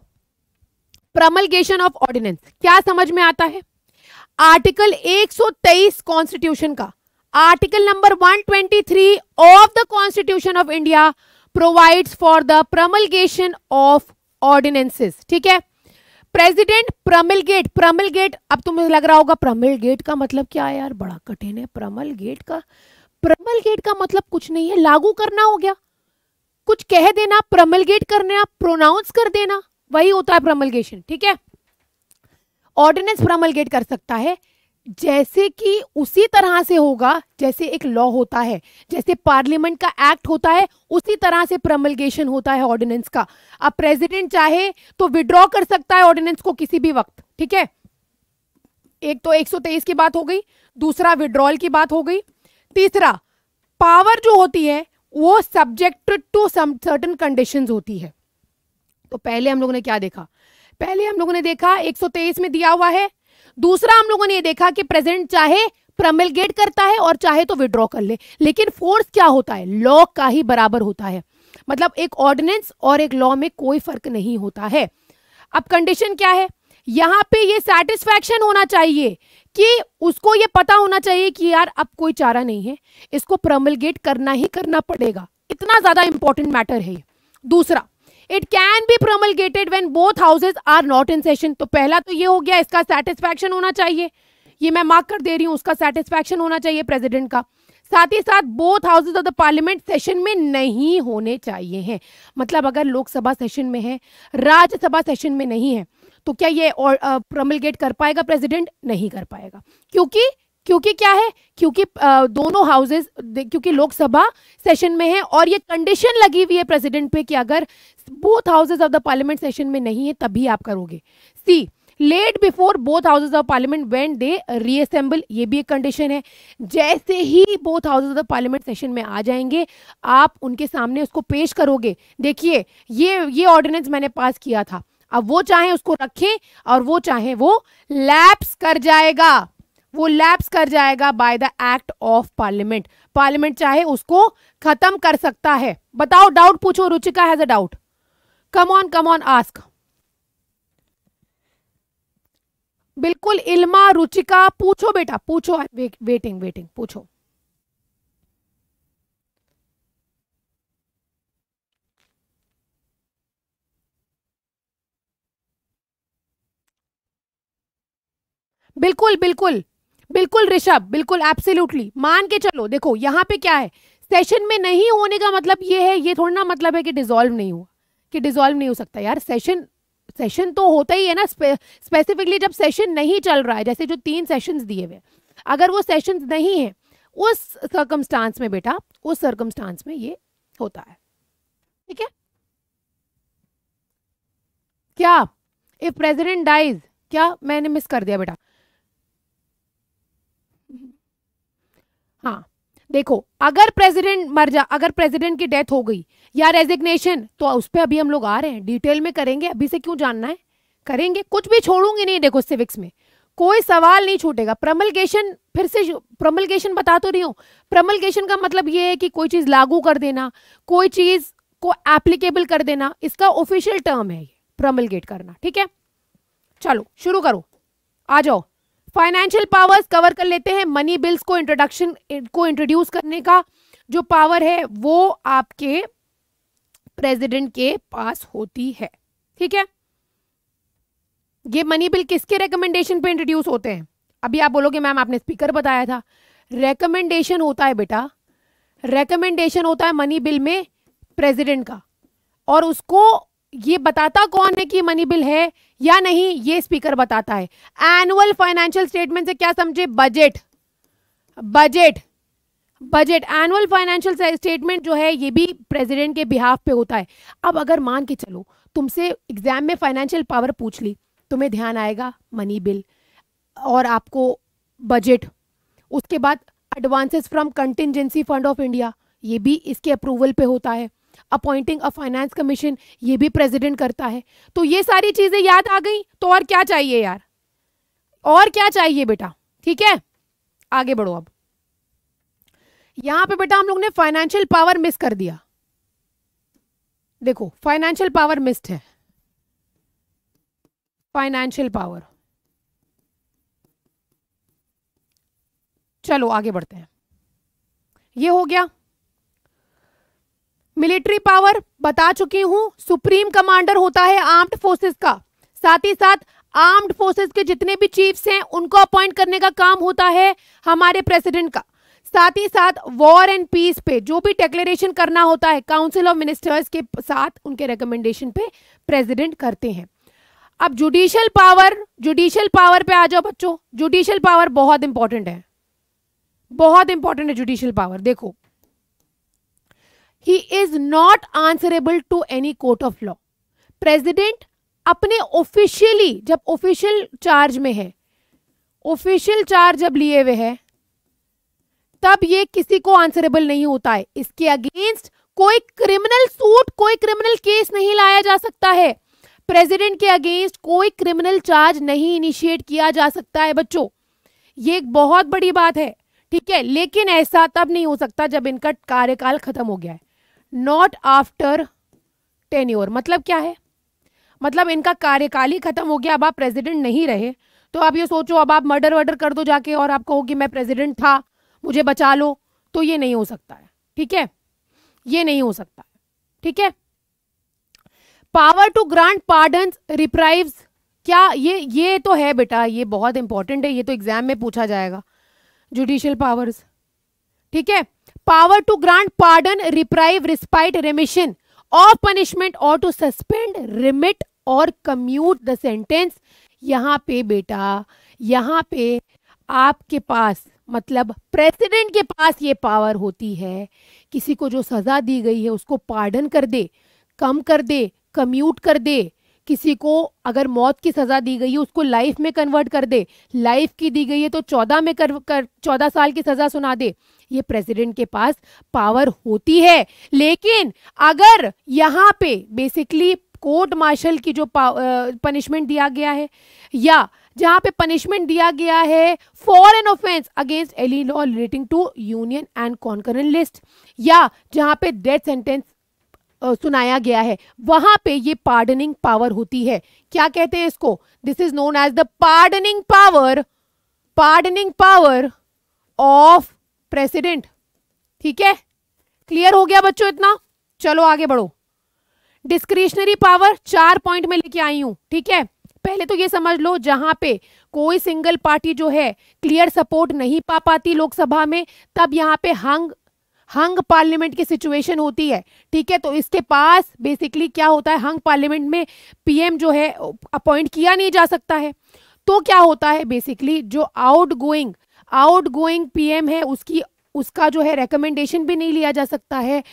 प्रमलगेशन ऑफ ऑर्डिनेंस क्या समझ में आता है आर्टिकल 123 कॉन्स्टिट्यूशन का article number 123 of the constitution of India provides for the promulgation of ordinances ठीक है president promulgate promulgate अब तुम्हें तो लग रहा होगा प्रमिल गेट का मतलब क्या है यार बड़ा कठिन है प्रमल गेट का प्रमल गेट का मतलब कुछ नहीं है लागू करना हो गया कुछ कह देना प्रमल गेट करना प्रोनाउंस कर देना वही होता है प्रमलगेशन ठीक है ऑर्डिनेंस प्रमलगेट कर सकता है जैसे कि उसी तरह से होगा जैसे एक लॉ होता है जैसे पार्लियामेंट का एक्ट होता है उसी तरह से प्रमलगेशन होता है ऑर्डिनेंस का अब प्रेसिडेंट चाहे तो विड्रॉ कर सकता है ऑर्डिनेंस को किसी भी वक्त ठीक है एक तो 123 की बात हो गई दूसरा विड्रॉल की बात हो गई तीसरा पावर जो होती है वो सब्जेक्टेड टू समर्टन कंडीशन होती है तो पहले हम लोगों ने क्या देखा पहले हम लोगों ने देखा 123 में दिया हुआ है दूसरा हम लोगों ने ये देखा कि प्रेजेंट चाहे प्रमिलगेट करता है और चाहे तो विड्रॉ कर ले लेकिन फोर्स क्या होता है लॉ का ही बराबर होता है मतलब एक ऑर्डिनेंस और एक लॉ में कोई फर्क नहीं होता है अब कंडीशन क्या है यहाँ पे ये सेटिस्फैक्शन होना चाहिए कि उसको ये पता होना चाहिए कि यार अब कोई चारा नहीं है इसको प्रमिलगेट करना ही करना पड़ेगा इतना ज्यादा इंपॉर्टेंट मैटर है दूसरा it can be promulgated when both houses are not in session तो पहला तो ये हो गया इसका सेटिस्फैक्शन होना चाहिए ये मैं मार्क कर दे रही हूँ उसका सेटिस्फैक्शन होना चाहिए प्रेजिडेंट का साथ ही साथ both houses of the parliament session में नहीं होने चाहिए हैं मतलब अगर लोकसभा सेशन में है राज्यसभा सेशन में नहीं है तो क्या ये प्रमलगेट कर पाएगा प्रेसिडेंट नहीं कर पाएगा क्योंकि क्योंकि क्या है क्योंकि दोनों हाउसेस क्योंकि लोकसभा सेशन में है और ये कंडीशन लगी हुई है प्रेसिडेंट पे कि अगर both houses of the parliament session में नहीं है तभी आप करोगे see late before both houses of parliament when they reassemble ये भी एक कंडीशन है जैसे ही both houses of parliament session में आ जाएंगे आप उनके सामने उसको पेश करोगे देखिए ये ये ऑर्डिनेंस मैंने पास किया था अब वो चाहे उसको रखें और वो चाहे वो लैप्स कर जाएगा वो लैप्स कर जाएगा by the act of parliament parliament चाहे उसको खत्म कर सकता है बताओ डाउट पूछो Ruchika has a doubt come on come on ask बिल्कुल इल्मा रुचिका पूछो बेटा पूछो वे, वेटिंग वेटिंग पूछो बिल्कुल बिल्कुल बिल्कुल ऋषभ बिल्कुल एब्सोल्युटली मान के चलो देखो यहाँ पे क्या है सेशन में नहीं होने का मतलब ये है ये थोड़ा ना मतलब है कि डिजोल्व नहीं हुआ कि डिजोल्व नहीं हो सकता यार सेशन सेशन तो होता ही है ना स्पेसिफिकली जब सेशन नहीं चल रहा है जैसे जो तीन सेशन दिए हुए अगर वो सेशन नहीं है उस सर्कमस्टांस में बेटा उस सर्कमस्टांस में ये होता है ठीक है क्या इफ प्रेजिडेंट डाइज क्या मैंने मिस कर दिया बेटा देखो अगर प्रेसिडेंट मर जा अगर प्रेसिडेंट की डेथ हो गई या रेजिग्नेशन तो उस पर अभी हम लोग आ रहे हैं डिटेल में करेंगे अभी से क्यों जानना है करेंगे कुछ भी छोड़ूंगी नहीं देखो सिविक्स में कोई सवाल नहीं छूटेगा प्रमलगेशन फिर से प्रमलगेशन बता तो रही हूँ प्रमलगेशन का मतलब ये है कि कोई चीज़ लागू कर देना कोई चीज़ को एप्लीकेबल कर देना इसका ऑफिशियल टर्म है ये प्रमलगेट करना ठीक है चलो शुरू करो आ जाओ फाइनेंशियल पावर्स कवर कर लेते हैं मनी बिल्स को इंट्रोडक्शन को इंट्रोड्यूस करने का जो पावर है वो आपके प्रेसिडेंट के पास होती है ठीक है ये मनी बिल किसके रिकमेंडेशन पे इंट्रोड्यूस होते हैं अभी आप बोलोगे मैम आपने स्पीकर बताया था रेकमेंडेशन होता है बेटा रेकमेंडेशन होता है मनी बिल में प्रेसिडेंट का और उसको ये बताता कौन है कि मनी बिल है या नहीं ये स्पीकर बताता है एनुअल फाइनेंशियल स्टेटमेंट से क्या समझे budget budget budget annual financial statement जो है ये भी प्रेसिडेंट के बिहाफ पे होता है अब अगर मान के चलो तुमसे एग्जाम में फाइनेंशियल पावर पूछ ली तुम्हें ध्यान आएगा मनी बिल और आपको बजट उसके बाद advances from contingency fund of India ये भी इसके अप्रूवल पे होता है अपॉइंटिंग अ फाइनेंस कमीशन ये भी प्रेसिडेंट करता है तो ये सारी चीज़ें याद आ गई तो और क्या चाहिए यार और क्या चाहिए बेटा ठीक है आगे बढ़ो अब यहां पे बेटा हम लोग ने फाइनेंशियल पावर मिस कर दिया देखो फाइनेंशियल पावर मिस्ड है फाइनेंशियल पावर चलो आगे बढ़ते हैं ये हो गया मिलिट्री पावर बता चुकी हूँ सुप्रीम कमांडर होता है आर्म्ड फोर्सेस का साथ ही साथ आर्म्ड फोर्सेस के जितने भी चीफ्स हैं उनको अपॉइंट करने का काम होता है हमारे प्रेसिडेंट का साथ ही साथ वॉर एंड पीस पे जो भी डेक्लेरेशन करना होता है काउंसिल ऑफ मिनिस्टर्स के साथ उनके रिकमेंडेशन पे प्रेसिडेंट करते हैं अब जुडिशियल पावर जुडिशियल पावर पे आ जाओ बच्चों जुडिशियल पावर बहुत इंपॉर्टेंट है बहुत इंपॉर्टेंट है जुडिशियल पावर देखो he is not answerable to any court of law president अपने ऑफिशियली जब ऑफिशियल चार्ज में है ऑफिशियल चार्ज जब लिए हुए है तब ये किसी को आंसरेबल नहीं होता है इसके अगेंस्ट कोई क्रिमिनल सूट कोई क्रिमिनल केस नहीं लाया जा सकता है प्रेसिडेंट के अगेंस्ट कोई क्रिमिनल चार्ज नहीं इनिशिएट किया जा सकता है बच्चों ये एक बहुत बड़ी बात है ठीक है लेकिन ऐसा तब नहीं हो सकता जब इनका कार्यकाल खत्म हो गया है नॉट आफ्टर टेन्योर मतलब क्या है मतलब इनका कार्यकाल ही खत्म हो गया अब आप प्रेसिडेंट नहीं रहे तो आप ये सोचो अब आप मर्डर वर्डर कर दो जाके और आप कहो कि मैं प्रेसिडेंट था मुझे बचा लो तो ये नहीं हो सकता है ठीक है ये नहीं हो सकता है ठीक है power to grant pardon reprieve क्या ये ये तो है बेटा ये बहुत इंपॉर्टेंट है ये तो एग्जाम में पूछा जाएगा जुडिशियल पावर्स ठीक है power to grant pardon reprieve respite remission और पनिशमेंट और टू सस्पेंड रिमिट और कम्यूट द सेंटेंस यहाँ पे बेटा यहाँ पे आपके पास मतलब प्रेसिडेंट के पास ये पावर होती है किसी को जो सज़ा दी गई है उसको पार्डन कर दे कम कर दे कम्यूट कर दे किसी को अगर मौत की सज़ा दी गई है उसको लाइफ में कन्वर्ट कर दे लाइफ की दी गई है तो चौदह में कर, कर चौदह साल की सज़ा सुना दे ये प्रेसिडेंट के पास पावर होती है लेकिन अगर यहाँ पे बेसिकली कोर्ट मार्शल की जो पनिशमेंट दिया गया है या जहां पे पनिशमेंट दिया गया है for an offence against any law relating to union and concurrent list या जहां पे डेथ सेंटेंस सुनाया गया है वहां पे ये पार्डनिंग पावर होती है क्या कहते हैं इसको this is known as the pardoning power pardoning power of president ठीक है क्लियर हो गया बच्चों इतना चलो आगे बढ़ो डिस्क्रिशनरी पावर चार पॉइंट में लेके आई हूं ठीक है पहले तो ये समझ लो जहां पे कोई सिंगल पार्टी जो है क्लियर सपोर्ट नहीं पा पाती लोकसभा में तब यहाँ पे हंग हंग पार्लियामेंट की सिचुएशन होती है ठीक है तो इसके पास बेसिकली क्या होता है हंग पार्लियामेंट में पीएम जो है अपॉइंट किया नहीं जा सकता है तो क्या होता है बेसिकली जो outgoing outgoing PM है उसकी उसका जो है रिकमेंडेशन भी नहीं लिया जा सकता है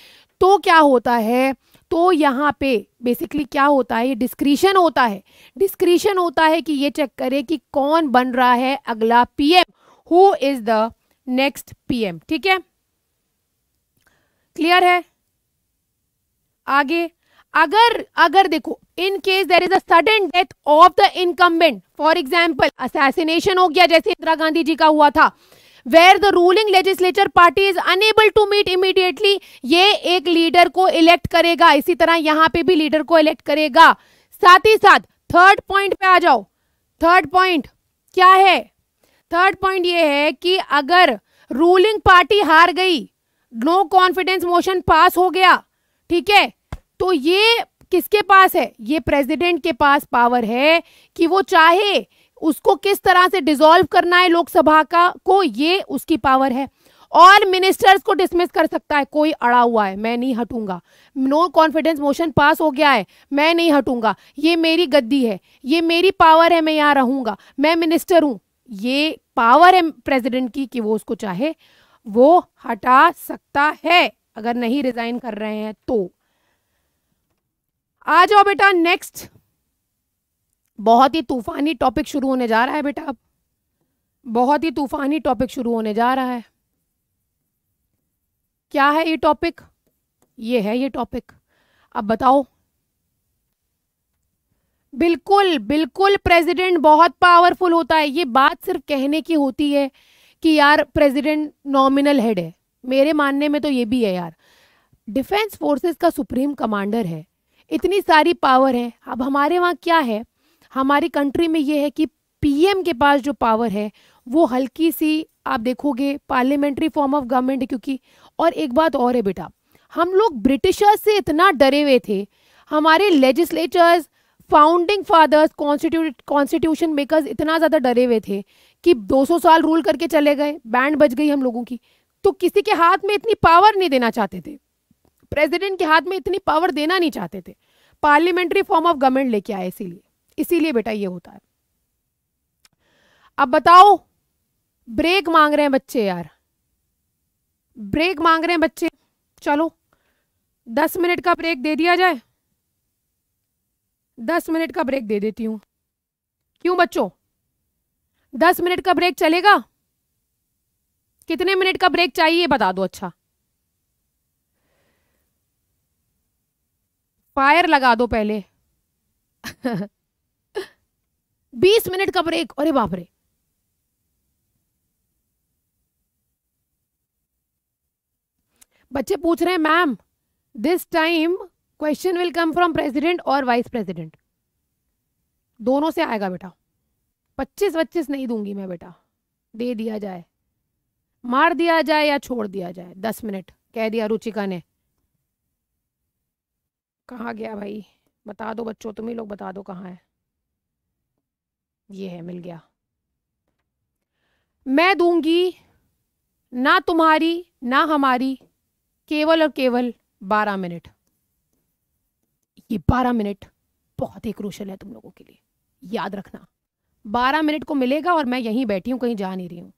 तो क्या होता है तो यहाँ पे बेसिकली क्या होता है ये डिस्क्रिशन होता है डिस्क्रिशन होता है कि ये चेक करे कि कौन बन रहा है अगला PM who is the next PM ठीक है क्लियर है आगे अगर अगर देखो in case there is a sudden death of the incumbent for example assassination हो गया जैसे इंदिरा गांधी जी का हुआ था where the ruling legislature party is unable to meet immediately ये एक लीडर को इलेक्ट करेगा इसी तरह यहां पे भी लीडर को इलेक्ट करेगा साथ ही साथ थर्ड पॉइंट पे आ जाओ थर्ड पॉइंट क्या है थर्ड पॉइंट ये है कि अगर रूलिंग पार्टी हार गई नो कॉन्फिडेंस मोशन पास हो गया ठीक है तो ये किसके पास है ये प्रेसिडेंट के पास पावर है कि वो चाहे उसको किस तरह से डिसॉल्व करना है लोकसभा का को ये उसकी पावर है और मिनिस्टर्स को डिसमिस कर सकता है कोई अड़ा हुआ है मैं नहीं हटूंगा नो कॉन्फिडेंस मोशन पास हो गया है मैं नहीं हटूंगा ये मेरी गद्दी है ये मेरी पावर है मैं यहाँ रहूंगा मैं मिनिस्टर हूँ ये पावर है प्रेसिडेंट की कि वो उसको चाहे वो हटा सकता है अगर नहीं रिजाइन कर रहे हैं तो आ जाओ बेटा नेक्स्ट बहुत ही तूफानी टॉपिक शुरू होने जा रहा है बेटा अब बहुत ही तूफानी टॉपिक शुरू होने जा रहा है क्या है ये टॉपिक ये है ये टॉपिक अब बताओ बिल्कुल बिल्कुल प्रेसिडेंट बहुत पावरफुल होता है ये बात सिर्फ कहने की होती है कि यार प्रेसिडेंट नॉमिनल हेड है मेरे मानने में तो ये भी है यार डिफेंस फोर्सेस का सुप्रीम कमांडर है इतनी सारी पावर है अब हमारे वहाँ क्या है हमारी कंट्री में ये है कि पीएम के पास जो पावर है वो हल्की सी आप देखोगे पार्लियामेंट्री फॉर्म ऑफ गवर्नमेंट है क्योंकि और एक बात और है बेटा हम लोग ब्रिटिशर्स से इतना डरे हुए थे हमारे legislatures founding fathers constitute constitution makers इतना ज़्यादा डरे हुए थे कि 200 साल रूल करके चले गए बैंड बज गई हम लोगों की तो किसी के हाथ में इतनी पावर नहीं देना चाहते थे प्रेसिडेंट के हाथ में इतनी पावर देना नहीं चाहते थे पार्लियामेंट्री फॉर्म ऑफ गवर्नमेंट लेके आए इसीलिए इसीलिए बेटा ये होता है अब बताओ ब्रेक मांग रहे हैं बच्चे यार ब्रेक मांग रहे हैं बच्चे चलो दस मिनट का ब्रेक दे दिया जाए दस मिनट का ब्रेक दे देती हूँ क्यों बच्चों दस मिनट का ब्रेक चलेगा कितने मिनट का ब्रेक चाहिए बता दो अच्छा फायर लगा दो पहले बीस मिनट का ब्रेक अरे बाप रे बच्चे पूछ रहे हैं ma'am this time question will come from president और वाइस प्रेसिडेंट दोनों से आएगा बेटा पच्चीस पच्चीस नहीं दूंगी मैं बेटा दे दिया जाए मार दिया जाए या छोड़ दिया जाए दस मिनट कह दिया रुचिका ने कहाँ गया भाई बता दो बच्चों तुम ही लोग बता दो कहाँ है ये है मिल गया मैं दूंगी ना तुम्हारी ना हमारी केवल और केवल बारह मिनट ये बारह मिनट बहुत ही क्रूशल है तुम लोगों के लिए याद रखना बारह मिनट को मिलेगा और मैं यहीं बैठी हूँ कहीं जा नहीं रही हूँ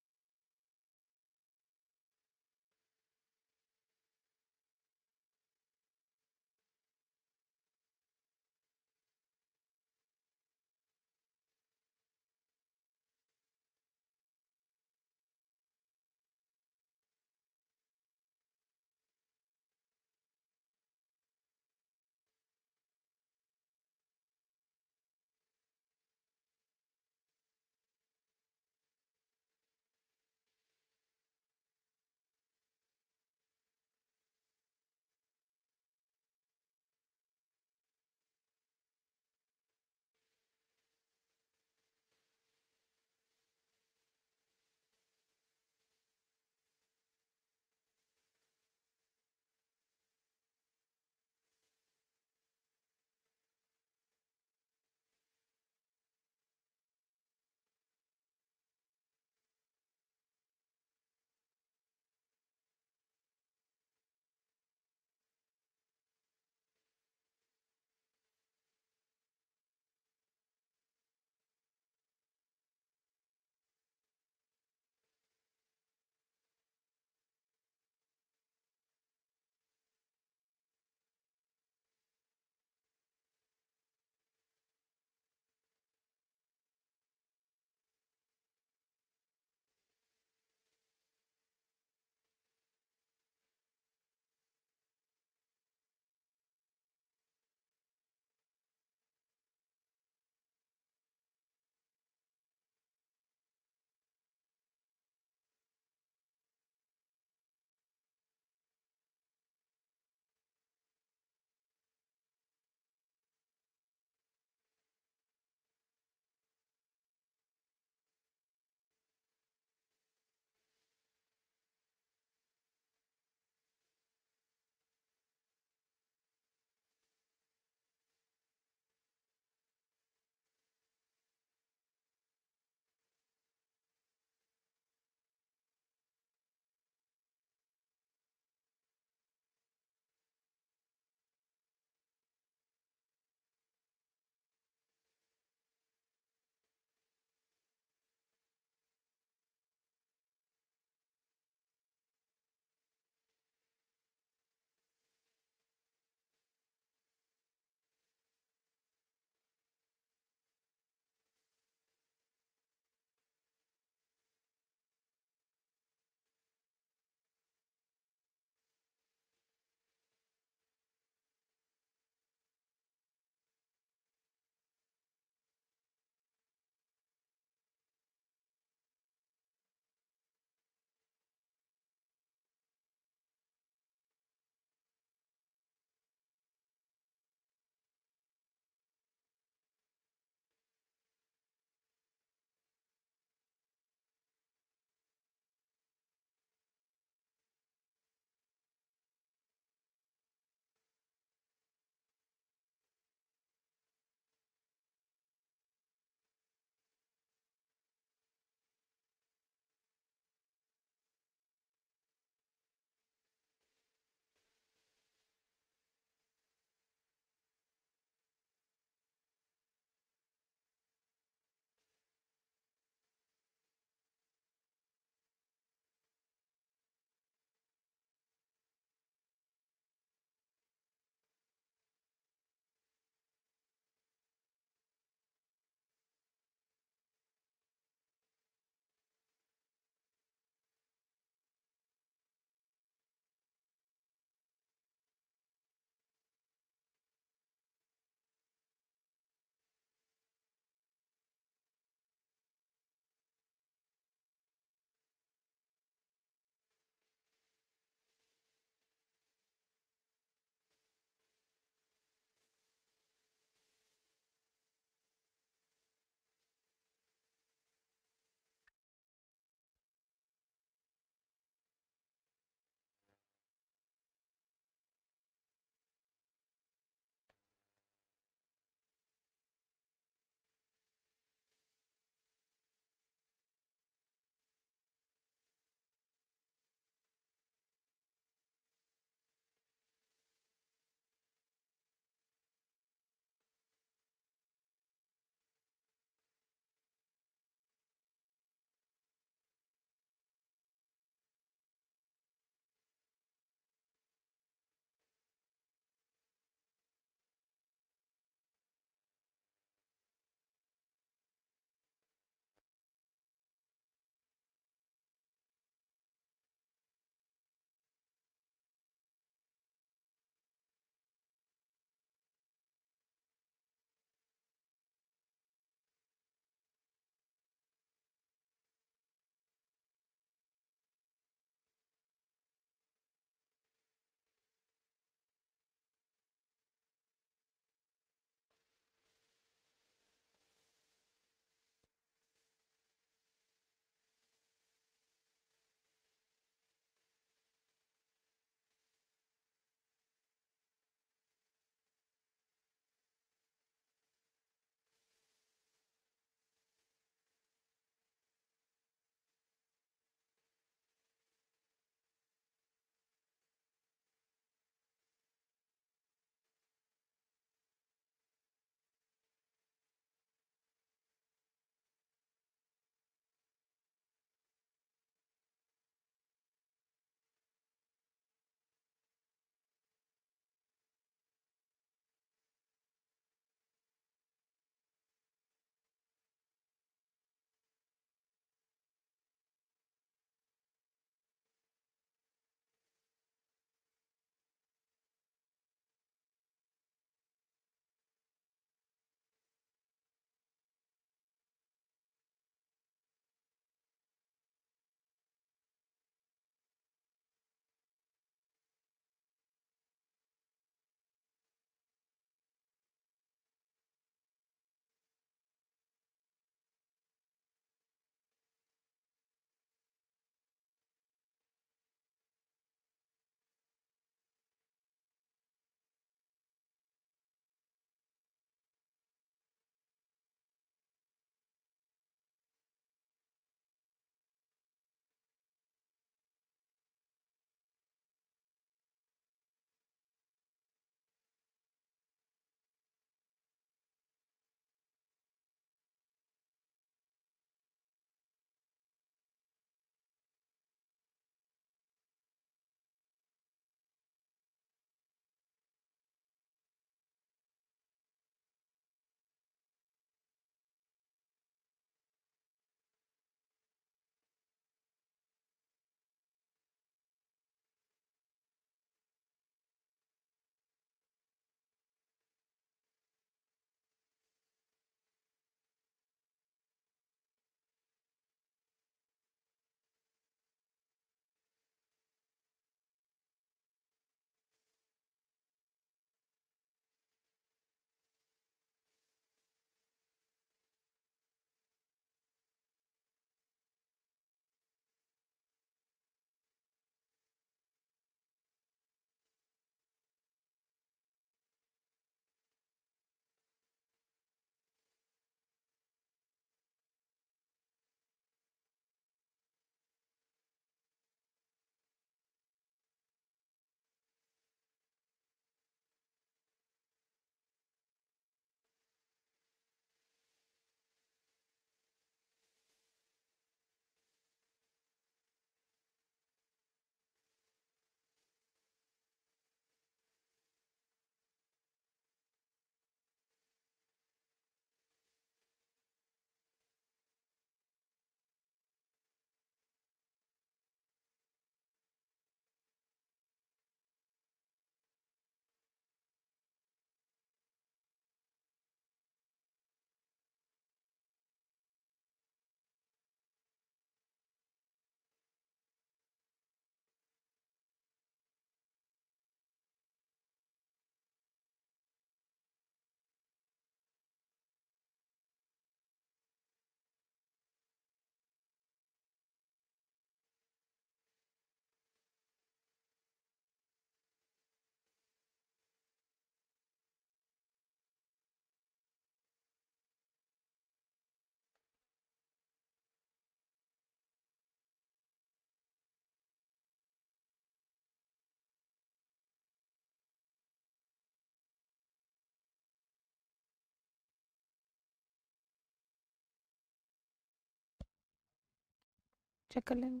चेक कर लेंगे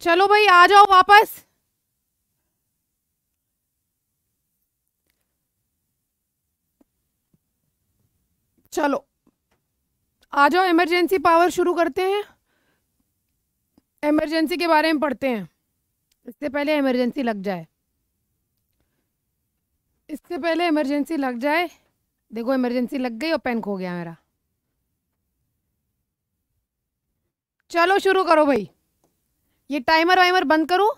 चलो भाई आ जाओ वापस चलो आ जाओ इमरजेंसी पावर शुरू करते हैं इमरजेंसी के बारे में पढ़ते हैं इससे पहले इमरजेंसी लग जाए इससे पहले इमरजेंसी लग जाए देखो इमरजेंसी लग गई और पेन खो गया मेरा चलो शुरू करो भाई ये टाइमर वाइमर बंद करो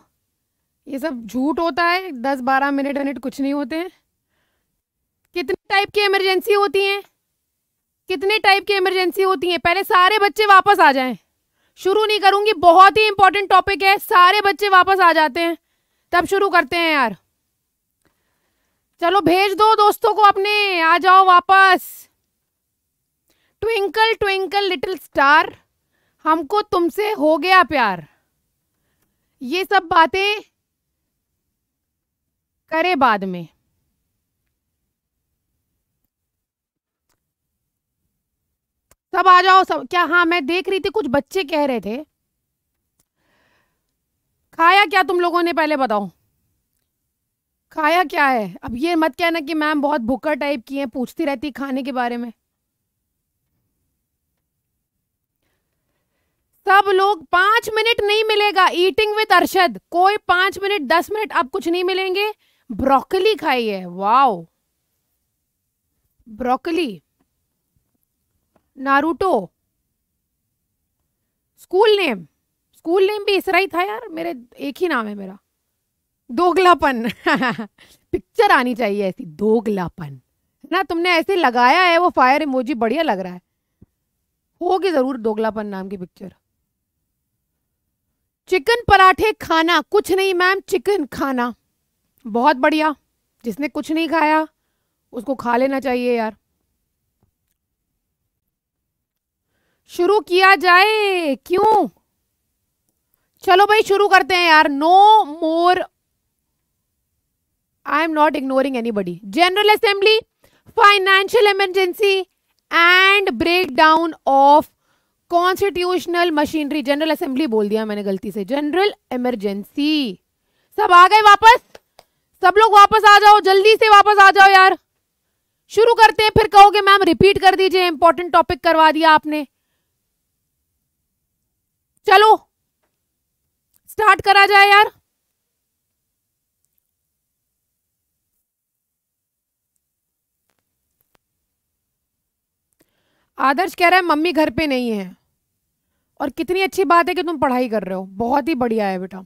ये सब झूठ होता है दस बारह मिनट मिनट कुछ नहीं होते हैं कितने टाइप की इमरजेंसी होती हैं कितने टाइप की इमरजेंसी होती हैं पहले सारे बच्चे वापस आ जाएं शुरू नहीं करूंगी बहुत ही इंपॉर्टेंट टॉपिक है सारे बच्चे वापस आ जाते हैं तब शुरू करते हैं यार चलो भेज दो दोस्तों को अपने आ जाओ वापस ट्विंकल ट्विंकल लिटिल स्टार हमको तुमसे हो गया प्यार ये सब बातें करे बाद में सब आ जाओ सब क्या हाँ मैं देख रही थी कुछ बच्चे कह रहे थे खाया क्या तुम लोगों ने पहले बताओ खाया क्या है अब ये मत कहना कि मैम बहुत भुक्कर टाइप की है पूछती रहती खाने के बारे में सब लोग पांच मिनट नहीं मिलेगा ईटिंग विद अरशद कोई पांच मिनट दस मिनट आप कुछ नहीं मिलेंगे ब्रोकली खाइए wow broccoli Naruto school name school name भी इसरा ही था यार मेरे एक ही नाम है मेरा दोगलापन पिक्चर आनी चाहिए ऐसी दोगलापन ना तुमने ऐसे लगाया है वो फायर इमोजी बढ़िया लग रहा है होगी जरूर दोगलापन नाम की पिक्चर चिकन पराठे खाना कुछ नहीं मैम चिकन खाना बहुत बढ़िया जिसने कुछ नहीं खाया उसको खा लेना चाहिए यार शुरू किया जाए क्यों चलो भाई शुरू करते हैं यार no more I am not ignoring anybody general assembly financial emergency and break down of constitutional machinery general assembly बोल दिया मैंने गलती से जनरल इमरजेंसी सब आ गए वापस सब लोग वापस आ जाओ जल्दी से वापस आ जाओ यार शुरू करते हैं फिर कहोगे मैम रिपीट कर दीजिए इंपॉर्टेंट टॉपिक करवा दिया आपने चलो स्टार्ट करा जाए यार आदर्श कह रहा है मम्मी घर पे नहीं है और कितनी अच्छी बात है कि तुम पढ़ाई कर रहे हो बहुत ही बढ़िया है बेटा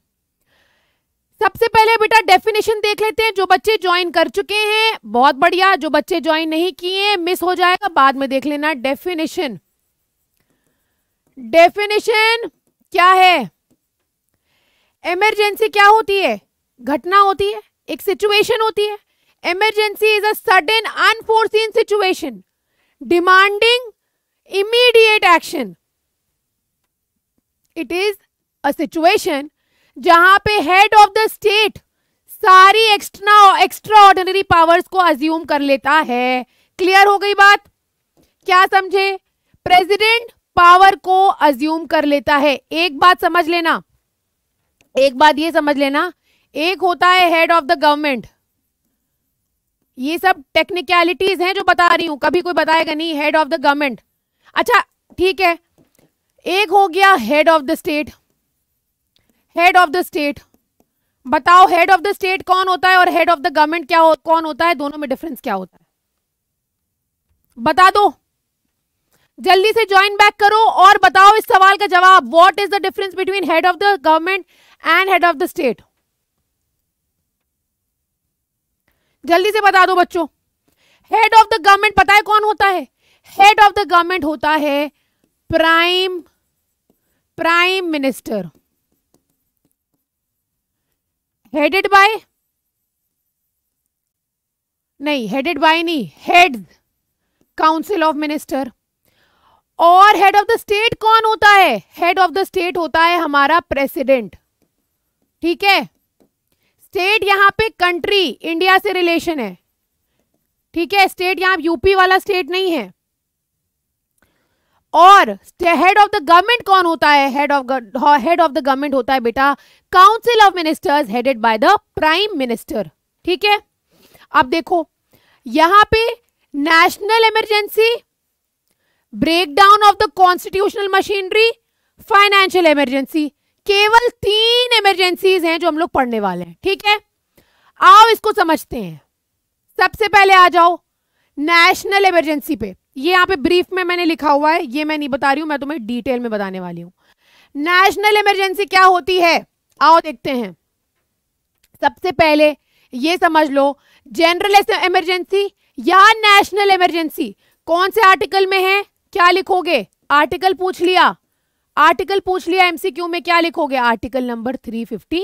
सबसे पहले बेटा डेफिनेशन देख लेते हैं जो बच्चे ज्वाइन कर चुके हैं बहुत बढ़िया जो बच्चे ज्वाइन नहीं किए मिस हो जाएगा बाद में देख लेना डेफिनेशन डेफिनेशन क्या है इमरजेंसी क्या होती है घटना होती है एक सिचुएशन होती है emergency is a sudden unforeseen situation demanding immediate action it is a situation जहां पे हेड ऑफ द स्टेट सारी एक्स्ट्रा एक्स्ट्रा ऑर्डिनरी पावर्स को अज्यूम कर लेता है क्लियर हो गई बात क्या समझे प्रेसिडेंट पावर को अज्यूम कर लेता है एक बात समझ लेना एक बात ये समझ लेना एक होता है हेड ऑफ द गवर्नमेंट ये सब टेक्निकलिटीज हैं जो बता रही हूं कभी कोई बताएगा नहीं हेड ऑफ द गवर्नमेंट अच्छा ठीक है एक हो गया head of the state head of the state बताओ हेड ऑफ द स्टेट कौन होता है और हेड ऑफ द गवर्नमेंट क्या हो, कौन होता है दोनों में डिफरेंस क्या होता है बता दो जल्दी से ज्वाइन बैक करो और बताओ इस सवाल का जवाब what is the difference between head of the government and head of the state जल्दी से बता दो बच्चों हेड ऑफ द गवर्नमेंट पता है कौन होता है हेड ऑफ द गवर्नमेंट होता है prime prime minister headed by नहीं हेडेड बाय नहीं हेड काउंसिल ऑफ मिनिस्टर और हेड ऑफ द स्टेट कौन होता है हेड ऑफ द स्टेट होता है हमारा प्रेसिडेंट ठीक है स्टेट यहां पे कंट्री इंडिया से रिलेशन है ठीक है स्टेट यहां यूपी वाला स्टेट नहीं है और हेड ऑफ द गवर्नमेंट कौन होता है head of head of the government होता है बेटा council of ministers headed by the prime minister ठीक है अब देखो यहां पे national emergency breakdown of the constitutional machinery financial emergency केवल तीन इमरजेंसीज हैं जो हम लोग पढ़ने वाले हैं ठीक है आओ इसको समझते हैं सबसे पहले आ जाओ नेशनल इमरजेंसी पे ये यहाँ पे ब्रीफ में मैंने लिखा हुआ है ये मैं नहीं बता रही हूँ मैं तुम्हें डिटेल में बताने वाली हूँ नेशनल इमरजेंसी क्या होती है आओ देखते हैं सबसे पहले ये समझ लो जनरल इमरजेंसी या नेशनल इमरजेंसी कौन से आर्टिकल में है क्या लिखोगे आर्टिकल पूछ लिया आर्टिकल पूछ लिया एमसीक्यू में क्या लिखोगे article number 352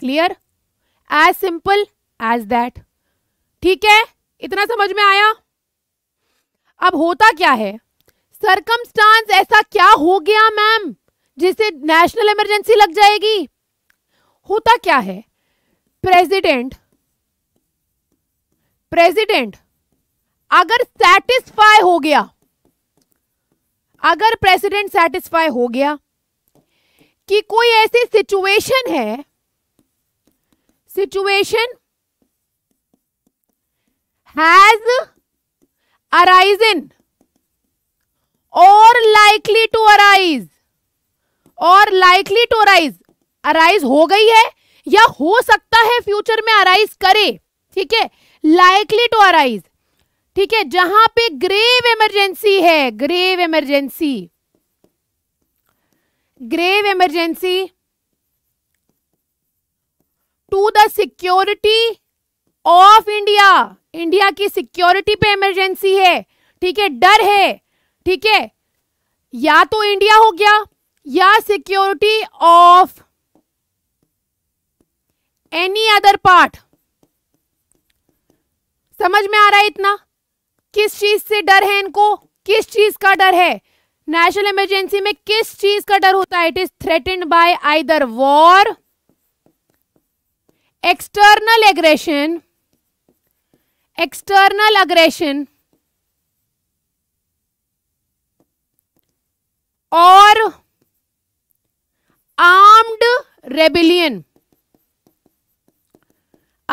clear as simple as that ठीक है इतना समझ में आया अब होता क्या है सरकमस्टांस ऐसा क्या हो गया मैम जिसे नेशनल इमरजेंसी लग जाएगी होता क्या है प्रेसिडेंट प्रेसिडेंट अगर सेटिस्फाई हो गया अगर प्रेसिडेंट सेटिस्फाई हो गया कि कोई ऐसी सिचुएशन है सिचुएशन हैज अराइज इन और लाइकली टू अराइज और लाइकली टू अराइज अराइज हो गई है या हो सकता है फ्यूचर में अराइज करे ठीक है लाइकली टू अराइज ठीक है जहां पे ग्रेव इमरजेंसी है grave emergency grave emergency to the security of India India की सिक्योरिटी पे इमरजेंसी है ठीक है डर है ठीक है या तो इंडिया हो गया या security of any other part समझ में आ रहा है इतना किस चीज से डर है इनको किस चीज का डर है नेशनल इमरजेंसी में किस चीज का डर होता है it is threatened by either war external aggression external aggression और आर्म्ड रेबिलियन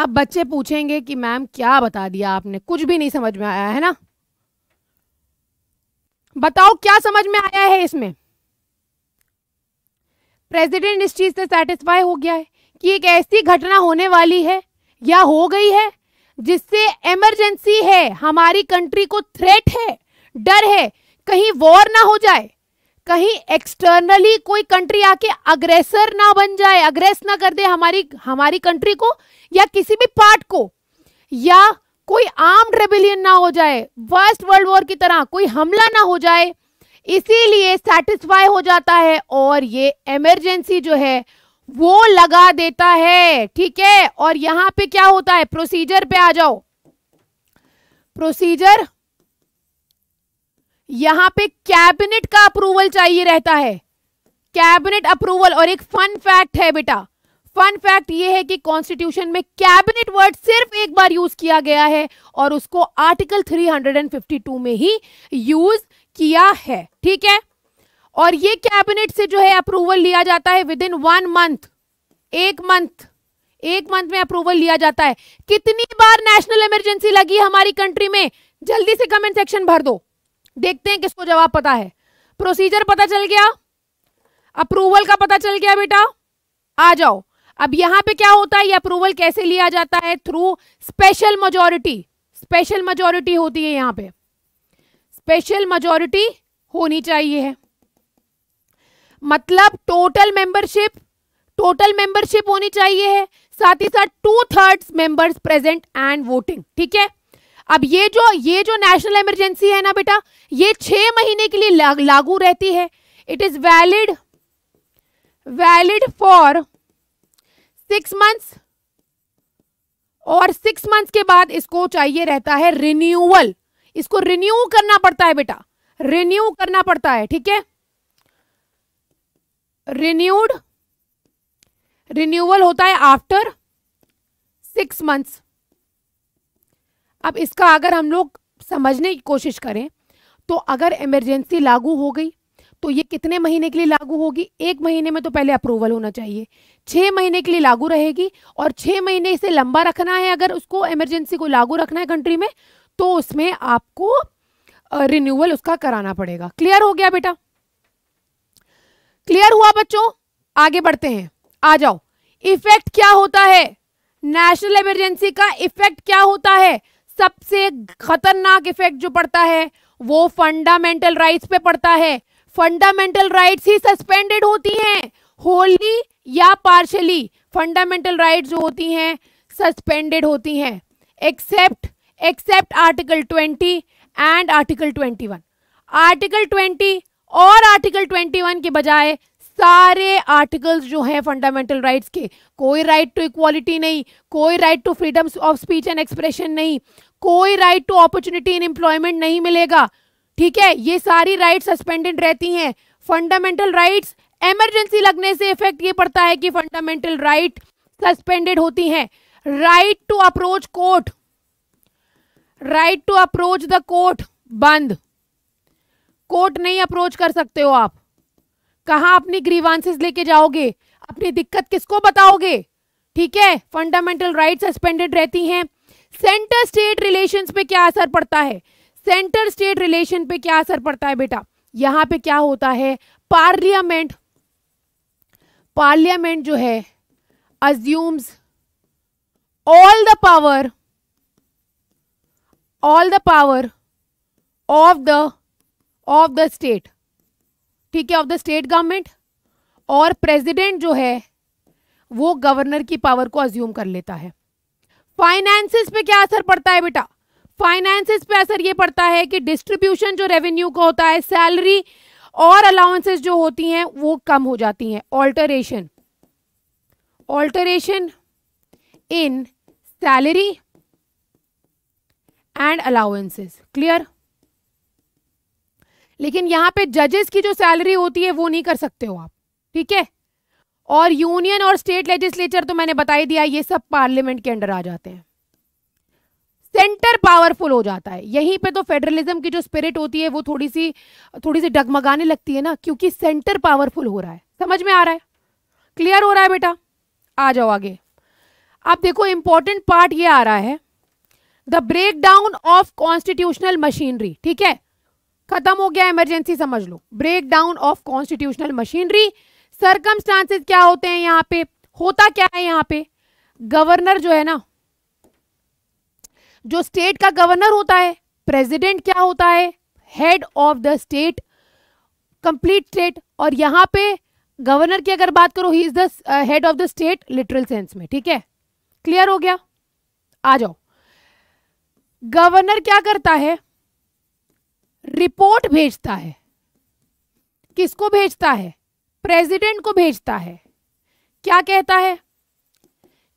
अब बच्चे पूछेंगे कि मैम क्या बता दिया आपने कुछ भी नहीं समझ में आया है ना बताओ क्या समझ में आया है इसमें प्रेसिडेंट इस चीज से सेटिस्फाई हो गया है कि एक ऐसी घटना होने वाली है या हो गई है जिससे इमरजेंसी है हमारी कंट्री को थ्रेट है डर है कहीं वॉर ना हो जाए कहीं एक्सटर्नली कोई कंट्री आके अग्रेसर ना बन जाए अग्रेस ना कर दे हमारी हमारी कंट्री को या किसी भी पार्ट को या कोई आर्म रेबिलियन ना हो जाए फर्स्ट वर्ल्ड वॉर की तरह कोई हमला ना हो जाए इसीलिए सेटिस्फाई हो जाता है और ये इमरजेंसी जो है वो लगा देता है ठीक है और यहां पे क्या होता है प्रोसीजर पे आ जाओ प्रोसीजर यहां पे कैबिनेट का अप्रूवल चाहिए रहता है कैबिनेट अप्रूवल और एक फन फैक्ट है बेटा फन फैक्ट ये है कि कॉन्स्टिट्यूशन में कैबिनेट वर्ड सिर्फ एक बार यूज किया गया है और उसको आर्टिकल 352 में ही यूज किया है ठीक है और ये कैबिनेट से जो है अप्रूवल लिया जाता है विद इन वन मंथ एक मंथ एक मंथ में अप्रूवल लिया जाता है कितनी बार नेशनल इमरजेंसी लगी हमारी कंट्री में जल्दी से कमेंट सेक्शन भर दो देखते हैं किसको जवाब पता है प्रोसीजर पता चल गया अप्रूवल का पता चल गया बेटा आ जाओ अब यहां पे क्या होता है ये अप्रूवल कैसे लिया जाता है through special majority special majority होती है यहां पे स्पेशल मेजोरिटी होनी चाहिए है मतलब टोटल मेंबरशिप टोटल मेंबरशिप होनी चाहिए है साथ ही साथ two thirds members present and voting ठीक है अब ये जो ये जो नेशनल इमरजेंसी है ना बेटा ये छह महीने के लिए लाग, लागू रहती है it is valid valid for six months और सिक्स मंथ्स के बाद इसको चाहिए रहता है रिन्यूअल इसको रिन्यू करना पड़ता है बेटा रिन्यू करना पड़ता है ठीक है रिन्यूड रिन्यूअल होता है आफ्टर सिक्स मंथ्स अब इसका अगर हम लोग समझने की कोशिश करें तो अगर इमरजेंसी लागू हो गई तो ये कितने महीने के लिए लागू होगी एक महीने में तो पहले अप्रूवल होना चाहिए छः महीने के लिए लागू रहेगी और छः महीने से लंबा रखना है अगर उसको इमरजेंसी को लागू रखना है कंट्री में तो उसमें आपको रिन्यूअल उसका कराना पड़ेगा क्लियर हो गया बेटा क्लियर हुआ बच्चों आगे बढ़ते हैं आ जाओ इफेक्ट क्या होता है नेशनल इमरजेंसी का इफेक्ट क्या होता है सबसे खतरनाक इफेक्ट जो पड़ता है वो फंडामेंटल राइट्स पे पड़ता है फंडामेंटल राइट्स ही सस्पेंडेड होती हैं होली या पार्शली फंडामेंटल राइट्स जो होती हैं सस्पेंडेड होती हैं except except article 20 and article 21 article twenty और आर्टिकल 21 के बजाय सारे आर्टिकल्स जो हैं फंडामेंटल राइट्स के कोई राइट टू इक्वालिटी नहीं कोई right to freedom of speech and expression नहीं कोई right to opportunity in employment नहीं मिलेगा ठीक है ये सारी राइट सस्पेंडेड रहती हैं फंडामेंटल राइट्स एमरजेंसी लगने से इफेक्ट ये पड़ता है कि फंडामेंटल राइट सस्पेंडेड होती हैं right to approach court right to approach the court बंद कोर्ट नहीं अप्रोच कर सकते हो आप कहा अपनी ग्रीवांसेस लेके जाओगे अपनी दिक्कत किसको बताओगे ठीक है फंडामेंटल राइट सस्पेंडेड रहती हैं सेंटर स्टेट रिलेशंस पे क्या असर पड़ता है सेंटर स्टेट रिलेशन पे क्या असर पड़ता है बेटा यहां पे क्या होता है पार्लियामेंट पार्लियामेंट जो है assumes all the power all the power of the of the state ठीक है ऑफ द स्टेट गवर्नमेंट और प्रेसिडेंट जो है वो गवर्नर की पावर को अज्यूम कर लेता है फाइनेंसिस पे क्या असर पड़ता है बेटा फाइनेंसिस पे असर ये पड़ता है कि डिस्ट्रीब्यूशन जो रेवेन्यू का होता है सैलरी और अलाउंसेस जो होती हैं वो कम हो जाती हैं alteration alteration in salary and allowances clear लेकिन यहाँ पे जजेस की जो सैलरी होती है वो नहीं कर सकते हो आप ठीक है और यूनियन और स्टेट लेजिस्लेचर तो मैंने बता ही दिया ये सब पार्लियामेंट के अंडर आ जाते हैं सेंटर पावरफुल हो जाता है यहीं पे तो फेडरलिज्म की जो स्पिरिट होती है वो थोड़ी सी थोड़ी सी डगमगाने लगती है ना क्योंकि सेंटर पावरफुल हो रहा है समझ में आ रहा है क्लियर हो रहा है बेटा आ जाओ आगे अब देखो इंपॉर्टेंट पार्ट ये आ रहा है the break down of constitutional machinery ठीक है खत्म हो गया इमरजेंसी समझ लो break down of constitutional machinery सरकम क्या होते हैं यहाँ पे होता क्या है यहाँ पे गवर्नर जो है ना जो स्टेट का गवर्नर होता है प्रेसिडेंट क्या होता है head of the state complete state और यहाँ पे गवर्नर की अगर बात करो he is the head of the state literal sense में ठीक है क्लियर हो गया आ जाओ गवर्नर क्या करता है रिपोर्ट भेजता है किसको भेजता है प्रेसिडेंट को भेजता है क्या कहता है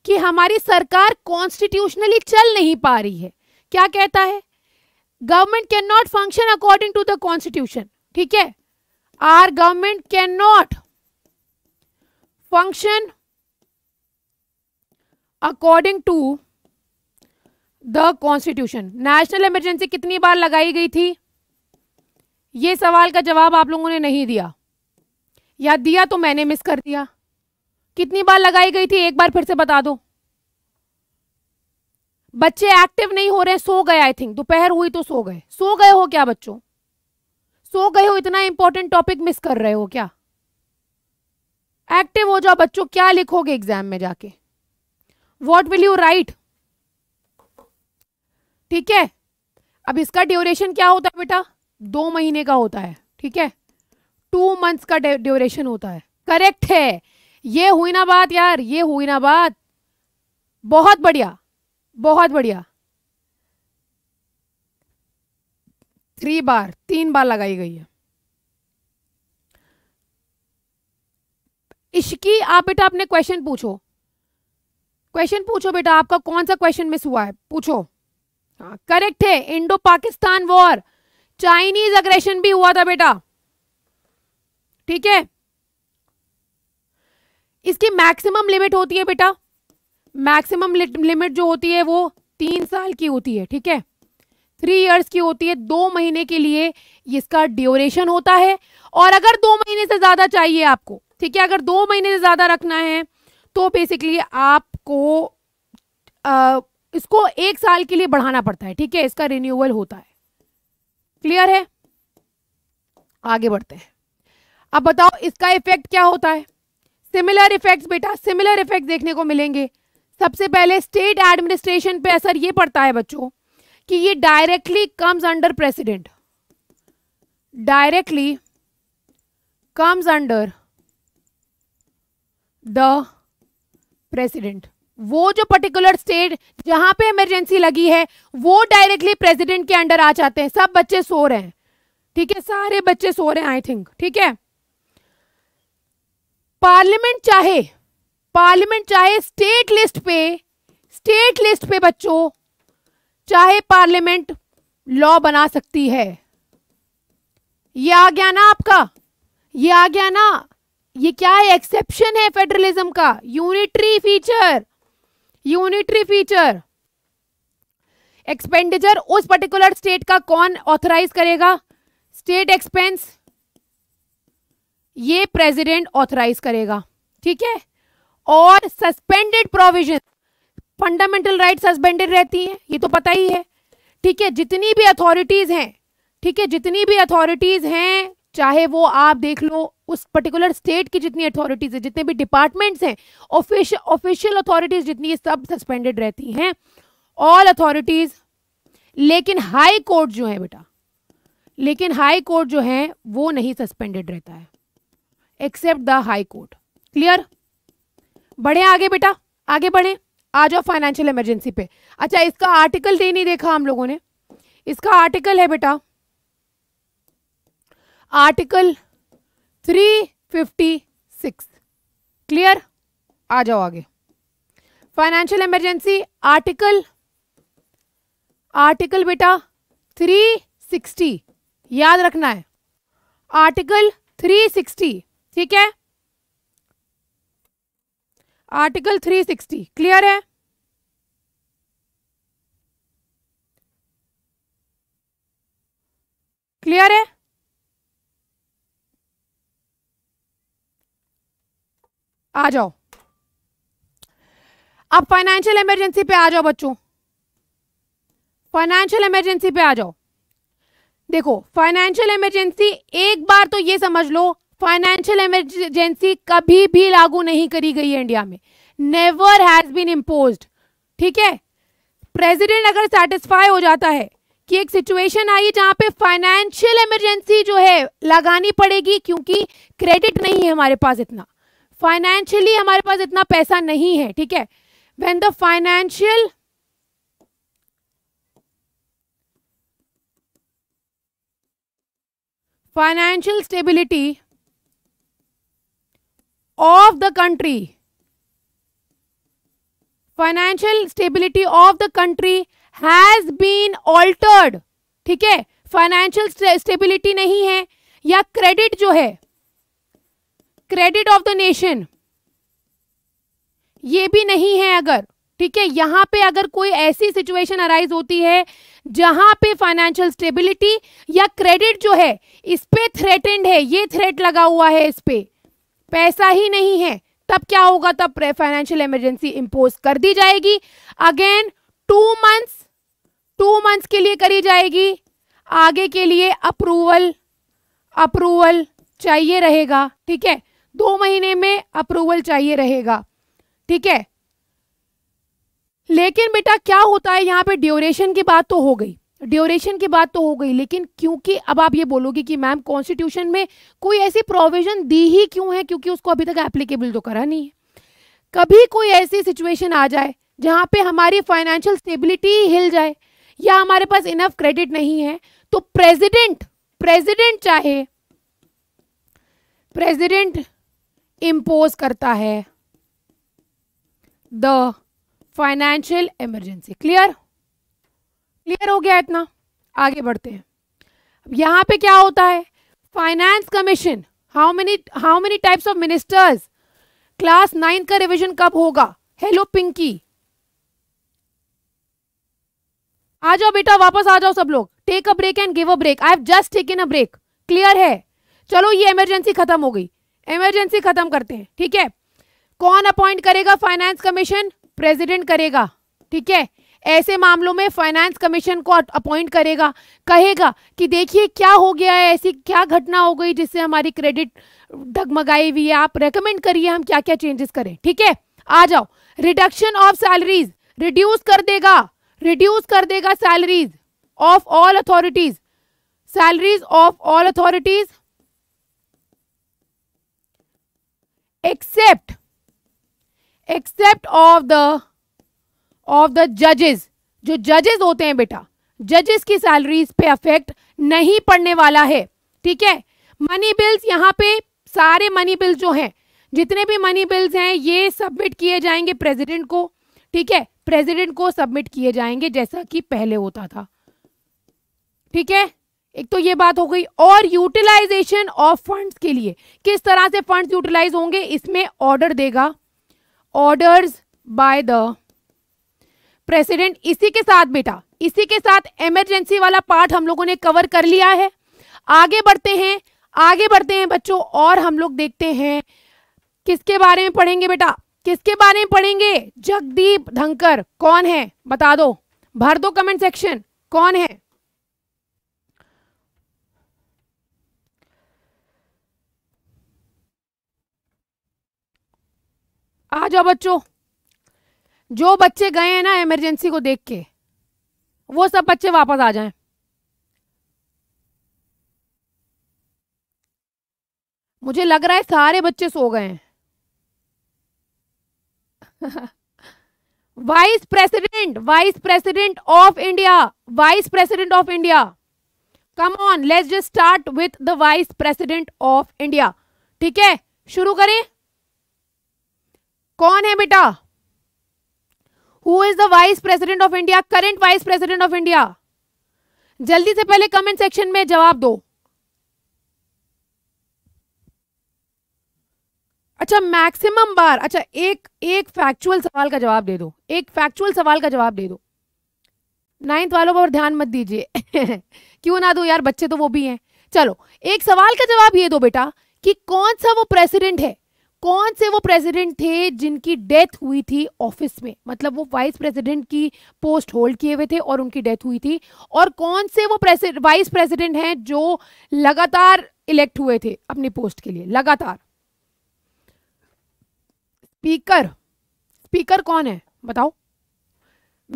कि हमारी सरकार कॉन्स्टिट्यूशनली चल नहीं पा रही है क्या कहता है government cannot function according to the constitution ठीक है or government cannot function according to the constitution national emergency कितनी बार लगाई गई थी ये सवाल का जवाब आप लोगों ने नहीं दिया या दिया तो मैंने मिस कर दिया कितनी बार लगाई गई थी एक बार फिर से बता दो बच्चे एक्टिव नहीं हो रहे सो गए आई थिंक दोपहर हुई तो सो गए सो गए हो क्या बच्चों सो गए हो इतना इंपॉर्टेंट टॉपिक मिस कर रहे हो क्या एक्टिव हो जाओ बच्चों क्या लिखोगे एग्जाम में जाके वॉट विल यू राइट ठीक है अब इसका ड्यूरेशन क्या होता है बेटा दो महीने का होता है ठीक है टू मंथ्स का ड्यूरेशन होता है करेक्ट है ये हुई ना बात यार ये हुई ना बात बहुत बढ़िया बहुत बढ़िया थ्री बार तीन बार लगाई गई है इश्की आप बेटा अपने क्वेश्चन पूछो क्वेश्चन पूछो बेटा आपका कौन सा क्वेश्चन मिस हुआ है पूछो हाँ करेक्ट है Indo Pakistan war Chinese aggression भी हुआ था बेटा ठीक है इसकी मैक्सिमम लिमिट होती है बेटा मैक्सिमम लिमिट जो होती है वो तीन साल की होती है ठीक है थ्री इयर्स की होती है दो महीने के लिए इसका ड्यूरेशन होता है और अगर दो महीने से ज़्यादा चाहिए आपको ठीक है अगर दो महीने से ज़्यादा रखना है तो बेसिकली आपको आ, इसको एक साल के लिए बढ़ाना पड़ता है ठीक है इसका रिन्यूअल होता है क्लियर है आगे बढ़ते हैं अब बताओ इसका इफेक्ट क्या होता है सिमिलर इफेक्ट्स बेटा सिमिलर इफेक्ट देखने को मिलेंगे सबसे पहले स्टेट एडमिनिस्ट्रेशन पे असर ये पड़ता है बच्चों कि ये directly comes under president directly comes under the president वो जो पर्टिकुलर स्टेट जहां पे इमरजेंसी लगी है वो डायरेक्टली प्रेसिडेंट के अंडर आ जाते हैं सब बच्चे सो रहे हैं ठीक है सारे बच्चे सो रहे हैं आई थिंक ठीक है पार्लियामेंट चाहे पार्लियामेंट चाहे स्टेट लिस्ट पे स्टेट लिस्ट पे बच्चों चाहे पार्लियामेंट लॉ बना सकती है ये आ गया ना आपका ये आ गया ना ये क्या है एक्सेप्शन है फेडरलिज्म का unitary feature unitary feature expenditure उस पर्टिकुलर स्टेट का कौन ऑथराइज करेगा स्टेट एक्सपेंस ये प्रेसिडेंट ऑथराइज करेगा ठीक है और suspended provision fundamental right suspended रहती हैं ये तो पता ही है ठीक है जितनी भी अथॉरिटीज हैं ठीक है जितनी भी अथॉरिटीज हैं चाहे वो आप देख लो उस पर्टिकुलर स्टेट की जितनी अथॉरिटीज़ है जितने भी डिपार्टमेंट्स हैं ऑफिशियल अथॉरिटीज़ जितनी है सब सस्पेंडेड रहती हैं ऑल अथॉरिटीज़ लेकिन हाई कोर्ट जो है बेटा लेकिन हाई कोर्ट जो है वो नहीं सस्पेंडेड रहता है except the high court clear बढ़े आगे बेटा आगे बढ़े आ जाओ फाइनेंशियल इमरजेंसी पे अच्छा इसका आर्टिकल दे तो नहीं देखा हम लोगों ने इसका आर्टिकल है बेटा आर्टिकल 356 क्लियर आ जाओ आगे फाइनेंशियल इमरजेंसी आर्टिकल आर्टिकल बेटा 360 याद रखना है आर्टिकल 360 ठीक है आर्टिकल 360 क्लियर है क्लियर है आ जाओ अब फाइनेंशियल इमरजेंसी पे आ जाओ बच्चों फाइनेंशियल इमरजेंसी पे आ जाओ देखो फाइनेंशियल इमरजेंसी एक बार तो ये समझ लो फाइनेंशियल इमरजेंसी कभी भी लागू नहीं करी गई है इंडिया में नेवर हैज बीन इम्पोज ठीक है प्रेसिडेंट अगर सेटिस्फाई हो जाता है कि एक सिचुएशन आई जहां पे फाइनेंशियल इमरजेंसी जो है लगानी पड़ेगी क्योंकि क्रेडिट नहीं है हमारे पास इतना फाइनेंशियली हमारे पास इतना पैसा नहीं है ठीक है when the financial financial stability of the country financial stability of the country has been altered ठीक है फाइनेंशियल स्टेबिलिटी नहीं है या क्रेडिट जो है क्रेडिट ऑफ द नेशन ये भी नहीं है अगर ठीक है यहां पे अगर कोई ऐसी सिचुएशन अराइज होती है जहां पे फाइनेंशियल स्टेबिलिटी या क्रेडिट जो है इस पे थ्रेटेंड है ये थ्रेट लगा हुआ है इस पे पैसा ही नहीं है तब क्या होगा तब फाइनेंशियल इमरजेंसी इंपोज कर दी जाएगी again two months two months के लिए करी जाएगी आगे के लिए अप्रूवल अप्रूवल चाहिए रहेगा ठीक है दो महीने में अप्रूवल चाहिए रहेगा ठीक है लेकिन बेटा क्या होता है यहाँ पे ड्यूरेशन की बात तो हो गई ड्यूरेशन की बात तो हो गई लेकिन क्योंकि अब आप ये बोलोगे कि मैम कॉन्स्टिट्यूशन में कोई ऐसी प्रोविजन दी ही क्यों है क्योंकि उसको अभी तक एप्लीकेबल तो करा नहीं है कभी कोई ऐसी सिचुएशन आ जाए जहाँ पे हमारी फाइनेंशियल स्टेबिलिटी हिल जाए या हमारे पास इनफ क्रेडिट नहीं है तो प्रेजिडेंट प्रेजिडेंट चाहे प्रेजिडेंट इम्पोज करता है the financial emergency clear clear हो गया इतना आगे बढ़ते हैं यहां पे क्या होता है finance commission how many how many types of ministers class ninth का रिवीजन कब होगा हेलो पिंकी आ जाओ बेटा वापस आ जाओ सब लोग take a break and give a break I have just taken a break clear है चलो ये इमरजेंसी खत्म हो गई इमरजेंसी खत्म करते हैं ठीक है कौन अपॉइंट करेगा फाइनेंस कमीशन प्रेसिडेंट करेगा ठीक है ऐसे मामलों में फाइनेंस कमीशन को अपॉइंट करेगा कहेगा कि देखिए क्या हो गया है ऐसी क्या घटना हो गई जिससे हमारी क्रेडिट ढगमगाई हुई है आप रेकमेंड करिए हम क्या क्या चेंजेस करें ठीक है आ जाओ रिडक्शन ऑफ सैलरीज रिड्यूस कर देगा रिड्यूस कर देगा salaries of all authorities salaries of all authorities except except of the of the judges जो judges होते हैं बेटा जजेस की salaries पे अफेक्ट नहीं पड़ने वाला है ठीक है मनी बिल्स यहाँ पे सारे मनी बिल्स जो हैं जितने भी मनी बिल्स हैं ये सबमिट किए जाएंगे president को ठीक है प्रेसिडेंट को सबमिट किए जाएंगे जैसा कि पहले होता था ठीक है एक तो ये बात हो गई और यूटिलाइजेशन ऑफ फंड्स के लिए किस तरह से फंड्स यूटिलाइज होंगे इसमें ऑर्डर देगा ऑर्डर्स बाय द प्रेसिडेंट इसी के साथ बेटा इसी के साथ इमरजेंसी वाला पार्ट हम लोगों ने कवर कर लिया है आगे बढ़ते हैं आगे बढ़ते हैं बच्चों और हम लोग देखते हैं किसके बारे में पढ़ेंगे बेटा किसके बारे में पढ़ेंगे जगदीप धनकर कौन है बता दो भर दो कमेंट सेक्शन कौन है आ जाओ बच्चों जो बच्चे गए हैं ना इमरजेंसी को देख के वो सब बच्चे वापस आ जाएं मुझे लग रहा है सारे बच्चे सो गए हैं vice president vice president of India vice president of India come on let's just start with the vice president of India ठीक है शुरू करें कौन है बेटा who is the vice president of India current vice president of India जल्दी से पहले कमेंट सेक्शन में जवाब दो अच्छा मैक्सिमम बार अच्छा एक एक फैक्चुअल सवाल का जवाब दे दो एक फैक्चुअल सवाल का जवाब दे दो नाइन्थ वालों पर ध्यान मत दीजिए क्यों ना दो यार बच्चे तो वो भी हैं चलो एक सवाल का जवाब ये दो बेटा कि कौन सा वो प्रेसिडेंट है कौन से वो प्रेसिडेंट थे जिनकी डेथ हुई थी ऑफिस में मतलब वो वाइस प्रेसिडेंट की पोस्ट होल्ड किए हुए थे और उनकी डेथ हुई थी और कौन से वो वाइस प्रेसिडेंट हैं जो लगातार इलेक्ट हुए थे अपनी पोस्ट के लिए लगातार स्पीकर स्पीकर कौन है बताओ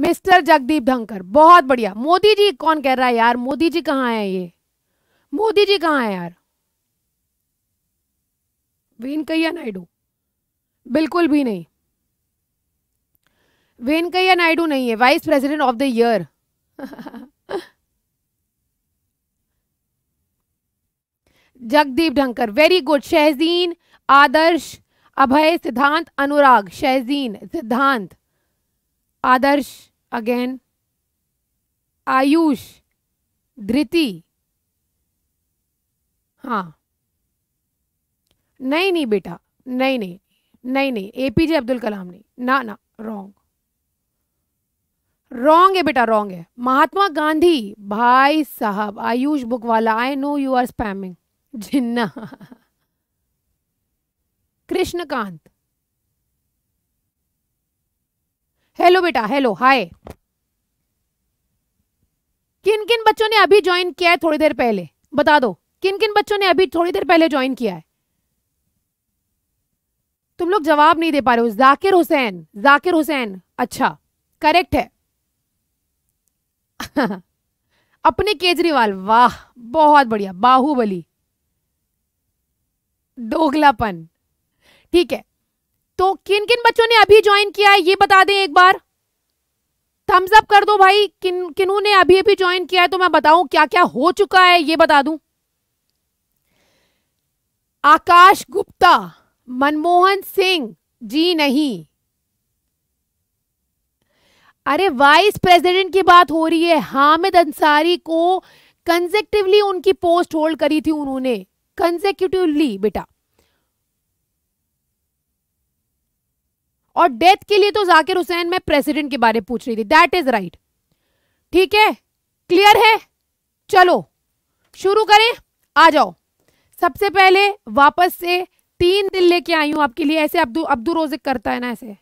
मिस्टर जगदीप धनकर बहुत बढ़िया मोदी जी कौन कह रहा है यार मोदी जी कहाँ है ये मोदी जी कहाँ है यार वेंकैया नायडू बिल्कुल भी नहीं वेंकैया नायडू नहीं है vice president of the year Jagdeep Dhankhar very good Shahzeen Adarsh Abhay Siddhant Anurag शहजीन सिद्धांत आदर्श अगेन आयुष धृति हाँ नहीं नहीं बेटा नहीं नहीं नहीं नहीं एपीजे अब्दुल कलाम नहीं ना ना रॉन्ग रॉन्ग है बेटा रॉन्ग है महात्मा गांधी भाई साहब आयुष बुक वाला I know you are spamming Jinnah Krishnakant hello बेटा हेलो हाय किन किन बच्चों ने अभी ज्वाइन किया है थोड़ी देर पहले बता दो किन किन बच्चों ने अभी थोड़ी देर पहले ज्वाइन किया है तुम लोग जवाब नहीं दे पा रहे हो जाकिर हुसैन जाकिर हुसैन अच्छा करेक्ट है अपने केजरीवाल वाह बहुत बढ़िया बाहुबली दोगलापन ठीक है तो किन किन बच्चों ने अभी ज्वाइन किया है ये बता दें एक बार थम्स अप कर दो भाई किन किन्हों ने अभी अभी ज्वाइन किया है तो मैं बताऊं क्या क्या हो चुका है ये बता दूं आकाश गुप्ता मनमोहन सिंह जी नहीं अरे वाइस प्रेसिडेंट की बात हो रही है हामिद अंसारी को कंजेक्टिवली उनकी पोस्ट होल्ड करी थी उन्होंने कंजेक्यूटिवली बेटा और डेथ के लिए तो जाकिर हुसैन मैं प्रेसिडेंट के बारे में पूछ रही थी दैट इज राइट ठीक है क्लियर है चलो शुरू करें आ जाओ सबसे पहले वापस से तीन दिन लेके आई हूँ आपके लिए ऐसे अब्दू अब्दू रोजे करता है ना ऐसे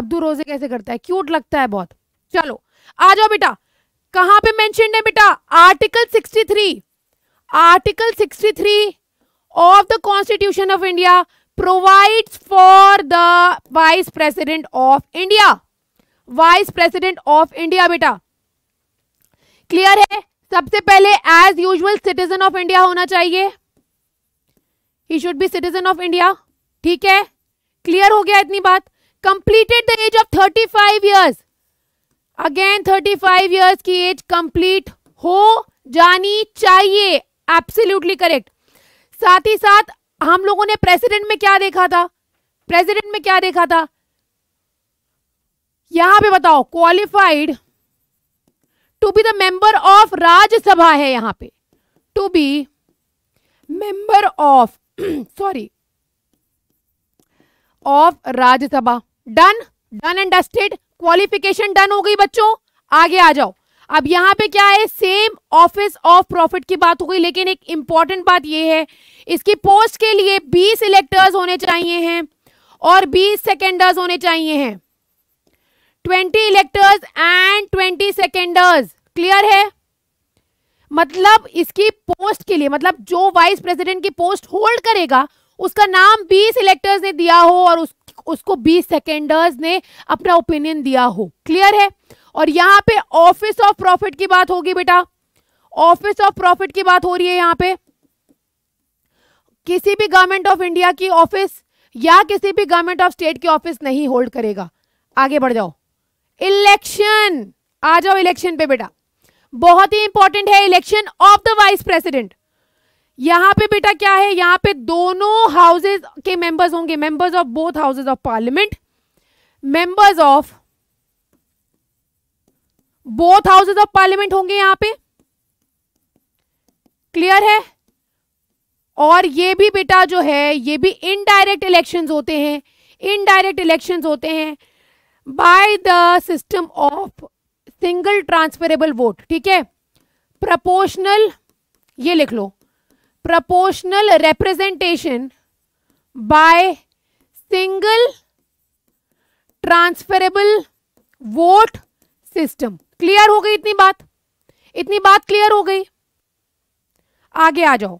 अब्दू रोजे ऐसे करता है क्यूट लगता है बहुत चलो आ जाओ बेटा कहां पे मेंशन है बेटा article 63 article 63 of the constitution of India provides for the vice president of India vice president of India बेटा क्लियर है सबसे पहले as usual citizen of India होना चाहिए he should be citizen of India ठीक है क्लियर हो गया इतनी बात completed the age of thirty five years again thirty five years की एज कंप्लीट हो जानी चाहिए एब्सोल्यूटली करेक्ट साथ ही साथ हम लोगों ने प्रेसिडेंट में क्या देखा था प्रेसिडेंट में क्या देखा था यहां पे बताओ qualified to be the member of Rajya Sabha है यहां पे to be member of sorry of Rajya Sabha done done and dusted qualification done हो गई बच्चों आगे आ जाओ अब यहां पे क्या है सेम ऑफिस ऑफ प्रॉफिट की बात हो गई लेकिन एक इंपॉर्टेंट बात यह है इसकी पोस्ट के लिए बीस इलेक्टर्स होने चाहिए हैं और बीस सेकेंडर्स होने चाहिए हैं twenty electors and twenty seconders clear है मतलब इसकी पोस्ट के लिए मतलब जो वाइस प्रेसिडेंट की पोस्ट होल्ड करेगा उसका नाम बीस इलेक्टर्स ने दिया हो और उस, उसको बीस सेकेंडर्स ने अपना ओपिनियन दिया हो क्लियर है और यहाँ पे ऑफिस ऑफ प्रॉफिट की बात होगी बेटा ऑफिस ऑफ प्रॉफिट की बात हो रही है यहाँ पे किसी भी गवर्नमेंट ऑफ इंडिया की ऑफिस या किसी भी गवर्नमेंट ऑफ स्टेट की ऑफिस नहीं होल्ड करेगा आगे बढ़ जाओ इलेक्शन आ जाओ इलेक्शन पे बेटा बहुत ही इंपॉर्टेंट है election of the vice president यहां पे बेटा क्या है यहां पे दोनों हाउसेज के मेंबर्स होंगे members of both houses of parliament members of both houses of parliament होंगे यहां पे क्लियर है और ये भी बेटा जो है ये भी इनडायरेक्ट इलेक्शंस होते हैं इनडायरेक्ट इलेक्शंस होते हैं by the system of single transferable vote ठीक है प्रपोर्शनल ये लिख लो proportional representation by single transferable vote system clear हो गई इतनी बात इतनी बात क्लियर हो गई आगे आ जाओ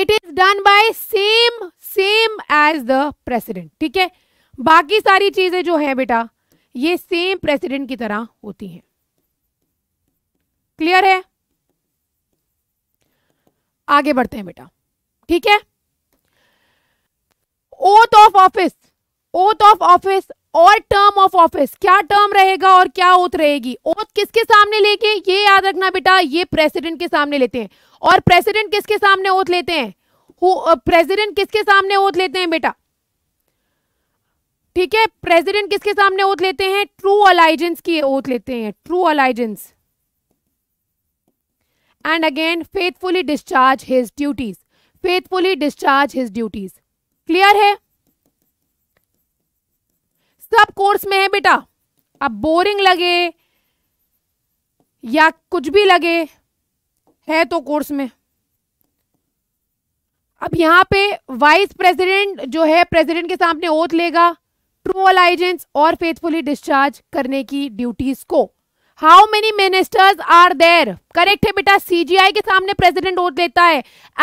it is done by same same as the president ठीक है बाकी सारी चीजें जो है बेटा ये सेम प्रेसिडेंट की तरह होती हैं क्लियर है आगे बढ़ते हैं बेटा ठीक है oath of office oath of office और टर्म ऑफ ऑफिस क्या टर्म रहेगा और क्या ओथ रहेगी ओथ किसके सामने लेके ये याद रखना बेटा ये प्रेसिडेंट के सामने लेते हैं और प्रेसिडेंट किसके सामने ओथ लेते हैं प्रेसिडेंट uh, किसके सामने ओथ लेते हैं बेटा ठीक है प्रेसिडेंट किसके सामने ओथ लेते हैं ट्रू अलाइजेंस की ओथ लेते हैं true allegiance and again faithfully discharge his duties faithfully discharge his duties clear है सब कोर्स में है बेटा अब बोरिंग लगे या कुछ भी लगे है तो कोर्स में अब यहां पे वाइस प्रेसिडेंट जो है प्रेसिडेंट के सामने ओथ लेगा प्रोल एजेंट्स और फेथफुली डिस्चार्ज करने की ड्यूटीज को how many ministers are there correct है बेटा सीजीआई के सामने प्रेसिडेंट ओथ लेता है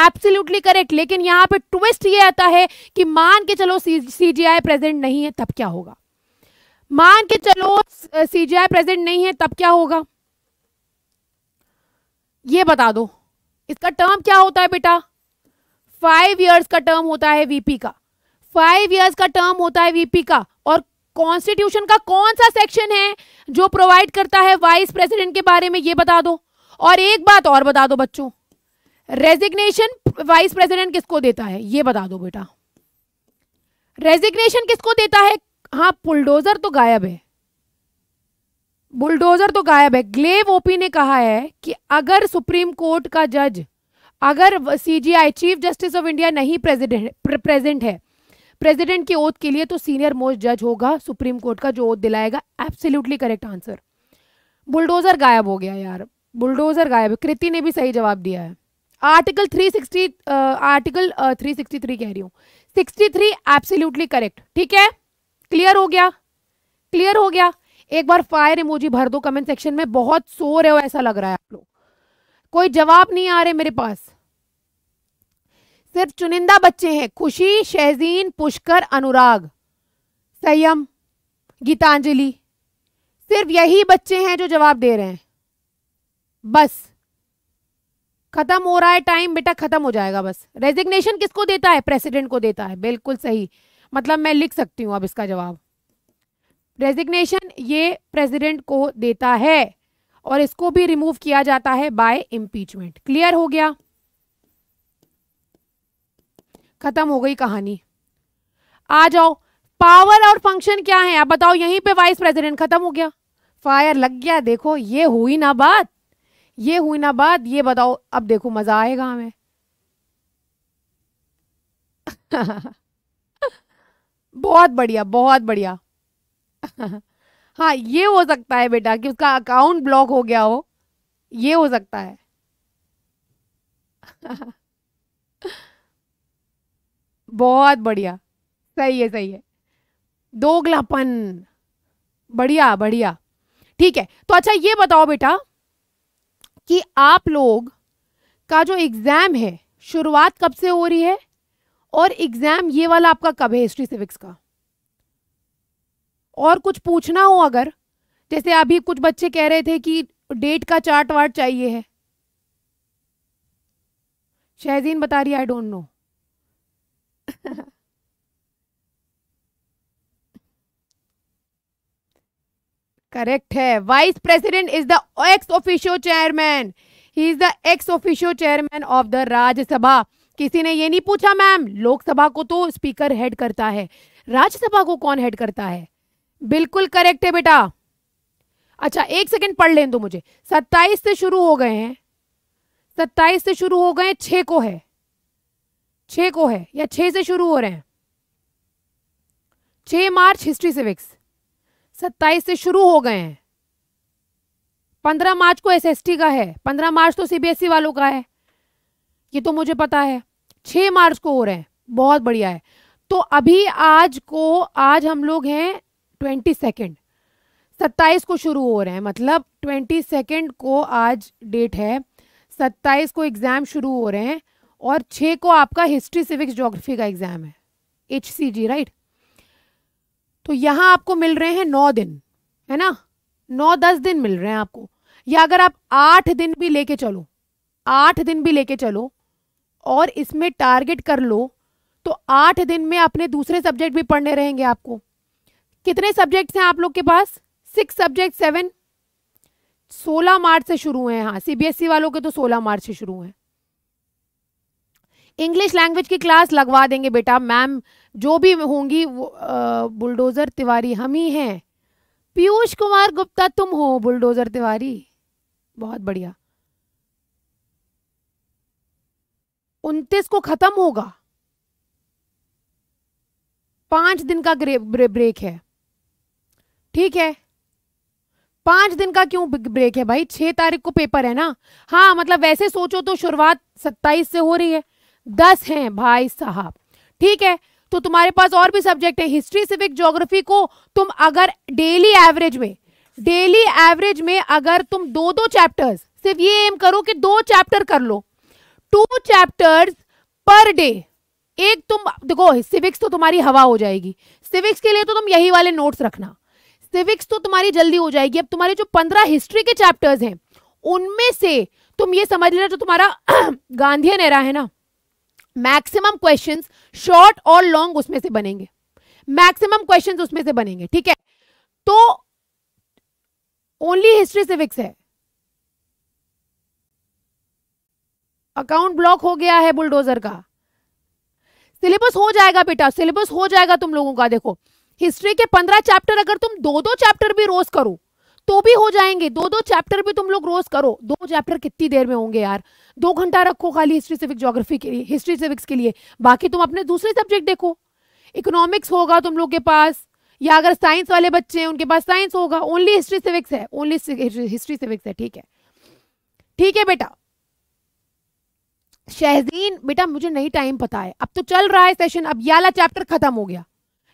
एब्सोल्युटली करेक्ट लेकिन यहाँ पे ट्विस्ट ये आता है कि मान के चलो सीजीआई प्रेजेंट नहीं है तब क्या होगा मान के चलो सीजीआई प्रेजेंट नहीं है तब क्या होगा ये बता दो इसका टर्म क्या होता है बेटा फाइव ईयर्स का टर्म होता है वीपी का फाइव ईयर्स का टर्म होता है वीपी का कॉन्स्टिट्यूशन का कौन सा सेक्शन है जो प्रोवाइड करता है वाइस प्रेसिडेंट के बारे में ये बता दो और एक बात और बता दो बच्चों रेजिग्नेशन वाइस प्रेसिडेंट किसको देता है ये बता दो बेटा रेजिग्नेशन किसको देता है हाँ बुलडोजर तो गायब है बुलडोजर तो गायब है ग्लेव ओपी ने कहा है कि अगर सुप्रीम कोर्ट का जज अगर CJI chief justice of India नहीं प्रेजिडेंट प्रेजेंट है प्रेसिडेंट की ओथ के लिए तो सीनियर मोस्ट जज होगा सुप्रीम कोर्ट का जो ओथ दिलाएगा एब्सोल्युटली करेक्ट आंसर बुलडोजर गायब हो गया यार बुलडोजर गायब कृति ने भी सही जवाब दिया है आर्टिकल 360 आर्टिकल थ्री कह रही हूँ 63 एब्सोल्युटली करेक्ट ठीक है क्लियर हो गया क्लियर हो गया एक बार फायर इमोजी भर दो कमेंट सेक्शन में बहुत सो रहे हो ऐसा लग रहा है आप लोग कोई जवाब नहीं आ रहे मेरे पास सिर्फ चुनिंदा बच्चे हैं खुशी शहजीन पुष्कर अनुराग संयम गीतांजलि सिर्फ यही बच्चे हैं जो जवाब दे रहे हैं बस खत्म हो रहा है टाइम बेटा खत्म हो जाएगा बस रेजिग्नेशन किसको देता है प्रेसिडेंट को देता है बिल्कुल सही मतलब मैं लिख सकती हूं अब इसका जवाब रेजिग्नेशन ये प्रेसिडेंट को देता है और इसको भी रिमूव किया जाता है बाय इम्पीचमेंट क्लियर हो गया खत्म हो गई कहानी आ जाओ पावर और फंक्शन क्या है आप बताओ यहीं पे वाइस प्रेसिडेंट खत्म हो गया फायर लग गया देखो ये हुई ना बात ये हुई ना बात ये बताओ अब देखो मजा आएगा हमें बहुत बढ़िया बहुत बढ़िया हाँ ये हो सकता है बेटा कि उसका अकाउंट ब्लॉक हो गया हो ये हो सकता है बहुत बढ़िया सही है सही है दोगलापन बढ़िया बढ़िया ठीक है तो अच्छा ये बताओ बेटा कि आप लोग का जो एग्ज़ाम है शुरुआत कब से हो रही है और एग्ज़ाम ये वाला आपका कब है हिस्ट्री सिविक्स का और कुछ पूछना हो अगर जैसे अभी कुछ बच्चे कह रहे थे कि डेट का चार्ट वार्ट चाहिए है शहजीन बता रही आई डोंट नो करेक्ट है vice president is the ex officio chairman he is the ex officio chairman of the Rajya Sabha किसी ने ये नहीं पूछा मैम लोकसभा को तो स्पीकर हेड करता है राज्यसभा को कौन हेड करता है बिल्कुल करेक्ट है बेटा अच्छा एक सेकंड पढ़ लें दो मुझे सत्ताईस से शुरू हो गए हैं सत्ताईस से शुरू हो गए छे को है छ को है या छ से शुरू हो रहे हैं छ मार्च हिस्ट्री सिविक्स सत्ताईस से शुरू हो गए हैं पंद्रह मार्च को एसएसटी का है पंद्रह मार्च तो सीबीएसई वालों का है ये तो मुझे पता है छ मार्च को हो रहे हैं बहुत बढ़िया है तो अभी आज को आज हम लोग हैं ट्वेंटी सेकेंड सत्ताईस को शुरू हो रहे हैं मतलब ट्वेंटी सेकेंड को आज डेट है सत्ताईस को एग्ज़ाम शुरू हो रहे हैं और छः को आपका हिस्ट्री सिविक्स जोग्राफी का एग्जाम है एच सी जी राइट तो यहाँ आपको मिल रहे हैं नौ दिन है ना नौ दस दिन मिल रहे हैं आपको या अगर आप आठ दिन भी लेके चलो आठ दिन भी लेके चलो और इसमें टारगेट कर लो तो आठ दिन में अपने दूसरे सब्जेक्ट भी पढ़ने रहेंगे आपको कितने सब्जेक्ट्स हैं आप लोग के पास सिक्स सब्जेक्ट सेवन सोलह मार्च से शुरू हैं हाँ सीबीएसई e वालों के तो सोलह मार्च से शुरू हैं इंग्लिश लैंग्वेज की क्लास लगवा देंगे बेटा मैम जो भी होंगी बुलडोज़र तिवारी हम ही हैं पीयूष कुमार गुप्ता तुम हो बुलडोज़र तिवारी बहुत बढ़िया उनतीस को ख़त्म होगा पांच दिन का ब्रेक है ठीक है पांच दिन का क्यों ब्रेक है भाई छह तारीख को पेपर है ना हाँ मतलब वैसे सोचो तो शुरुआत सत्ताईस से हो रही है दस हैं भाई साहब ठीक है तो तुम्हारे पास और भी सब्जेक्ट है हिस्ट्री सिविक ज्योग्राफी को तुम अगर डेली एवरेज में डेली एवरेज में अगर तुम दो दो चैप्टर्स सिर्फ ये एम करो कि दो चैप्टर कर लो टू चैप्टर्स पर डे एक तुम देखो सिविक्स तो तुम्हारी हवा हो जाएगी सिविक्स के लिए तो तुम यही वाले नोट्स रखना सिविक्स तो तुम्हारी जल्दी हो जाएगी अब तुम्हारे जो पंद्रह हिस्ट्री के चैप्टर्स हैं उनमें से तुम ये समझ लेना जो तुम्हारा गांधी नेहरा है ना मैक्सिमम क्वेश्चन शॉर्ट और लॉन्ग उसमें से बनेंगे मैक्सिमम क्वेश्चन उसमें से बनेंगे ठीक है तो ओनली हिस्ट्री सिविक्स है अकाउंट ब्लॉक हो गया है बुलडोजर का सिलेबस हो जाएगा बेटा सिलेबस हो जाएगा तुम लोगों का देखो हिस्ट्री के पंद्रह चैप्टर अगर तुम दो दो चैप्टर भी रोज करो तो भी हो जाएंगे दो दो चैप्टर भी तुम लोग रोज करो दो चैप्टर कितनी देर में होंगे यार दो घंटा रखो खाली हिस्ट्री सिविक जोग्राफी के लिए हिस्ट्री सिविक्स के लिए बाकी तुम अपने दूसरे सब्जेक्ट देखो इकोनॉमिक्स होगा तुम लोग के पास या अगर साइंस वाले बच्चे हैं उनके पास साइंस होगा ओनली हिस्ट्री सिविक्स है ओनली हिस्ट्री सिविक्स है ठीक है ठीक है बेटा शहजीन बेटा मुझे नहीं टाइम पता है अब तो चल रहा है सेशन अब याला चैप्टर खत्म हो गया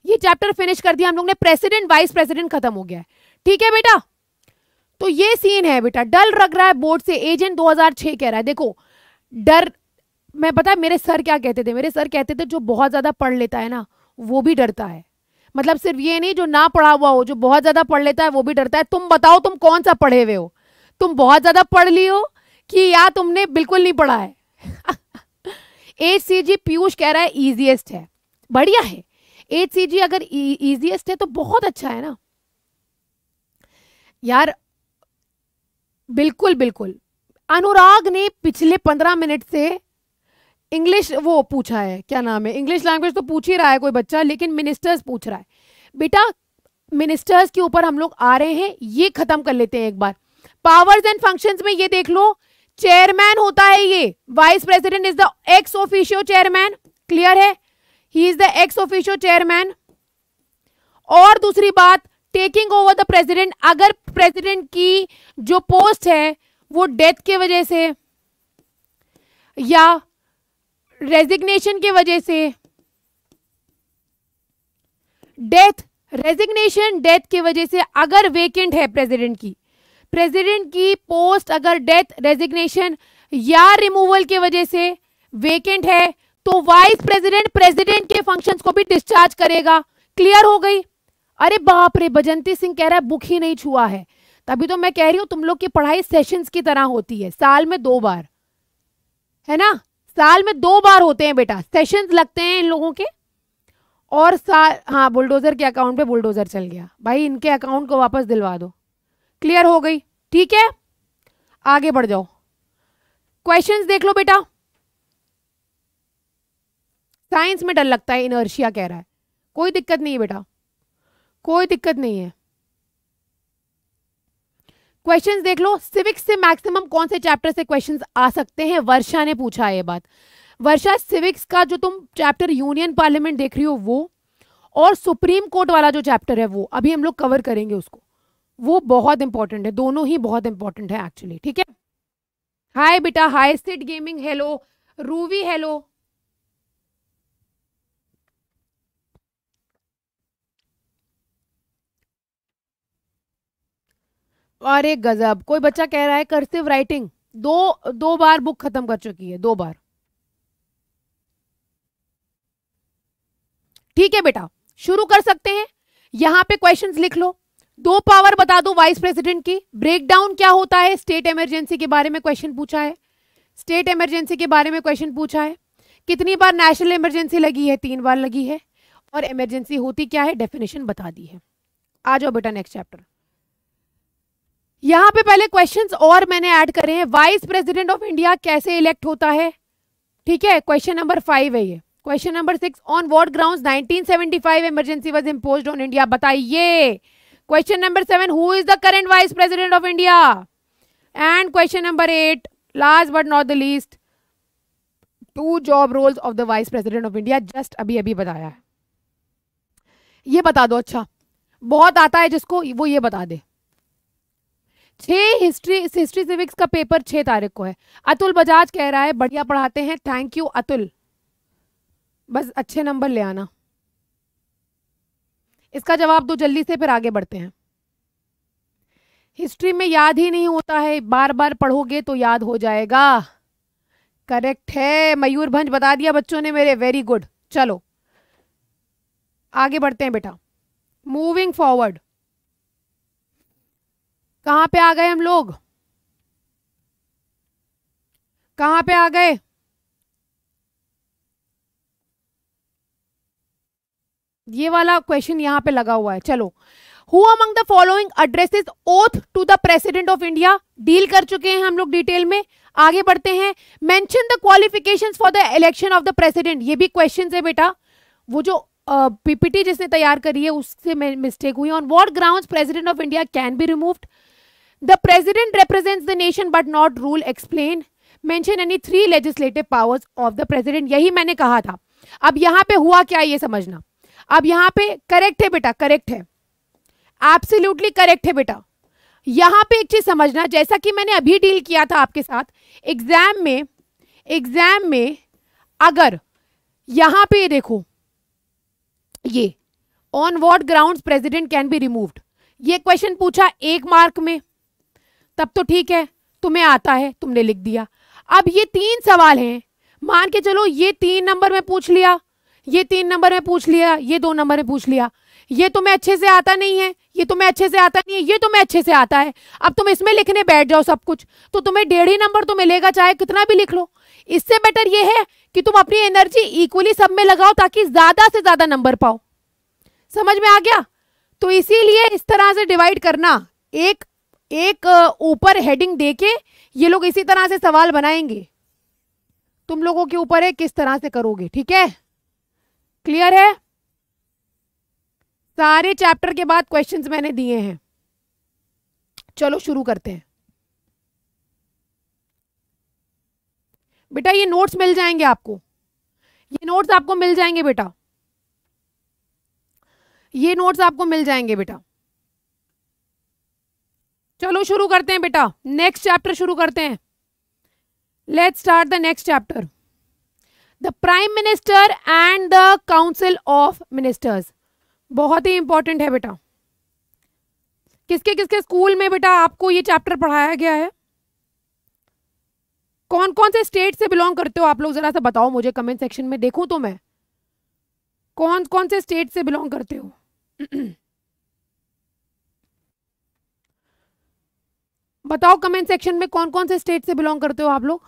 ये चैप्टर फिनिश कर दिया हम लोग ने प्रेसिडेंट वाइस प्रेसिडेंट खत्म हो गया है ठीक है बेटा तो ये सीन है बेटा डर लग रहा है बोर्ड से एजेंट 2006 कह रहा है देखो डर मैं पता है मेरे सर क्या कहते थे मेरे सर कहते थे जो बहुत ज़्यादा पढ़ लेता है ना वो भी डरता है मतलब सिर्फ ये नहीं जो ना पढ़ा हुआ हो जो बहुत ज़्यादा पढ़ लेता है वो भी डरता है तुम बताओ तुम कौन सा पढ़े हुए हो तुम बहुत ज़्यादा पढ़ लियो कि या तुमने बिल्कुल नहीं पढ़ा है एच सी पीयूष कह रहा है इजिएस्ट है बढ़िया है एच अगर इजिएस्ट e-, है तो बहुत अच्छा है ना यार बिल्कुल बिल्कुल अनुराग ने पिछले पंद्रह मिनट से इंग्लिश वो पूछा है क्या नाम है इंग्लिश लैंग्वेज तो पूछ ही रहा है कोई बच्चा लेकिन मिनिस्टर्स पूछ रहा है बेटा मिनिस्टर्स के ऊपर हम लोग आ रहे हैं ये खत्म कर लेते हैं एक बार पावर्स एंड फंक्शंस में ये देख लो चेयरमैन होता है ये vice president is the ex officio chairman clear है he is the ex officio chairman और दूसरी बात टेकिंग ओवर द प्रेसिडेंट अगर प्रेसिडेंट की जो पोस्ट है वो डेथ के वजह से या रेजिग्नेशन के वजह से डेथ रेजिग्नेशन डेथ के वजह से अगर वेकेंट है प्रेसिडेंट की प्रेसिडेंट की पोस्ट अगर डेथ रेजिग्नेशन या रिमूवल के वजह से वेकेंट है तो वाइस प्रेसिडेंट प्रेसिडेंट के फंक्शंस को भी डिस्चार्ज करेगा क्लियर हो गई अरे बाप रे बजंती सिंह कह रहा है बुक ही नहीं छुआ है तभी तो मैं कह रही हूं तुम लोग की पढ़ाई सेशंस की तरह होती है साल में दो बार है ना साल में दो बार होते हैं बेटा सेशंस लगते हैं इन लोगों के और साल हाँ बुलडोजर के अकाउंट पे बुलडोजर चल गया भाई इनके अकाउंट को वापस दिलवा दो क्लियर हो गई ठीक है आगे बढ़ जाओ क्वेश्चन देख लो बेटा साइंस में डर लगता है इनर्शिया कह रहा है कोई दिक्कत नहीं है बेटा कोई दिक्कत नहीं है क्वेश्चंस देख लो सिविक्स से मैक्सिमम कौन से चैप्टर से क्वेश्चंस आ सकते हैं वर्षा ने पूछा है ये बात वर्षा सिविक्स का जो तुम चैप्टर यूनियन पार्लियामेंट देख रही हो वो और सुप्रीम कोर्ट वाला जो चैप्टर है वो अभी हम लोग कवर करेंगे उसको वो बहुत इंपॉर्टेंट है दोनों ही बहुत इंपॉर्टेंट है एक्चुअली ठीक है हाय बेटा हाय स्टेट गेमिंग हेलो रूवी हेलो अरे गजब कोई बच्चा कह रहा है कर्सिव राइटिंग दो दो बार बुक खत्म कर चुकी है दो बार ठीक है बेटा शुरू कर सकते हैं यहां पे क्वेश्चंस लिख लो दो पावर बता दो वाइस प्रेसिडेंट की ब्रेकडाउन क्या होता है स्टेट इमरजेंसी के बारे में क्वेश्चन पूछा है स्टेट इमरजेंसी के बारे में क्वेश्चन पूछा है कितनी बार नेशनल इमरजेंसी लगी है तीन बार लगी है और इमरजेंसी होती क्या है डेफिनेशन बता दी है आ जाओ बेटा नेक्स्ट चैप्टर यहाँ पे पहले क्वेश्चंस और मैंने ऐड करे हैं वाइस प्रेसिडेंट ऑफ इंडिया कैसे इलेक्ट होता है ठीक है क्वेश्चन नंबर फाइव है ये question number six on what ground emergency was impose on India बताइए question number seven who is the current vice president of India and question number eight last but not the least two job roles of the vice president of India just अभी अभी बताया है ये बता दो अच्छा बहुत आता है जिसको वो ये बता दे छः हिस्ट्री हिस्ट्री सिविक्स का पेपर छः तारीख को है अतुल बजाज कह रहा है बढ़िया पढ़ाते हैं थैंक यू अतुल बस अच्छे नंबर ले आना इसका जवाब दो जल्दी से फिर आगे बढ़ते हैं हिस्ट्री में याद ही नहीं होता है बार बार पढ़ोगे तो याद हो जाएगा करेक्ट है मयूर भंज बता दिया बच्चों ने मेरे वेरी गुड चलो आगे बढ़ते हैं बेटा मूविंग फॉरवर्ड कहां पे आ गए हम लोग कहां पे आ गए ये वाला क्वेश्चन यहां पे लगा हुआ है चलो who among the following addresses oath to the president of India deal कर चुके हैं हम लोग डिटेल में आगे बढ़ते हैं mention the qualifications for the election of the president ये भी क्वेश्चन है बेटा वो जो पीपीटी uh, जिसने तैयार करी है उससे मिस्टेक हुई on what ground president of India can be removed The president represents the nation but not rule. Explain. Mention any three legislative powers of the president. yahi maine kaha tha ab yahan pe hua kya ye samajhna ab yahan pe correct hai beta correct hai absolutely correct hai beta यहां पे एक चीज समझना जैसा कि मैंने अभी deal किया था आपके साथ एग्जाम में एग्जाम में अगर यहां पे देखो ये on what ground president can be removed ये क्वेश्चन पूछा एक मार्क में तब तो ठीक है तुम्हें आता है तुमने लिख दिया अब ये तीन सवाल हैं मान के चलो ये तीन नंबर में पूछ लिया ये तीन नंबर में पूछ लिया ये दो नंबर में पूछ लिया ये तुम्हें तो अच्छे से आता नहीं है ये तुम्हें तो अच्छे से आता नहीं है ये तुम्हें तो अच्छे से आता है अब तुम इसमें लिखने बैठ जाओ सब कुछ तो तुम्हें डेढ़ ही नंबर तो मिलेगा चाहे कितना भी लिख लो इससे बेटर ये है कि तुम अपनी एनर्जी इक्वली सब में लगाओ ताकि ज्यादा से ज्यादा नंबर पाओ समझ में आ गया तो इसीलिए इस तरह से डिवाइड करना एक एक ऊपर हेडिंग देके ये लोग इसी तरह से सवाल बनाएंगे तुम लोगों के ऊपर है किस तरह से करोगे ठीक है क्लियर है सारे चैप्टर के बाद क्वेश्चंस मैंने दिए हैं चलो शुरू करते हैं बेटा ये नोट्स मिल जाएंगे आपको ये नोट्स आपको मिल जाएंगे बेटा ये नोट्स आपको मिल जाएंगे बेटा चलो शुरू करते हैं बेटा नेक्स्ट चैप्टर शुरू करते हैं let start the next chapter the prime minister and the council of ministers बहुत ही इंपॉर्टेंट है बेटा किसके किसके स्कूल में बेटा आपको ये चैप्टर पढ़ाया गया है कौन कौन से स्टेट से बिलोंग करते हो आप लोग जरा सा बताओ मुझे कमेंट सेक्शन में देखूं तो मैं कौन कौन से स्टेट से बिलोंग करते हो बताओ कमेंट सेक्शन में कौन कौन से स्टेट से बिलोंग करते हो आप लोग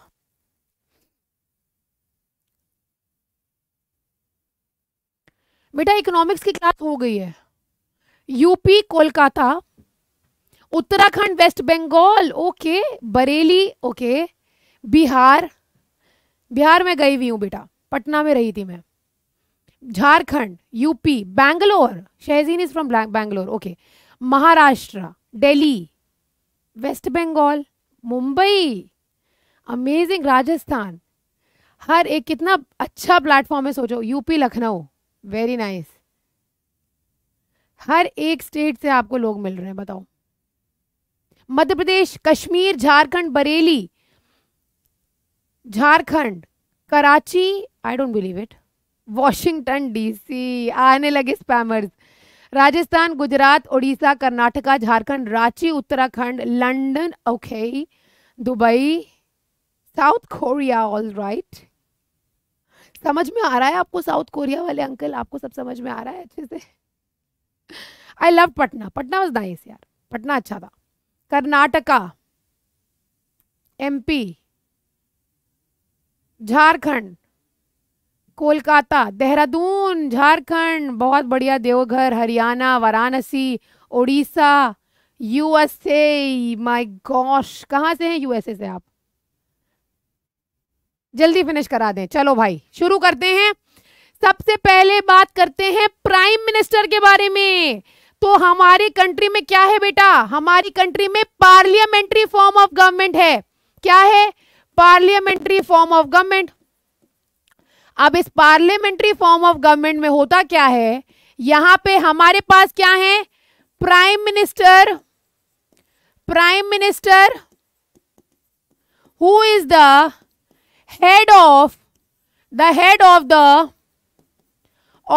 बेटा इकोनॉमिक्स की क्लास हो गई है UP Kolkata Uttarakhand West Bengal okay Bareilly okay Bihar Bihar में गई हुई हूँ बेटा पटना में रही थी मैं Jharkhand UP Bangalore Shahzeen is from Bangalore okay Maharashtra Delhi West Bengal Mumbai amazing Rajasthan हर एक कितना अच्छा प्लेटफॉर्म है सोचो यूपी लखनऊ वेरी नाइस हर एक स्टेट से आपको लोग मिल रहे हैं बताओ Madhya Pradesh Kashmir Jharkhand Bareilly Jharkhand Karachi I don't believe it Washington DC आने लगे spammers Rajasthan Gujarat Orissa Karnataka Jharkhand Ranchi Uttarakhand London okay Dubai South Korea all right समझ में आ रहा है आपको साउथ कोरिया वाले अंकल आपको सब समझ में आ रहा है अच्छे से I love Patna Patna was nice यार पटना अच्छा था कर्नाटका एमपी झारखंड कोलकाता देहरादून झारखंड बहुत बढ़िया Deoghar Haryana Varanasi Orissa USA my gosh कहाँ से हैं यूएसए से आप जल्दी फिनिश करा दें चलो भाई शुरू करते हैं सबसे पहले बात करते हैं प्राइम मिनिस्टर के बारे में तो हमारी कंट्री में क्या है बेटा हमारी कंट्री में पार्लियामेंट्री फॉर्म ऑफ गवर्नमेंट है क्या है पार्लियामेंट्री फॉर्म ऑफ गवर्नमेंट अब इस पार्लियामेंट्री फॉर्म ऑफ गवर्नमेंट में होता क्या है यहां पे हमारे पास क्या है prime minister prime minister who is the head of the head of the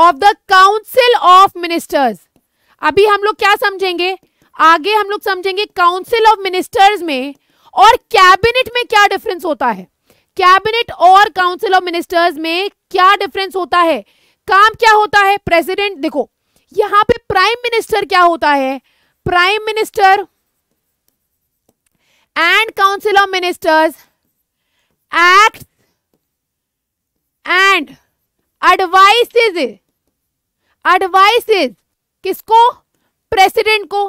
of the council of ministers अभी हम लोग क्या समझेंगे आगे हम लोग समझेंगे काउंसिल ऑफ मिनिस्टर्स में और कैबिनेट में क्या डिफरेंस होता है कैबिनेट और काउंसिल ऑफ मिनिस्टर्स में क्या डिफरेंस होता है काम क्या होता है प्रेसिडेंट देखो यहां पे प्राइम मिनिस्टर क्या होता है prime minister and council of ministers act and advises advises किसको प्रेसिडेंट को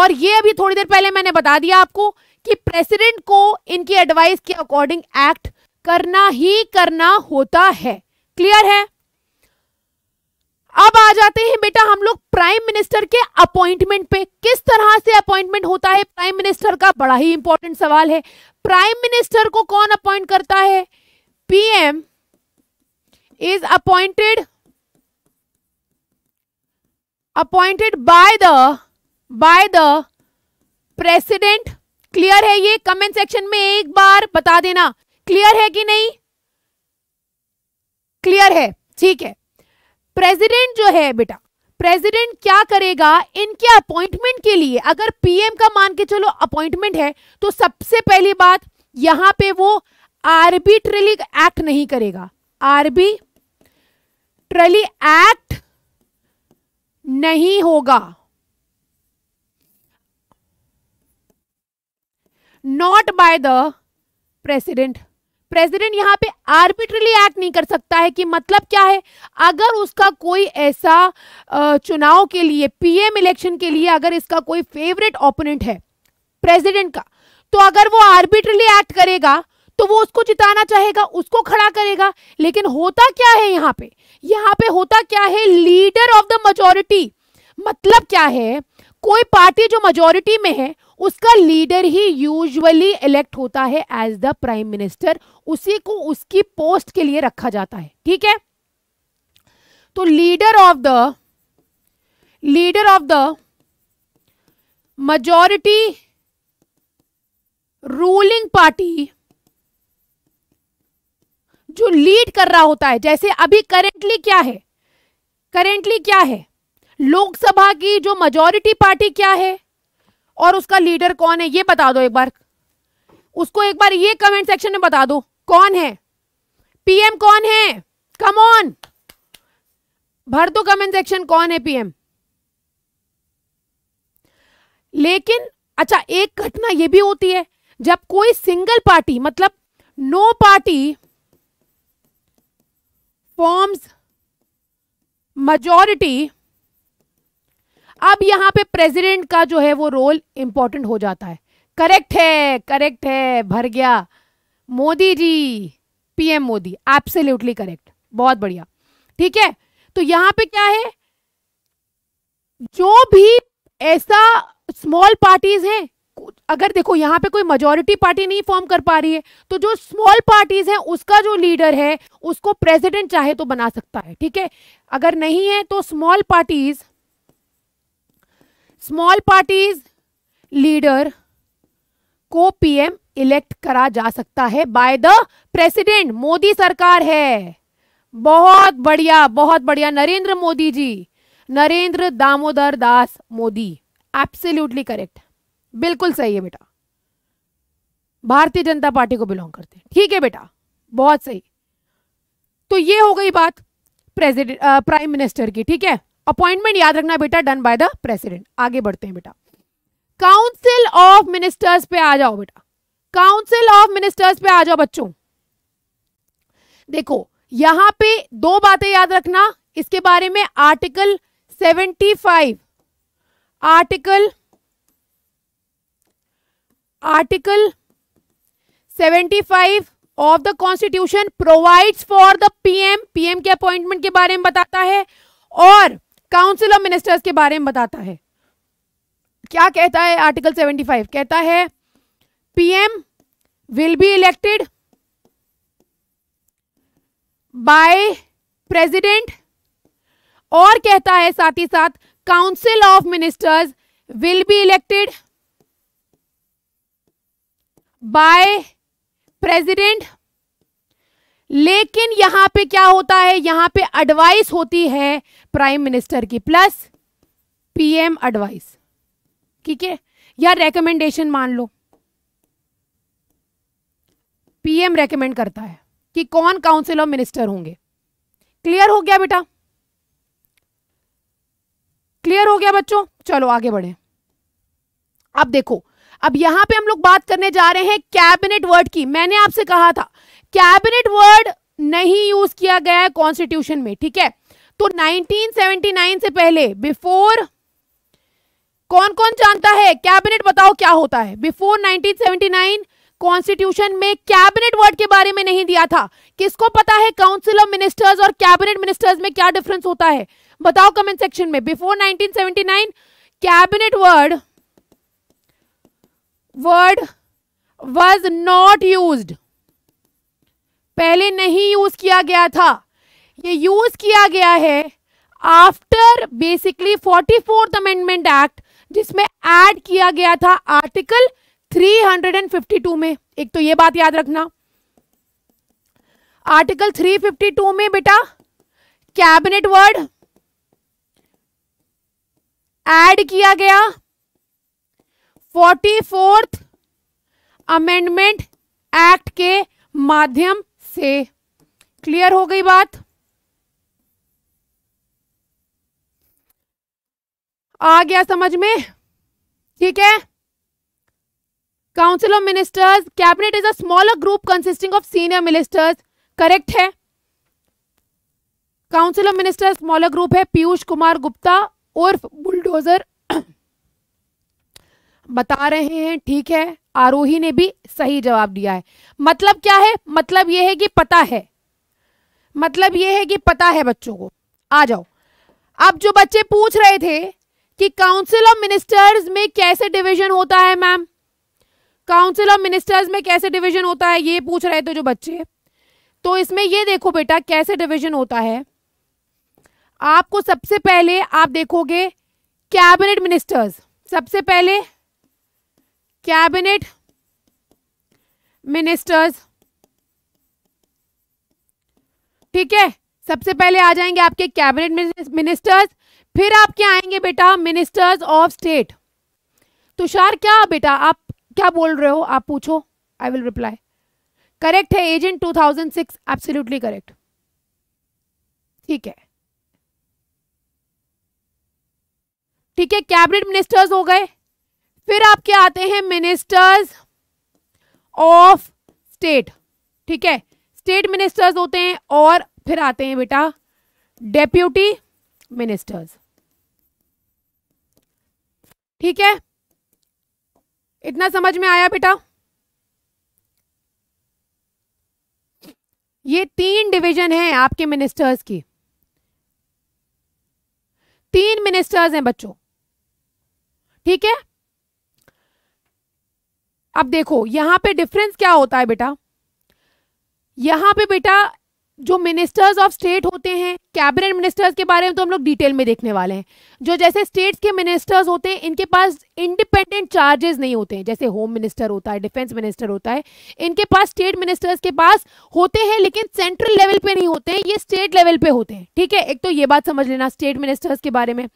और ये अभी थोड़ी देर पहले मैंने बता दिया आपको कि प्रेसिडेंट को इनकी एडवाइस के अकॉर्डिंग एक्ट करना ही करना होता है क्लियर है अब आ जाते हैं बेटा हम लोग प्राइम मिनिस्टर के अपॉइंटमेंट पे किस तरह से अपॉइंटमेंट होता है प्राइम मिनिस्टर का बड़ा ही इंपॉर्टेंट सवाल है प्राइम मिनिस्टर को कौन अपॉइंट करता है PM is appointed appointed by the by the president clear है ये कमेंट सेक्शन में एक बार बता देना क्लियर है कि नहीं क्लियर है ठीक है प्रेसिडेंट जो है बेटा प्रेसिडेंट क्या करेगा इनके अपॉइंटमेंट के लिए अगर पीएम का मान के चलो अपॉइंटमेंट है तो सबसे पहली बात यहां पे वो आर्बिट्रली एक्ट नहीं करेगा आर्बिट्रली एक्ट नहीं होगा not by the president president यहाँ पे आर्बिट्रली एक्ट नहीं कर सकता है कि मतलब क्या है अगर उसका कोई ऐसा चुनाव के लिए पीएम इलेक्शन के लिए अगर इसका कोई फेवरेट ओपोनेंट है प्रेसिडेंट का तो अगर वो आर्बिट्रली एक्ट करेगा तो वो उसको जिताना चाहेगा उसको खड़ा करेगा लेकिन होता क्या है यहाँ पे यहाँ पे होता क्या है लीडर ऑफ द मजोरिटी मतलब क्या है कोई पार्टी जो मजोरिटी में है उसका लीडर ही यूजुअली इलेक्ट होता है एज द प्राइम मिनिस्टर उसी को उसकी पोस्ट के लिए रखा जाता है ठीक है तो leader of the leader of the majority ruling party जो लीड कर रहा होता है जैसे अभी करेंटली क्या है करेंटली क्या है लोकसभा की जो मजॉरिटी पार्टी क्या है और उसका लीडर कौन है ये बता दो एक बार उसको एक बार ये कमेंट सेक्शन में बता दो कौन है पीएम कौन है कम ऑन भर दो कमेंट सेक्शन कौन है पीएम लेकिन अच्छा एक घटना यह भी होती है जब कोई सिंगल पार्टी मतलब नो पार्टी फॉर्म्स मजॉरिटी अब यहाँ पे प्रेसिडेंट का जो है वो रोल इंपॉर्टेंट हो जाता है करेक्ट है करेक्ट है भर गया Modi ji PM Modi absolutely correct बहुत बढ़िया ठीक है तो यहाँ पे क्या है जो भी ऐसा स्मॉल पार्टीज हैं अगर देखो यहाँ पे कोई मेजोरिटी पार्टी नहीं फॉर्म कर पा रही है तो जो स्मॉल पार्टीज हैं उसका जो लीडर है उसको प्रेसिडेंट चाहे तो बना सकता है ठीक है अगर नहीं है तो small parties small parties leader को पीएम इलेक्ट करा जा सकता है बाय द प्रेसिडेंट मोदी सरकार है बहुत बढ़िया बहुत बढ़िया नरेंद्र मोदी जी नरेंद्र दामोदर दास मोदी एब्सोल्युटली करेक्ट बिल्कुल सही है बेटा भारतीय जनता पार्टी को बिलोंग करते हैं ठीक है बेटा बहुत सही तो ये हो गई बात प्रेसिडेंट प्राइम मिनिस्टर की ठीक है अपॉइंटमेंट याद रखना बेटा डन बाय द प्रेसिडेंट आगे बढ़ते हैं बेटा काउंसिल ऑफ मिनिस्टर्स पे आ जाओ बेटा काउंसिल ऑफ मिनिस्टर्स पे आ जाओ बच्चों देखो यहां पे दो बातें याद रखना इसके बारे में article 75 article article 75 of the constitution provides for the PM PM के अपॉइंटमेंट के बारे में बताता है और काउंसिल ऑफ मिनिस्टर्स के बारे में बताता है क्या कहता है आर्टिकल 75 कहता है PM will be elected by president और कहता है साथ ही साथ council of ministers will be elected by president लेकिन यहां पे क्या होता है यहां पे एडवाइस होती है प्राइम मिनिस्टर की प्लस पीएम एडवाइस ठीक है या रेकमेंडेशन मान लो पीएम रेकमेंड करता है कि कौन काउंसिल ऑफ मिनिस्टर होंगे क्लियर हो गया बेटा क्लियर हो गया बच्चों चलो आगे बढ़े अब देखो अब यहां पे हम लोग बात करने जा रहे हैं कैबिनेट वर्ड की मैंने आपसे कहा था कैबिनेट वर्ड नहीं यूज किया गया है कॉन्स्टिट्यूशन में ठीक है तो 1979 से पहले बिफोर कौन कौन जानता है कैबिनेट बताओ क्या होता है बिफोर 1979 कॉन्स्टिट्यूशन में कैबिनेट वर्ड के बारे में नहीं दिया था किसको पता है काउंसिल ऑफ मिनिस्टर्स और कैबिनेट मिनिस्टर्स में क्या डिफरेंस होता है बताओ कमेंट सेक्शन में before 1979 cabinet word word was not used पहले नहीं यूज़ किया गया था ये यूज़ किया गया है after basically forty fourth amendment act जिसमें ऐड किया गया था आर्टिकल 352 में एक तो ये बात याद रखना आर्टिकल 352 में बेटा कैबिनेट वर्ड ऐड किया गया फोर्टी फोर्थ अमेंडमेंट एक्ट के माध्यम से क्लियर हो गई बात आ गया समझ में ठीक है council of ministers cabinet is a smaller group consisting of senior ministers correct है council of ministers smaller group है पीयूष कुमार गुप्ता उर्फ बुलडोजर बता रहे हैं ठीक है आरोही ने भी सही जवाब दिया है मतलब क्या है मतलब यह है कि पता है मतलब यह है कि पता है बच्चों को आ जाओ अब जो बच्चे पूछ रहे थे कि काउंसिल ऑफ मिनिस्टर्स में कैसे डिवीजन होता है मैम काउंसिल ऑफ मिनिस्टर्स में कैसे डिवीजन होता है ये पूछ रहे थे जो बच्चे तो इसमें ये देखो बेटा कैसे डिवीजन होता है आपको सबसे पहले आप देखोगे कैबिनेट मिनिस्टर्स सबसे पहले कैबिनेट मिनिस्टर्स ठीक है सबसे पहले आ जाएंगे आपके कैबिनेट मिनिस्टर्स फिर आपके आएंगे बेटा मिनिस्टर्स ऑफ स्टेट तुषार क्या बेटा आप क्या बोल रहे हो आप पूछो आई विल रिप्लाई करेक्ट है एजेंट 2006 एब्सोल्यूटली करेक्ट ठीक है ठीक है कैबिनेट मिनिस्टर्स हो गए फिर आपके आते हैं मिनिस्टर्स ऑफ स्टेट ठीक है स्टेट मिनिस्टर्स होते हैं और फिर आते हैं बेटा डेप्यूटी मिनिस्टर्स ठीक है इतना समझ में आया बेटा ये तीन डिवीजन हैं आपके मिनिस्टर्स की तीन मिनिस्टर्स हैं बच्चों ठीक है अब देखो यहाँ पे डिफरेंस क्या होता है बेटा यहाँ पे बेटा जो मिनिस्टर्स ऑफ स्टेट होते हैं कैबिनेट मिनिस्टर्स के बारे में तो हम लोग डिटेल में देखने वाले हैं जो जैसे स्टेट्स के मिनिस्टर्स होते हैं इनके पास इंडिपेंडेंट चार्जेस नहीं होते हैं जैसे होम मिनिस्टर होता है डिफेंस मिनिस्टर होता है इनके पास स्टेट मिनिस्टर्स के पास होते हैं लेकिन सेंट्रल लेवल पे नहीं होते हैं ये स्टेट लेवल पे होते हैं ठीक है एक तो ये बात समझ लेना स्टेट मिनिस्टर्स के बारे में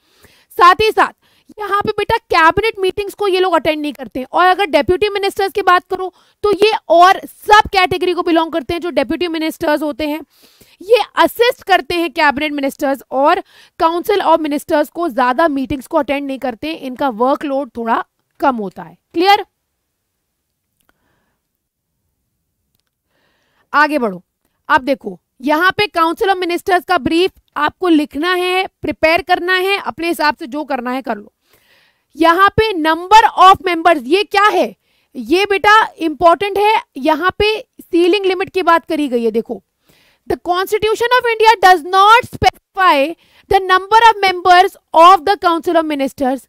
साथ ही साथ यहाँ पे बेटा कैबिनेट मीटिंग्स को ये लोग अटेंड नहीं करते हैं और अगर डेप्यूटी मिनिस्टर्स की बात करूँ तो ये और सब कैटेगरी को बिलोंग करते हैं जो डेप्यूटी मिनिस्टर्स होते हैं ये असिस्ट करते हैं कैबिनेट मिनिस्टर्स और काउंसिल ऑफ मिनिस्टर्स को ज़्यादा मीटिंग्स को अटेंड नहीं करते इनका वर्कलोड थोड़ा कम होता है क्लियर आगे बढ़ो अब देखो यहां पे काउंसिल ऑफ मिनिस्टर्स का ब्रीफ आपको लिखना है प्रिपेयर करना है अपने हिसाब से जो करना है कर लो यहाँ पे नंबर ऑफ मेंबर्स ये क्या है ये बेटा इंपॉर्टेंट है यहाँ पे सीलिंग लिमिट की बात करी गई है देखो the constitution of India does not specify the number of members of the council of ministers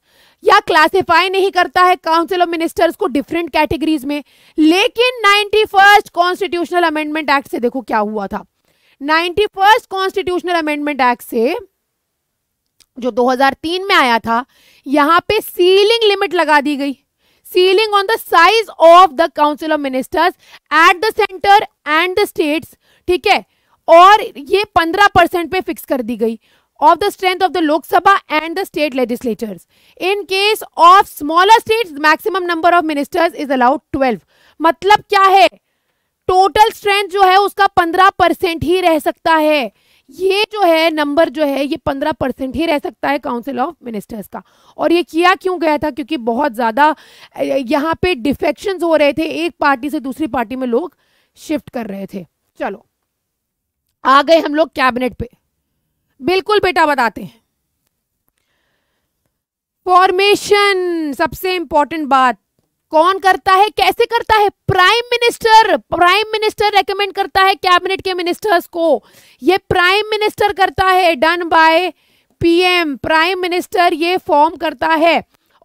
या क्लासिफाई नहीं करता है काउंसिल ऑफ मिनिस्टर्स को डिफरेंट कैटेगरीज में लेकिन ninety first constitutional amendment act से देखो क्या हुआ था ninety first constitutional amendment act से जो 2003 में आया था यहाँ पे सीलिंग लिमिट लगा दी गई ceiling on the size of the council of ministers at the centre and the state ठीक है और ये 15 परसेंट पे फिक्स कर दी गई of the strength of the Lok Sabha and the state legislators in case of smaller states maximum number of ministers is allowed 12 मतलब क्या है टोटल स्ट्रेंथ जो है उसका 15 परसेंट ही रह सकता है ये जो है नंबर जो है ये पंद्रह परसेंट ही रह सकता है काउंसिल ऑफ मिनिस्टर्स का और ये किया क्यों गया था क्योंकि बहुत ज़्यादा यहाँ पे डिफेक्शंस हो रहे थे एक पार्टी से दूसरी पार्टी में लोग शिफ्ट कर रहे थे चलो आ गए हम लोग कैबिनेट पे बिल्कुल बेटा बताते हैं फॉर्मेशन सबसे इंपॉर्टेंट बात कौन करता है कैसे करता है prime minister prime minister recommend करता है कैबिनेट के मिनिस्टर्स को ये प्राइम मिनिस्टर करता है done by PM prime minister ये फॉर्म करता है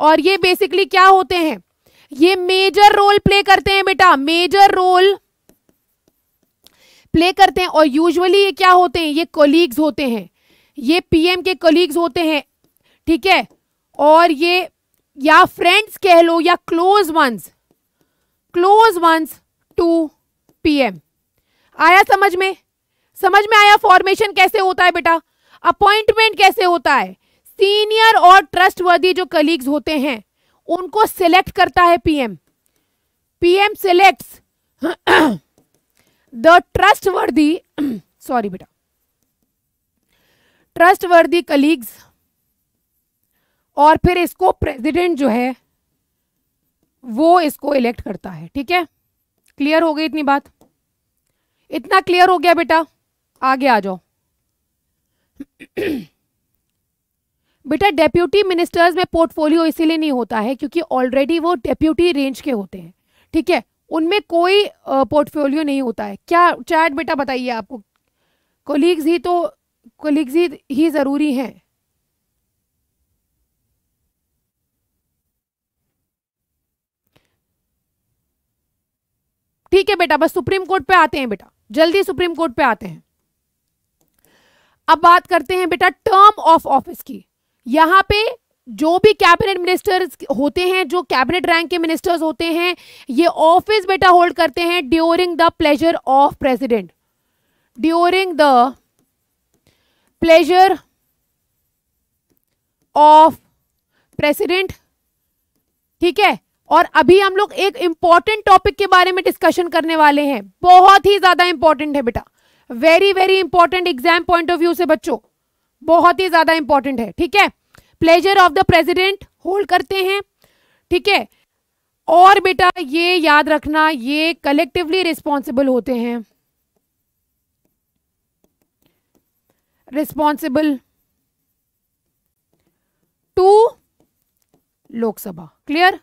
और ये बेसिकली क्या होते हैं ये मेजर रोल प्ले करते हैं बेटा मेजर रोल प्ले करते हैं और यूजुअली ये क्या होते हैं ये कोलीग्स होते हैं ये पीएम के कोलीग्स होते हैं ठीक है और ये या फ्रेंड्स कह लो या close ones close ones to PM आया समझ में समझ में आया फॉर्मेशन कैसे होता है बेटा अपॉइंटमेंट कैसे होता है सीनियर और ट्रस्टवर्दी जो कलीग्स होते हैं उनको सिलेक्ट करता है PM PM selects the trustworthy sorry बेटा ट्रस्टवर्दी कलीग्स और फिर इसको प्रेसिडेंट जो है वो इसको इलेक्ट करता है ठीक है क्लियर हो गई इतनी बात इतना क्लियर हो गया बेटा आगे आ जाओ बेटा डेप्यूटी मिनिस्टर्स में पोर्टफोलियो इसीलिए नहीं होता है क्योंकि ऑलरेडी वो डेप्यूटी रेंज के होते हैं ठीक है उनमें कोई पोर्टफोलियो नहीं होता है क्या चैट बेटा बताइए आपको कोलीग्स ही तो कोलीग्स ही, ही ज़रूरी हैं ठीक है बेटा बस सुप्रीम कोर्ट पे आते हैं बेटा जल्दी सुप्रीम कोर्ट पे आते हैं अब बात करते हैं बेटा टर्म ऑफ ऑफिस की यहां पे जो भी कैबिनेट मिनिस्टर्स होते हैं जो कैबिनेट रैंक के मिनिस्टर्स होते हैं ये ऑफिस बेटा होल्ड करते हैं during the pleasure of president during the pleasure of president ठीक है और अभी हम लोग एक इंपॉर्टेंट टॉपिक के बारे में डिस्कशन करने वाले हैं बहुत ही ज्यादा इंपॉर्टेंट है बेटा very very important exam point of view से बच्चों बहुत ही ज्यादा इंपॉर्टेंट है ठीक है pleasure of the president hold करते हैं ठीक है और बेटा ये याद रखना ये कलेक्टिवली रिस्पॉन्सिबल होते हैं रिस्पॉन्सिबल टू लोकसभा क्लियर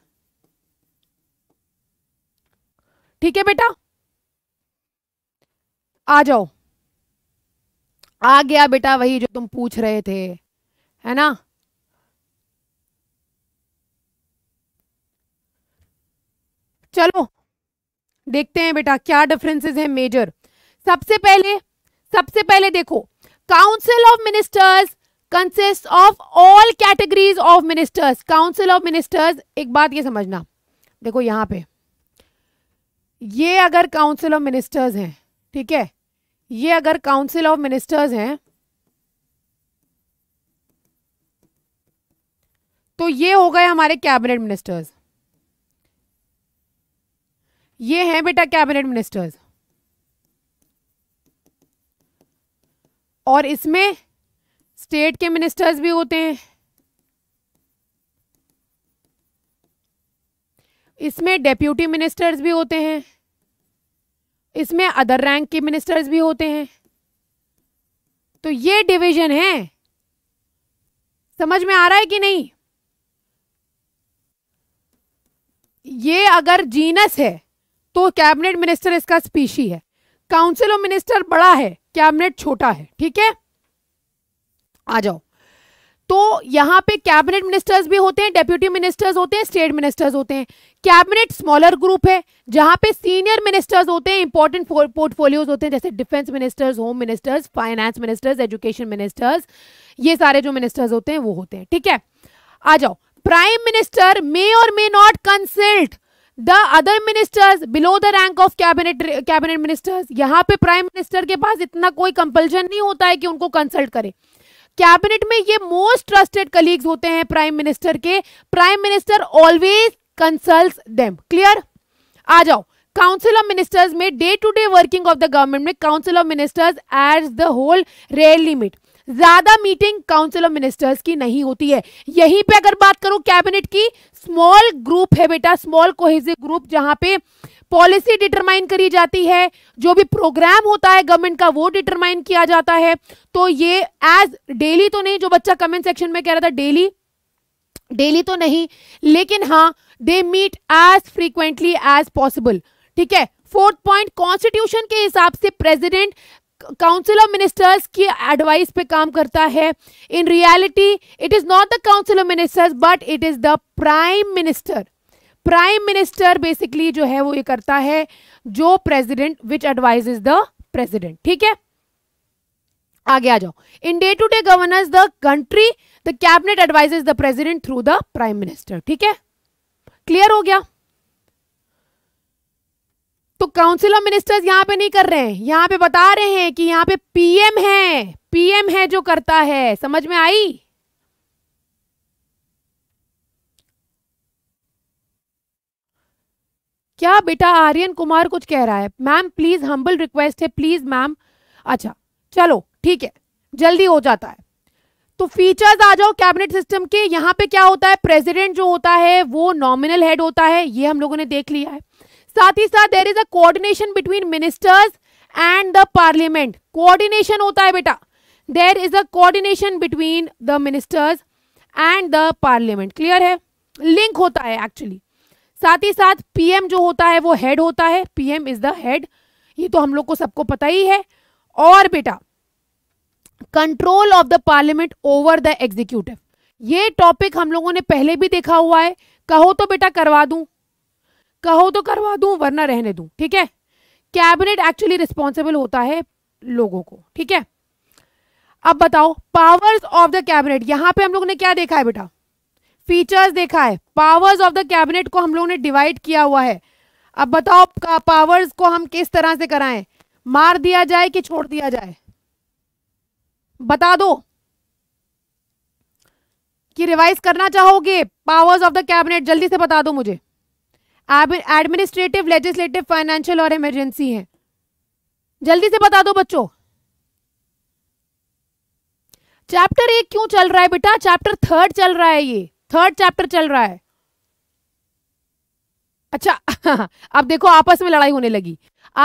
ठीक है बेटा आ जाओ आ गया बेटा वही जो तुम पूछ रहे थे है ना चलो देखते हैं बेटा क्या डिफरेंसेस हैं मेजर सबसे पहले सबसे पहले देखो council of ministers consist of all categories of ministers council of ministers एक बात ये समझना देखो यहां पे ये अगर काउंसिल ऑफ मिनिस्टर्स हैं ठीक है ये अगर काउंसिल ऑफ मिनिस्टर्स हैं तो ये हो गए हमारे कैबिनेट मिनिस्टर्स ये हैं बेटा कैबिनेट मिनिस्टर्स और इसमें स्टेट के मिनिस्टर्स भी होते हैं इसमें डेप्यूटी मिनिस्टर्स भी होते हैं इसमें अदर रैंक के मिनिस्टर्स भी होते हैं तो ये डिवीजन है समझ में आ रहा है कि नहीं ये अगर जीनस है तो कैबिनेट मिनिस्टर इसका स्पीशी है काउंसिल ऑफ मिनिस्टर बड़ा है कैबिनेट छोटा है ठीक है आ जाओ तो यहां पे कैबिनेट मिनिस्टर्स भी होते हैं डेप्यूटी मिनिस्टर्स होते हैं स्टेट मिनिस्टर्स होते हैं कैबिनेट स्मॉलर ग्रुप है जहां पे सीनियर मिनिस्टर्स होते हैं इंपॉर्टेंट पोर्टफोलियोज होते हैं जैसे defence ministers home ministers finance ministers education ministers ये सारे जो मिनिस्टर्स होते हैं वो होते हैं ठीक है आ जाओ प्राइम मिनिस्टर मे और may not consult the other ministers below the rank of cabinet cabinet ministers यहाँ पे प्राइम मिनिस्टर के पास इतना कोई कंपल्शन नहीं होता है कि उनको कंसल्ट करें कैबिनेट में ये मोस्ट ट्रस्टेड कलीग्स होते हैं प्राइम मिनिस्टर के prime minister always consult them clear आ जाओ काउंसिल ऑफ मिनिस्टर्स में day to day working of the government में council of ministers as the whole rare limit ज्यादा मीटिंग काउंसिल ऑफ मिनिस्टर्स की नहीं होती है यहीं पे अगर बात करूं कैबिनेट की स्मॉल ग्रुप है बेटा स्मॉल कोहेजिव ग्रुप जहां पे पॉलिसी डिटरमाइन करी जाती है जो भी प्रोग्राम होता है गवर्नमेंट का वो डिटरमाइन किया जाता है तो ये एज डेली तो नहीं जो बच्चा कमेंट सेक्शन में कह रहा था डेली डेली तो नहीं लेकिन हाँ they meet as frequently as possible ठीक है फोर्थ पॉइंट कॉन्स्टिट्यूशन के हिसाब से प्रेसिडेंट काउंसिल ऑफ मिनिस्टर्स की एडवाइस पे काम करता है in reality it is not the council of ministers but it is the prime minister prime minister basically जो है वो ये करता है जो president which advise is the president ठीक है आगे आ जाओ in day to day governors the country the cabinet advise the president through the prime minister ठीक है क्लियर हो गया तो काउंसिल ऑफ मिनिस्टर्स यहां पे नहीं कर रहे हैं यहां पे बता रहे हैं कि यहां पे पीएम है पीएम है जो करता है समझ में आई क्या बेटा आर्यन कुमार कुछ कह रहा है मैम प्लीज हम्बल रिक्वेस्ट है प्लीज मैम अच्छा चलो ठीक है जल्दी हो जाता है तो फीचर्स आ जाओ कैबिनेट सिस्टम के यहाँ पे क्या होता है प्रेसिडेंट जो होता है वो नॉमिनल हेड होता है ये हम लोगों ने देख लिया है साथ ही साथ there is a coordination between ministers and the parliament coordination होता है बेटा there is a coordination between the ministers and the parliament clear है लिंक होता है एक्चुअली साथ ही साथ पीएम जो होता है वो हेड होता है पीएम इज द हेड ये तो हम लोग को सबको पता ही है और बेटा control of the parliament over the executive ये टॉपिक हम लोगों ने पहले भी देखा हुआ है कहो तो बेटा करवा दूं कहो तो करवा दूं वरना रहने दूं ठीक है कैबिनेट एक्चुअली रिस्पॉन्सिबल होता है लोगों को ठीक है अब बताओ पावर्स ऑफ द कैबिनेट यहां पे हम लोगों ने क्या देखा है बेटा फीचर्स देखा है पावर्स ऑफ द कैबिनेट को हम लोगों ने डिवाइड किया हुआ है अब बताओ पावर्स को हम किस तरह से कराएं मार दिया जाए कि छोड़ दिया जाए बता दो कि रिवाइज करना चाहोगे पावर्स ऑफ द कैबिनेट जल्दी से बता दो मुझे एडमिनिस्ट्रेटिव लेजिस्लेटिव फाइनेंशियल और इमरजेंसी है जल्दी से बता दो बच्चों चैप्टर एक क्यों चल रहा है बेटा चैप्टर थर्ड चल रहा है ये थर्ड चैप्टर चल रहा है अच्छा अब देखो आपस में लड़ाई होने लगी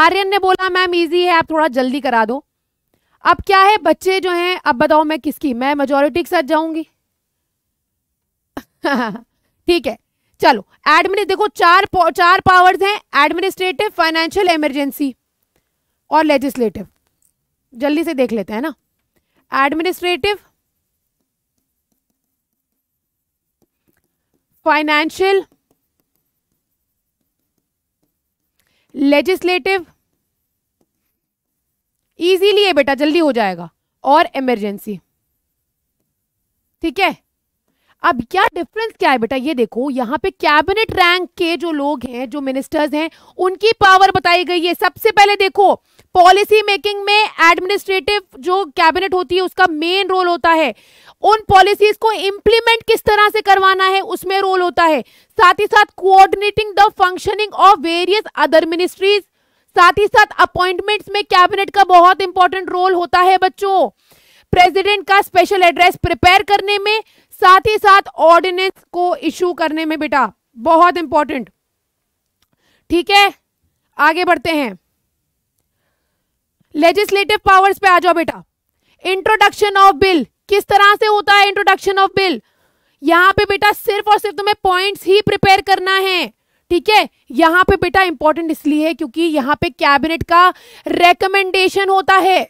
आर्यन ने बोला मैम इजी है आप थोड़ा जल्दी करा दो अब क्या है बच्चे जो हैं अब बताओ मैं किसकी मैं मेजोरिटी के साथ जाऊंगी ठीक है चलो एडमिनिस्ट देखो चार चार पावर्स हैं एडमिनिस्ट्रेटिव फाइनेंशियल इमरजेंसी और लेजिस्लेटिव जल्दी से देख लेते हैं ना एडमिनिस्ट्रेटिव फाइनेंशियल लेजिस्लेटिव इजीली है बेटा जल्दी हो जाएगा और इमरजेंसी ठीक है अब क्या डिफरेंस क्या है बेटा ये देखो यहाँ पे कैबिनेट रैंक के जो लोग हैं जो मिनिस्टर्स हैं उनकी पावर बताई गई है सबसे पहले देखो पॉलिसी मेकिंग में एडमिनिस्ट्रेटिव जो कैबिनेट होती है उसका मेन रोल होता है उन पॉलिसीज को इंप्लीमेंट किस तरह से करवाना है उसमें रोल होता है साथ ही साथ coordinating the functioning of various other ministries साथ ही साथ अपॉइंटमेंट्स में कैबिनेट का बहुत इंपॉर्टेंट रोल होता है बच्चों प्रेसिडेंट का स्पेशल एड्रेस प्रिपेयर करने में साथ ही साथ ऑर्डिनेंस को इश्यू करने में बेटा बहुत इंपॉर्टेंट ठीक है आगे बढ़ते हैं लेजिस्लेटिव पावर्स पे आ जाओ बेटा इंट्रोडक्शन ऑफ बिल किस तरह से होता है इंट्रोडक्शन ऑफ बिल यहां पे बेटा सिर्फ और सिर्फ तुम्हें पॉइंट्स ही प्रिपेयर करना है ठीक है यहां पे बेटा इंपॉर्टेंट इसलिए है क्योंकि यहां पे कैबिनेट का रेकमेंडेशन होता है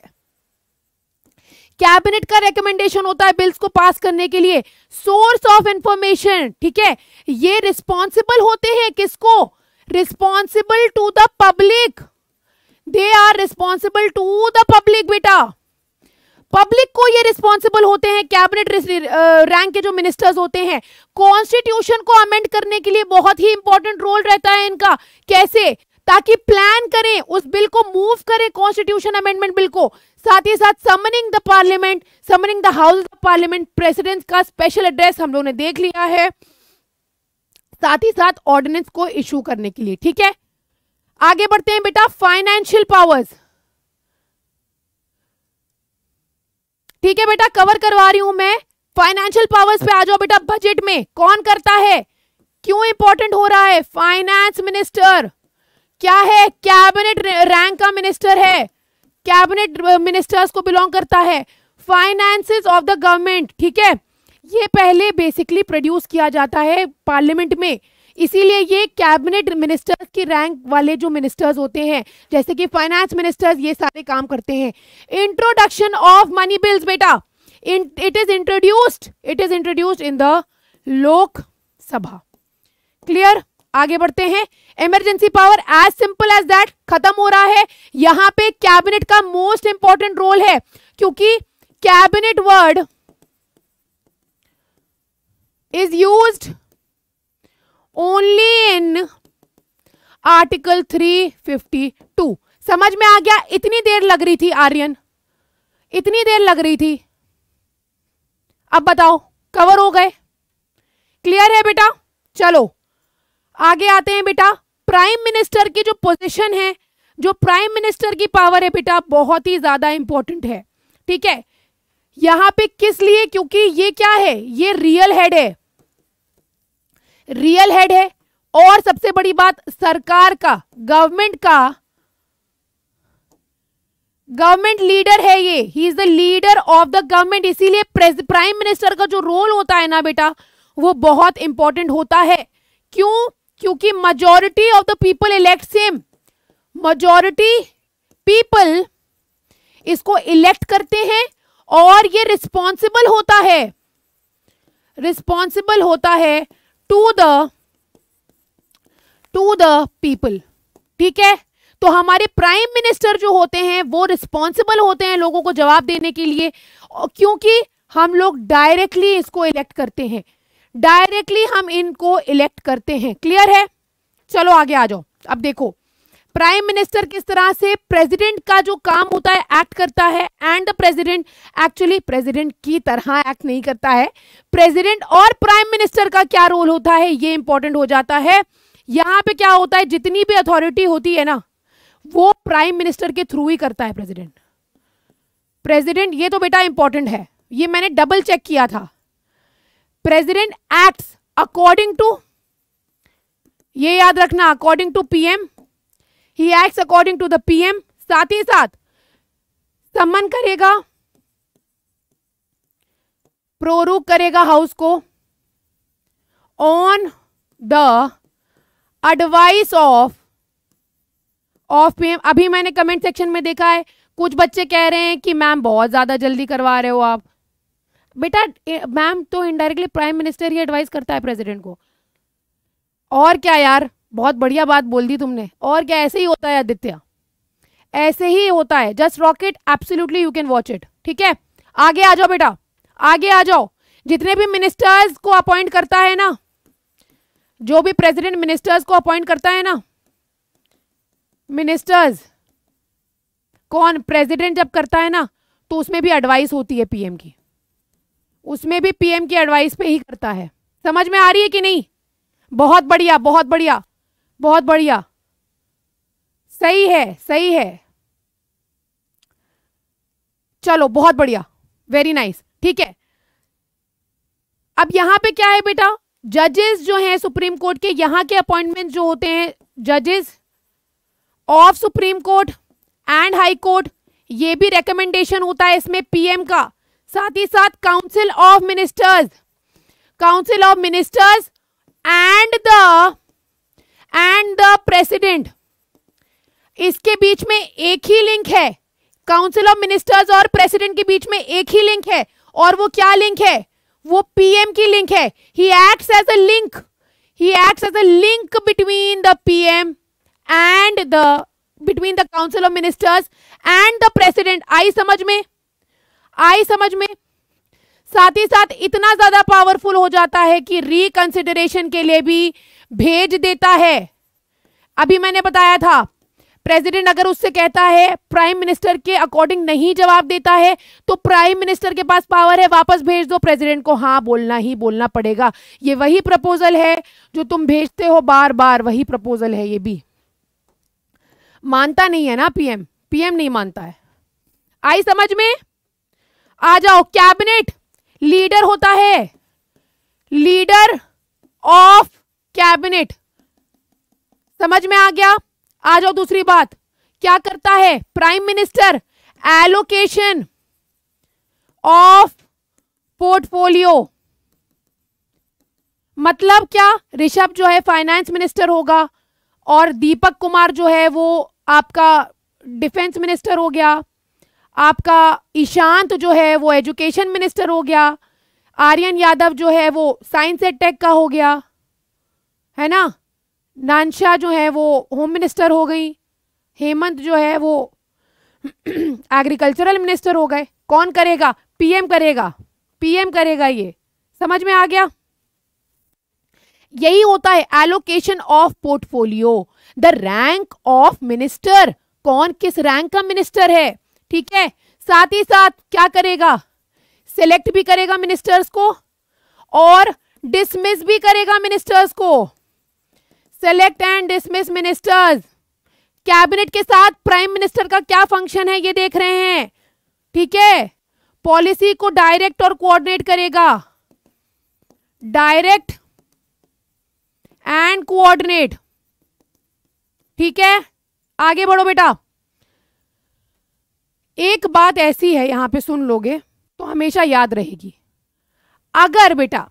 कैबिनेट का रेकमेंडेशन होता है बिल्स को पास करने के लिए सोर्स ऑफ इंफॉर्मेशन ठीक है ये रिस्पॉन्सिबल होते हैं किसको responsible to the public they are responsible to the public बेटा पब्लिक को ये रिस्पॉन्सिबल होते हैं कैबिनेट रैंक के जो मिनिस्टर्स होते हैं कॉन्स्टिट्यूशन को अमेंड करने के लिए बहुत ही इंपॉर्टेंट रोल रहता है इनका कैसे ताकि प्लान करें उस बिल को मूव करें कॉन्स्टिट्यूशन अमेंडमेंट बिल को साथ ही साथ summoning the parliament summoning the house of parliament president का स्पेशल एड्रेस हम लोगों ने देख लिया है साथ ही साथ ऑर्डिनेंस को इश्यू करने के लिए ठीक है आगे बढ़ते हैं बेटा फाइनेंशियल पावर्स ठीक है बेटा कवर करवा रही हूं मैं फाइनेंशियल पावर्स पे आ जाओ बेटा बजट में कौन करता है क्यों इंपॉर्टेंट हो रहा है फाइनेंस मिनिस्टर क्या है कैबिनेट रैंक का मिनिस्टर है कैबिनेट मिनिस्टर्स uh, को बिलोंग करता है फाइनेंसिस ऑफ द गवर्नमेंट ठीक है ये पहले बेसिकली प्रोड्यूस किया जाता है पार्लियामेंट में इसीलिए ये कैबिनेट मिनिस्टर्स की रैंक वाले जो मिनिस्टर्स होते हैं जैसे कि फाइनेंस मिनिस्टर्स ये सारे काम करते हैं इंट्रोडक्शन ऑफ मनी बिल्स बेटा it is introduced it is introduced in the Lok Sabha clear आगे बढ़ते हैं emergency power as simple as that खत्म हो रहा है यहां पे कैबिनेट का मोस्ट इंपॉर्टेंट रोल है क्योंकि cabinet word is used only in article 352 समझ में आ गया इतनी देर लग रही थी आर्यन इतनी देर लग रही थी अब बताओ कवर हो गए क्लियर है बेटा चलो आगे आते हैं बेटा प्राइम मिनिस्टर की जो पोजीशन है जो प्राइम मिनिस्टर की पावर है बेटा बहुत ही ज्यादा इंपॉर्टेंट है ठीक है यहां पे किस लिए क्योंकि ये क्या है ये रियल हेड है रियल हेड है और सबसे बड़ी बात सरकार का गवर्नमेंट का गवर्नमेंट लीडर है ये he is the leader of the government इसीलिए प्राइम मिनिस्टर का जो रोल होता है ना बेटा वो बहुत इंपॉर्टेंट होता है क्यों क्योंकि majority of the people elect same majority people इसको इलेक्ट करते हैं और ये रिस्पॉन्सिबल होता है रिस्पॉन्सिबल होता है to the to the people ठीक है तो हमारे प्राइम मिनिस्टर जो होते हैं वो रिस्पॉन्सिबल होते हैं लोगों को जवाब देने के लिए क्योंकि हम लोग डायरेक्टली इसको इलेक्ट करते हैं डायरेक्टली हम इनको इलेक्ट करते हैं क्लियर है चलो आगे आ जाओ अब देखो प्राइम मिनिस्टर किस तरह से प्रेसिडेंट का जो काम होता है एक्ट करता है एंड प्रेसिडेंट एक्चुअली प्रेसिडेंट की तरह एक्ट नहीं करता है प्रेसिडेंट और प्राइम मिनिस्टर का क्या रोल होता है ये इंपॉर्टेंट हो जाता है यहाँ पे क्या होता है जितनी भी अथॉरिटी होती है ना वो प्राइम मिनिस्टर के थ्रू ही करता है प्रेसिडेंट प्रेसिडेंट ये तो बेटा इंपॉर्टेंट है ये मैंने डबल चेक किया था प्रेसिडेंट एक्ट्स अकॉर्डिंग टू ये याद रखना according to PM he act according to the PM साथ ही साथ सम्मन करेगा प्रोरूक करेगा हाउस को on the advice of of PM अभी मैंने कमेंट सेक्शन में देखा है कुछ बच्चे कह रहे हैं कि मैम बहुत ज़्यादा जल्दी करवा रहे हो आप बेटा मैम तो इनडायरेक्टली प्राइम मिनिस्टर ही एडवाइस करता है प्रेसिडेंट को और क्या यार बहुत बढ़िया बात बोल दी तुमने और क्या ऐसे ही होता है आदित्य ऐसे ही होता है just rocket absolutely you can watch it ठीक है आगे आ जाओ बेटा आगे आ जाओ जितने भी मिनिस्टर्स को अपॉइंट करता है ना जो भी प्रेसिडेंट मिनिस्टर्स को अपॉइंट करता है ना मिनिस्टर्स कौन प्रेसिडेंट जब करता है ना तो उसमें भी एडवाइस होती है पीएम की उसमें भी पीएम की एडवाइस पे ही करता है समझ में आ रही है कि नहीं बहुत बढ़िया बहुत बढ़िया बहुत बढ़िया सही है सही है चलो बहुत बढ़िया वेरी नाइस ठीक है अब यहां पे क्या है बेटा जजेस जो हैं सुप्रीम कोर्ट के यहां के अपॉइंटमेंट जो होते हैं जजेस of supreme court and high court ये भी रिकमेंडेशन होता है इसमें पीएम का साथ ही साथ council of ministers council of ministers and the and the president इसके बीच में एक ही लिंक है काउंसिल ऑफ मिनिस्टर्स और प्रेसिडेंट के बीच में एक ही लिंक है और वो क्या लिंक है वो पीएम की लिंक है he acts as a link he acts as a link between the PM and the between the council of ministers and the president आई समझ में आई समझ में साथ ही साथ इतना ज्यादा पावरफुल हो जाता है कि रिकंसिडरेशन के लिए भी भेज देता है अभी मैंने बताया था प्रेसिडेंट अगर उससे कहता है प्राइम मिनिस्टर के अकॉर्डिंग नहीं जवाब देता है तो प्राइम मिनिस्टर के पास पावर है वापस भेज दो प्रेसिडेंट को हाँ बोलना ही बोलना पड़ेगा ये वही प्रपोजल है जो तुम भेजते हो बार बार वही प्रपोजल है ये भी मानता नहीं है ना पीएम पीएम नहीं मानता है आई समझ में आ जाओ कैबिनेट लीडर होता है लीडर ऑफ कैबिनेट समझ में आ गया आ जाओ दूसरी बात क्या करता है prime minister allocation of portfolio मतलब क्या ऋषभ जो है फाइनेंस मिनिस्टर होगा और दीपक कुमार जो है वो आपका डिफेंस मिनिस्टर हो गया आपका ईशांत जो है वो एजुकेशन मिनिस्टर हो गया आर्यन यादव जो है वो साइंस एंड टेक का हो गया है ना नानशाह जो है वो होम मिनिस्टर हो गई हेमंत जो है वो एग्रीकल्चरल मिनिस्टर हो गए कौन करेगा पीएम करेगा पीएम करेगा ये समझ में आ गया यही होता है allocation of portfolio the rank of minister कौन किस रैंक का मिनिस्टर है ठीक है साथ ही साथ क्या करेगा सेलेक्ट भी करेगा मिनिस्टर्स को और डिसमिस भी करेगा मिनिस्टर्स को select and dismiss ministers cabinet के साथ प्राइम मिनिस्टर का क्या फंक्शन है ये देख रहे हैं ठीक है पॉलिसी को डायरेक्ट और कोऑर्डिनेट करेगा डायरेक्ट एंड कोऑर्डिनेट ठीक है आगे बढ़ो बेटा एक बात ऐसी है यहां पे सुन लोगे तो हमेशा याद रहेगी अगर बेटा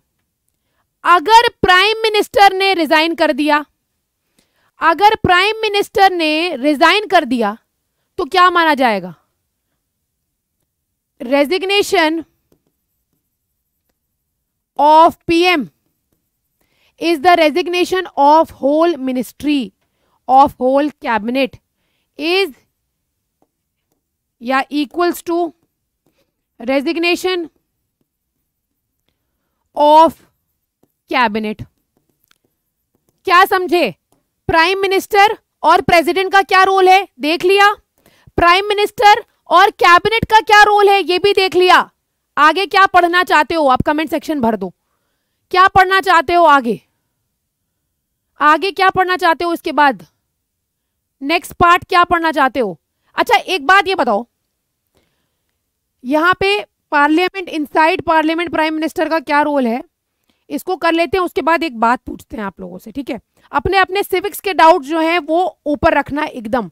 अगर प्राइम मिनिस्टर ने रिजाइन कर दिया अगर प्राइम मिनिस्टर ने रिजाइन कर दिया तो क्या माना जाएगा resignation of PM is the resignation of whole ministry of whole cabinet is या equals to resignation of cabinet क्या समझे प्राइम मिनिस्टर और प्रेसिडेंट का क्या रोल है देख लिया प्राइम मिनिस्टर और कैबिनेट का क्या रोल है ये भी देख लिया आगे क्या पढ़ना चाहते हो आप कमेंट सेक्शन भर दो क्या पढ़ना चाहते हो आगे आगे क्या पढ़ना चाहते हो इसके बाद नेक्स्ट पार्ट क्या पढ़ना चाहते हो अच्छा एक बात ये बताओ यहां पे parliament inside parliament prime minister का क्या रोल है इसको कर लेते हैं उसके बाद एक बात पूछते हैं आप लोगों से ठीक है अपने अपने सिविक्स के डाउट जो हैं वो ऊपर रखना एकदम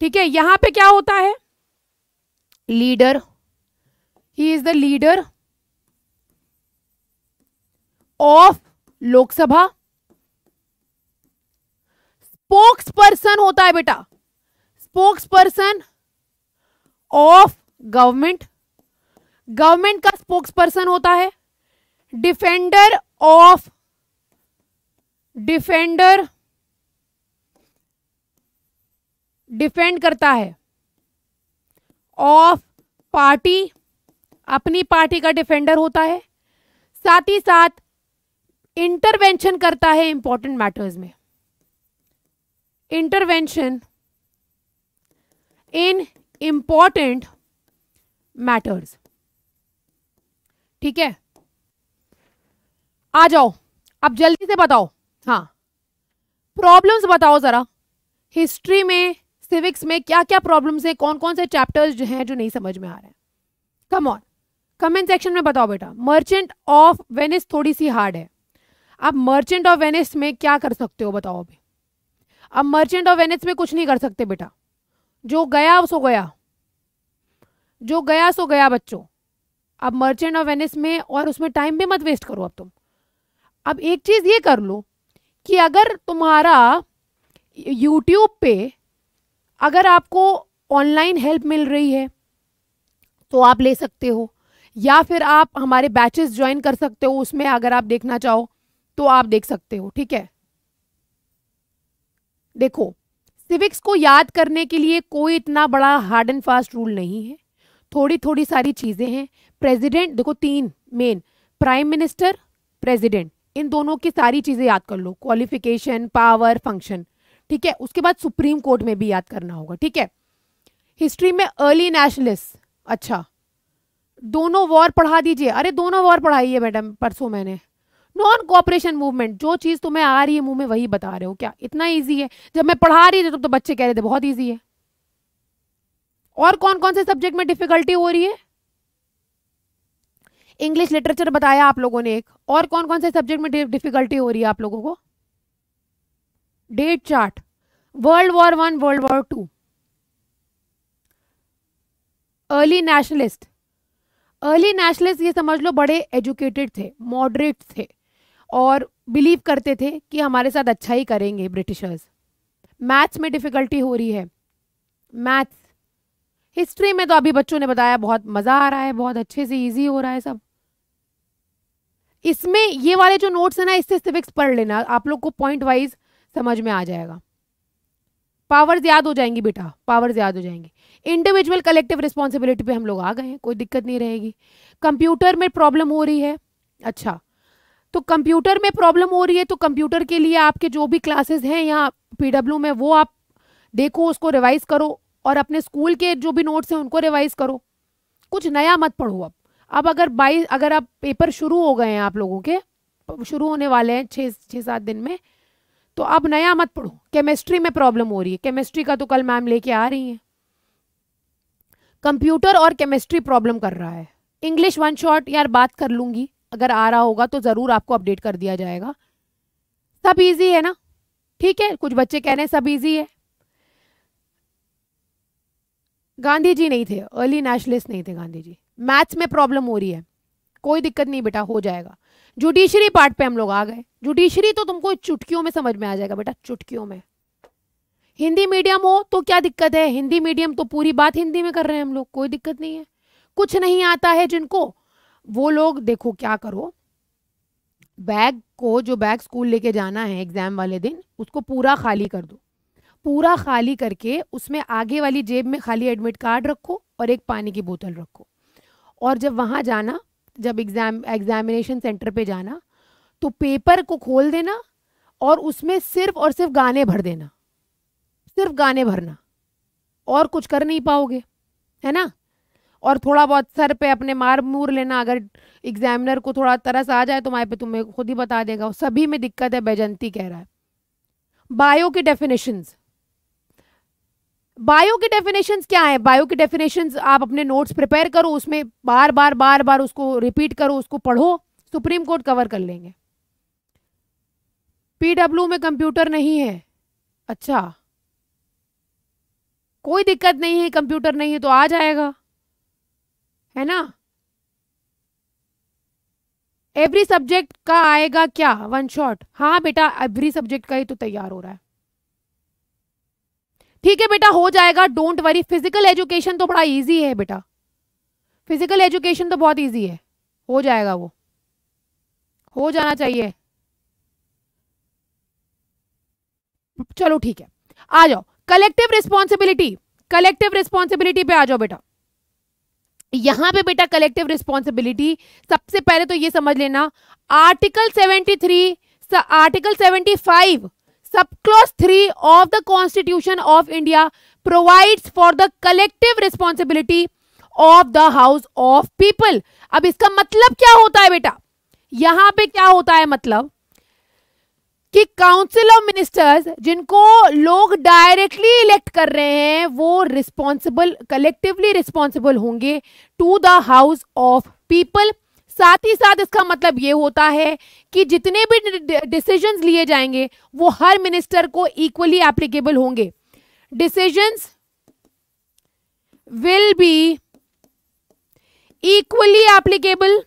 ठीक है यहां पे क्या होता है leader he is the leader of Lok Sabha spokesperson होता है बेटा spokesperson of government government का स्पोक्स पर्सन होता है डिफेंडर ऑफ डिफेंडर डिफेंड करता है ऑफ पार्टी अपनी पार्टी का डिफेंडर होता है साथ ही साथ इंटरवेंशन करता है इंपॉर्टेंट मैटर्स में इंटरवेंशन इन इंपॉर्टेंट मैटर्स ठीक है आ जाओ अब जल्दी से बताओ हाँ प्रॉब्लम्स बताओ ज़रा हिस्ट्री में सिविक्स में क्या क्या प्रॉब्लम्स हैं कौन कौन से चैप्टर्स जो हैं जो नहीं समझ में आ रहे हैं कम ऑन कमेंट सेक्शन में बताओ बेटा मर्चेंट ऑफ वेनिस थोड़ी सी हार्ड है आप मर्चेंट ऑफ वेनिस में क्या कर सकते हो बताओ अभी अब मर्चेंट ऑफ वेनिस में कुछ नहीं कर सकते बेटा जो गया सो गया जो गया सो गया बच्चों अब मर्चेंट ऑफ वेनिस में और उसमें टाइम भी मत वेस्ट करो अब तुम अब एक चीज़ ये कर लो कि अगर तुम्हारा यूट्यूब पे अगर आपको ऑनलाइन हेल्प मिल रही है तो आप ले सकते हो या फिर आप हमारे बैचेस ज्वाइन कर सकते हो उसमें अगर आप देखना चाहो तो आप देख सकते हो ठीक है देखो सिविक्स को याद करने के लिए कोई इतना बड़ा हार्ड एंड फास्ट रूल नहीं है थोड़ी थोड़ी सारी चीज़ें हैं प्रेसिडेंट देखो तीन मेन प्राइम मिनिस्टर प्रेसिडेंट इन दोनों की सारी चीज़ें याद कर लो क्वालिफिकेशन पावर फंक्शन ठीक है उसके बाद सुप्रीम कोर्ट में भी याद करना होगा ठीक है हिस्ट्री में अर्ली नेशनलिस्ट अच्छा दोनों वॉर पढ़ा दीजिए अरे दोनों वॉर पढ़ाई है मैडम परसों मैंने नॉन कॉपरेशन मूवमेंट जो चीज़ तुम्हें आ रही है मुंह में वही बता रहे हो क्या इतना ईजी है जब मैं पढ़ा रही थी तब तो, तो बच्चे कह रहे थे बहुत ईजी है और कौन कौन से सब्जेक्ट में डिफिकल्टी हो रही है इंग्लिश लिटरेचर बताया आप लोगों ने एक और कौन कौन से सब्जेक्ट में डिफिकल्टी हो रही है आप लोगों को date chart world war one world war two early nationalist early nationalist ये समझ लो बड़े एजुकेटेड थे मॉडरेट थे और बिलीव करते थे कि हमारे साथ अच्छा ही करेंगे ब्रिटिशर्स मैथ्स में डिफ़िकल्टी हो रही है मैथ्स हिस्ट्री में तो अभी बच्चों ने बताया बहुत मज़ा आ रहा है बहुत अच्छे से इजी हो रहा है सब इसमें ये वाले जो नोट्स हैं ना इससे सिविक्स पढ़ लेना आप लोग को पॉइंट वाइज समझ में आ जाएगा पावर्स याद हो जाएंगी बेटा पावर्स याद हो जाएंगे इंडिविजुअल कलेक्टिव रिस्पॉन्सिबिलिटी पे हम लोग आ गए हैं कोई दिक्कत नहीं रहेगी कंप्यूटर में प्रॉब्लम हो रही है अच्छा तो कंप्यूटर में प्रॉब्लम हो रही है तो कंप्यूटर के लिए आपके जो भी क्लासेस हैं यहाँ पीडब्ल्यू में वो आप देखो उसको रिवाइज करो और अपने स्कूल के जो भी नोट्स हैं उनको रिवाइज करो कुछ नया मत पढ़ो अब अब अगर बाईस अगर आप पेपर शुरू हो गए हैं आप लोगों के शुरू होने वाले हैं छः छः सात दिन में तो अब नया मत पढ़ो केमिस्ट्री में प्रॉब्लम हो रही है केमिस्ट्री का तो कल मैम लेके आ रही हैं कंप्यूटर और केमिस्ट्री प्रॉब्लम कर रहा है इंग्लिश वन शॉट यार बात कर लूँगी अगर आ रहा होगा तो ज़रूर आपको अपडेट कर दिया जाएगा सब ईजी है ना ठीक है कुछ बच्चे कह रहे हैं सब ईजी है गांधी जी नहीं थे अर्ली नेशनलिस्ट नहीं थे गांधी जी मैथ्स में प्रॉब्लम हो रही है कोई दिक्कत नहीं बेटा हो जाएगा जुडिशरी पार्ट पे हम लोग आ गए जुडिशरी तो तुमको चुटकियों में समझ में आ जाएगा बेटा चुटकियों में हिंदी मीडियम हो तो क्या दिक्कत है हिंदी मीडियम तो पूरी बात हिंदी में कर रहे हैं हम लोग कोई दिक्कत नहीं है कुछ नहीं आता है जिनको वो लोग देखो क्या करो बैग को जो बैग स्कूल लेके जाना है एग्जाम वाले दिन उसको पूरा खाली कर दो पूरा खाली करके उसमें आगे वाली जेब में खाली एडमिट कार्ड रखो और एक पानी की बोतल रखो और जब वहाँ जाना जब एग्ज़ाम एग्ज़ामिनेशन सेंटर पे जाना तो पेपर को खोल देना और उसमें सिर्फ और सिर्फ गाने भर देना सिर्फ गाने भरना और कुछ कर नहीं पाओगे है ना और थोड़ा बहुत सर पे अपने मार मूर लेना अगर एग्जामिनर को थोड़ा तरस आ जाए तो तुम्हारे पे तुम्हें खुद ही बता देगा सभी में दिक्कत है बैजंती कह रहा है बायो की डेफिनेशंस बायो के डेफिनेशन क्या है बायो के डेफिनेशन आप अपने नोट्स प्रिपेयर करो उसमें बार बार बार बार उसको रिपीट करो उसको पढ़ो सुप्रीम कोर्ट कवर कर लेंगे पीडब्ल्यू में कंप्यूटर नहीं है अच्छा कोई दिक्कत नहीं है कंप्यूटर नहीं है तो आ जाएगा है ना एवरी सब्जेक्ट का आएगा क्या वन शॉट हाँ बेटा एवरी सब्जेक्ट का ही तो तैयार हो रहा है ठीक है बेटा हो जाएगा डोंट वरी फिजिकल एजुकेशन तो बड़ा ईजी है बेटा फिजिकल एजुकेशन तो बहुत ईजी है हो जाएगा वो हो जाना चाहिए चलो ठीक है आ जाओ कलेक्टिव रिस्पॉन्सिबिलिटी कलेक्टिव रिस्पॉन्सिबिलिटी पे आ जाओ बेटा यहां पे बेटा कलेक्टिव रिस्पॉन्सिबिलिटी सबसे पहले तो ये समझ लेना article 73 article 75 clause three of the constitution of India provides for the collective responsibility of the house of people अब इसका मतलब क्या होता है बेटा यहां पे क्या होता है मतलब कि काउंसिल ऑफ मिनिस्टर्स जिनको लोग डायरेक्टली इलेक्ट कर रहे हैं वो रिस्पॉन्सिबल कलेक्टिवली रिस्पॉन्सिबल होंगे to the house of people साथ ही साथ इसका मतलब ये होता है कि जितने भी डिसीजंस लिए जाएंगे वो हर मिनिस्टर को इक्वली एप्लीकेबल होंगे decisions will be equally applicable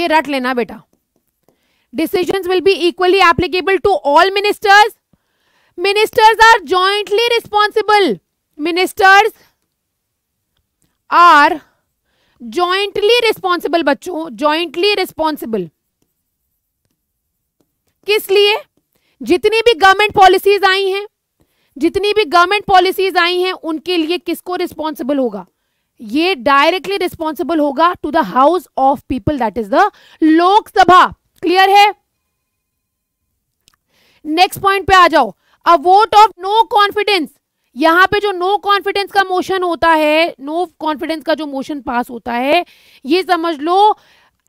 ये रट लेना बेटा decisions will be equally applicable to all ministers ministers are jointly responsible ministers are jointly responsible बच्चों जॉइंटली रिस्पॉन्सिबल किस लिए जितनी भी गवर्नमेंट पॉलिसीज आई हैं जितनी भी गवर्नमेंट पॉलिसीज आई हैं उनके लिए किसको रिस्पॉन्सिबल होगा ये डायरेक्टली रिस्पॉन्सिबल होगा to the house of people that is the Lok Sabha clear है नेक्स्ट पॉइंट पे आ जाओ a vote of no confidence यहाँ पे जो नो कॉन्फिडेंस का मोशन होता है नो कॉन्फिडेंस का जो मोशन पास होता है ये समझ लो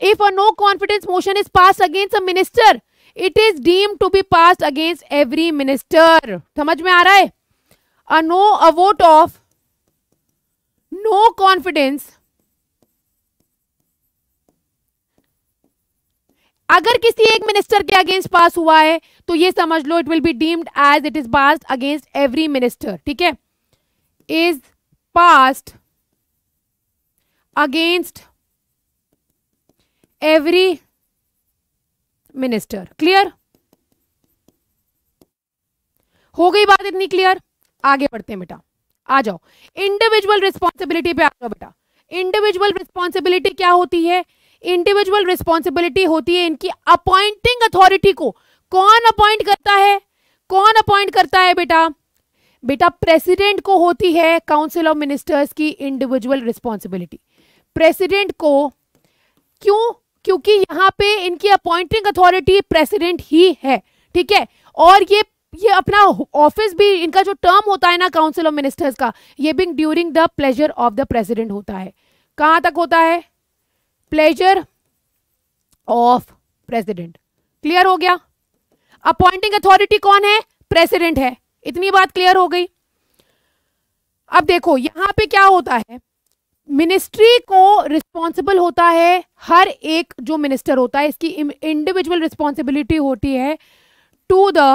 if a no confidence motion is pass against a minister it is deem to be pass against every minister समझ में आ रहा है a no a vote of no confidence अगर किसी एक मिनिस्टर के अगेंस्ट पास हुआ है तो ये समझ लो it will be deemed as it is pass against every minister ठीक है is passed against every minister clear हो गई बात इतनी क्लियर आगे बढ़ते हैं बेटा आ जाओ इंडिविजुअल रिस्पॉन्सिबिलिटी पे आ जाओ बेटा इंडिविजुअल रिस्पॉन्सिबिलिटी क्या होती है इंडिविजुअल रिस्पॉन्सिबिलिटी होती है इनकी अपॉइंटिंग अथॉरिटी को कौन अपॉइंट करता है कौन अपॉइंट करता है बेटा बेटा प्रेसिडेंट को होती है काउंसिल ऑफ मिनिस्टर्स की इंडिविजुअल रिस्पॉन्सिबिलिटी प्रेसिडेंट को क्यों क्योंकि यहां पे इनकी अपॉइंटिंग अथॉरिटी प्रेसिडेंट ही है ठीक है और ये ये अपना ऑफिस भी इनका जो टर्म होता है ना काउंसिल ऑफ मिनिस्टर्स का ये being during the pleasure of the president होता है कहां तक होता है प्लेजर ऑफ प्रेसिडेंट क्लियर हो गया अपॉइंटिंग अथॉरिटी कौन है प्रेसिडेंट है इतनी बात क्लियर हो गई अब देखो यहां पे क्या होता है मिनिस्ट्री को रिस्पॉन्सिबल होता है हर एक जो मिनिस्टर होता है इसकी इंडिविजुअल रिस्पॉन्सिबिलिटी होती है to the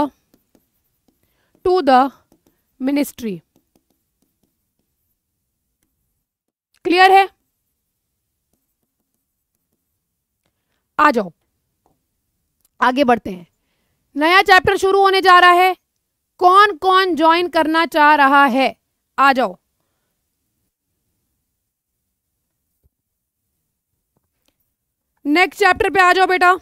to the ministry clear है आ जाओ आगे बढ़ते हैं नया चैप्टर शुरू होने जा रहा है कौन कौन ज्वाइन करना चाह रहा है आ जाओ नेक्स्ट चैप्टर पे आ जाओ बेटा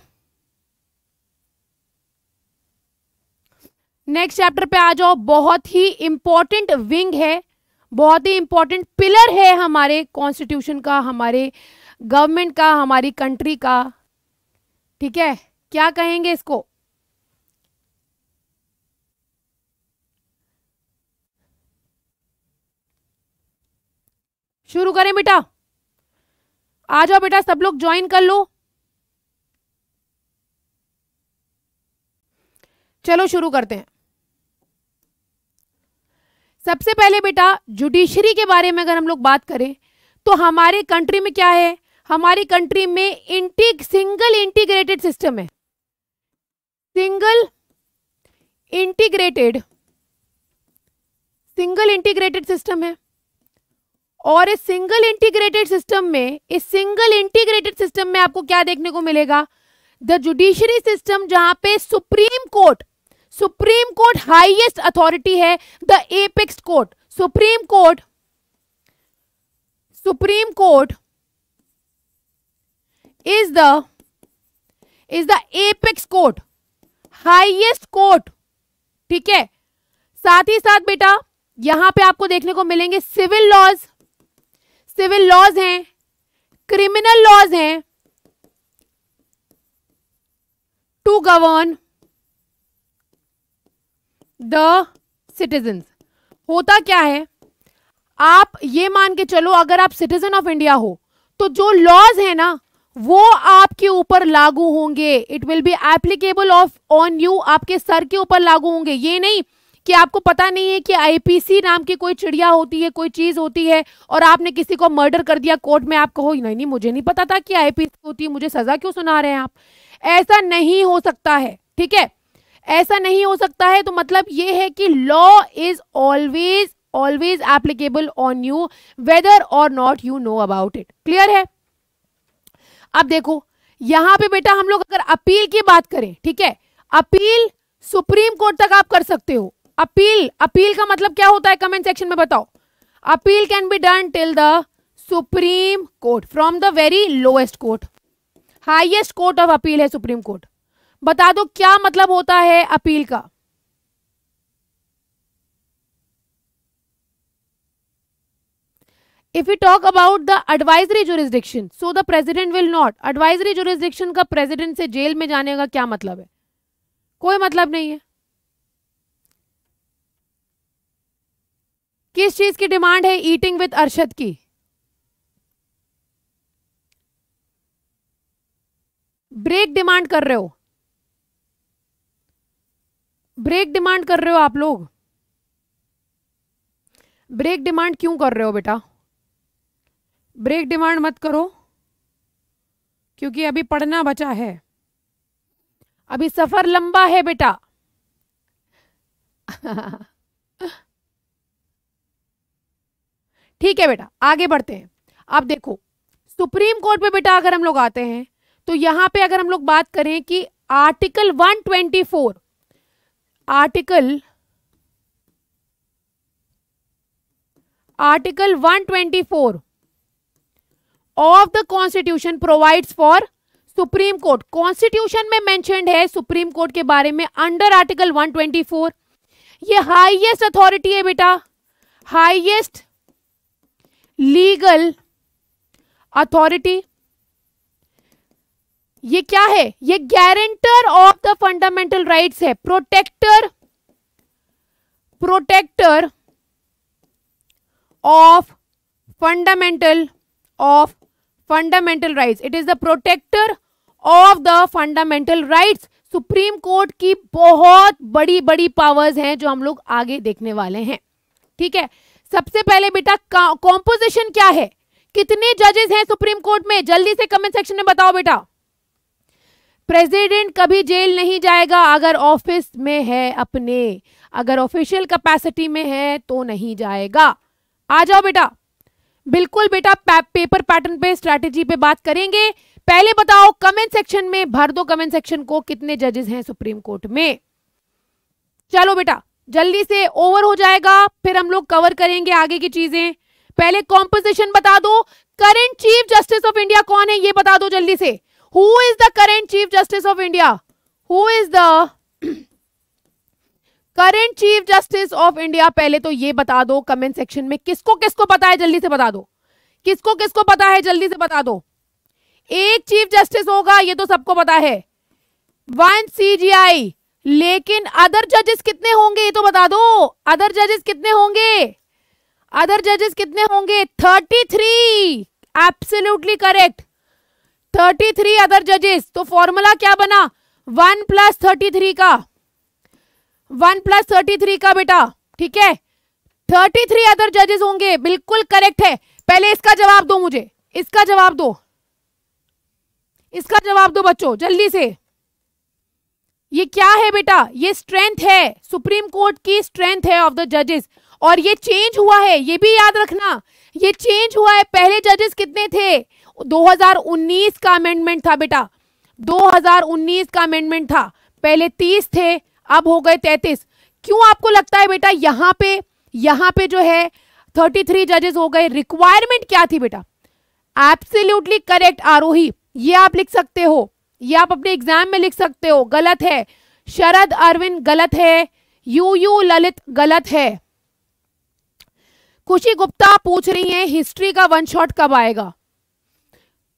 नेक्स्ट चैप्टर पे आ जाओ बहुत ही इंपॉर्टेंट विंग है बहुत ही इंपॉर्टेंट पिलर है हमारे कॉन्स्टिट्यूशन का हमारे गवर्नमेंट का हमारी कंट्री का ठीक है क्या कहेंगे इसको शुरू करें बेटा आ जाओ बेटा सब लोग ज्वाइन कर लो चलो शुरू करते हैं सबसे पहले बेटा जुडिशरी के बारे में अगर हम लोग बात करें तो हमारे कंट्री में क्या है हमारी कंट्री में इंटी सिंगल इंटीग्रेटेड सिस्टम है single integrated single integrated system है और इस सिंगल इंटीग्रेटेड सिस्टम में इस सिंगल इंटीग्रेटेड सिस्टम में आपको क्या देखने को मिलेगा द जुडिशरी सिस्टम जहां पे supreme court supreme court highest authority है the apex court supreme court supreme court is the is the apex court highest court ठीक है साथ ही साथ बेटा यहां पे आपको देखने को मिलेंगे सिविल लॉज सिविल लॉज हैं क्रिमिनल लॉज हैं टू गवर्न द सिटीजन होता क्या है आप ये मान के चलो अगर आप सिटीजन ऑफ इंडिया हो तो जो लॉज है ना वो आपके ऊपर लागू होंगे it will be applicable of on you आपके सर के ऊपर लागू होंगे ये नहीं कि आपको पता नहीं है कि आईपीसी नाम की कोई चिड़िया होती है कोई चीज होती है और आपने किसी को मर्डर कर दिया कोर्ट में आप कहो नहीं नहीं मुझे नहीं पता था कि आईपीसी होती है मुझे सजा क्यों सुना रहे हैं आप ऐसा नहीं हो सकता है ठीक है ऐसा नहीं हो सकता है तो मतलब ये है कि law is always always applicable on you whether और not you know about it clear है अब देखो यहां पे बेटा हम लोग अगर अपील की बात करें ठीक है अपील सुप्रीम कोर्ट तक आप कर सकते हो अपील अपील का मतलब क्या होता है कमेंट सेक्शन में बताओ appeal can be done till the supreme court from the very lowest court highest court of appeal है सुप्रीम कोर्ट बता दो क्या मतलब होता है अपील का if you talk about the advisory jurisdiction so the president will not advisory jurisdiction का president से जेल में जाने का क्या मतलब है कोई मतलब नहीं है किस चीज की डिमांड है ईटिंग विद अरशद की ब्रेक डिमांड कर रहे हो ब्रेक डिमांड कर रहे हो आप लोग ब्रेक डिमांड क्यों कर रहे हो बेटा ब्रेक डिमांड मत करो क्योंकि अभी पढ़ना बचा है अभी सफर लंबा है बेटा ठीक है बेटा आगे बढ़ते हैं अब देखो सुप्रीम कोर्ट पे बेटा अगर हम लोग आते हैं तो यहां पे अगर हम लोग बात करें कि article 124 article article 124 of the constitution provides for supreme court constitution में मैं है सुप्रीम कोर्ट के बारे में अंडर आर्टिकल 124 ये हाईएस्ट अथॉरिटी है बेटा हाईएस्ट लीगल अथॉरिटी ये क्या है ये guarantor of the fundamental rights है protector protector of fundamental of fundamental rights it is the protector of the fundamental rights supreme court की बहुत बड़ी बड़ी पावर्स हैं जो हम लोग आगे देखने वाले हैं ठीक है सबसे पहले बेटा कॉम्पोजिशन क्या है कितने जजेस हैं सुप्रीम कोर्ट में जल्दी से कमेंट सेक्शन में बताओ बेटा प्रेसिडेंट कभी जेल नहीं जाएगा अगर ऑफिस में है अपने अगर ऑफिशियल कैपेसिटी में है तो नहीं जाएगा आ जाओ बेटा बिल्कुल बेटा पेपर पैटर्न पे स्ट्रैटेजी पे बात करेंगे पहले बताओ कमेंट सेक्शन में भर दो कमेंट सेक्शन को कितने जजेस हैं सुप्रीम कोर्ट में चलो बेटा जल्दी से ओवर हो जाएगा फिर हम लोग कवर करेंगे आगे की चीजें पहले कॉम्पोजिशन बता दो current chief justice of India कौन है ये बता दो जल्दी से who is the current chief justice of India who is the current chief justice of India पहले तो ये बता दो कमेंट सेक्शन में किसको किसको पता है जल्दी से बता दो किसको किसको पता है जल्दी से बता दो एक चीफ जस्टिस होगा ये तो सबको पता है वन सीजीआई लेकिन अदर जजेस कितने होंगे ये तो बता दो अदर जजेस कितने होंगे अदर जजेस कितने होंगे thirty three absolutely correct thirty three other जजेस तो फॉर्मूला क्या बना वन प्लस थर्टी थ्री का वन प्लस थर्टी थ्री का बेटा ठीक है थर्टी थ्री अदर जजेस होंगे बिल्कुल करेक्ट है पहले इसका जवाब दो मुझे इसका जवाब दो इसका जवाब दो बच्चों जल्दी से ये क्या है बेटा ये स्ट्रेंथ है सुप्रीम कोर्ट की स्ट्रेंथ है ऑफ द जजेस और ये चेंज हुआ है ये भी याद रखना ये चेंज हुआ है पहले जजेस कितने थे 2019 का अमेंडमेंट था बेटा 2019 का अमेंडमेंट था पहले 30 थे अब हो गए तैतीस क्यों आपको लगता है बेटा यहाँ पे यहाँ पे जो है थर्टी थ्री जजेस हो गए रिक्वायरमेंट क्या थी बेटा एब्सोल्युटली करेक्ट आरोही ये आप लिख सकते हो ये आप अपने एग्जाम में लिख सकते हो गलत है शरद अरविंद गलत है यू यू ललित गलत है खुशी गुप्ता पूछ रही है हिस्ट्री का वन शॉट कब आएगा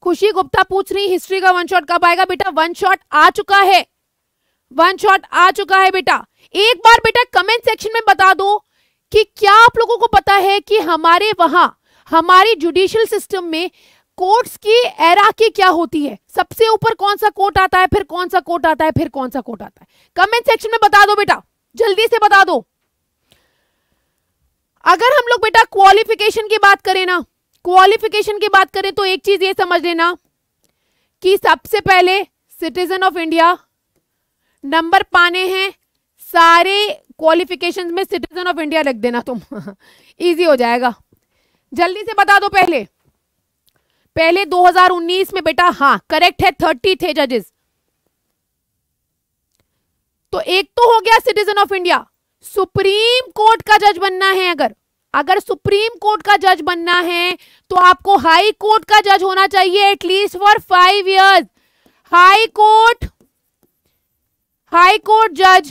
खुशी गुप्ता पूछ रही हिस्ट्री का वन शॉट कब आएगा बेटा वन शॉट आ चुका है वन शॉट आ चुका है बेटा एक बार बेटा कमेंट सेक्शन में बता दो कि क्या आप लोगों को पता है कि हमारे वहां हमारी जुडिशियल सिस्टम में कोर्ट्स की एरा की क्या होती है सबसे ऊपर कौन सा कोर्ट आता है फिर कौन सा कोर्ट आता है फिर कौन सा कोर्ट आता है कमेंट सेक्शन में बता दो बेटा जल्दी से बता दो अगर हम लोग बेटा क्वालिफिकेशन की बात करें ना क्वालिफिकेशन की बात करें तो एक चीज ये समझ लेना कि सबसे पहले सिटीजन ऑफ इंडिया नंबर पाने हैं सारे क्वालिफिकेशन में सिटीजन ऑफ इंडिया लिख देना तुम इजी हो जाएगा जल्दी से बता दो पहले पहले 2019 में बेटा हाँ करेक्ट है थर्टी थे जजेस तो एक तो हो गया citizen of India supreme court का जज बनना है अगर अगर सुप्रीम कोर्ट का जज बनना है तो आपको हाई कोर्ट का जज होना चाहिए at least for five years high court high court जज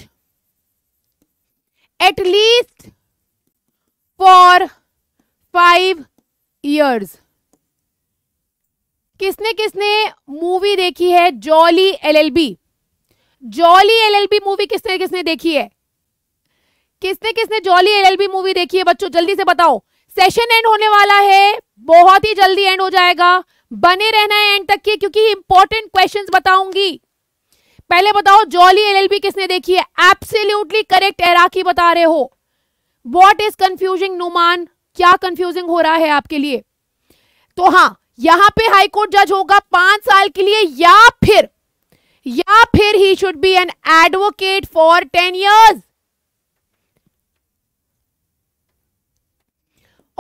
at least फाइव ईयर्स किसने किसने मूवी देखी है जॉली एलएलबी जॉली एलएलबी मूवी किसने किसने देखी है किसने किसने जॉली एलएलबी मूवी देखी है बच्चों जल्दी से बताओ सेशन एंड होने वाला है बहुत ही जल्दी एंड हो जाएगा बने रहना है एंड तक के क्योंकि इंपॉर्टेंट क्वेश्चंस बताऊंगी पहले बताओ जॉली एलएलबी किसने देखी है एब्सोल्युटली करेक्ट एराकी बता रहे हो वॉट इज कंफ्यूजिंग नुमान क्या कंफ्यूजिंग हो रहा है आपके लिए तो हां यहां पे हाईकोर्ट जज होगा पांच साल के लिए या फिर या फिर ही should be an advocate for ten years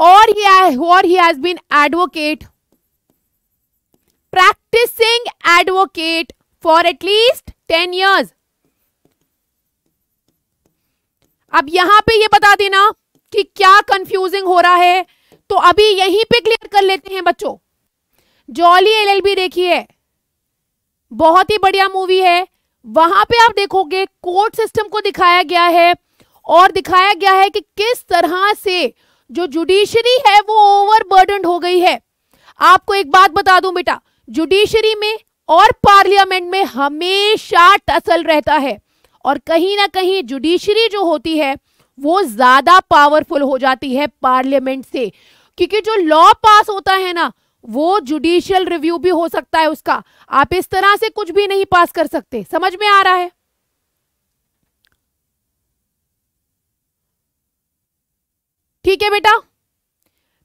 और ही और he has been advocate practicing advocate for at least ten years अब यहां पे ये बता देना कि क्या कंफ्यूजिंग हो रहा है तो अभी यहीं पे क्लियर कर लेते हैं बच्चों जॉली एलएलबी देखिए बहुत ही बढ़िया मूवी है वहां पे आप देखोगे कोर्ट सिस्टम को दिखाया गया है और दिखाया गया है कि किस तरह से जो जुडिशरी है वो ओवरबर्डन हो गई है आपको एक बात बता दूं बेटा जुडिशरी में और पार्लियामेंट में हमेशा टसल रहता है और कहीं ना कहीं जुडिशरी जो होती है वो ज्यादा पावरफुल हो जाती है पार्लियामेंट से क्योंकि जो लॉ पास होता है ना वो जुडिशियल रिव्यू भी हो सकता है उसका आप इस तरह से कुछ भी नहीं पास कर सकते समझ में आ रहा है ठीक है बेटा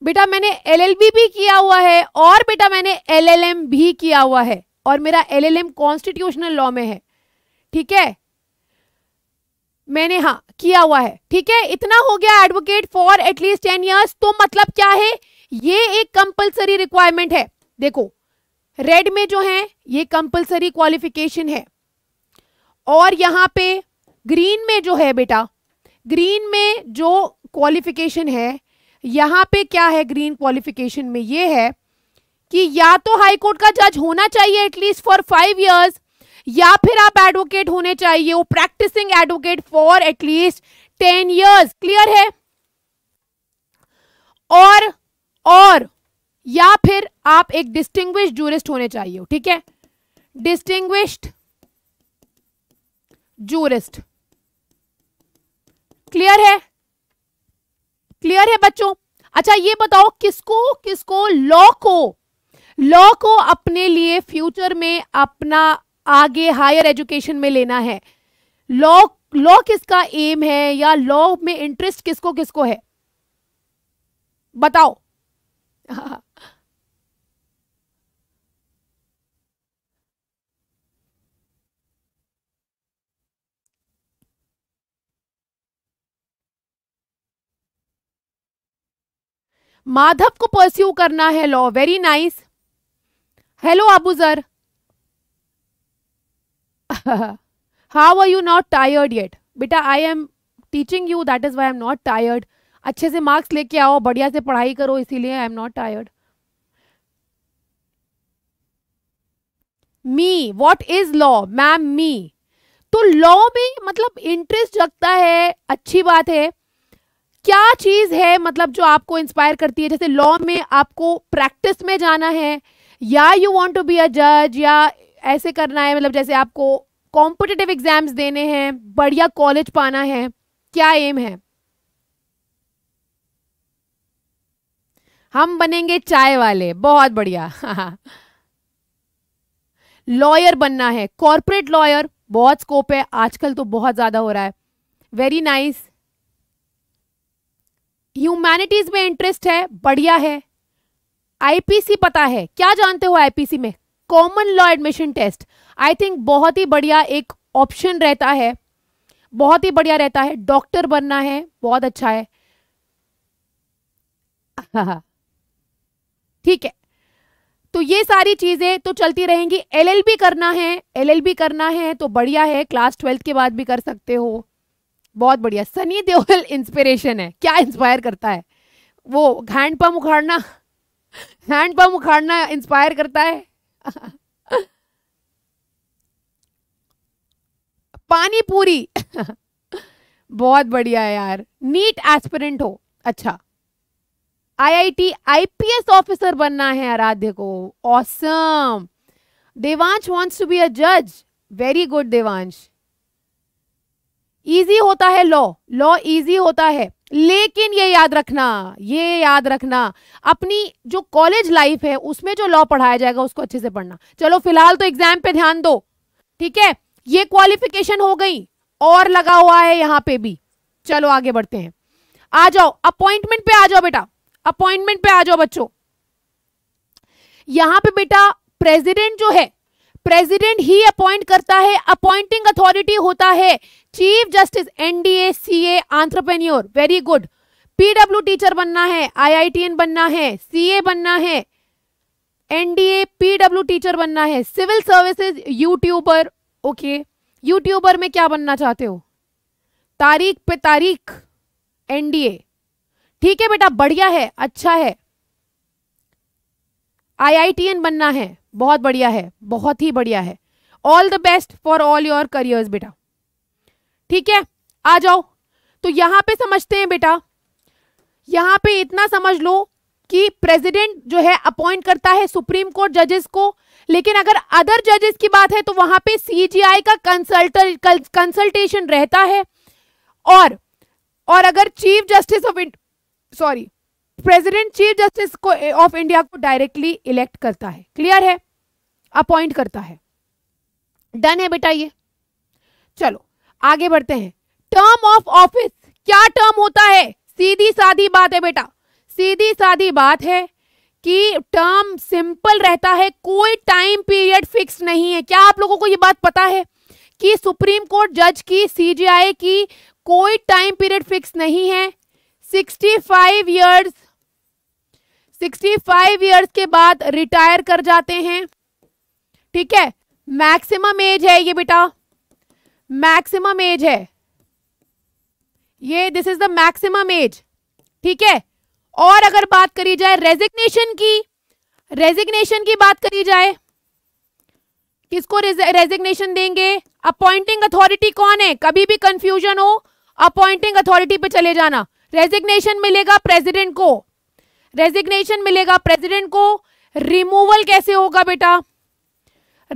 बेटा मैंने एलएलबी भी किया हुआ है और बेटा मैंने एलएलएम भी किया हुआ है और मेरा एलएलएम कॉन्स्टिट्यूशनल लॉ में है ठीक है मैंने हाँ किया हुआ है ठीक है इतना हो गया advocate for at least ten years तो मतलब क्या है ये एक कंपलसरी रिक्वायरमेंट है देखो रेड में जो है ये कंपलसरी क्वालिफिकेशन है और यहां पे ग्रीन में जो है बेटा ग्रीन में जो क्वालिफिकेशन है यहां पे क्या है ग्रीन क्वालिफिकेशन में ये है कि या तो हाई कोर्ट का जज होना चाहिए एटलीस्ट फॉर फाइव इयर्स या फिर आप एडवोकेट होने चाहिए वो practicing advocate for at least ten years clear है और और या फिर आप एक डिस्टिंग्विश जूरिस्ट होने चाहिए ठीक है डिस्टिंग्विश्ड जूरिस्ट क्लियर है क्लियर है बच्चों अच्छा ये बताओ किसको किसको लॉ को लॉ को अपने लिए फ्यूचर में अपना आगे हायर एजुकेशन में लेना है लॉ लॉ किसका एम है या लॉ में इंटरेस्ट किसको किसको है बताओ माधव को परस्यू करना है law very nice nice. Hello Abu Zar how are you not tired yet बेटा I am teaching you that is why am not tired अच्छे से मार्क्स लेके आओ बढ़िया से पढ़ाई करो इसीलिए I am not tired me what is law ma'am me तो लॉ में मतलब इंटरेस्ट रखता है अच्छी बात है क्या चीज़ है मतलब जो आपको इंस्पायर करती है जैसे लॉ में आपको प्रैक्टिस में जाना है या you want to be a जज या ऐसे करना है मतलब जैसे आपको कॉम्पिटिटिव एग्जाम्स देने हैं बढ़िया कॉलेज पाना है क्या एम है हम बनेंगे चाय वाले बहुत बढ़िया लॉयर बनना है कॉरपोरेट लॉयर बहुत स्कोप है आजकल तो बहुत ज्यादा हो रहा है वेरी नाइस ह्यूमैनिटीज में इंटरेस्ट है बढ़िया है आईपीसी पता है क्या जानते हो आईपीसी में common law admission test I think बहुत ही बढ़िया एक ऑप्शन रहता है बहुत ही बढ़िया रहता है डॉक्टर बनना है बहुत अच्छा है ठीक है तो ये सारी चीजें तो चलती रहेंगी एलएलबी करना है एलएलबी करना है तो बढ़िया है क्लास ट्वेल्थ के बाद भी कर सकते हो बहुत बढ़िया सनी देओल इंस्पिरेशन है क्या इंस्पायर करता है वो हैंडपम्प उखाड़ना हैंड पंप उखाड़ना इंस्पायर करता है पानी पूरी बहुत बढ़िया है यार नीट एस्पिरेंट हो अच्छा आईआईटी आईपीएस ऑफिसर बनना है आराध्य को awesome Devansh wants to be a जज वेरी गुड देवांश इजी होता है लॉ लॉ इजी होता है लेकिन ये याद रखना ये याद रखना अपनी जो कॉलेज लाइफ है उसमें जो लॉ पढ़ाया जाएगा उसको अच्छे से पढ़ना चलो फिलहाल तो एग्जाम पे ध्यान दो ठीक है ये क्वालिफिकेशन हो गई और लगा हुआ है यहां पे भी चलो आगे बढ़ते हैं आ जाओ अपॉइंटमेंट पे आ जाओ बेटा अपॉइंटमेंट पे आ जाओ बच्चों यहां पे बेटा प्रेसिडेंट जो है प्रेसिडेंट ही अपॉइंट करता है अपॉइंटिंग अथॉरिटी होता है chief justice NDA CA entrepreneur very good PW teacher बनना है आईआईटीएन बनना है सीए बनना है एनडीए पीडब्ल्यू टीचर बनना है civil services YouTuber okay YouTuber में क्या बनना चाहते हो तारीख पे तारीख एनडीए ठीक है बेटा बढ़िया है अच्छा है आईआईटीएन बनना है बहुत बढ़िया है बहुत ही बढ़िया है all the best for all your careers बेटा ठीक है आ जाओ तो यहां पे समझते हैं बेटा यहां पे इतना समझ लो कि प्रेसिडेंट जो है अपॉइंट करता है सुप्रीम कोर्ट जजेस को लेकिन अगर अदर जजेस की बात है तो वहां पे सीजीआई का कंसल्टर कंसल्टेशन रहता है और और अगर chief justice of sorry president chief justice को ऑफ इंडिया को डायरेक्टली इलेक्ट करता है क्लियर है अपॉइंट करता है डन है बेटा ये चलो आगे बढ़ते हैं टर्म ऑफ ऑफिस क्या टर्म होता है सीधी साधी बात है बेटा सीधी साधी बात है कि टर्म सिंपल रहता है कोई टाइम पीरियड फिक्स नहीं है क्या आप लोगों को ये बात पता है कि सुप्रीम कोर्ट जज की सीजीआई की कोई टाइम पीरियड फिक्स नहीं है 65 इयर्स 65 इयर्स के बाद रिटायर कर जाते हैं ठीक है मैक्सिमम एज है ये बेटा मैक्सिमम एज है ये this is the maximum age ठीक है और अगर बात करी जाए रेजिग्नेशन की रेजिग्नेशन की बात करी जाए किसको रेजिग्नेशन देंगे अपॉइंटिंग अथॉरिटी कौन है कभी भी कंफ्यूजन हो अपॉइंटिंग अथॉरिटी पे चले जाना रेजिग्नेशन मिलेगा प्रेसिडेंट को रेजिग्नेशन मिलेगा प्रेसिडेंट को रिमूवल कैसे होगा बेटा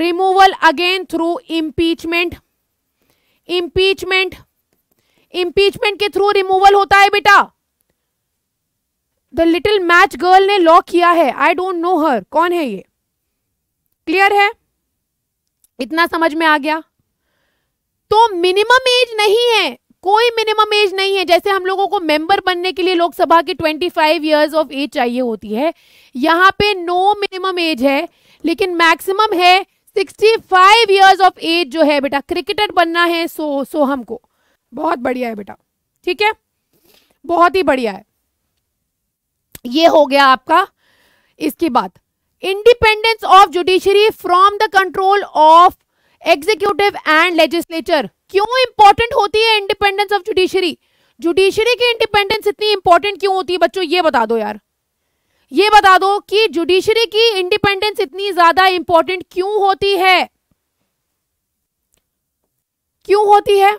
removal again through impeachment impeachment impeachment के थ्रू रिमूवल होता है बेटा द लिटिल मैच गर्ल ने लॉ किया है आई डोंट नो हर कौन है ये क्लियर है इतना समझ में आ गया तो मिनिमम एज नहीं है कोई मिनिमम एज नहीं है जैसे हम लोगों को मेंबर बनने के लिए लोकसभा की 25 फाइव ईयर्स ऑफ एज चाहिए होती है यहां पे नो मिनिमम एज है लेकिन मैक्सिमम है sixty five years of age जो है बेटा क्रिकेटर बनना है सो सोहम को बहुत बढ़िया है बेटा ठीक है बहुत ही बढ़िया है ये हो गया आपका इसके बाद independence of judiciary from the control of executive and legislature क्यों इंपॉर्टेंट होती है इंडिपेंडेंस ऑफ जुडिशरी जुडिशरी की इंडिपेंडेंस इतनी इंपॉर्टेंट क्यों होती है बच्चों ये बता दो यार ये बता दो कि जुडिशरी की इंडिपेंडेंस इतनी ज्यादा इंपॉर्टेंट क्यों होती है क्यों होती है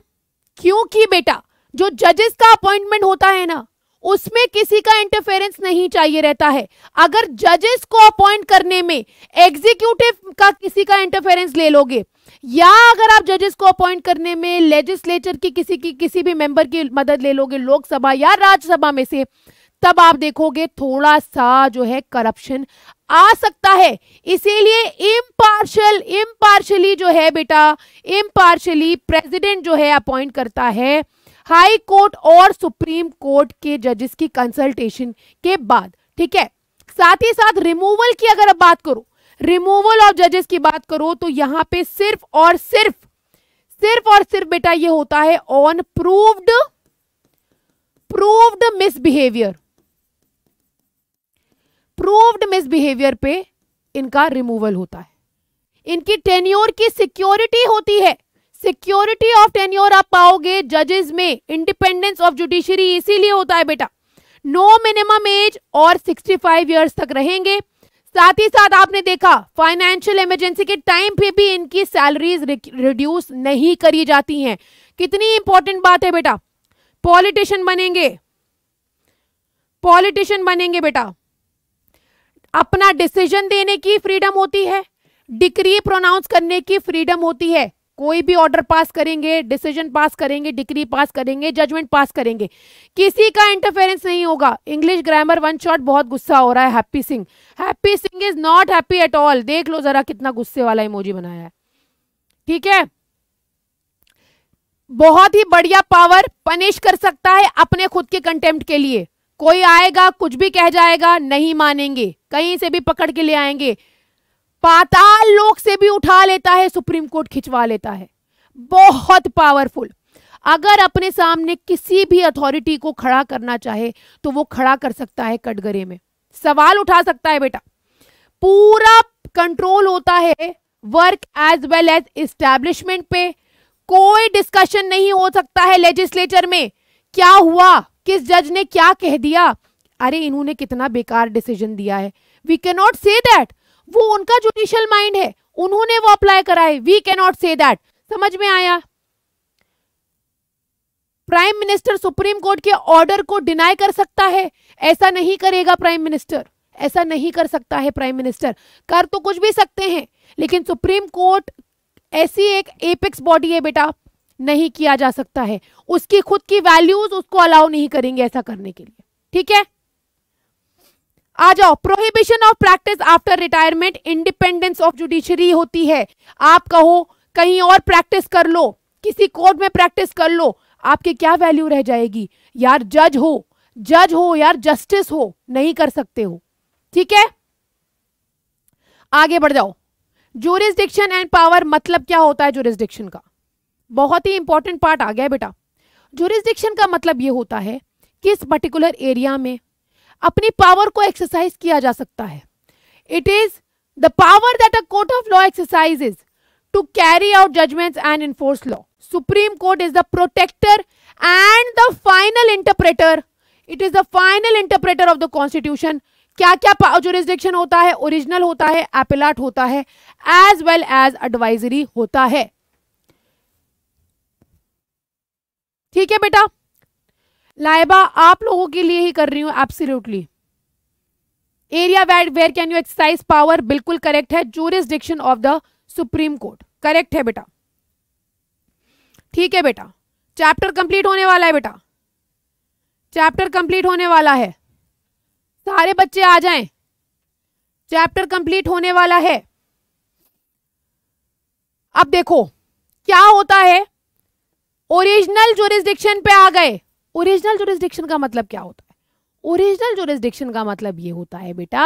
क्योंकि बेटा जो जजेस का अपॉइंटमेंट होता है ना उसमें किसी का इंटरफेरेंस नहीं चाहिए रहता है अगर जजेस को अपॉइंट करने में एग्जीक्यूटिव का किसी का इंटरफेरेंस ले लोगे या अगर आप जजेस को अपॉइंट करने में लेजिस्लेचर की किसी की किसी भी मेंबर की मदद ले लोगे लोकसभा या राज्यसभा में से तब आप देखोगे थोड़ा सा जो है करप्शन आ सकता है इसीलिए इम्पार्शल इम्पार्शली जो है बेटा इम्पार्शली प्रेसिडेंट जो है अपॉइंट करता है हाई कोर्ट और सुप्रीम कोर्ट के जजेस की कंसल्टेशन के बाद ठीक है साथ ही साथ रिमूवल की अगर अब बात करो रिमूवल ऑफ जजेस की बात करो तो यहां पे सिर्फ और सिर्फ सिर्फ और सिर्फ बेटा ये होता है on proved proved misbehaviour approved misbehaviour पे इनका रिमूवल होता है इनकी टेन्योर की सिक्योरिटी होती है सिक्योरिटी ऑफ टेन्योर आप पाओगे जजेस में इंडिपेंडेंस ऑफ जुडिशरी इसीलिए होता है बेटा नो मिनिमम एज और 65 फाइव ईयर्स तक रहेंगे साथ ही साथ आपने देखा फाइनेंशियल इमरजेंसी के टाइम पे भी इनकी सैलरीज रिड्यूस नहीं करी जाती हैं कितनी इंपॉर्टेंट बात है बेटा पॉलिटिशियन बनेंगे पॉलिटिशियन बनेंगे बेटा अपना डिसीजन देने की फ्रीडम होती है डिक्री प्रोनाउंस करने की फ्रीडम होती है कोई भी ऑर्डर पास करेंगे डिसीजन पास करेंगे डिग्री पास करेंगे जजमेंट पास करेंगे किसी का इंटरफेरेंस नहीं होगा इंग्लिश ग्रामर वन शॉट बहुत गुस्सा हो रहा है happy Singh happy Singh is not happy at all देख लो जरा कितना गुस्से वाला इमोजी बनाया है ठीक है बहुत ही बढ़िया पावर पनिश कर सकता है अपने खुद के कंटेम्प्ट के लिए कोई आएगा कुछ भी कह जाएगा नहीं मानेंगे कहीं से भी पकड़ के ले आएंगे पाताल लोक से भी उठा लेता है सुप्रीम कोर्ट खिंचवा लेता है बहुत पावरफुल अगर अपने सामने किसी भी अथॉरिटी को खड़ा करना चाहे तो वो खड़ा कर सकता है कटघरे में सवाल उठा सकता है बेटा पूरा कंट्रोल होता है work as well as establishment पे कोई डिस्कशन नहीं हो सकता है लेजिस्लेचर में क्या हुआ किस जज ने क्या कह दिया अरे इन्होंने कितना बेकार डिसीजन दिया है we can not say that वो उनका जुडिशियल माइंड है उन्होंने वो अप्लाई कराए we can not say that समझ में आया प्राइम मिनिस्टर सुप्रीम कोर्ट के ऑर्डर को डिनाई कर सकता है ऐसा नहीं करेगा प्राइम मिनिस्टर ऐसा नहीं कर सकता है प्राइम मिनिस्टर कर तो कुछ भी सकते हैं लेकिन सुप्रीम कोर्ट ऐसी एक एपेक्स बॉडी है बेटा नहीं किया जा सकता है उसकी खुद की वैल्यूज उसको अलाउ नहीं करेंगे ऐसा करने के लिए ठीक है आ जाओ prohibition of practice after retirement independence of judiciary होती है आप कहो कहीं और प्रैक्टिस कर लो किसी कोर्ट में प्रैक्टिस कर लो आपकी क्या वैल्यू रह जाएगी यार जज हो जज हो यार जस्टिस हो नहीं कर सकते हो ठीक है आगे बढ़ जाओ जोरिस्डिक्शन एंड पावर मतलब क्या होता है जोरिस्डिक्शन का बहुत ही इंपॉर्टेंट पार्ट आ गया बेटा जुरिस्डिक्शन का मतलब ये होता है कि इस पर्टिकुलर एरिया में अपनी पावर को एक्सरसाइज किया जा सकता है it is the power that a court of law exercises to carry out judgements and enforce law supreme court is the protector and the final interpreter it is the final interpreter of the constitution क्या क्या jurisdiction होता है original होता है एपिलाट होता है as well as advisory होता है ठीक है बेटा लाइबा आप लोगों के लिए ही कर रही हूं absolutely area wade where can you exercise power बिल्कुल करेक्ट है jurisdiction of the supreme court correct है बेटा ठीक है बेटा चैप्टर कंप्लीट होने वाला है बेटा चैप्टर कंप्लीट होने वाला है सारे बच्चे आ जाएं चैप्टर कंप्लीट होने वाला है अब देखो क्या होता है ओरिजिनल जोरिस्डिक्शन पे आ गए ओरिजिनल जोरिस्डिक्शन का मतलब क्या होता है ओरिजिनल जोरिस्डिक्शन का मतलब ये होता है बेटा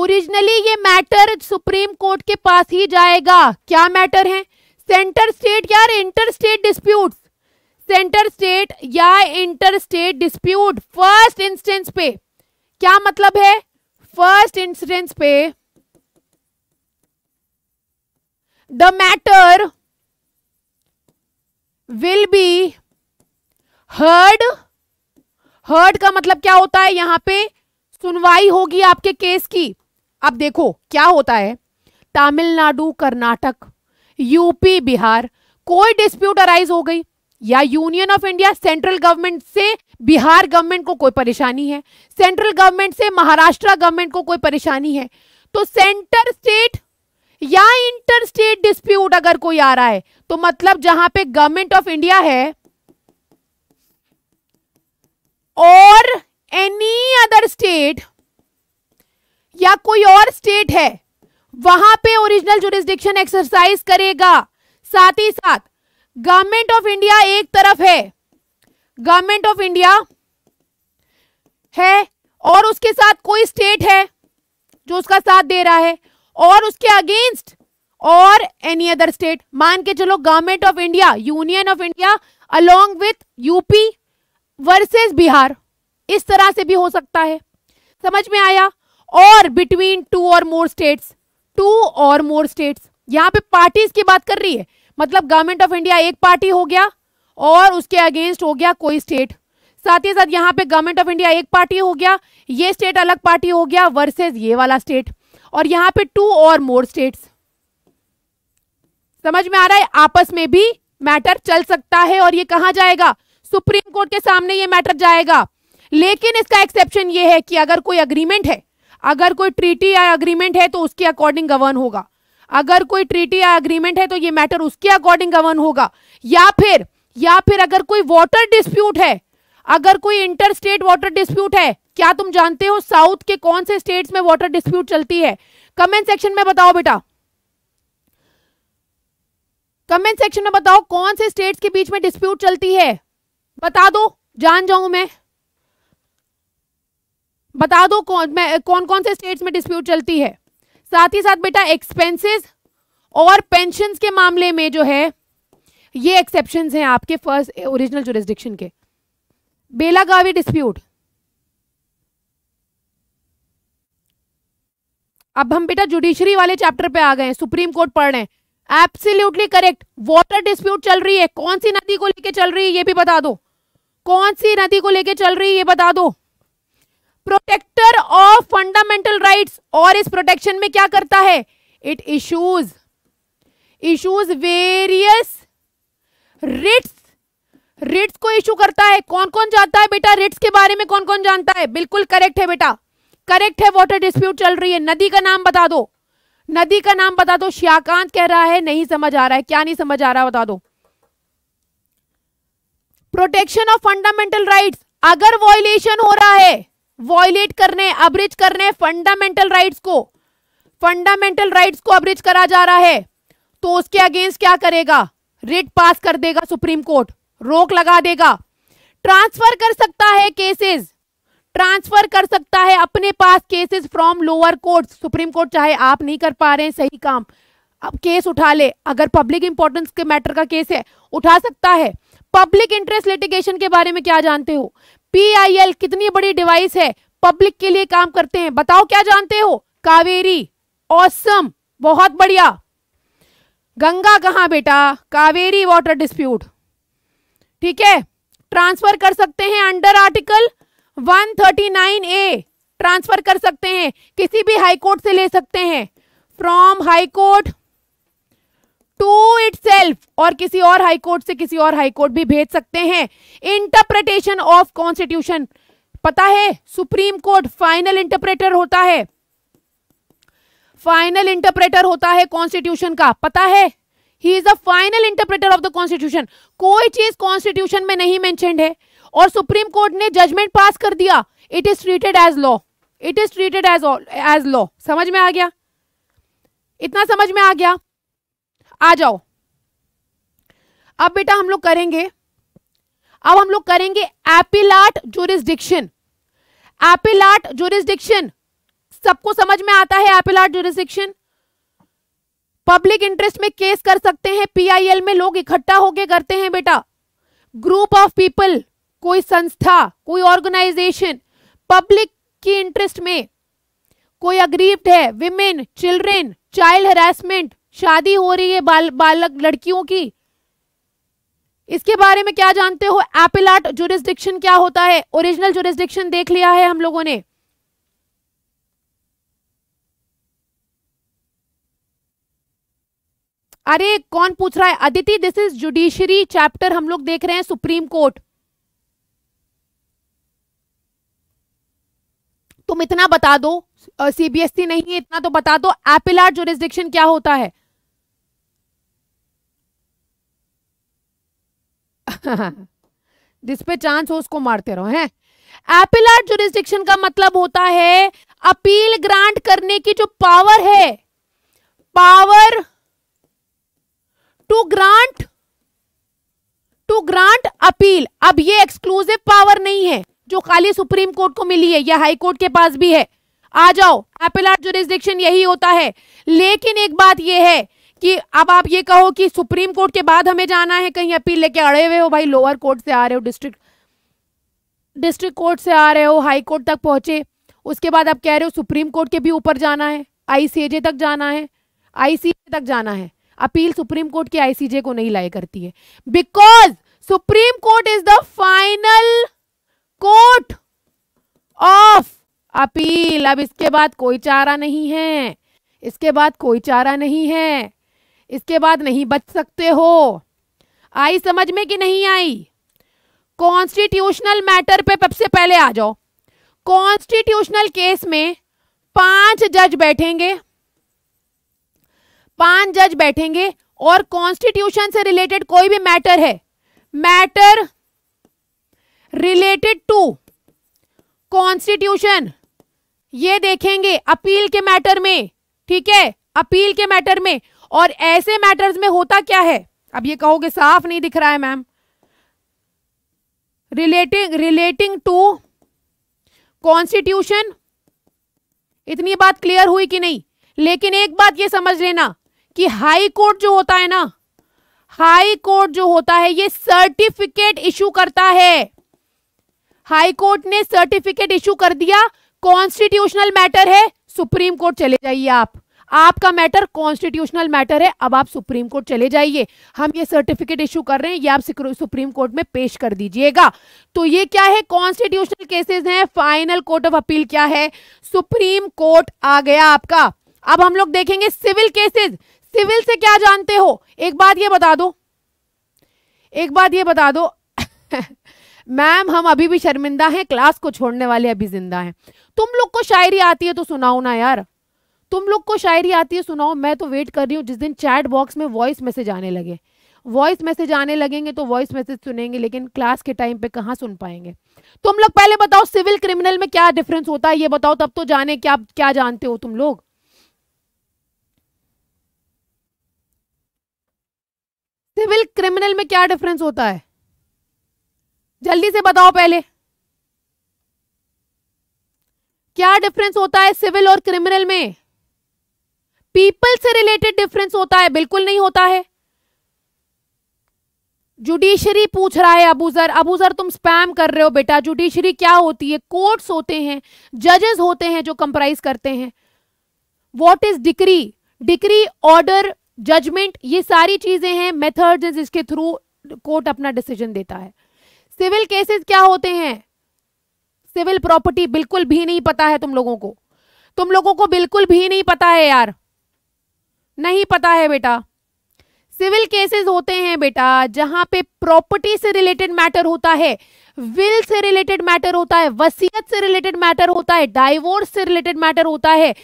ओरिजिनली ये मैटर सुप्रीम कोर्ट के पास ही जाएगा क्या मैटर है सेंटर स्टेट या inter state dispute centre state या inter state dispute first instance पे क्या मतलब है फर्स्ट इंस्टेंस पे the matter will be heard heard का मतलब क्या होता है यहां पे सुनवाई होगी आपके केस की अब देखो क्या होता है तमिलनाडु कर्नाटक यूपी बिहार कोई डिस्प्यूट अराइज हो गई या union of India central government से बिहार गवर्नमेंट को कोई परेशानी है सेंट्रल गवर्नमेंट से महाराष्ट्र गवर्नमेंट को कोई परेशानी है तो सेंटर स्टेट या स्टेट डिस्प्यूट अगर कोई आ रहा है तो मतलब जहां पे गवर्नमेंट ऑफ इंडिया है और एनी अदर स्टेट या कोई और स्टेट है वहां पे ओरिजिनल जुरिस्डिक्शन एक्सरसाइज करेगा साथ ही साथ गवर्नमेंट ऑफ इंडिया एक तरफ है गवर्नमेंट ऑफ इंडिया है और उसके साथ कोई स्टेट है जो उसका साथ दे रहा है और उसके अगेंस्ट और एनी अदर स्टेट मान के चलो government of India union of India along with UP versus Bihar इस तरह से भी हो सकता है समझ में आया और बिटवीन टू और मोर स्टेट्स टू और मोर स्टेट्स यहाँ पे पार्टीज की बात कर रही है मतलब गवर्नमेंट ऑफ इंडिया एक पार्टी हो गया और उसके अगेंस्ट हो गया कोई स्टेट साथ ही साथ यहाँ पे गवर्नमेंट ऑफ इंडिया एक पार्टी हो गया ये स्टेट अलग पार्टी हो गया वर्सेस ये वाला स्टेट और यहां पे टू और मोर स्टेट्स समझ में आ रहा है आपस में भी मैटर चल सकता है और ये कहा जाएगा सुप्रीम कोर्ट के सामने ये मैटर जाएगा लेकिन इसका एक्सेप्शन ये है कि अगर कोई अग्रीमेंट है अगर कोई ट्रीटी या अग्रीमेंट है तो उसके अकॉर्डिंग गवर्न होगा अगर कोई ट्रीटी या अग्रीमेंट है तो ये मैटर उसके अकॉर्डिंग गवर्न होगा या फिर या फिर अगर कोई वाटर डिस्प्यूट है अगर कोई इंटर स्टेट वाटर डिस्प्यूट है क्या तुम जानते हो साउथ के कौन से स्टेट्स में वाटर डिस्प्यूट चलती है कमेंट सेक्शन में बताओ बेटा कमेंट सेक्शन में बताओ कौन से स्टेट्स के बीच में डिस्प्यूट चलती है बता दो जान जाऊं मैं बता दो कौन मैं कौन कौन से स्टेट्स में डिस्प्यूट चलती है साथ ही साथ बेटा एक्सपेंसेस और पेंशन के मामले में जो है ये एक्सेप्शन हैं आपके फर्स्ट ओरिजिनल जुरिस्डिक्शन के बेलागावी डिस्प्यूट अब हम बेटा जुडिशरी वाले चैप्टर पे आ गए हैं सुप्रीम कोर्ट पढ़ रहे हैं एब्सिल्यूटली करेक्ट वाटर डिस्प्यूट चल रही है कौन सी नदी को लेके चल रही है ये भी बता दो कौन सी नदी को लेके चल रही है ये बता दो प्रोटेक्टर ऑफ फंडामेंटल राइट्स और इस प्रोटेक्शन में क्या करता है it issues issues various writs writs को इशू करता है कौन कौन जानता है बेटा रिट्स के बारे में कौन कौन जानता है बिल्कुल करेक्ट है बेटा करेक्ट है वाटर डिस्प्यूट चल रही है नदी का नाम बता दो नदी का नाम बता दो श्याकांत कह रहा है नहीं समझ आ रहा है क्या नहीं समझ आ रहा बता दो प्रोटेक्शन ऑफ फंडामेंटल राइट्स अगर वॉयलेशन हो रहा है वॉयलेट करने अब्रिज करने फंडामेंटल राइट्स को फंडामेंटल राइट्स को अब्रिज करा जा रहा है तो उसके अगेंस्ट क्या करेगा रिट पास कर देगा सुप्रीम कोर्ट रोक लगा देगा ट्रांसफर कर सकता है केसेस ट्रांसफर कर सकता है अपने पास cases from lower court supreme court चाहे आप नहीं कर पा रहे हैं सही काम अब केस उठा ले अगर पब्लिक इंपॉर्टेंस के मैटर का केस है उठा सकता है पब्लिक इंटरेस्ट लिटिगेशन के बारे में क्या जानते हो पीआईएल कितनी बड़ी डिवाइस है पब्लिक के लिए काम करते हैं बताओ क्या जानते हो कावेरी औसम बहुत बढ़िया गंगा कहा बेटा कावेरी वाटर डिस्प्यूट ठीक है ट्रांसफर कर सकते हैं अंडर आर्टिकल 139 ए ट्रांसफर कर सकते हैं किसी भी हाई कोर्ट से ले सकते हैं from high court to it और किसी और हाई कोर्ट से किसी और हाई कोर्ट भी भेज सकते हैं इंटरप्रिटेशन ऑफ कॉन्स्टिट्यूशन पता है सुप्रीम कोर्ट फाइनल इंटरप्रेटर होता है फाइनल इंटरप्रेटर होता है कॉन्स्टिट्यूशन का पता है he is the final interpreter of the constitution कोई चीज कॉन्स्टिट्यूशन में नहीं मैंशन है और सुप्रीम कोर्ट ने जजमेंट पास कर दिया it is treated as law it is treated as as law समझ में आ गया इतना समझ में आ गया आ जाओ अब बेटा हम लोग करेंगे अब हम लोग करेंगे एपिलाट जोरिस्डिक्शन एपिलाट जोरिस्डिक्शन सबको समझ में आता है एपिलाट जोरिस्डिक्शन पब्लिक इंटरेस्ट में केस कर सकते हैं पीआईएल में लोग इकट्ठा होके करते हैं बेटा ग्रुप ऑफ पीपल कोई संस्था कोई ऑर्गेनाइजेशन पब्लिक की इंटरेस्ट में कोई अग्रीव्ड है विमेन चिल्ड्रेन चाइल्ड हेरासमेंट शादी हो रही है बाल बालक लड़कियों की इसके बारे में क्या जानते हो एपिलाट जुरिस्डिक्शन क्या होता है ओरिजिनल जुरिस्डिक्शन देख लिया है हम लोगों ने अरे कौन पूछ रहा है Aditi this is judiciary chapter हम लोग देख रहे हैं सुप्रीम कोर्ट तुम इतना बता दो सीबीएसई e नहीं है इतना तो बता दो एपिलार जुरिस्डिक्शन क्या होता है जिसपे चांस हो उसको मारते रहो हैं एपिलार जुरिस्डिक्शन का मतलब होता है अपील ग्रांट करने की जो पावर है power to grant to grant appeal अब ये एक्सक्लूसिव पावर नहीं है जो खाली सुप्रीम कोर्ट को मिली है या हाई कोर्ट के पास भी है आ जाओ एपिलाट जुरिस्डिक्शन यही होता है लेकिन एक बात यह है कि अब आप ये कहो कि सुप्रीम कोर्ट के बाद हमें जाना है कहीं अपील लेके अड़े हुए हो भाई लोअर कोर्ट से आ रहे हो डिस्ट्रिक्ट डिस्ट्रिक्ट कोर्ट से आ रहे हो हाई कोर्ट तक पहुंचे उसके बाद आप कह रहे हो सुप्रीम कोर्ट के भी ऊपर जाना है आईसीजे तक जाना है आईसीजे तक जाना है अपील सुप्रीम कोर्ट के आईसीजे को नहीं लाई करती है because supreme court is the final court of appeal अब इसके बाद कोई चारा नहीं है इसके बाद कोई चारा नहीं है इसके बाद नहीं बच सकते हो आई समझ में कि नहीं आई कॉन्स्टिट्यूशनल मैटर पे सबसे पहले आ जाओ कॉन्स्टिट्यूशनल केस में पांच जज बैठेंगे पांच जज बैठेंगे और कॉन्स्टिट्यूशन से रिलेटेड कोई भी मैटर है मैटर रिलेटेड टू कॉन्स्टिट्यूशन ये देखेंगे अपील के मैटर में ठीक है अपील के मैटर में और ऐसे मैटर्स में होता क्या है अब ये कहोगे साफ नहीं दिख रहा है ma'am relating relating to constitution इतनी बात क्लियर हुई कि नहीं लेकिन एक बात ये समझ लेना कि हाई कोर्ट जो होता है ना हाई कोर्ट जो होता है ये सर्टिफिकेट इशू करता है हाई कोर्ट ने सर्टिफिकेट इशू कर दिया कॉन्स्टिट्यूशनल मैटर है सुप्रीम कोर्ट चले जाइए आप आपका मैटर कॉन्स्टिट्यूशनल मैटर है अब आप सुप्रीम कोर्ट चले जाइए हम ये सर्टिफिकेट इशू कर रहे हैं ये आप सुप्रीम कोर्ट में पेश कर दीजिएगा तो ये क्या है कॉन्स्टिट्यूशनल केसेस हैं फाइनल कोर्ट ऑफ अपील क्या है सुप्रीम कोर्ट आ गया आपका अब हम लोग देखेंगे सिविल केसेस सिविल से क्या जानते हो एक बात ये बता दो एक बात ये बता दो मैम हम अभी भी शर्मिंदा हैं क्लास को छोड़ने वाले अभी जिंदा हैं तुम लोग को शायरी आती है तो सुनाओ ना यार तुम लोग को शायरी आती है सुनाओ मैं तो वेट कर रही हूँ जिस दिन चैट बॉक्स में वॉइस मैसेज आने लगे वॉइस मैसेज आने लगेंगे तो वॉइस मैसेज सुनेंगे लेकिन क्लास के टाइम पे कहाँ सुन पाएंगे तुम लोग पहले बताओ सिविल क्रिमिनल में क्या डिफरेंस होता है ये बताओ तब तो जाने क्या क्या जानते हो तुम लोग सिविल क्रिमिनल में क्या डिफरेंस होता है जल्दी से बताओ पहले क्या डिफरेंस होता है सिविल और क्रिमिनल में पीपल से रिलेटेड डिफरेंस होता है बिल्कुल नहीं होता है जुडिशरी पूछ रहा है अबूजर अबूजर तुम स्पैम कर रहे हो बेटा जुडिशरी क्या होती है कोर्ट्स होते हैं जजेस होते हैं जो कंप्राइज करते हैं what is decree decree order judgement ये सारी चीजें हैं मेथड जिसके थ्रू कोर्ट अपना डिसीजन देता है सिविल केसेस क्या होते हैं सिविल प्रॉपर्टी बिल्कुल भी नहीं पता है तुम लोगों को तुम लोगों को बिल्कुल भी नहीं पता है यार नहीं पता है बेटा सिविल केसेस होते हैं बेटा जहां पे प्रॉपर्टी से रिलेटेड मैटर होता है विल से रिलेटेड मैटर होता है वसीयत से रिलेटेड मैटर होता है डाइवोर्स से रिलेटेड मैटर होता है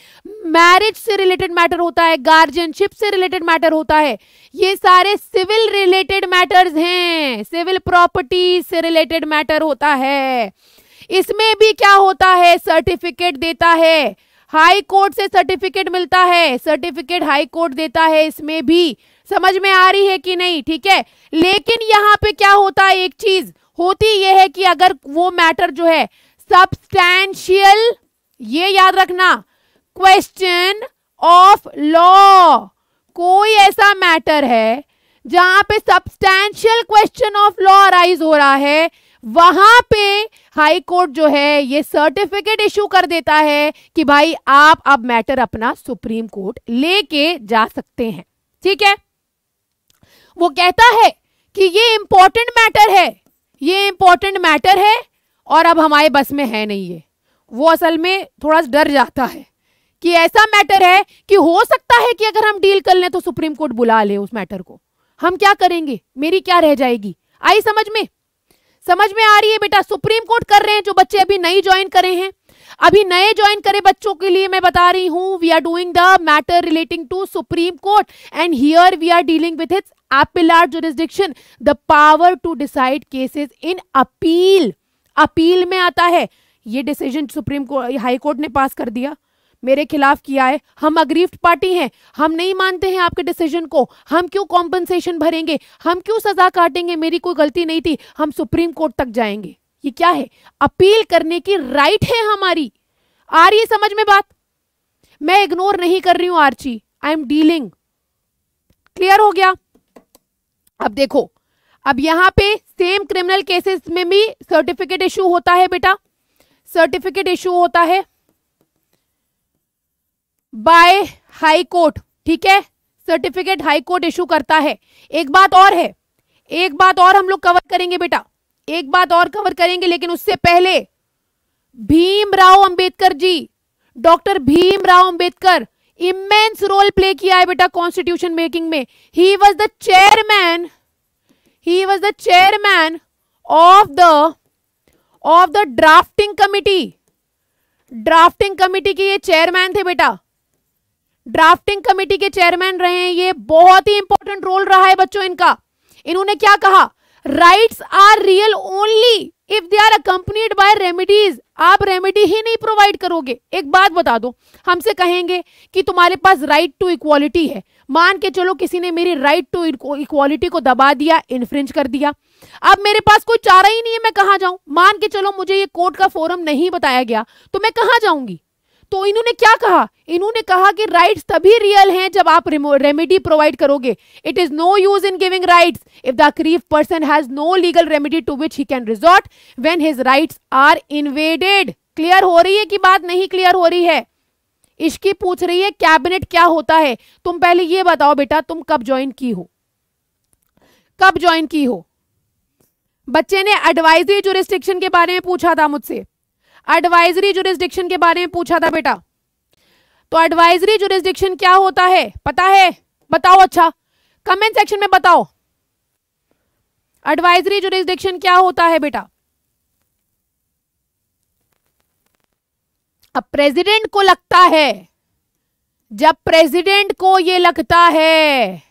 मैरिज से रिलेटेड मैटर होता है गार्जियनशिप से रिलेटेड मैटर होता है ये सारे सिविल रिलेटेड मैटर्स हैं सिविल प्रॉपर्टी से रिलेटेड मैटर होता है इसमें भी क्या होता है सर्टिफिकेट देता है हाई कोर्ट से सर्टिफिकेट मिलता है सर्टिफिकेट हाई कोर्ट देता है इसमें भी समझ में आ रही है कि नहीं ठीक है लेकिन यहाँ पे क्या होता है एक चीज होती यह है कि अगर वो मैटर जो है सब्सटैंशियल ये याद रखना क्वेश्चन ऑफ लॉ कोई ऐसा मैटर है जहां पे substantial question of law arise हो रहा है वहां पे हाई कोर्ट जो है ये सर्टिफिकेट इशू कर देता है कि भाई आप अब मैटर अपना सुप्रीम कोर्ट लेके जा सकते हैं ठीक है वो कहता है कि ये इंपॉर्टेंट मैटर है ये इम्पोर्टेंट मैटर है और अब हमारे बस में है नहीं ये वो असल में थोड़ा डर जाता है कि ऐसा मैटर है कि हो सकता है कि अगर हम डील कर लें तो सुप्रीम कोर्ट बुला ले उस मैटर को हम क्या करेंगे मेरी क्या रह जाएगी आई समझ में समझ में आ रही है बेटा सुप्रीम कोर्ट कर रहे हैं जो बच्चे अभी नई ज्वाइन करे हैं अभी नए ज्वाइन करे बच्चों के लिए मैं बता रही हूँ we are doing the matter relating to supreme court and here we are dealing with its appellar jurisdiction the power to decide cases in appeal appeal में आता है ये decision supreme court high court ने pass कर दिया मेरे खिलाफ किया है हम अग्रीव्ड पार्टी हैं हम नहीं मानते हैं आपके डिसीजन को हम क्यों कॉम्पनसेशन भरेंगे हम क्यों सजा काटेंगे मेरी कोई गलती नहीं थी हम सुप्रीम कोर्ट तक जाएंगे ये क्या है अपील करने की राइट है हमारी आ रही है समझ में बात मैं इग्नोर नहीं कर रही हूं Archi I am dealing clear हो गया अब देखो अब यहाँ पे सेम क्रिमिनल केसेस में भी सर्टिफिकेट इशू होता है बेटा सर्टिफिकेट इशू होता है बाय हाई कोर्ट ठीक है सर्टिफिकेट हाई कोर्ट इशू करता है एक बात और है एक बात और हम लोग कवर करेंगे बेटा एक बात और कवर करेंगे लेकिन उससे पहले Bhimrao Ambedkar ji doctor Bhimrao Ambedkar immense role play किया है बेटा कॉन्स्टिट्यूशन मेकिंग में he was the chairman he was the chairman of the of the drafting committee drafting committee के ये चेयरमैन थे बेटा ड्राफ्टिंग कमिटी के चेयरमैन रहे हैं ये बहुत ही इंपॉर्टेंट रोल रहा है बच्चों इनका इन्होंने क्या कहा rights are real only if they are accompanied by remedies आप रेमेडी ही नहीं प्रोवाइड करोगे एक बात बता दो हमसे कहेंगे कि तुम्हारे पास राइट टू इक्वालिटी है मान के चलो किसी ने मेरी राइट टू इक्वालिटी को दबा दिया इन्फ्रिंज कर दिया अब मेरे पास कोई चारा ही नहीं है मैं कहा जाऊं मान के चलो मुझे ये कोर्ट का फोरम नहीं बताया गया तो मैं कहा जाऊंगी तो इन्होंने क्या कहा इन्होंने कहा कि राइट्स तभी रियल हैं जब आप रेमेडी प्रोवाइड करोगे it is no use in giving rights if the aggrieved person has no legal remedy to which he can resort when his rights are invaded clear हो रही है कि बात नहीं क्लियर हो रही है इश्की पूछ रही है कैबिनेट क्या होता है तुम पहले ये बताओ बेटा तुम कब ज्वाइन की हो कब ज्वाइन की हो बच्चे ने एडवाइजरी जुरिस्टिक्शन के बारे में पूछा था मुझसे एडवाइजरी जुरिस्डिक्शन के बारे में पूछा था बेटा तो एडवाइजरी जुरिस्डिक्शन क्या होता है पता है बताओ अच्छा कमेंट सेक्शन में बताओ एडवाइजरी जुरिस्डिक्शन क्या होता है बेटा अब प्रेसिडेंट को लगता है जब प्रेसिडेंट को यह लगता है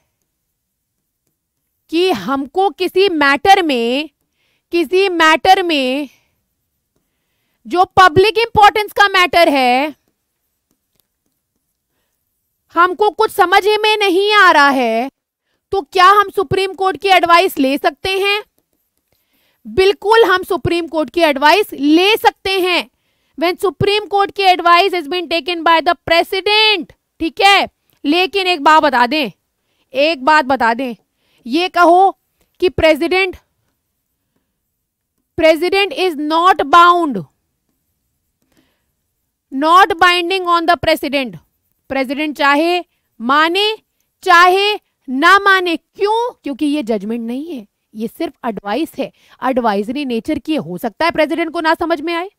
कि हमको किसी मैटर में किसी मैटर में जो पब्लिक इंपॉर्टेंस का मैटर है हमको कुछ समझ में नहीं आ रहा है तो क्या हम सुप्रीम कोर्ट की एडवाइस ले सकते हैं बिल्कुल हम सुप्रीम कोर्ट की एडवाइस ले सकते हैं वेन सुप्रीम कोर्ट की advice is been taken by the president ठीक है लेकिन एक बात बता दें एक बात बता दें ये कहो कि president president is not bound not binding on the president president चाहे माने चाहे ना माने क्यों क्योंकि ये जजमेंट नहीं है ये सिर्फ एडवाइस है एडवाइजरी नेचर की हो सकता है प्रेसिडेंट को ना समझ में आए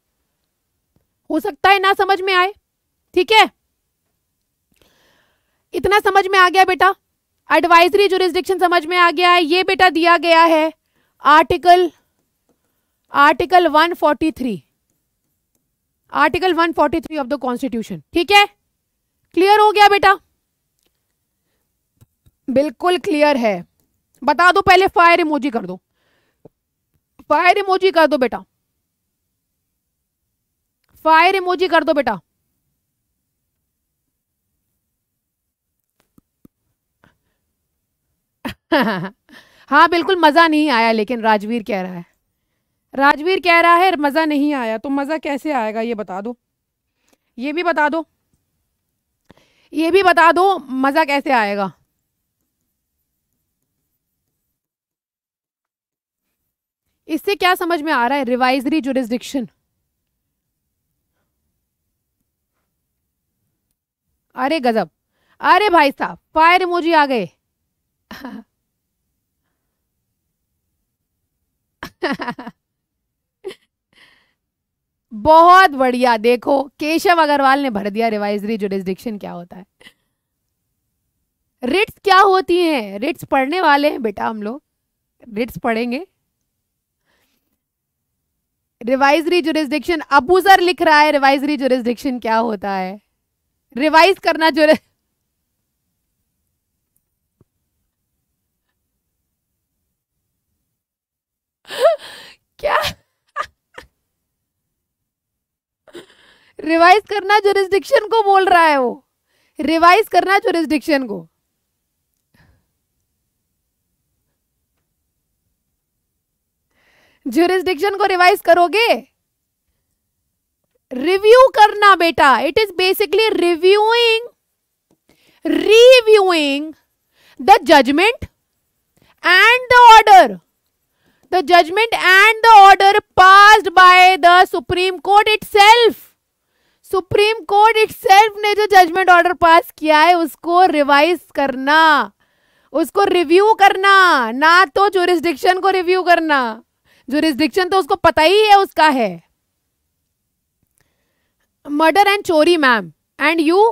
हो सकता है ना समझ में आए ठीक है इतना समझ में आ गया बेटा एडवाइजरी जुरिस्डिक्शन समझ में आ गया है ये बेटा दिया गया है article article 143 article 143 of the constitution ठीक है क्लियर हो गया बेटा बिल्कुल क्लियर है बता दो पहले फायर इमोजी कर दो फायर इमोजी कर दो बेटा फायर इमोजी कर दो बेटा हाँ बिल्कुल मजा नहीं आया लेकिन राजवीर कह रहा है राजवीर कह रहा है मज़ा नहीं आया तो मज़ा कैसे आएगा ये बता दो ये भी बता दो ये भी बता दो मज़ा कैसे आएगा इससे क्या समझ में आ रहा है रिवाइजरी जुरिस्डिक्शन अरे गजब अरे भाई साहब फायर मुझे आ गए बहुत बढ़िया देखो केशव अग्रवाल ने भर दिया रिवाइजरी जुडिस्डिक्शन क्या होता है रिट्स क्या होती हैं रिट्स पढ़ने वाले हैं बेटा हम लोग रिट्स पढ़ेंगे रिवाइजरी जुरिस्डिक्शन अबूजर लिख रहा है रिवाइजरी जुरिस्डिक्शन क्या होता है रिवाइज करना जो क्या रिवाइज करना जोरिस्डिक्शन को बोल रहा है वो रिवाइज करना जोरिस्डिक्शन को जोरिस्डिक्शन को रिवाइज करोगे रिव्यू करना बेटा it is basically reviewing reviewing the judgement and the order the judgement and the order passed by the supreme court itself supreme court itself ने जो जजमेंट ऑर्डर पास किया है उसको revise करना उसको रिव्यू करना ना तो जुरिस्डिक्शन को रिव्यू करना जुरिस्डिक्शन तो उसको पता ही है उसका है मर्डर एंड चोरी मैम एंड यू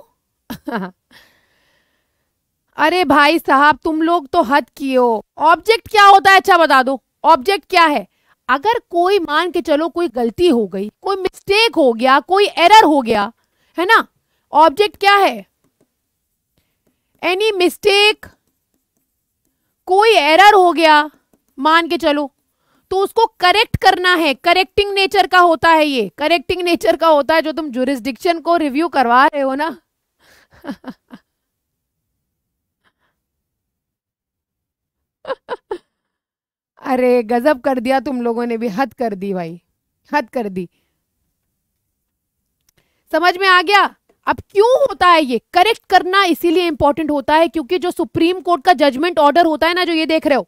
अरे भाई साहब तुम लोग तो हद किए हो ऑब्जेक्ट क्या होता है अच्छा बता दो ऑब्जेक्ट क्या है अगर कोई मान के चलो कोई गलती हो गई कोई मिस्टेक हो गया कोई एरर हो गया है ना ऑब्जेक्ट क्या है एनी मिस्टेक कोई एरर हो गया मान के चलो तो उसको करेक्ट करना है करेक्टिंग नेचर का होता है ये करेक्टिंग नेचर का होता है जो तुम जुरिस्डिक्शन को रिव्यू करवा रहे हो ना अरे गजब कर दिया तुम लोगों ने भी हद कर दी भाई हद कर दी समझ में आ गया अब क्यों होता है ये करेक्ट करना इसीलिए इंपॉर्टेंट होता है क्योंकि जो सुप्रीम कोर्ट का जजमेंट ऑर्डर होता है ना जो ये देख रहे हो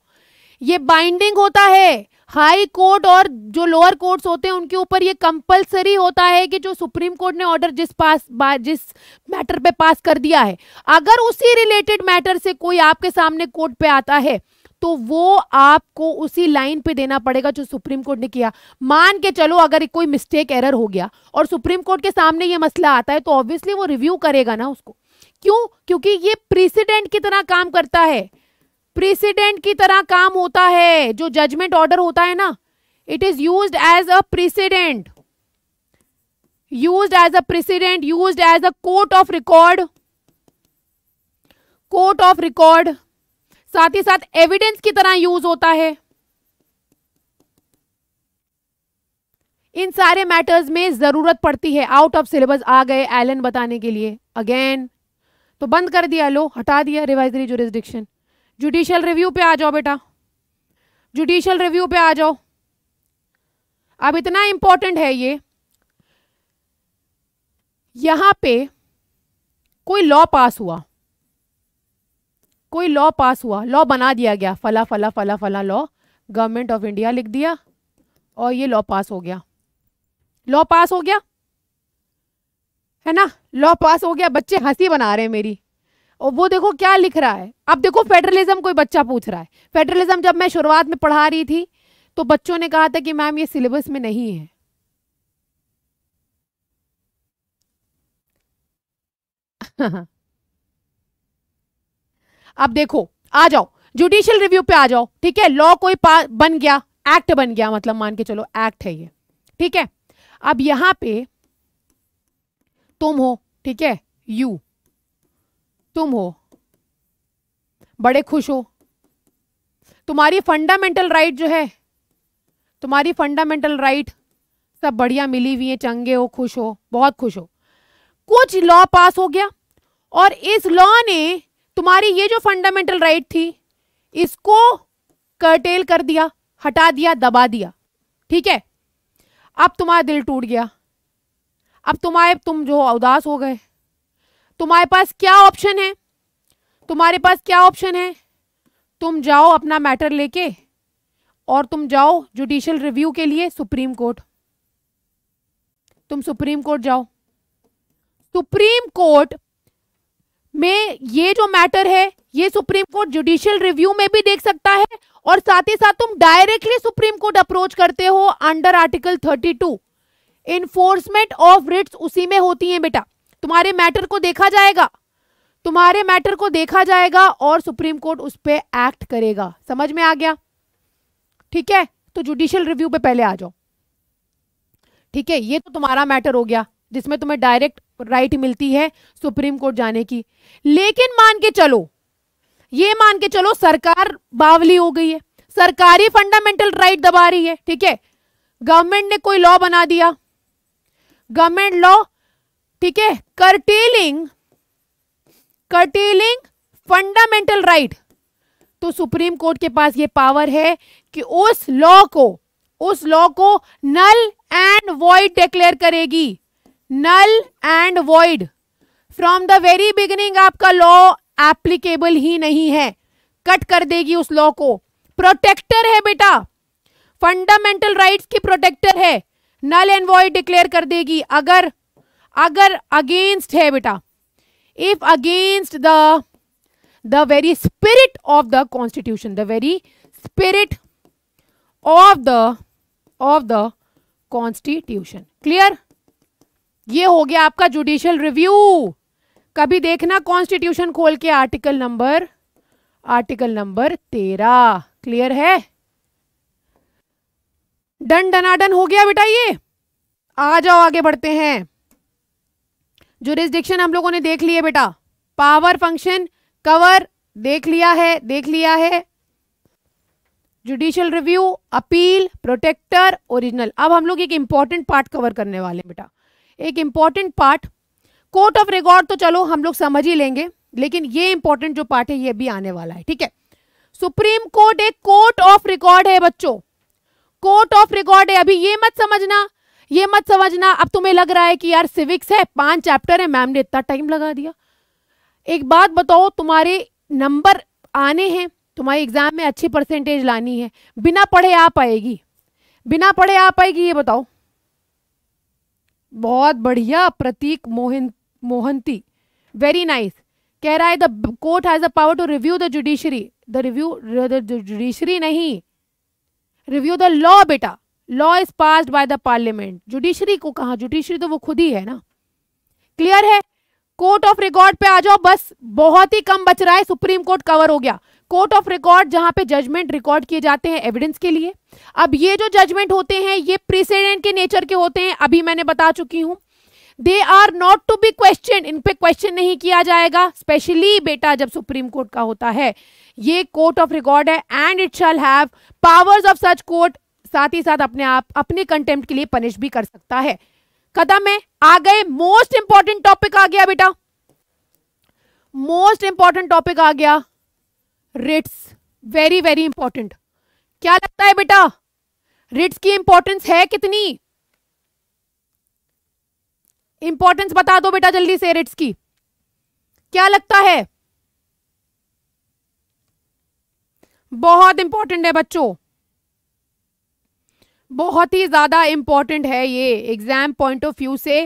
ये बाइंडिंग होता है हाई कोर्ट और जो लोअर कोर्ट्स होते हैं उनके ऊपर ये कंपलसरी होता है कि जो सुप्रीम कोर्ट ने ऑर्डर जिस पास जिस मैटर पे पास कर दिया है अगर उसी रिलेटेड मैटर से कोई आपके सामने कोर्ट पे आता है तो वो आपको उसी लाइन पे देना पड़ेगा जो सुप्रीम कोर्ट ने किया मान के चलो अगर कोई मिस्टेक एरर हो गया और सुप्रीम कोर्ट के सामने ये मसला आता है तो ऑब्वियसली वो रिव्यू करेगा ना उसको क्यों क्योंकि ये प्रेसिडेंट की तरह काम करता है प्रेसिडेंट की तरह काम होता है जो जजमेंट ऑर्डर होता है ना it is use as a precedent use as a precedent use as a court of record court of record साथ ही साथ एविडेंस की तरह यूज होता है इन सारे मैटर्स में जरूरत पड़ती है आउट ऑफ सिलेबस आ गए एलन बताने के लिए अगेन तो बंद कर दिया लो हटा दिया रिवाइजरी जुरिस्डिक्शन जुडिशियल रिव्यू पे आ जाओ बेटा जुडिशियल रिव्यू पे आ जाओ अब इतना इंपॉर्टेंट है ये यहां पे कोई लॉ पास हुआ कोई लॉ पास हुआ लॉ बना दिया गया फला फला फला फला लॉ गवर्नमेंट ऑफ इंडिया लिख दिया और ये लॉ पास हो गया लॉ पास हो गया है ना लॉ पास हो गया बच्चे हंसी बना रहे हैं मेरी और वो देखो क्या लिख रहा है अब देखो फेडरलिज्म कोई बच्चा पूछ रहा है फेडरलिज्म जब मैं शुरुआत में पढ़ा रही थी तो बच्चों ने कहा था कि मैम ये सिलेबस में नहीं है हाँ अब देखो आ जाओ जुडिशियल रिव्यू पे आ जाओ ठीक है लॉ कोई बन गया एक्ट बन गया मतलब मान के चलो एक्ट है ये ठीक है अब यहां पे तुम हो ठीक है यू तुम हो बड़े खुश हो तुम्हारी फंडामेंटल राइट जो है तुम्हारी फंडामेंटल राइट सब बढ़िया मिली हुई है चंगे हो खुश हो बहुत खुश हो कुछ लॉ पास हो गया और इस लॉ ने तुम्हारी ये जो फंडामेंटल राइट थी इसको कर्टेल कर दिया हटा दिया दबा दिया ठीक है अब तुम्हारा दिल टूट गया अब तुम्हारे तुम जो उदास हो गए तुम्हारे पास क्या ऑप्शन है तुम्हारे पास क्या ऑप्शन है तुम जाओ अपना मैटर लेके और तुम जाओ जुडिशल रिव्यू के लिए सुप्रीम कोर्ट तुम सुप्रीम कोर्ट जाओ सुप्रीम कोर्ट में ये जो मैटर है ये सुप्रीम कोर्ट जुडिशियल रिव्यू में भी देख सकता है और साथ ही साथ तुम डायरेक्टली सुप्रीम कोर्ट अप्रोच करते हो under article 32 enforcement of writs उसी में होती है बेटा तुम्हारे मैटर को देखा जाएगा तुम्हारे मैटर को देखा जाएगा और सुप्रीम कोर्ट उस पर एक्ट करेगा समझ में आ गया ठीक है तो जुडिशियल रिव्यू पे पहले आ जाओ ठीक है ये तो तुम्हारा मैटर हो गया जिसमें तुम्हें डायरेक्ट राइट मिलती है सुप्रीम कोर्ट जाने की लेकिन मान के चलो ये मान के चलो सरकार बावली हो गई है सरकारी फंडामेंटल राइट दबा रही है ठीक है गवर्नमेंट ने कोई लॉ बना दिया गवर्नमेंट लॉ ठीक है करटेलिंग करटेलिंग फंडामेंटल राइट तो सुप्रीम कोर्ट के पास ये पावर है कि उस लॉ को उस लॉ को नल एंड वॉइड डिक्लेयर करेगी null and void from the very beginning आपका लॉ एप्लीकेबल ही नहीं है कट कर देगी उस लॉ को प्रोटेक्टर है बेटा फंडामेंटल राइट्स की प्रोटेक्टर है नल एंड वॉइड डिक्लेयर कर देगी अगर अगर अगेंस्ट है बेटा if against the the very spirit of the constitution the very spirit of the of the constitution clear ये हो गया आपका जुडिशियल रिव्यू कभी देखना कॉन्स्टिट्यूशन खोल के आर्टिकल नंबर आर्टिकल नंबर तेरा क्लियर है डन डनाडन हो गया बेटा ये आ जाओ आगे बढ़ते हैं जुरिस्डिक्शन हम लोगों ने देख लिए बेटा पावर फंक्शन कवर देख लिया है देख लिया है judicial review appeal protector original अब हम लोग एक इंपॉर्टेंट पार्ट कवर करने वाले बेटा एक important part court of record तो चलो हम लोग समझ ही लेंगे लेकिन ये इंपॉर्टेंट जो पार्ट है ये भी आने वाला है ठीक है सुप्रीम कोर्ट एक कोर्ट ऑफ रिकॉर्ड है बच्चों कोर्ट ऑफ रिकॉर्ड है अभी ये मत समझना ये मत समझना अब तुम्हें लग रहा है कि यार सिविक्स है पांच चैप्टर है मैम ने इतना टाइम लगा दिया एक बात बताओ तुम्हारे नंबर आने हैं तुम्हारे एग्जाम में अच्छी परसेंटेज लानी है बिना पढ़े आ पाएगी बिना पढ़े आ पाएगी ये बताओ बहुत बढ़िया प्रतीक मोहन मोहंती वेरी नाइस कह रहा है the court has the power to review the judiciary the review the judiciary नहीं रिव्यू द लॉ बेटा law is pass by the parliament judiciary को कहा जुडिशरी तो वो खुद ही है ना क्लियर है कोर्ट ऑफ रिकॉर्ड पे आ जाओ बस बहुत ही कम बच रहा है सुप्रीम कोर्ट कवर हो गया कोर्ट ऑफ रिकॉर्ड जहां पे जजमेंट रिकॉर्ड किए जाते हैं एविडेंस के लिए अब ये जो जजमेंट होते हैं ये प्रिसेडेंट के नेचर के होते हैं अभी मैंने बता चुकी हूं they are not to be question इन पे क्वेश्चन नहीं किया जाएगा स्पेशली बेटा जब सुप्रीम कोर्ट का होता है ये कोर्ट ऑफ रिकॉर्ड है and it shall have powers of such court साथ ही साथ अपने आप अपने कंटेम्प्ट के लिए पनिश भी कर सकता है कदम है आ गए मोस्ट इंपॉर्टेंट टॉपिक आ गया बेटा मोस्ट इंपॉर्टेंट टॉपिक आ गया रिट्स वेरी वेरी इंपॉर्टेंट क्या लगता है बेटा रिट्स की इंपॉर्टेंस है कितनी इंपॉर्टेंस बता दो बेटा जल्दी से रिट्स की क्या लगता है बहुत इंपॉर्टेंट है बच्चों बहुत ही ज़्यादा इंपॉर्टेंट है ये एग्जाम पॉइंट ऑफ व्यू से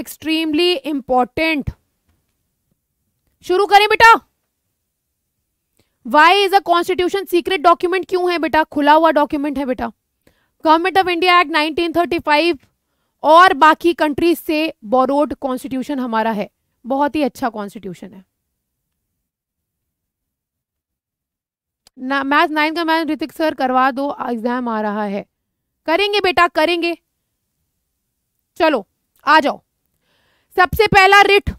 एक्सट्रीमली इंपॉर्टेंट शुरू करें बेटा why is a constitution secret document क्यों है बेटा खुला हुआ डॉक्यूमेंट है बेटा गवर्नमेंट ऑफ इंडिया एक्ट 1935 और बाकी कंट्रीज से बोरोड कॉन्स्टिट्यूशन हमारा है बहुत ही अच्छा कॉन्स्टिट्यूशन है ना मैथ नाइन का मैथ ऋतिक सर करवा दो एग्जाम आ रहा है करेंगे बेटा करेंगे चलो आ जाओ सबसे पहला रिट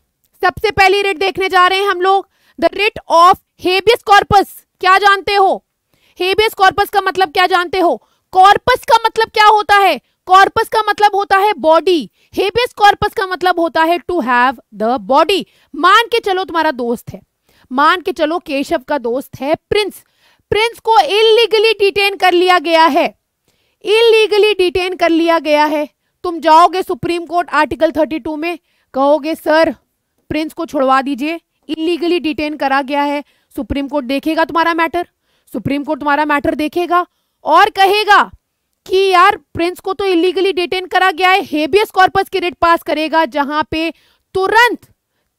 सबसे पहली रिट देखने जा रहे हैं हम लोग the writ of habeas corpus क्या जानते हो हेबियस कॉर्पस का मतलब क्या जानते हो कॉर्पस का मतलब क्या होता है कॉर्पस का मतलब होता है बॉडी हेबियस कॉर्पस का मतलब होता है टू हैव द बॉडी मान के चलो तुम्हारा दोस्त है मान के चलो केशव का दोस्त है प्रिंस प्रिंस को इलीगली डिटेन कर लिया गया है इलीगली डिटेन कर लिया गया है तुम जाओगे सुप्रीम कोर्ट आर्टिकल 32 में कहोगे सर प्रिंस को छुड़वा दीजिए इलीगली डिटेन करा गया है सुप्रीम कोर्ट देखेगा तुम्हारा मैटर सुप्रीम कोर्ट तुम्हारा मैटर देखेगा और कहेगा कि यार प्रिंस को तो इलीगली डिटेन करा गया है हेबियस कॉर्पस की रेट पास करेगा जहां पे तुरंत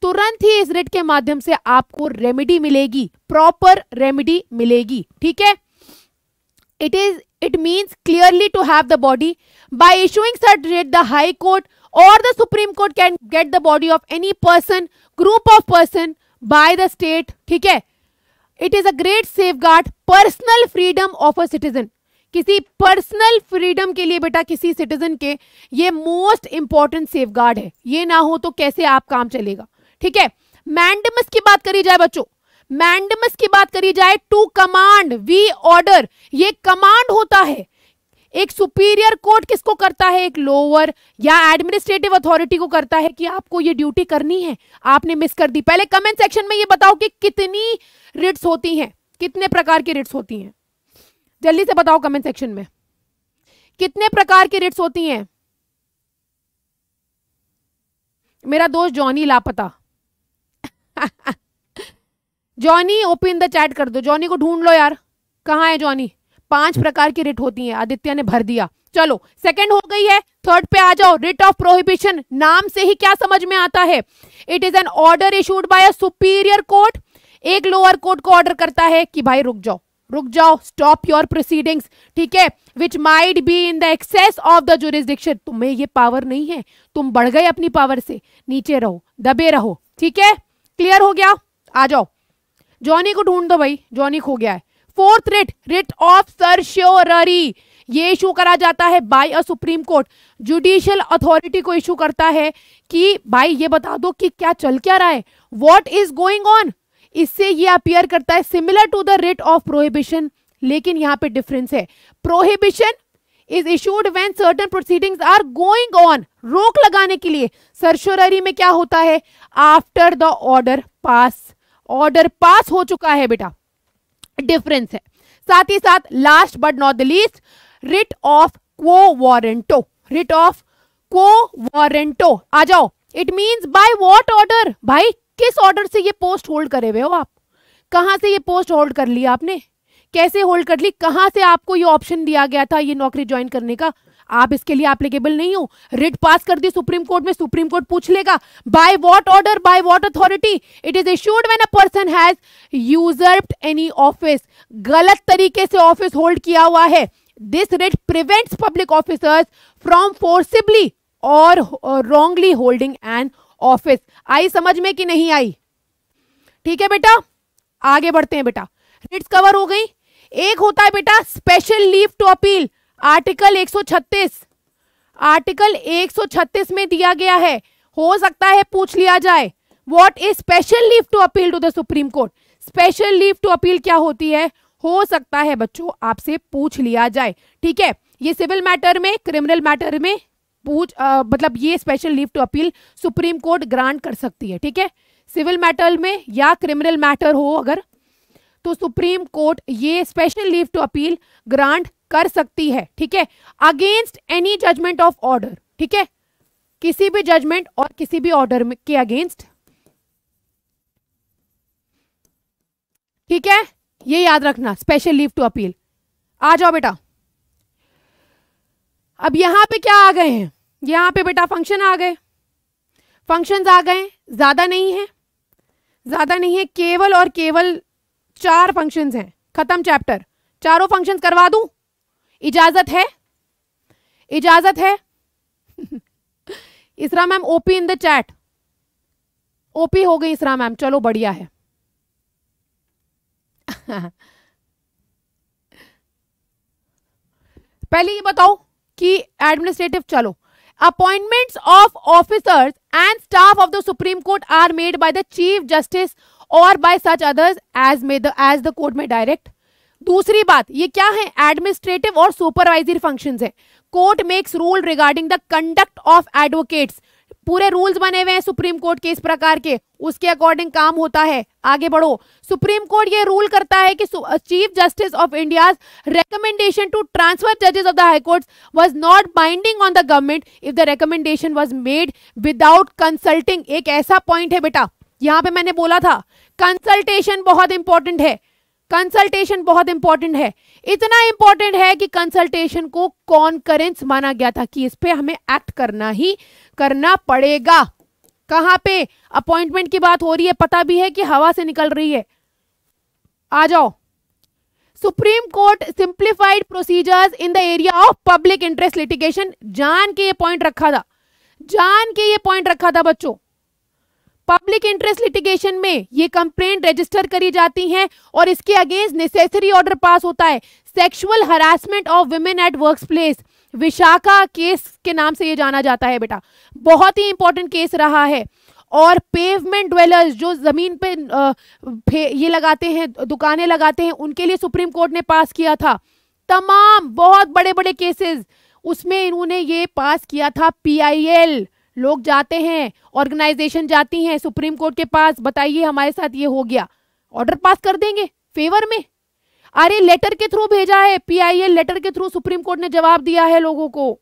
तुरंत ही इस रेट के माध्यम से आपको रेमेडी मिलेगी प्रॉपर रेमेडी मिलेगी ठीक है it is it means clearly to have the body by issuing cert writ the high court और the supreme court can get the body of any person group of person by the state ठीक है it is a great safeguard personal freedom of a citizen किसी personal freedom के लिए बेटा किसी citizen के ये मोस्ट इंपॉर्टेंट सेफ गार्ड है ये ना हो तो कैसे आप काम चलेगा ठीक है मैंडमस की बात करी जाए बच्चों मैंडमस की बात करी जाए टू कमांड वी ऑर्डर ये कमांड होता है एक सुपीरियर कोर्ट किसको करता है एक लोअर या एडमिनिस्ट्रेटिव अथॉरिटी को करता है कि आपको ये ड्यूटी करनी है आपने मिस कर दी पहले कमेंट सेक्शन में ये बताओ कि कितनी रिट्स होती हैं कितने प्रकार की रिट्स होती हैं जल्दी से बताओ कमेंट सेक्शन में कितने प्रकार की रिट्स होती हैं मेरा दोस्त जॉनी लापता जॉनी ओपिन द चैट कर दो जॉनी को ढूंढ लो यार कहाँ है जॉनी पांच प्रकार की रिट होती है आदित्य ने भर दिया चलो सेकंड हो गई है थर्ड पे आ जाओ रिट ऑफ प्रोहिबिशन नाम से ही क्या समझ में आता है it is an order issued by a superior court एक लोअर कोर्ट को ऑर्डर करता है कि भाई रुक जाओ रुक जाओ स्टॉप योर प्रोसीडिंग्स ठीक है which might be in the excess of the jurisdiction तुम्हें ये पावर नहीं है तुम बढ़ गए अपनी पावर से नीचे रहो दबे रहो ठीक है क्लियर हो गया आ जाओ जॉनी को ढूंढ दो भाई जॉनी खो गया है fourth writ writ of certiorari ये इशू करा जाता है by a supreme court judicial authority को इशू करता है कि भाई ये बता दो कि क्या चल क्या रहा है वॉट इज गोइंग ऑन इससे ये अपियर करता है similar to the writ of prohibition लेकिन यहाँ पे डिफरेंस है prohibition is issued when certain proceedings are going on रोक लगाने के लिए सरशोररी में क्या होता है after the order pass order pass हो चुका है बेटा डिफरेंस है साथ ही साथ last but not the least writ of quo warranto writ of quo warranto आ जाओ it means by what order भाई किस ऑर्डर से ये पोस्ट होल्ड करे हुए हो आप कहां से ये पोस्ट होल्ड कर लिया आपने कैसे होल्ड कर ली कहां से आपको ये ऑप्शन दिया गया था ये नौकरी ज्वाइन करने का आप इसके लिए एप्लीकेबल नहीं हो रिट पास कर दी सुप्रीम कोर्ट में सुप्रीम कोर्ट पूछ लेगा by what order by what authority it is issued when a person has usurped any office गलत तरीके से ऑफिस होल्ड किया हुआ है this writ prevents public officers from forcibly और रॉन्गली होल्डिंग एन ऑफिस आई समझ में कि नहीं आई ठीक है बेटा आगे बढ़ते हैं बेटा रिट्स कवर हो गई एक होता है बेटा special leave to appeal article 136 article 136 में दिया गया है हो सकता है पूछ लिया जाए what is special leave to appeal to the supreme court special leave to appeal क्या होती है हो सकता है बच्चों आपसे पूछ लिया जाए ठीक है ये सिविल मैटर में क्रिमिनल मैटर में पूछ मतलब ये special leave to appeal supreme court grant कर सकती है ठीक है सिविल मैटर में या क्रिमिनल मैटर हो अगर तो सुप्रीम कोर्ट ये special leave to appeal grant कर सकती है ठीक है against any judgment of order ठीक है किसी भी जजमेंट और किसी भी ऑर्डर के अगेंस्ट ठीक है ये याद रखना स्पेशल लीव टू अपील आ जाओ बेटा अब यहां पे क्या आ गए हैं यहां पे बेटा फंक्शन आ गए फंक्शंस आ गए ज्यादा नहीं है ज्यादा नहीं है केवल और केवल चार फंक्शंस हैं खत्म चैप्टर चारों फंक्शंस करवा दूं इजाजत है इजाजत है Isra ma'am OP in the chat OP हो गई इसरा मैम चलो बढ़िया है पहले ये बताओ कि एडमिनिस्ट्रेटिव चलो appointments of officers and staff of the supreme court are made by the chief justice और by such others as may the as the court में डायरेक्ट दूसरी बात ये क्या है एडमिनिस्ट्रेटिव और सुपरवाइजरी फंक्शन है court makes rule regarding the conduct of advocates पूरे रूल्स बने हुए हैं सुप्रीम कोर्ट के इस प्रकार के उसके अकॉर्डिंग काम होता है आगे बढ़ो सुप्रीम कोर्ट ये रूल करता है कि chief justice of India recommendation to transfer जजेस of the high court was not binding on the government if the recommendation was made without consulting एक ऐसा पॉइंट है बेटा यहाँ पे मैंने बोला था कंसल्टेशन बहुत इंपॉर्टेंट है कंसल्टेशन बहुत इंपॉर्टेंट है इतना इंपॉर्टेंट है कि कंसल्टेशन को कॉन्करेंस माना गया था कि इस पे हमें एक्ट करना ही करना पड़ेगा कहां पे अपॉइंटमेंट की बात हो रही है पता भी है कि हवा से निकल रही है आ जाओ supreme court simplified procedures in the area of public interest litigation जान के ये पॉइंट रखा था जान के ये पॉइंट रखा था बच्चों पब्लिक इंटरेस्ट लिटिगेशन में ये कंप्लेन रजिस्टर करी जाती हैं और इसके अगेंस्ट नेसेसरी ऑर्डर पास होता है sexual harassment of women at work place Vishakha case के नाम से ये जाना जाता है बेटा बहुत ही इंपॉर्टेंट केस रहा है और पेवमेंट ड्वेलर्स जो ज़मीन पे ये लगाते हैं दुकानें लगाते हैं उनके लिए सुप्रीम कोर्ट ने पास किया था तमाम बहुत बड़े बड़े केसेस उसमें इन्होंने ये पास किया था पीआईएल लोग जाते हैं ऑर्गेनाइजेशन जाती हैं सुप्रीम कोर्ट के पास बताइए हमारे साथ ये हो गया ऑर्डर पास कर देंगे फेवर में अरे लेटर के थ्रू भेजा है पीआईएल लेटर के थ्रू सुप्रीम कोर्ट ने जवाब दिया है लोगों को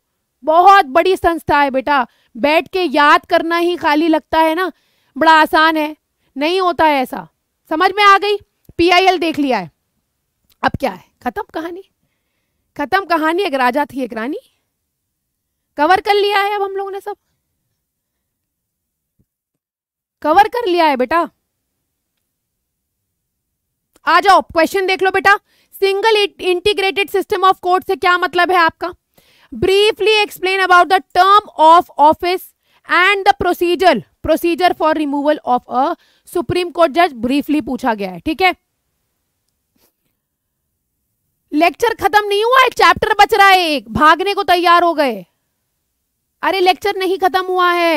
बहुत बड़ी संस्था है बेटा बैठ के याद करना ही खाली लगता है ना बड़ा आसान है नहीं होता है ऐसा समझ में आ गई पीआईएल देख लिया है अब क्या है खत्म कहानी खत्म कहानी एक राजा थी एक रानी कवर कर लिया है अब हम लोगों ने सब कवर कर लिया है बेटा आ जाओ क्वेश्चन देख लो बेटा single integrated system of court से क्या मतलब है आपका briefly explain about the term of office and the procedure procedure for removal of a supreme court जज ब्रीफली पूछा गया है ठीक है लेक्चर खत्म नहीं हुआ एक चैप्टर बच रहा है एक भागने को तैयार हो गए अरे लेक्चर नहीं खत्म हुआ है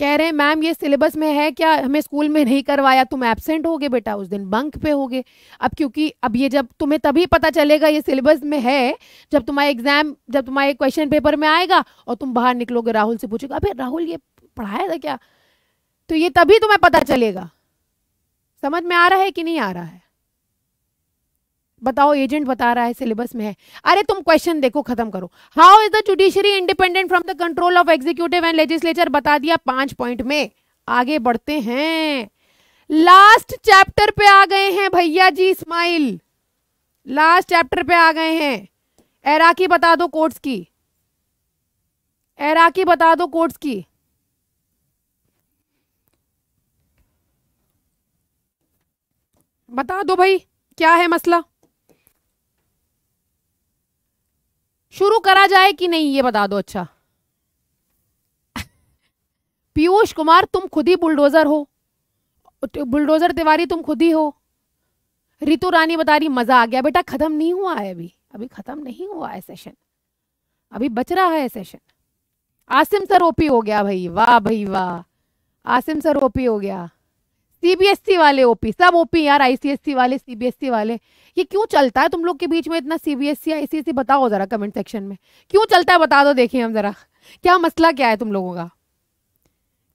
कह रहे हैं मैम ये सिलेबस में है क्या हमें स्कूल में नहीं करवाया तुम एबसेंट हो गए बेटा उस दिन बंक पे हो गए अब क्योंकि अब ये जब तुम्हें तभी पता चलेगा ये सिलेबस में है जब तुम्हारे एग्जाम जब तुम्हारे क्वेश्चन पेपर में आएगा और तुम बाहर निकलोगे राहुल से पूछोगे अबे राहुल ये पढ़ाया था क्या तो ये तभी तुम्हें पता चलेगा समझ में आ रहा है कि नहीं आ रहा है बताओ एजेंट बता रहा है सिलेबस में है अरे तुम क्वेश्चन देखो खत्म करो how is the judiciary independent from the control of executive and legislature बता दिया पांच पॉइंट में आगे बढ़ते हैं लास्ट चैप्टर पे आ गए हैं भैया जी स्माइल लास्ट चैप्टर पे आ गए हैं एरा की बता दो कोर्ट्स की एरा की बता दो कोर्ट्स की बता दो भाई क्या है मसला शुरू करा जाए कि नहीं ये बता दो अच्छा पीयूष कुमार तुम खुद ही बुलडोजर हो बुलडोजर तिवारी तुम खुद ही हो रितु रानी बता रही मजा आ गया बेटा खत्म नहीं हुआ है अभी अभी खत्म नहीं हुआ है सेशन अभी बच रहा है सेशन आसिम सर ओपी हो गया भाई वाह भाई वाह आसिम सर ओपी हो गया सीबीएसई e वाले ओपी सब ओपी यार आईसीएससी e वाले सीबीएसई e वाले ये क्यों चलता है तुम लोग के बीच में इतना सीबीएसई आईसीएससी बताओ जरा कमेंट सेक्शन में क्यों चलता है बता दो देखिए हम जरा क्या मसला क्या है तुम लोगों का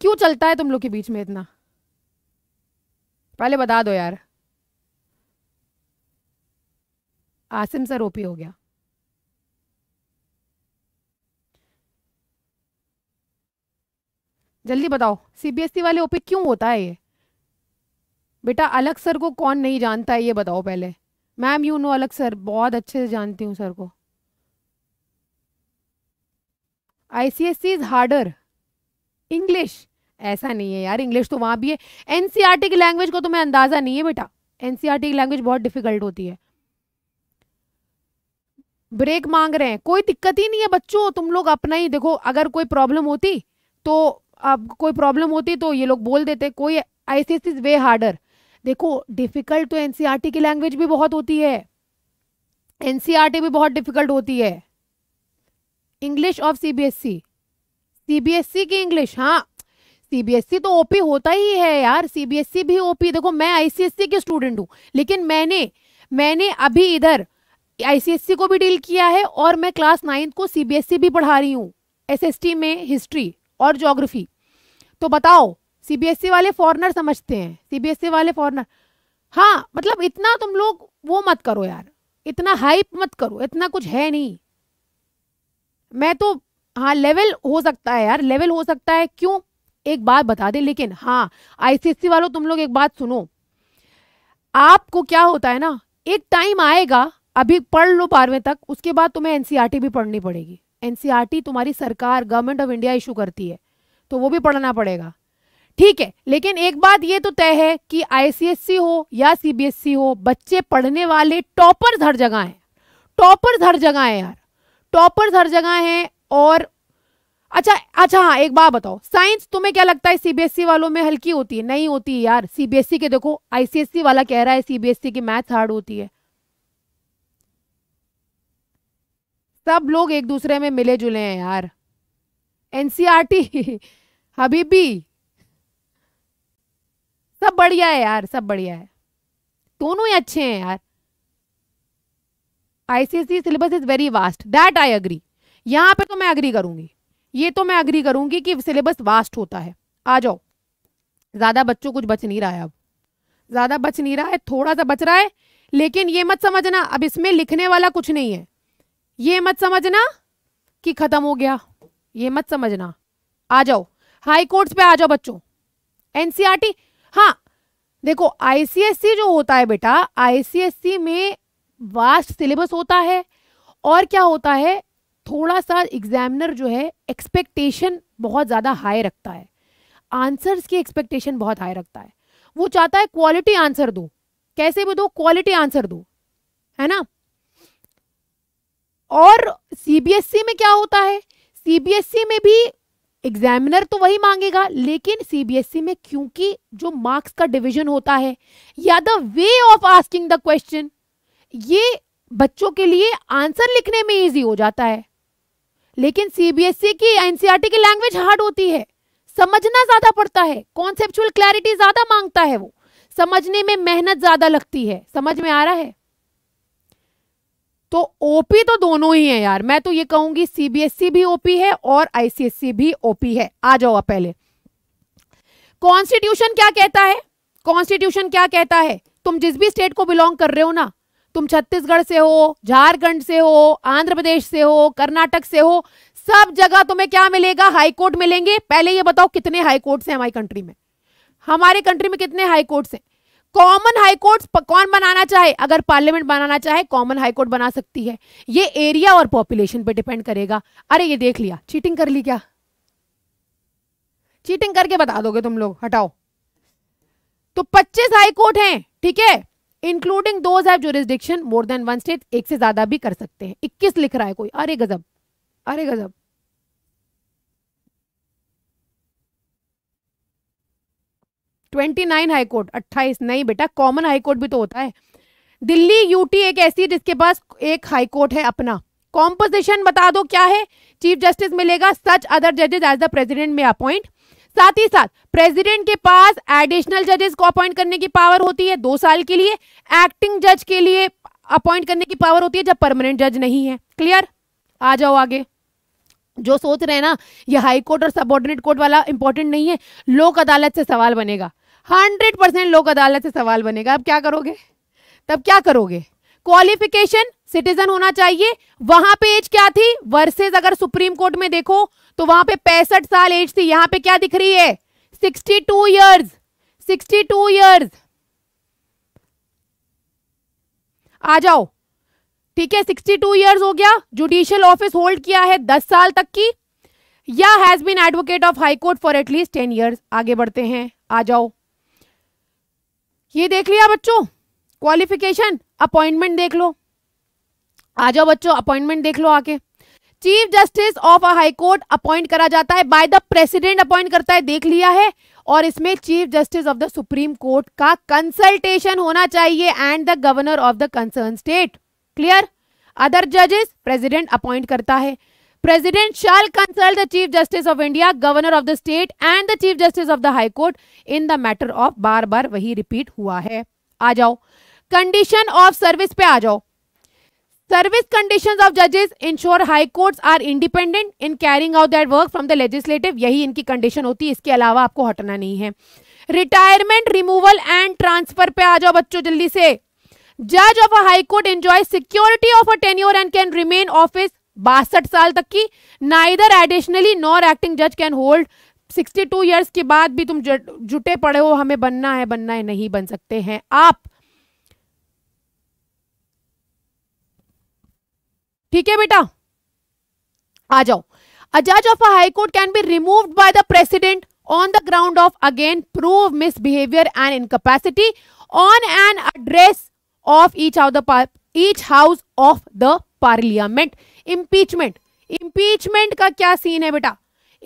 क्यों चलता है तुम लोग के बीच में इतना पहले बता दो यार आसिम सर ओपी हो गया जल्दी बताओ सीबीएसई वाले ओपी क्यों होता है ये बेटा अलग सर को कौन नहीं जानता है ये बताओ पहले मैम यू नो अलग सर बहुत अच्छे से जानती हूँ सर को I C S C is harder English ऐसा नहीं है यार इंग्लिश तो वहाँ भी है एन सी आर टी की लैंग्वेज को तुम्हें तो अंदाज़ा नहीं है बेटा एन सी आर टी की लैंग्वेज बहुत डिफिकल्ट होती है ब्रेक मांग रहे हैं कोई दिक्कत ही नहीं है बच्चों तुम लोग अपना ही देखो अगर कोई प्रॉब्लम होती तो अब कोई प्रॉब्लम होती तो ये लोग बोल देते कोई आई सी वे हार्डर देखो डिफिकल्ट तो एनसीईआरटी e की लैंग्वेज भी बहुत होती है एनसीआरटी e भी बहुत डिफिकल्ट होती है इंग्लिश ऑफ सीबीएसई सीबीएसई की इंग्लिश हाँ सीबीएसई तो ओपी होता ही है यार सीबीएसई भी ओपी देखो मैं आईसीएसई की स्टूडेंट हूँ लेकिन मैंने मैंने अभी इधर आईसीएससी को भी डील किया है और मैं क्लास नाइन्थ को सीबीएसई भी पढ़ा रही हूँ एसएसटी में हिस्ट्री और जोग्राफी तो बताओ सीबीएसई e वाले फॉरनर समझते हैं सीबीएसई e वाले फॉरनर हाँ मतलब इतना तुम लोग वो मत करो यार इतना हाइप मत करो इतना कुछ है नहीं मैं तो हाँ लेवल हो सकता है यार लेवल हो सकता है क्यों एक बात बता दे लेकिन हाँ आईसीएससी e वालों तुम लोग एक बात सुनो आपको क्या होता है ना एक टाइम आएगा अभी पढ़ लो बारहवें तक उसके बाद तुम्हें एनसीईआरटी भी पढ़नी पड़ेगी एनसीईआरटी तुम्हारी सरकार गवर्नमेंट ऑफ इंडिया इशू करती है तो वो भी पढ़ना पड़ेगा ठीक है लेकिन एक बात ये तो तय है कि आईसीएससी हो या सीबीएसई हो बच्चे पढ़ने वाले टॉपर्स हर जगह हैं टॉपर्स हर जगह हैं यार टॉपर्स हर जगह हैं और अच्छा अच्छा हाँ एक बात बताओ साइंस तुम्हें क्या लगता है सीबीएसई वालों में हल्की होती है नहीं होती यार सीबीएसई के देखो आईसीएससी वाला कह रहा है सीबीएसई की मैथ हार्ड होती है सब लोग एक दूसरे में मिले जुले हैं यार एनसीआरटी हबीबी सब बढ़िया है यार सब बढ़िया है दोनों ही अच्छे हैं यार ICSE syllabus is very vast that I agree यहां पे तो मैं अग्री करूंगी ये तो मैं अग्री करूंगी कि सिलेबस वास्ट होता है आ जाओ ज़्यादा बच्चों कुछ बच नहीं रहा है अब ज़्यादा बच नहीं रहा है थोड़ा सा बच रहा है लेकिन ये मत समझना अब इसमें लिखने वाला कुछ नहीं है ये मत समझना कि ख़त्म हो गया ये मत समझना आ जाओ हाई कोर्ट्स पे आ जाओ बच्चों एनसीआरटी हाँ देखो आईसीएससी जो होता है बेटा आईसीएससी में वास्ट सिलेबस होता है और क्या होता है थोड़ा सा एग्जामिनर जो है एक्सपेक्टेशन बहुत ज़्यादा हाई रखता है आंसर्स की एक्सपेक्टेशन बहुत हाई रखता है वो चाहता है क्वालिटी आंसर दो कैसे भी दो क्वालिटी आंसर दो है ना और सीबीएसई में क्या होता है सीबीएसई में भी एग्जामिनर तो वही मांगेगा लेकिन सीबीएसई e में क्योंकि जो मार्क्स का डिवीजन होता है या the way of asking the question ये बच्चों के लिए आंसर लिखने में इजी हो जाता है लेकिन सीबीएसई e की एनसीआरटी e की लैंग्वेज हार्ड होती है समझना ज्यादा पड़ता है कॉन्सेप्चुअल क्लैरिटी ज्यादा मांगता है वो समझने में मेहनत ज्यादा लगती है समझ में आ रहा है तो ओपी तो दोनों ही है यार मैं तो ये कहूंगी सीबीएसई भी ओपी है और आईसीएससी भी ओपी है आ जाओ आप पहले कॉन्स्टिट्यूशन क्या कहता है कॉन्स्टिट्यूशन क्या कहता है तुम जिस भी स्टेट को बिलोंग कर रहे हो ना तुम छत्तीसगढ़ से हो झारखंड से हो आंध्र प्रदेश से हो कर्नाटक से हो सब जगह तुम्हें क्या मिलेगा हाई कोर्ट मिलेंगे पहले ये बताओ कितने हाई कोर्ट्स हैं हमारी कंट्री में हमारे कंट्री में कितने हाई कोर्ट्स हैं कॉमन हाईकोर्ट कौन बनाना चाहे अगर पार्लियामेंट बनाना चाहे कॉमन हाईकोर्ट बना सकती है ये एरिया और पॉपुलेशन पे डिपेंड करेगा अरे ये देख लिया चीटिंग कर ली क्या चीटिंग करके बता दोगे तुम लोग हटाओ तो 25 हाईकोर्ट हैं ठीक है इंक्लूडिंग दो jurisdiction more than one state एक से ज्यादा भी कर सकते हैं 21 लिख रहा है कोई अरे गजब अरे गजब ट्वेंटी नाइन हाईकोर्ट अट्ठाईस नहीं बेटा कॉमन हाईकोर्ट भी तो होता है दिल्ली यूटी एक ऐसी जिसके पास एक हाईकोर्ट है अपना कॉम्पोजिशन बता दो क्या है चीफ जस्टिस मिलेगा सच अदर जजेज एज द प्रेजिडेंट में अपॉइंट साथ ही साथ प्रेसिडेंट के पास एडिशनल जजेस को अपॉइंट करने की पावर होती है दो साल के लिए एक्टिंग जज के लिए अपॉइंट करने की पावर होती है जब परमानेंट जज नहीं है क्लियर आ जाओ आगे जो सोच रहे हैं ना ये हाई कोर्ट और सबॉर्डिनेट कोर्ट वाला इंपॉर्टेंट नहीं है लोक अदालत से सवाल बनेगा हंड्रेड परसेंट लोक अदालत से सवाल बनेगा अब क्या करोगे तब क्या करोगे क्वालिफिकेशन सिटीजन होना चाहिए वहां पे एज क्या थी वर्सेस अगर सुप्रीम कोर्ट में देखो तो वहां पे पैंसठ साल एज थी यहां पे क्या दिख रही है sixty two years sixty two years आ जाओ ठीक है सिक्सटी टू ईयर्स हो गया जुडिशियल ऑफिस होल्ड किया है दस साल तक की या has been advocate of high court for at least ten years आगे बढ़ते हैं आ जाओ ये देख लिया बच्चों क्वालिफिकेशन अपॉइंटमेंट देख लो आ जाओ बच्चों अपॉइंटमेंट देख लो आके chief justice of a high court appoint करा जाता है बाय द प्रेसिडेंट अपॉइंट करता है देख लिया है और इसमें chief justice of the supreme court का कंसल्टेशन होना चाहिए and the governor of the concern state clear other जजेस प्रेसिडेंट अपॉइंट करता है President shall consult the Chief Justice of India, Governor of the state and the Chief Justice of the High Court in the matter of बार बार वही repeat हुआ है आ जाओ condition of service पे आ जाओ सर्विस कंडीशंस ऑफ जजेस ensure high courts are independent in carrying out that work from the legislative यही इनकी कंडीशन होती है इसके अलावा आपको हटना नहीं है रिटायरमेंट रिमूवल एंड ट्रांसफर पे आ जाओ बच्चों जल्दी से जज of a high court enjoy security of a tenure and can remain office बासठ साल तक की नाइदर एडिशनली नॉर एक्टिंग जज कैन होल्ड 62 टू ईयर्स के बाद भी तुम जुटे पड़े हो हमें बनना है बनना है नहीं बन सकते हैं आप ठीक है बेटा आ जाओ अ जज of a high court can be removed by the president on the ground of again prove misbehaviour and incapacity on an address of each of the each house of the parliament impeachment impeachment का क्या scene है बेटा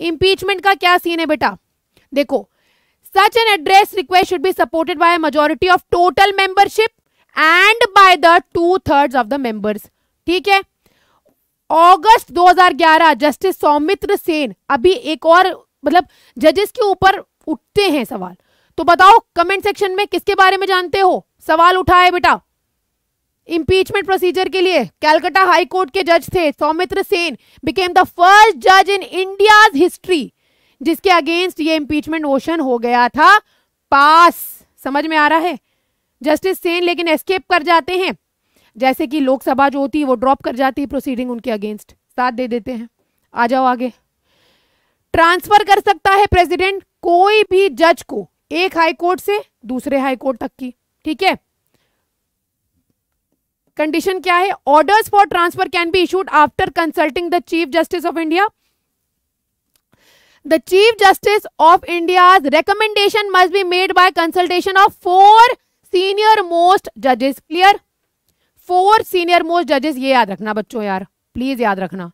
impeachment का क्या scene है बेटा देखो such an address request should be supported by majority of total membership and by the two third of the members ठीक है अगस्त 2011 जस्टिस सौमित्र सेन अभी एक और मतलब जजेस के ऊपर उठते हैं सवाल तो बताओ कमेंट सेक्शन में किसके बारे में जानते हो सवाल उठाए बेटा इम्पीचमेंट प्रोसीजर के लिए कैलकाटा हाई कोर्ट के जज थे Soumitra Sen became the first जज इन इंडिया हिस्ट्री जिसके अगेंस्ट ये इम्पीचमेंट मोशन हो गया था पास समझ में आ रहा है जस्टिस सेन लेकिन एस्केप कर जाते हैं जैसे कि लोकसभा जो होती है वो ड्रॉप कर जाती है प्रोसीडिंग उनके अगेंस्ट साथ दे देते हैं आ जाओ आगे ट्रांसफर कर सकता है प्रेसिडेंट कोई भी जज को एक हाई कोर्ट से दूसरे हाई कोर्ट तक की ठीक है कंडीशन क्या है orders for transfer can be issued after consulting the chief justice of India the chief justice of India recommendation must be made by consultation of four senior most जजेस clear four senior most जजेस ये याद रखना बच्चों यार please याद रखना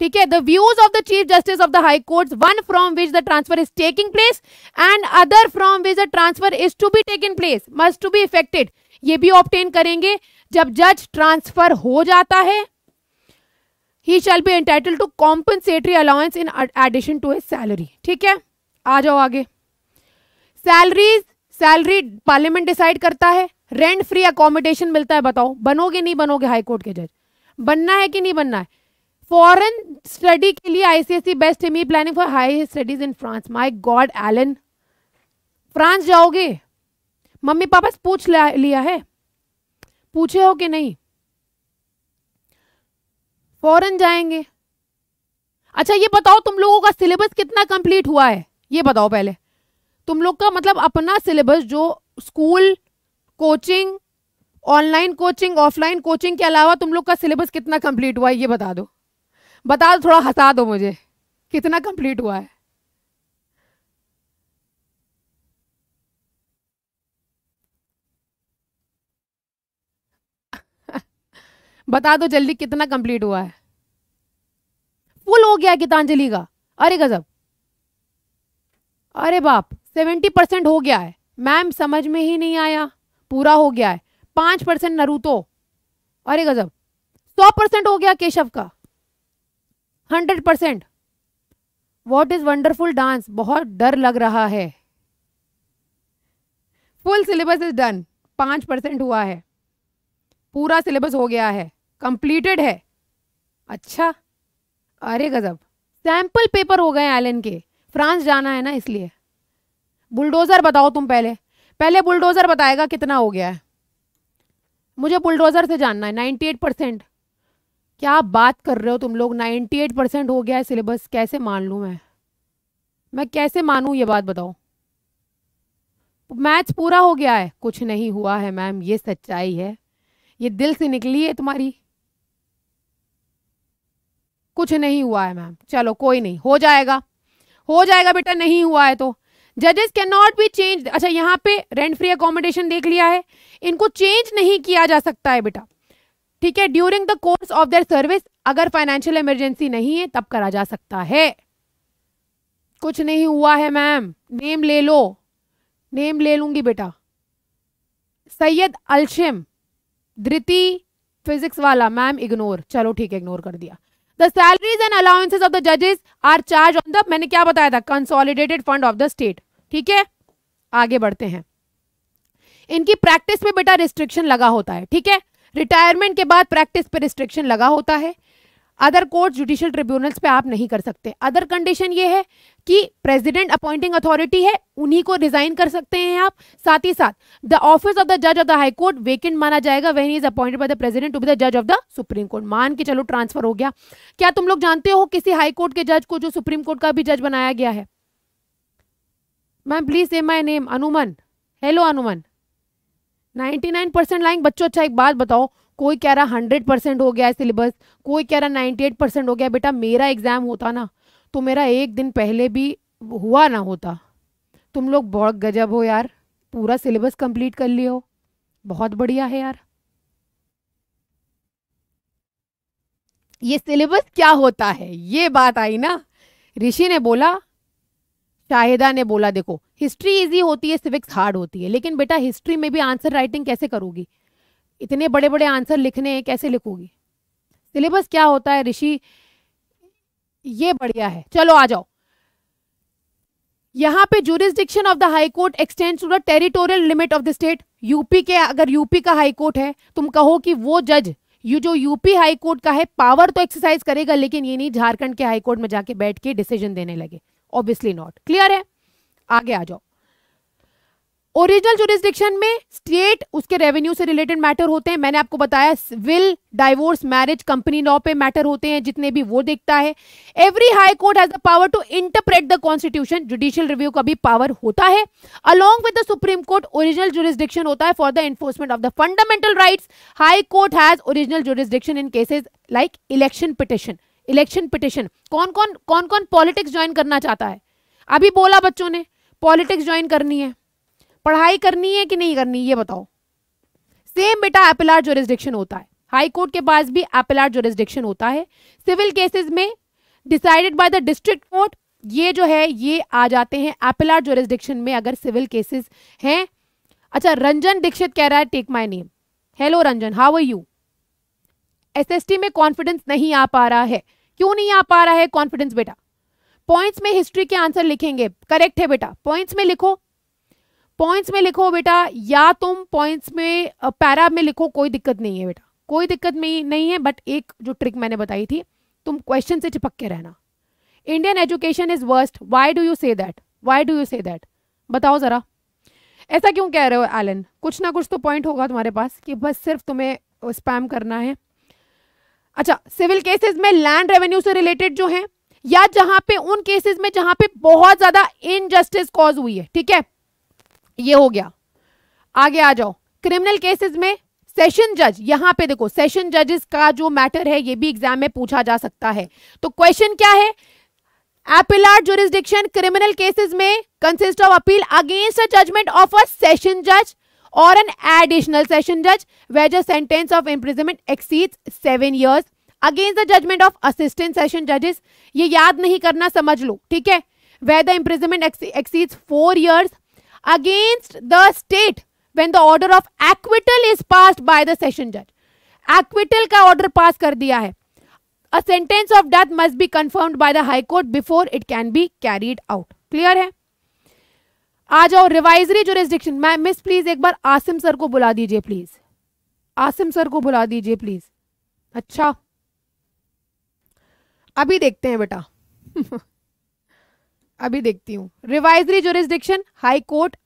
ठीक है the views of the chief justice of the high court one from which the transfer is taking place and other from which the transfer is to be taking place must to be effected ये भी obtain करेंगे जब जज transfer हो जाता है ही shall be entitled to compensatory allowance in addition to a salary ठीक है आ जाओ आगे सैलरीज सैलरी पार्लियामेंट डिसाइड करता है रेंट फ्री अकोमोडेशन मिलता है बताओ बनोगे नहीं बनोगे हाई कोर्ट के जज बनना है कि नहीं बनना है फॉरेन स्टडी के लिए ICSC best am planning for high studies in France my god Alan France जाओगे मम्मी पापा से पूछ लिया है पूछे हो कि नहीं फौरन जाएंगे अच्छा ये बताओ तुम लोगों का सिलेबस कितना कंप्लीट हुआ है ये बताओ पहले तुम लोग का मतलब अपना सिलेबस जो school coaching online coaching offline coaching के अलावा तुम लोग का सिलेबस कितना कंप्लीट हुआ है ये बता दो बता दो थोड़ा हंसा दो मुझे कितना कंप्लीट हुआ है बता दो जल्दी कितना कंप्लीट हुआ है फुल हो गया गीतांजलि का अरे गजब अरे बाप सेवेंटी परसेंट हो गया है मैम समझ में ही नहीं आया पूरा हो गया है पांच परसेंट नरूतो अरे गजब सौ परसेंट हो गया केशव का hundred percent what is wonderful dance बहुत डर लग रहा है फुल सिलेबस इज डन पांच परसेंट हुआ है पूरा सिलेबस हो गया है कंप्लीटेड है अच्छा अरे गजब सैंपल पेपर हो गए एलन के फ्रांस जाना है ना इसलिए बुलडोज़र बताओ तुम पहले पहले बुलडोज़र बताएगा कितना हो गया है मुझे बुलडोज़र से जानना है नाइन्टी एट परसेंट क्या बात कर रहे हो तुम लोग नाइन्टी एट परसेंट हो गया है सिलेबस कैसे मान लूँ मैं मैं कैसे मानूँ ये बात बताओ मैथ्स पूरा हो गया है कुछ नहीं हुआ है मैम ये सच्चाई है ये दिल से निकली है तुम्हारी कुछ नहीं हुआ है मैम चलो कोई नहीं हो जाएगा हो जाएगा बेटा नहीं हुआ है तो जजेस कैन नॉट बी चेंज अच्छा यहाँ पे रेंट फ्री अकोमोडेशन देख लिया है इनको चेंज नहीं किया जा सकता है बेटा ठीक है during the course of their service अगर फाइनेंशियल इमरजेंसी नहीं है तब करा जा सकता है कुछ नहीं हुआ है मैम नेम ले लो नेम ले लूंगी बेटा सैयद अलशिम धृति फिजिक्स वाला मैम इग्नोर चलो ठीक है इग्नोर कर दिया the salaries and allowances of the जजेस आर चार्ज ऑन द मैंने क्या बताया था consolidated fund of the state ठीक है आगे बढ़ते हैं इनकी प्रैक्टिस पे बेटा रिस्ट्रिक्शन लगा होता है ठीक है रिटायरमेंट के बाद प्रैक्टिस पे रिस्ट्रिक्शन लगा होता है अदर कोर्ट जुडिशियल ट्रिब्यूनल्स पे आप नहीं कर सकते अदर कंडीशन ये है कि प्रेसिडेंट अपॉइंटिंग अथॉरिटी है उन्हीं को रिजाइन कर सकते हैं आप साथ ही साथ द ऑफिस ऑफ द जज of the high court vacant माना जाएगा when is appointed by the president to be the जज ऑफ द सुप्रीम कोर्ट मान के चलो ट्रांसफर हो गया क्या तुम लोग जानते हो किसी हाई कोर्ट के जज को जो सुप्रीम कोर्ट का भी जज बनाया गया है ma'am please say my name Anuman hello Anuman nine percent lying बच्चों अच्छा एक बात बताओ कोई कह रहा हंड्रेड परसेंट हो गया है सिलेबस कोई कह रहा नाइन्टी एट परसेंट हो गया बेटा मेरा एग्ज़ाम होता ना तो मेरा एक दिन पहले भी हुआ ना होता तुम लोग बहुत गजब हो यार पूरा सिलेबस कंप्लीट कर लिए हो बहुत बढ़िया है यार ये सिलेबस क्या होता है ये बात आई ना ऋषि ने बोला शाहिदा ने बोला देखो हिस्ट्री इजी होती है सिविक्स हार्ड होती है लेकिन बेटा हिस्ट्री में भी आंसर राइटिंग कैसे करोगी इतने बड़े बड़े आंसर लिखने हैं कैसे लिखोगी सिलेबस क्या होता है ऋषि ये बढ़िया है चलो आ जाओ यहाँ पे jurisdiction of the high court extend to the territorial limit of the state UP के अगर यूपी का हाई कोर्ट है तुम कहो कि वो जज ये जो यूपी हाई कोर्ट का है पावर तो एक्सरसाइज करेगा लेकिन ये नहीं झारखंड के हाई कोर्ट में जाके बैठ के डिसीजन देने लगे ऑब्वियसली नॉट क्लियर है आगे आ जाओ ओरिजिनल जुडिस्डिक्शन में स्टेट उसके रेवेन्यू से रिलेटेड मैटर होते हैं मैंने आपको बताया will divorce marriage company law पे मैटर होते हैं जितने भी वो देखता है every high court has the power to interpret the constitution judicial review का भी पावर होता है along with the supreme court original jurisdiction होता है for the enforcement of the fundamental rights high court has original jurisdiction in cases like election petition election petition कौन कौन कौन कौन पॉलिटिक्स ज्वाइन करना चाहता है अभी बोला बच्चों ने पॉलिटिक्स ज्वाइन करनी है पढ़ाई करनी है कि नहीं करनी ये बताओ सेम बेटा एपिलार जोरिस्डिक्शन होता है हाई कोर्ट के पास भी एपिलार जोरिस्डिक्शन होता है सिविल केसेस में decided by the district court ये जो है ये आ जाते हैं एपिलार जोरिस्डिक्शन में अगर सिविल केसेस हैं अच्छा रंजन दीक्षित कह रहा है take my name hello Ranjan how are you SST में कॉन्फिडेंस नहीं आ पा रहा है क्यों नहीं आ पा रहा है कॉन्फिडेंस बेटा पॉइंट्स में हिस्ट्री के आंसर लिखेंगे करेक्ट है बेटा पॉइंट्स में लिखो पॉइंट्स में लिखो बेटा या तुम पॉइंट्स में पैरा में लिखो कोई दिक्कत नहीं है बेटा कोई दिक्कत नहीं नहीं है बट एक जो ट्रिक मैंने बताई थी तुम क्वेश्चन से चिपक के रहना Indian education is worst why do you say that why do you say that बताओ ज़रा ऐसा क्यों कह रहे हो एलन कुछ ना कुछ तो पॉइंट होगा तुम्हारे पास कि बस सिर्फ तुम्हें स्पैम करना है अच्छा सिविल केसेस में लैंड रेवेन्यू से रिलेटेड जो है या जहां पे उन केसेस में जहां पे बहुत ज्यादा इनजस्टिस कॉज हुई है ठीक है ये हो गया आगे आ जाओ क्रिमिनल केसेस में सेशन जज यहां पे देखो सेशन जजेस का जो मैटर है ये भी एग्जाम में पूछा जा सकता है तो क्वेश्चन क्या है एपिलार जुरिस्डिक्शन क्रिमिनल केसेस में consist of appeal against a judgement of a session जज और एन एडिशनल सेशन जज Vaser sentence of imprisonment exceed seven years against the judgement of assistant session जजेस ये याद नहीं करना समझ लो ठीक है weather imprisonment exceeds four years against the state when the order of acquittal is passed by the session judge. Acquittal का order pass कर दिया है. A sentence of death must be confirmed by the High Court before it can be carried out. Clear है? आ जाओ revisionary jurisdiction मैं miss please एक बार आसिम सर को बुला दीजिए प्लीज आसिम सर को बुला दीजिए प्लीज अच्छा अभी देखते हैं बेटा अभी देखती हूँ revisionary jurisdiction high court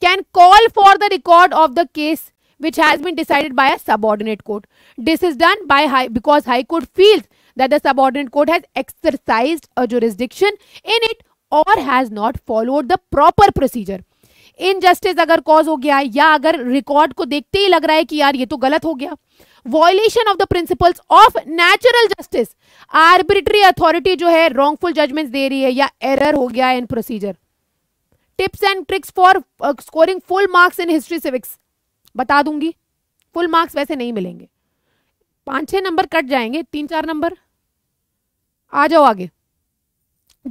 can call for the record of the case which has been decided by a subordinate court this is done by high because high court feels that the subordinate court has exercised a jurisdiction in it or has not followed the proper procedure injustice अगर cause हो गया या अगर record को देखते ही लग रहा है कि यार ये तो गलत हो गया violation of the principles of natural justice arbitrary authority जो है रॉन्गफुल जजमेंट दे रही है या एरर हो गया in procedure tips and tricks for scoring full marks in history civics बता दूंगी फुल मार्क्स वैसे नहीं मिलेंगे पांच छह नंबर कट जाएंगे तीन चार नंबर आ जाओ आगे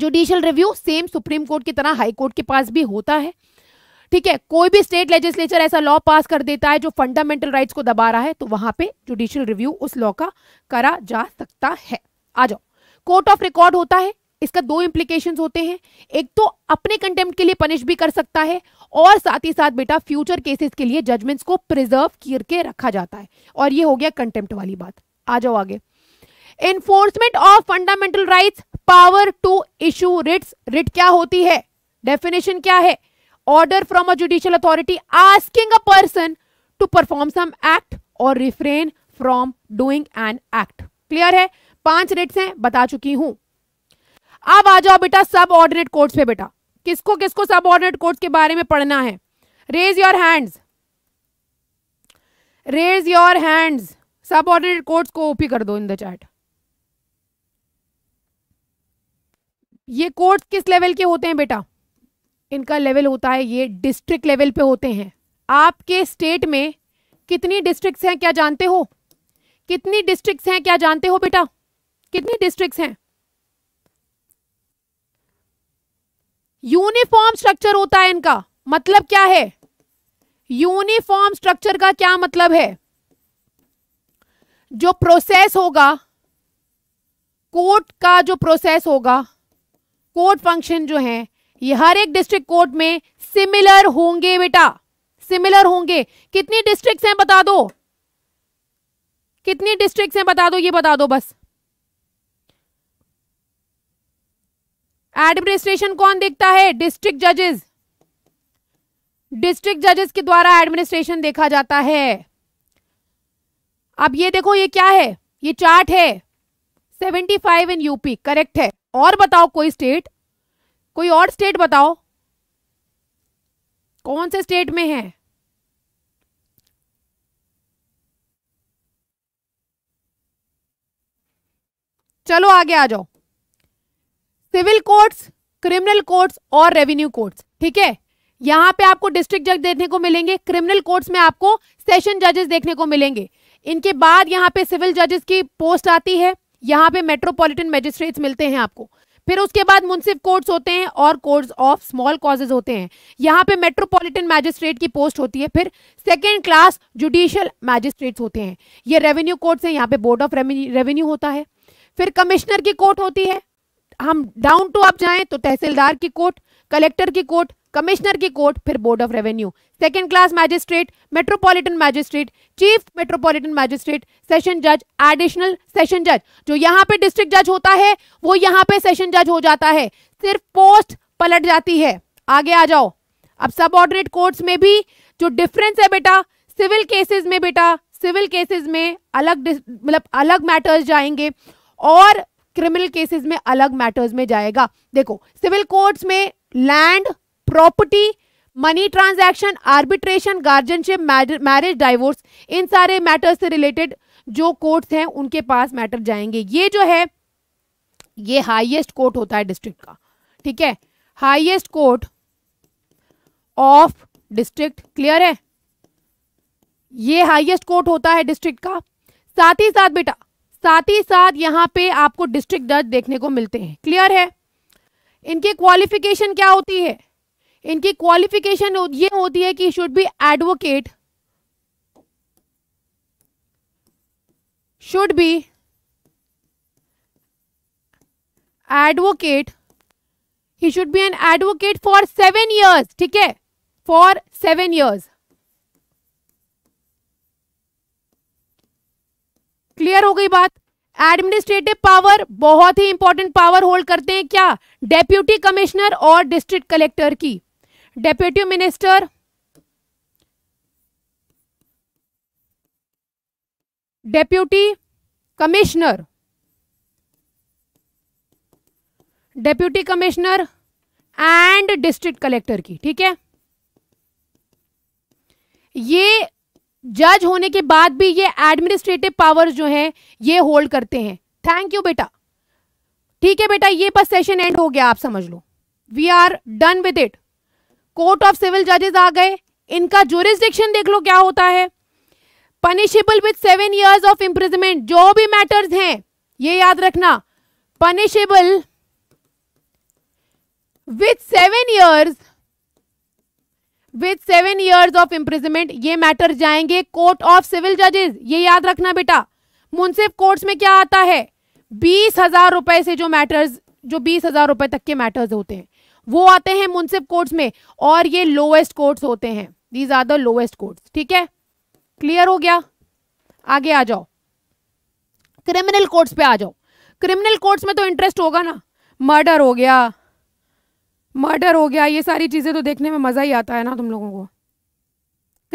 judicial review same supreme court की तरह हाई कोर्ट के पास भी होता है ठीक है कोई भी स्टेट लेजिस्लेचर ऐसा लॉ पास कर देता है जो फंडामेंटल राइट्स को दबा रहा है तो वहां पे जुडिशियल रिव्यू उस लॉ का करा जा सकता है आ जाओ कोर्ट ऑफ रिकॉर्ड होता है इसका दो इम्प्लीकेशन होते हैं एक तो अपने कंटेम्प्ट के लिए पनिश भी कर सकता है और साथ ही साथ बेटा फ्यूचर केसेस के लिए जजमेंट्स को प्रिजर्व करके रखा जाता है और ये हो गया कंटेम्प्ट वाली बात आ जाओ आगे enforcement of fundamental rights power to issue writs writ क्या होती है डेफिनेशन क्या है order from a judicial authority asking a person to perform some act or refrain from doing an act clear है पांच रेट्स हैं बता चुकी हूं अब आ जाओ बेटा सब ऑर्डिनेट कोर्ट्स पे बेटा किसको किसको सब ऑर्डिनेट कोर्ट्स के बारे में पढ़ना है raise your hands raise your hands subordinate courts को ओपी कर दो इन द चैट ये कोर्ट्स किस लेवल के होते हैं बेटा इनका लेवल होता है ये डिस्ट्रिक्ट लेवल पे होते हैं आपके स्टेट में कितनी डिस्ट्रिक्ट्स हैं क्या जानते हो कितनी डिस्ट्रिक्ट्स हैं क्या जानते हो बेटा कितनी डिस्ट्रिक्ट्स हैं यूनिफॉर्म स्ट्रक्चर होता है इनका मतलब क्या है यूनिफॉर्म स्ट्रक्चर का क्या मतलब है जो प्रोसेस होगा कोर्ट का जो प्रोसेस होगा कोर्ट फंक्शन जो है ये हर एक डिस्ट्रिक्ट कोर्ट में सिमिलर होंगे बेटा सिमिलर होंगे कितनी डिस्ट्रिक्ट हैं बता दो कितनी डिस्ट्रिक्ट हैं बता दो ये बता दो बस एडमिनिस्ट्रेशन कौन देखता है डिस्ट्रिक्ट जजेस डिस्ट्रिक्ट जजेस के द्वारा एडमिनिस्ट्रेशन देखा जाता है अब ये देखो ये क्या है ये चार्ट है 75 इन यूपी करेक्ट है और बताओ कोई स्टेट कोई और स्टेट बताओ कौन से स्टेट में है चलो आगे आ जाओ सिविल कोर्ट्स क्रिमिनल कोर्ट्स और रेवेन्यू कोर्ट्स ठीक है यहां पे आपको डिस्ट्रिक्ट जज देखने को मिलेंगे क्रिमिनल कोर्ट्स में आपको सेशन जजेस देखने को मिलेंगे इनके बाद यहाँ पे सिविल जजेस की पोस्ट आती है यहाँ पे मेट्रोपॉलिटन मजिस्ट्रेट्स मिलते हैं आपको फिर उसके बाद मुंसिफ कोर्ट्स होते हैं और कोर्ट्स ऑफ स्मॉल कॉजेज होते हैं यहाँ पे मेट्रोपॉलिटन मैजिस्ट्रेट की पोस्ट होती है फिर सेकेंड क्लास जुडिशियल मैजिस्ट्रेट्स होते हैं ये रेवेन्यू कोर्ट्स हैं यहाँ पे बोर्ड ऑफ रेवेन्यू होता है फिर कमिश्नर की कोर्ट होती है हम डाउन टू अप जाएं तो तहसीलदार की कोर्ट कलेक्टर की कोर्ट कमिश्नर की कोर्ट फिर board of revenue second class magistrate metropolitan magistrate chief metropolitan magistrate session जज एडिशनल सेशन जज जो यहाँ पे डिस्ट्रिक्ट जज होता है वो यहाँ पे सेशन जज हो जाता है सिर्फ पोस्ट पलट जाती है आगे आ जाओ अब सब ऑर्डिनेट कोर्ट्स में भी जो डिफरेंस है बेटा सिविल केसेस में बेटा सिविल केसेस में अलग मतलब अलग मैटर्स जाएंगे और क्रिमिनल केसेस में अलग मैटर्स में जाएगा देखो सिविल कोर्ट्स में land property money transaction arbitration guardianship marriage divorce इन सारे मैटर्स से रिलेटेड जो कोर्ट्स हैं उनके पास मैटर जाएंगे ये जो है ये हाईएस्ट कोर्ट होता है डिस्ट्रिक्ट का ठीक है highest court of district clear है ये हाईएस्ट कोर्ट होता है डिस्ट्रिक्ट का साथ ही साथ बेटा साथ ही साथ यहां पे आपको डिस्ट्रिक्ट जज देखने को मिलते हैं क्लियर है इनके क्वालिफिकेशन क्या होती है इनकी क्वालिफिकेशन ये होती है कि should be advocate should be advocate he should be an advocate for seven years ठीक है फॉर सेवन ईयर्स क्लियर हो गई बात एडमिनिस्ट्रेटिव पावर बहुत ही इंपॉर्टेंट पावर होल्ड करते हैं क्या डेप्यूटी कमिश्नर और डिस्ट्रिक्ट कलेक्टर की deputy minister deputy commissioner deputy commissioner and district collector की ठीक है ये जज होने के बाद भी ये एडमिनिस्ट्रेटिव पावर्स जो हैं ये होल्ड करते हैं थैंक यू बेटा ठीक है बेटा ये बस सेशन एंड हो गया आप समझ लो we are done with it court of civil जजेस आ गए इनका जोरिस्डिक्शन देख लो क्या होता है punishable with seven years of imprisonment जो भी मैटर्स हैं ये याद रखना punishable with seven years with seven years of imprisonment ये मैटर जाएंगे कोर्ट ऑफ सिविल जजेस ये याद रखना बेटा मुंसिफ कोर्ट्स में क्या आता है बीस हजार रुपए से जो मैटर्स जो बीस हजार रुपए तक के मैटर्स होते हैं वो आते हैं मुंसिफ कोर्ट्स में और ये लोएस्ट कोर्ट्स होते हैं these are the lowest courts ठीक है क्लियर हो गया आगे आ जाओ क्रिमिनल कोर्ट्स पे आ जाओ क्रिमिनल कोर्ट्स में तो इंटरेस्ट होगा ना मर्डर हो गया मर्डर हो गया ये सारी चीजें तो देखने में मजा ही आता है ना तुम लोगों को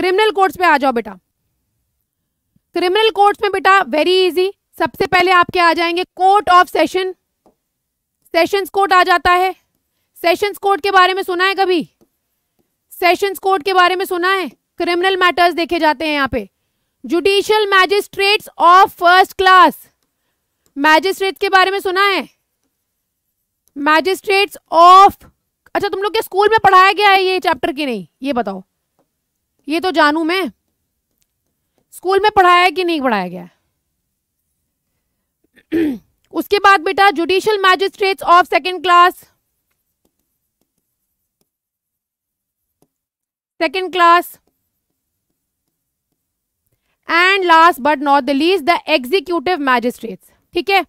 क्रिमिनल कोर्ट्स पे आ जाओ बेटा क्रिमिनल कोर्ट्स में बेटा वेरी इजी सबसे पहले आपके आ जाएंगे court of session sessions court आ जाता है सेशंस कोर्ट के बारे में सुना है कभी सेशंस कोर्ट के बारे में सुना है क्रिमिनल मैटर्स देखे जाते हैं यहाँ पे judicial magistrates of first class magistrate के बारे में सुना है मैजिस्ट्रेट्स ऑफ अच्छा तुम लोग के स्कूल में पढ़ाया गया है ये चैप्टर की नहीं ये बताओ ये तो जानू मैं स्कूल में पढ़ाया कि नहीं पढ़ाया गया उसके बाद बेटा judicial magistrates of second class second class and last but not the least the executive magistrates ठीक है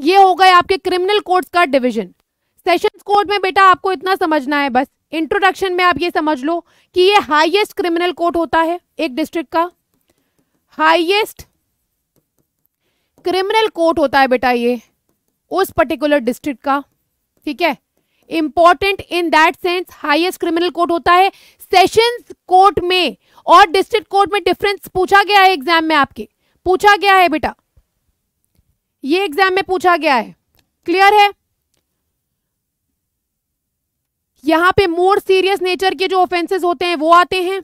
ये हो गए आपके क्रिमिनल कोर्ट्स का डिवीजन सेशंस कोर्ट में बेटा आपको इतना समझना है बस इंट्रोडक्शन में आप ये समझ लो कि ये हाईएस्ट क्रिमिनल कोर्ट होता है एक डिस्ट्रिक्ट का हाईएस्ट क्रिमिनल कोर्ट होता है बेटा ये उस पर्टिकुलर डिस्ट्रिक्ट का ठीक है important in that sense highest criminal court होता है सेशन कोर्ट में और डिस्ट्रिक्ट कोर्ट में डिफरेंस पूछा गया है एग्जाम में आपके पूछा गया है बेटा ये एग्जाम में पूछा गया है क्लियर है यहां पे मोर सीरियस नेचर के जो ऑफेंसेस होते हैं वो आते हैं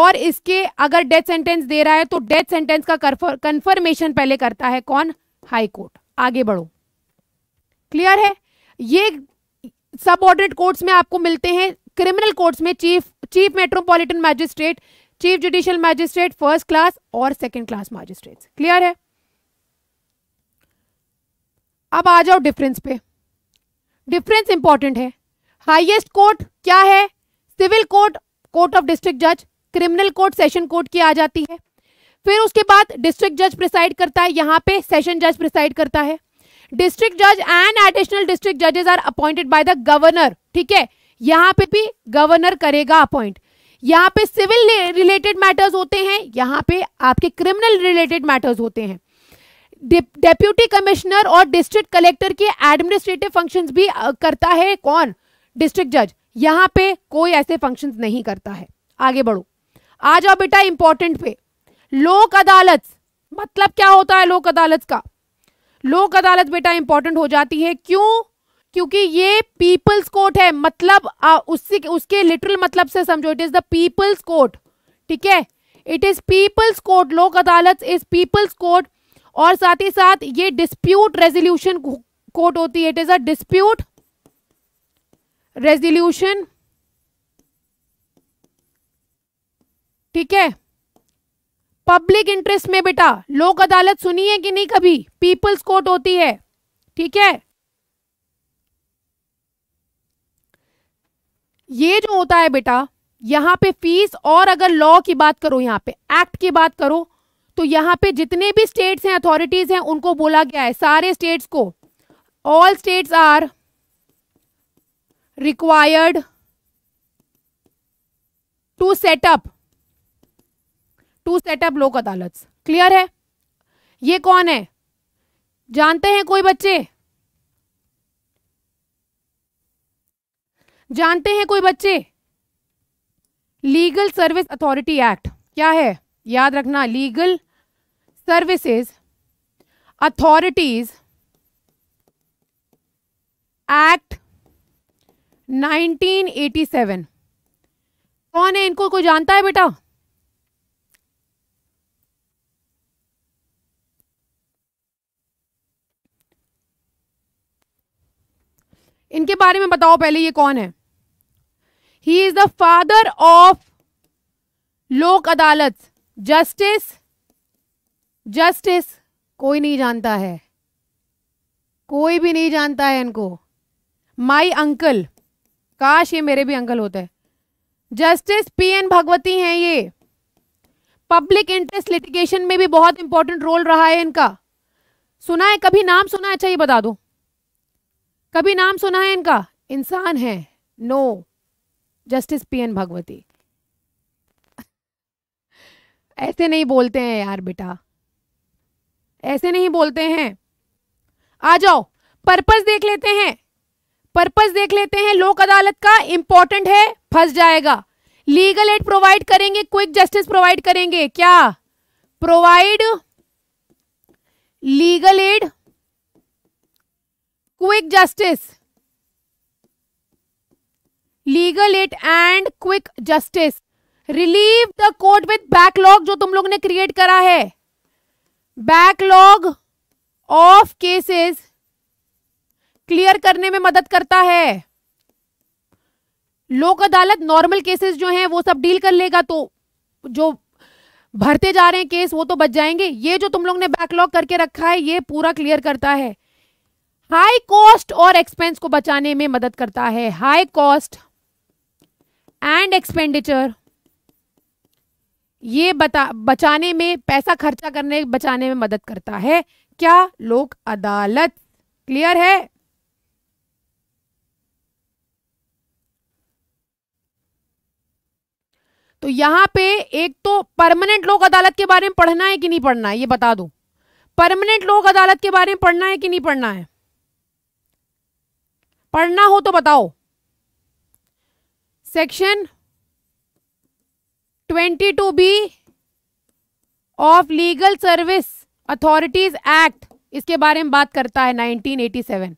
और इसके अगर डेथ सेंटेंस दे रहा है तो डेथ सेंटेंस का कंफर्मेशन पहले करता है कौन हाई कोर्ट आगे बढ़ो क्लियर है ये सब ऑर्डिनेट कोर्ट्स में आपको मिलते हैं क्रिमिनल कोर्ट्स में chief chief metropolitan magistrate chief judicial magistrate first class और सेकेंड क्लास मैजिस्ट्रेट क्लियर है अब आ जाओ डिफरेंस पे डिफरेंस इंपॉर्टेंट है हाईएस्ट कोर्ट क्या है civil court court of district जज क्रिमिनल कोर्ट सेशन कोर्ट की आ जाती है फिर उसके बाद डिस्ट्रिक्ट जज प्रिसाइड करता है यहाँ पे सेशन जज प्रिसाइड करता है डिस्ट्रिक्ट जज एंड एडिशनल डिस्ट्रिक्ट जजेस are appointed by the governor ठीक है यहाँ पे भी गवर्नर करेगा अपॉइंट यहाँ पे सिविल रिलेटेड मैटर्स होते हैं यहाँ पे आपके क्रिमिनल रिलेटेड मैटर्स होते हैं डेप्यूटी कमिश्नर और डिस्ट्रिक्ट कलेक्टर के एडमिनिस्ट्रेटिव फंक्शंस भी करता है कौन डिस्ट्रिक्ट जज यहाँ पे कोई ऐसे फंक्शंस नहीं करता है आगे बढ़ो आ जाओ बेटा इंपॉर्टेंट पे लोक अदालत मतलब क्या होता है लोक अदालत का लोक अदालत बेटा इंपॉर्टेंट हो जाती है क्यों क्योंकि ये पीपल्स कोर्ट है मतलब उससे उसके लिटरल मतलब से समझो it is the people's court ठीक है इट इज पीपल्स कोर्ट लोक अदालत इज पीपल्स कोर्ट और साथ ही साथ ये डिस्प्यूट रेजोल्यूशन कोर्ट होती है it is a dispute resolution ठीक है पब्लिक इंटरेस्ट में बेटा लोक अदालत सुनी है कि नहीं कभी पीपल्स कोर्ट होती है ठीक है ये जो होता है बेटा यहां पे फीस और अगर लॉ की बात करो यहां पे एक्ट की बात करो तो यहां पे जितने भी स्टेट्स हैं अथॉरिटीज हैं उनको बोला गया है सारे स्टेट्स को all states are required to set up to set up Lok Adalat clear है ये कौन है जानते हैं कोई बच्चे जानते हैं कोई बच्चे लीगल सर्विस अथॉरिटी एक्ट क्या है याद रखना लीगल सर्विसेज अथॉरिटीज एक्ट 1987 कौन है इनको कोई जानता है बेटा इनके बारे में बताओ पहले ये कौन है he is the father of Lok Adalat justice justice कोई नहीं जानता है कोई भी नहीं जानता है इनको माई अंकल काश ये मेरे भी अंकल होते जस्टिस पी एन भगवती हैं ये पब्लिक इंटरेस्ट लिटिगेशन में भी बहुत इंपॉर्टेंट रोल रहा है इनका सुना है कभी नाम सुना है अच्छा ये बता दो कभी नाम सुना है इनका इंसान है no justice P N Bhagwati ऐसे नहीं बोलते हैं यार बेटा ऐसे नहीं बोलते हैं आ जाओ पर्पस देख लेते हैं पर्पस देख लेते हैं लोक अदालत का इंपॉर्टेंट है फंस जाएगा लीगल एड प्रोवाइड करेंगे क्विक जस्टिस प्रोवाइड करेंगे क्या provide legal aid quick justice legal aid and quick justice relieve the court with backlog जो तुम लोग ने क्रिएट करा है बैकलॉग ऑफ केसेस क्लियर करने में मदद करता है लोक अदालत नॉर्मल केसेस जो हैं वो सब डील कर लेगा तो जो भरते जा रहे हैं केस वो तो बच जाएंगे ये जो तुम लोग ने बैकलॉग करके रखा है ये पूरा क्लियर करता है हाई कॉस्ट और एक्सपेंस को बचाने में मदद करता है हाई कॉस्ट एंड एक्सपेंडिचर ये बता बचाने में पैसा खर्चा करने बचाने में मदद करता है क्या लोक अदालत क्लियर है तो यहां पे एक तो परमानेंट लोक अदालत के बारे में पढ़ना है कि नहीं पढ़ना है ये बता दो परमानेंट लोक अदालत के बारे में पढ़ना है कि नहीं पढ़ना है पढ़ना हो तो बताओ section twenty two B of legal service authorities act इसके बारे में बात करता है 1987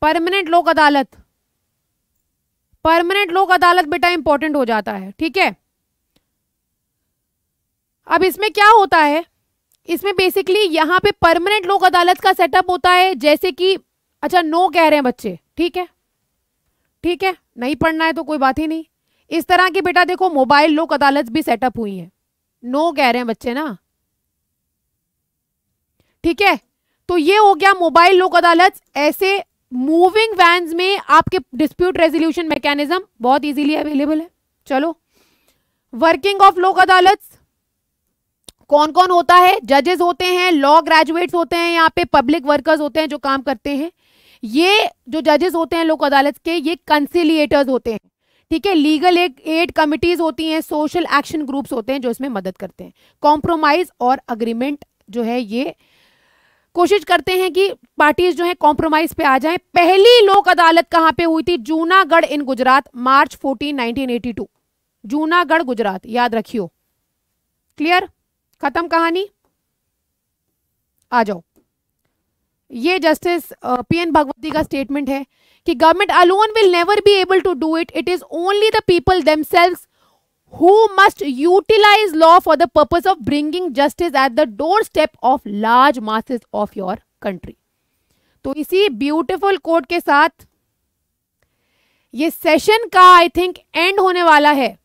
परमानेंट लोक अदालत परमानेंट लोक अदालत बेटा इंपॉर्टेंट हो जाता है ठीक है अब इसमें क्या होता है इसमें बेसिकली यहां पे परमानेंट लोक अदालत का सेटअप होता है जैसे कि अच्छा नो कह रहे हैं बच्चे ठीक है ठीक है नहीं पढ़ना है तो कोई बात ही नहीं इस तरह की बेटा देखो मोबाइल लोक अदालत भी सेटअप हुई है नो कह रहे हैं बच्चे ना ठीक है तो ये हो गया मोबाइल लोक अदालत ऐसे मूविंग वैन में आपके डिस्प्यूट रेजोल्यूशन मैकेनिज्म बहुत इजीली अवेलेबल है चलो वर्किंग ऑफ लोक अदालत कौन कौन होता है जजेस होते हैं लॉ ग्रेजुएट्स होते हैं यहाँ पे पब्लिक वर्कर्स होते हैं जो काम करते हैं ये जो जजेस होते हैं लोक अदालत के ये कंसिलियेटर्स होते हैं ठीक है लीगल एड कमिटीज होती हैं सोशल एक्शन ग्रुप्स होते हैं जो इसमें मदद करते हैं कॉम्प्रोमाइज और अग्रीमेंट जो है ये कोशिश करते हैं कि पार्टीज जो है कॉम्प्रोमाइज पे आ जाएं पहली लोक अदालत कहां पे हुई थी जूनागढ़ इन गुजरात मार्च 14 1982 जूनागढ़ गुजरात याद रखियो क्लियर खत्म कहानी आ जाओ ये जस्टिस पी एन भगवती का स्टेटमेंट है कि government alone will never be able to do it it is only the people who must utilise law for the purpose of bringing justice at the doorstep of large masses of your country तो इसी beautiful court के साथ ये session का I think and होने वाला है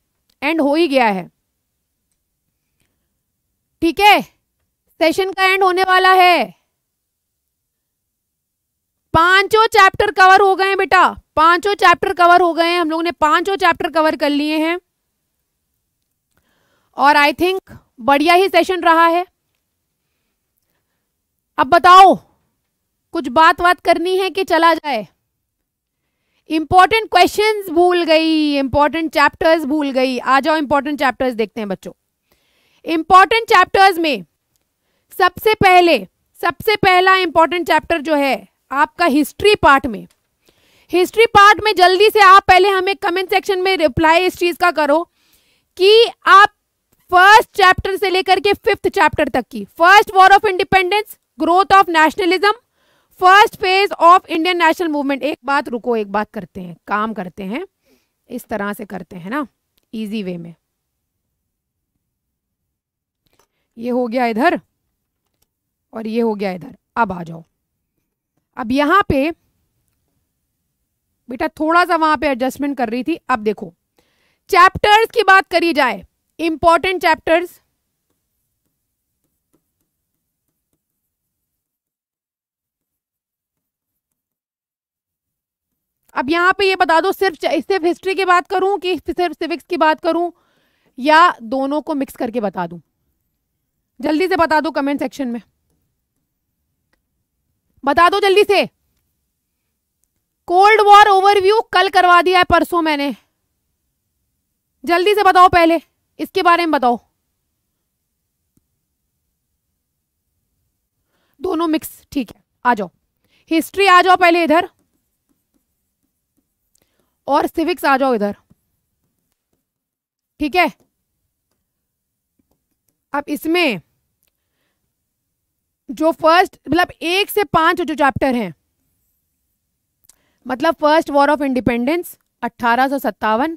and हो ही गया है ठीक है सेशन का एंड होने वाला है पांचों चैप्टर कवर हो गए हैं बेटा पांचों चैप्टर कवर हो गए हैं हम लोगों ने पांचों चैप्टर कवर कर लिए हैं और आई थिंक बढ़िया ही सेशन रहा है अब बताओ कुछ बात बात करनी है कि चला जाए इंपॉर्टेंट क्वेश्चंस भूल गई इंपॉर्टेंट चैप्टर्स भूल गई आ जाओ इंपॉर्टेंट चैप्टर्स देखते हैं बच्चों इंपॉर्टेंट चैप्टर्स में सबसे पहले सबसे पहला इंपॉर्टेंट चैप्टर जो है आपका हिस्ट्री पार्ट में हिस्ट्री पार्ट में जल्दी से आप पहले हमें कमेंट सेक्शन में रिप्लाई इस चीज़ का करो कि आप फर्स्ट चैप्टर से लेकर के फिफ्थ चैप्टर तक की first war of independence growth of nationalism first phase of Indian national movement एक बात रुको एक बात करते हैं काम करते हैं इस तरह से करते हैं ना इजी वे में ये हो गया इधर और ये हो गया इधर अब आ जाओ अब यहां पे बेटा थोड़ा सा वहां पे एडजस्टमेंट कर रही थी अब देखो चैप्टर्स की बात करी जाए इंपॉर्टेंट चैप्टर्स अब यहां पे ये बता दो सिर्फ सिर्फ हिस्ट्री की बात करूं कि सिर्फ सिविक्स की बात करूं या दोनों को मिक्स करके बता दूं जल्दी से बता दो कमेंट सेक्शन में बता दो जल्दी से कोल्ड वॉर ओवरव्यू कल करवा दिया है परसों मैंने जल्दी से बताओ पहले इसके बारे में बताओ दोनों मिक्स ठीक है आ जाओ हिस्ट्री आ जाओ पहले इधर और सिविक्स आ जाओ इधर ठीक है अब इसमें जो फर्स्ट मतलब एक से पांच जो चैप्टर हैं मतलब फर्स्ट वॉर ऑफ इंडिपेंडेंस अट्ठारह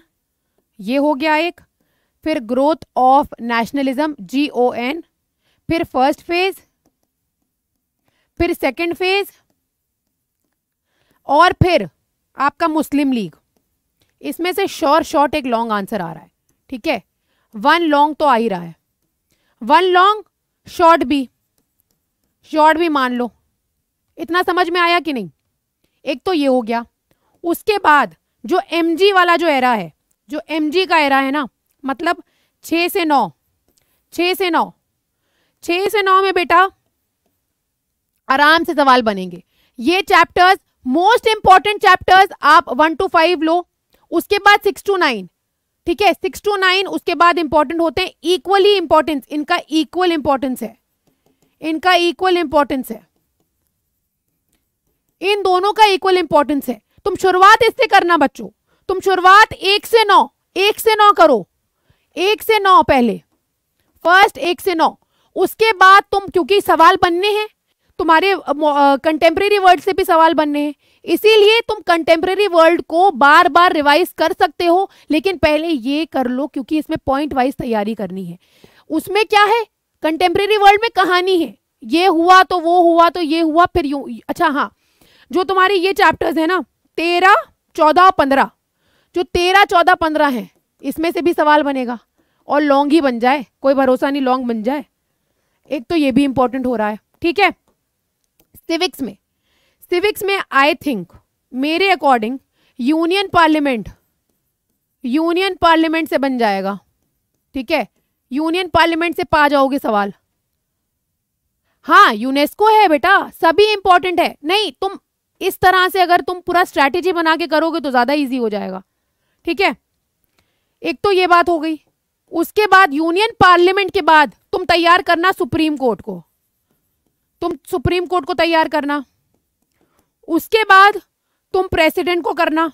ये हो गया एक फिर growth of nationalism G O N फिर फर्स्ट फेज फिर सेकंड फेज और फिर आपका मुस्लिम लीग इसमें से शॉर्ट शॉर्ट एक लॉन्ग आंसर आ रहा है ठीक है वन लॉन्ग तो आ ही रहा है वन लॉन्ग शॉर्ट भी शॉर्ट भी मान लो इतना समझ में आया कि नहीं एक तो ये हो गया उसके बाद जो एम वाला जो एरा है जो एम का एरा है ना मतलब छ से नौ छ से नौ छ से नौ में बेटा आराम से सवाल बनेंगे ये चैप्टर्स मोस्ट इंपॉर्टेंट चैप्टर्स आप वन टू फाइव लो उसके बाद सिक्स टू नाइन ठीक है सिक्स टू नाइन उसके बाद इंपॉर्टेंट होते हैं इक्वली इंपॉर्टेंस इनका इक्वल इंपॉर्टेंस है इनका इक्वल इंपॉर्टेंस है इन दोनों का इक्वल इंपॉर्टेंस है तुम शुरुआत इससे करना बच्चों तुम शुरुआत एक से नौ एक से नौ करो एक से नौ पहले फर्स्ट एक से नौ उसके बाद तुम क्योंकि सवाल बनने हैं तुम्हारे कंटेम्प्रेरी वर्ल्ड से भी सवाल बनने हैं इसीलिए तुम कंटेम्प्रेरी वर्ल्ड को बार बार रिवाइज कर सकते हो लेकिन पहले ये कर लो क्योंकि इसमें पॉइंट वाइज तैयारी करनी है उसमें क्या है कंटेम्प्रेरी वर्ल्ड में कहानी है ये हुआ तो वो हुआ तो ये हुआ फिर यू अच्छा हाँ जो तुम्हारे ये चैप्टर्स है ना तेरह चौदह पंद्रह जो तेरह चौदह पंद्रह है इसमें से भी सवाल बनेगा और लॉन्ग ही बन जाए कोई भरोसा नहीं लॉन्ग बन जाए एक तो ये भी इंपॉर्टेंट हो रहा है ठीक है सिविक्स में सिविक्स में आई थिंक मेरे according union parliament union parliament से बन जाएगा ठीक है यूनियन पार्लियामेंट से पा जाओगे सवाल हाँ यूनेस्को है बेटा सभी इंपॉर्टेंट है नहीं तुम इस तरह से अगर तुम पूरा स्ट्रेटेजी बना के करोगे तो ज़्यादा इजी हो जाएगा ठीक है एक तो ये बात हो गई उसके बाद यूनियन पार्लियामेंट के बाद तुम तैयार करना सुप्रीम कोर्ट को तुम सुप्रीम कोर्ट को तैयार करना उसके बाद तुम प्रेसिडेंट को करना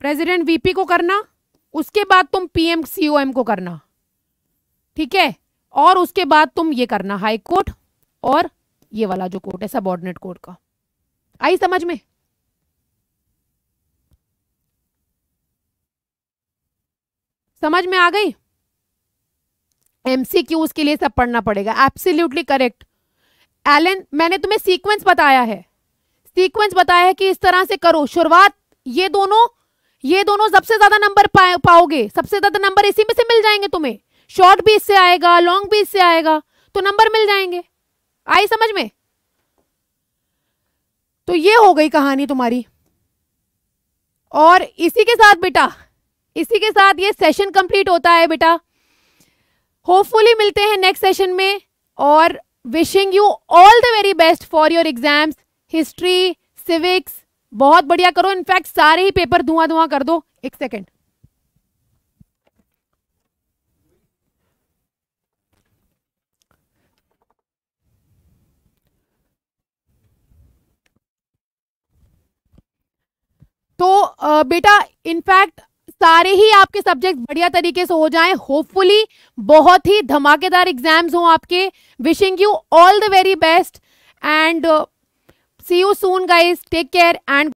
प्रेसिडेंट वीपी को करना उसके बाद तुम पीएम सीओएम को करना ठीक है और उसके बाद तुम ये करना हाई कोर्ट और ये वाला जो कोर्ट है सबॉर्डिनेट कोर्ट का आई समझ में समझ में आ गई एमसीक्यू उसके लिए सब पढ़ना पड़ेगा एब्सोल्युटली करेक्ट एलन मैंने तुम्हें सीक्वेंस बताया है सीक्वेंस बताया है कि इस तरह से करो शुरुआत ये दोनों ये दोनों सबसे ज्यादा नंबर पाओगे सबसे ज्यादा नंबर इसी में से मिल जाएंगे तुम्हें शॉर्ट भी इससे आएगा लॉन्ग भी इससे आएगा तो नंबर मिल जाएंगे आई समझ में तो ये हो गई कहानी तुम्हारी और इसी के साथ बेटा इसी के साथ ये सेशन कंप्लीट होता है बेटा होपफुली मिलते हैं नेक्स्ट सेशन में और wishing you all the very best for your exams history civics बहुत बढ़िया करो इनफैक्ट सारे ही पेपर धुआं धुआं कर दो एक सेकेंड तो बेटा इनफैक्ट सारे ही आपके सब्जेक्ट बढ़िया तरीके से हो जाएं होपफुली बहुत ही धमाकेदार एग्जाम्स हों आपके wishing you all the very best and See you soon guys. Take care and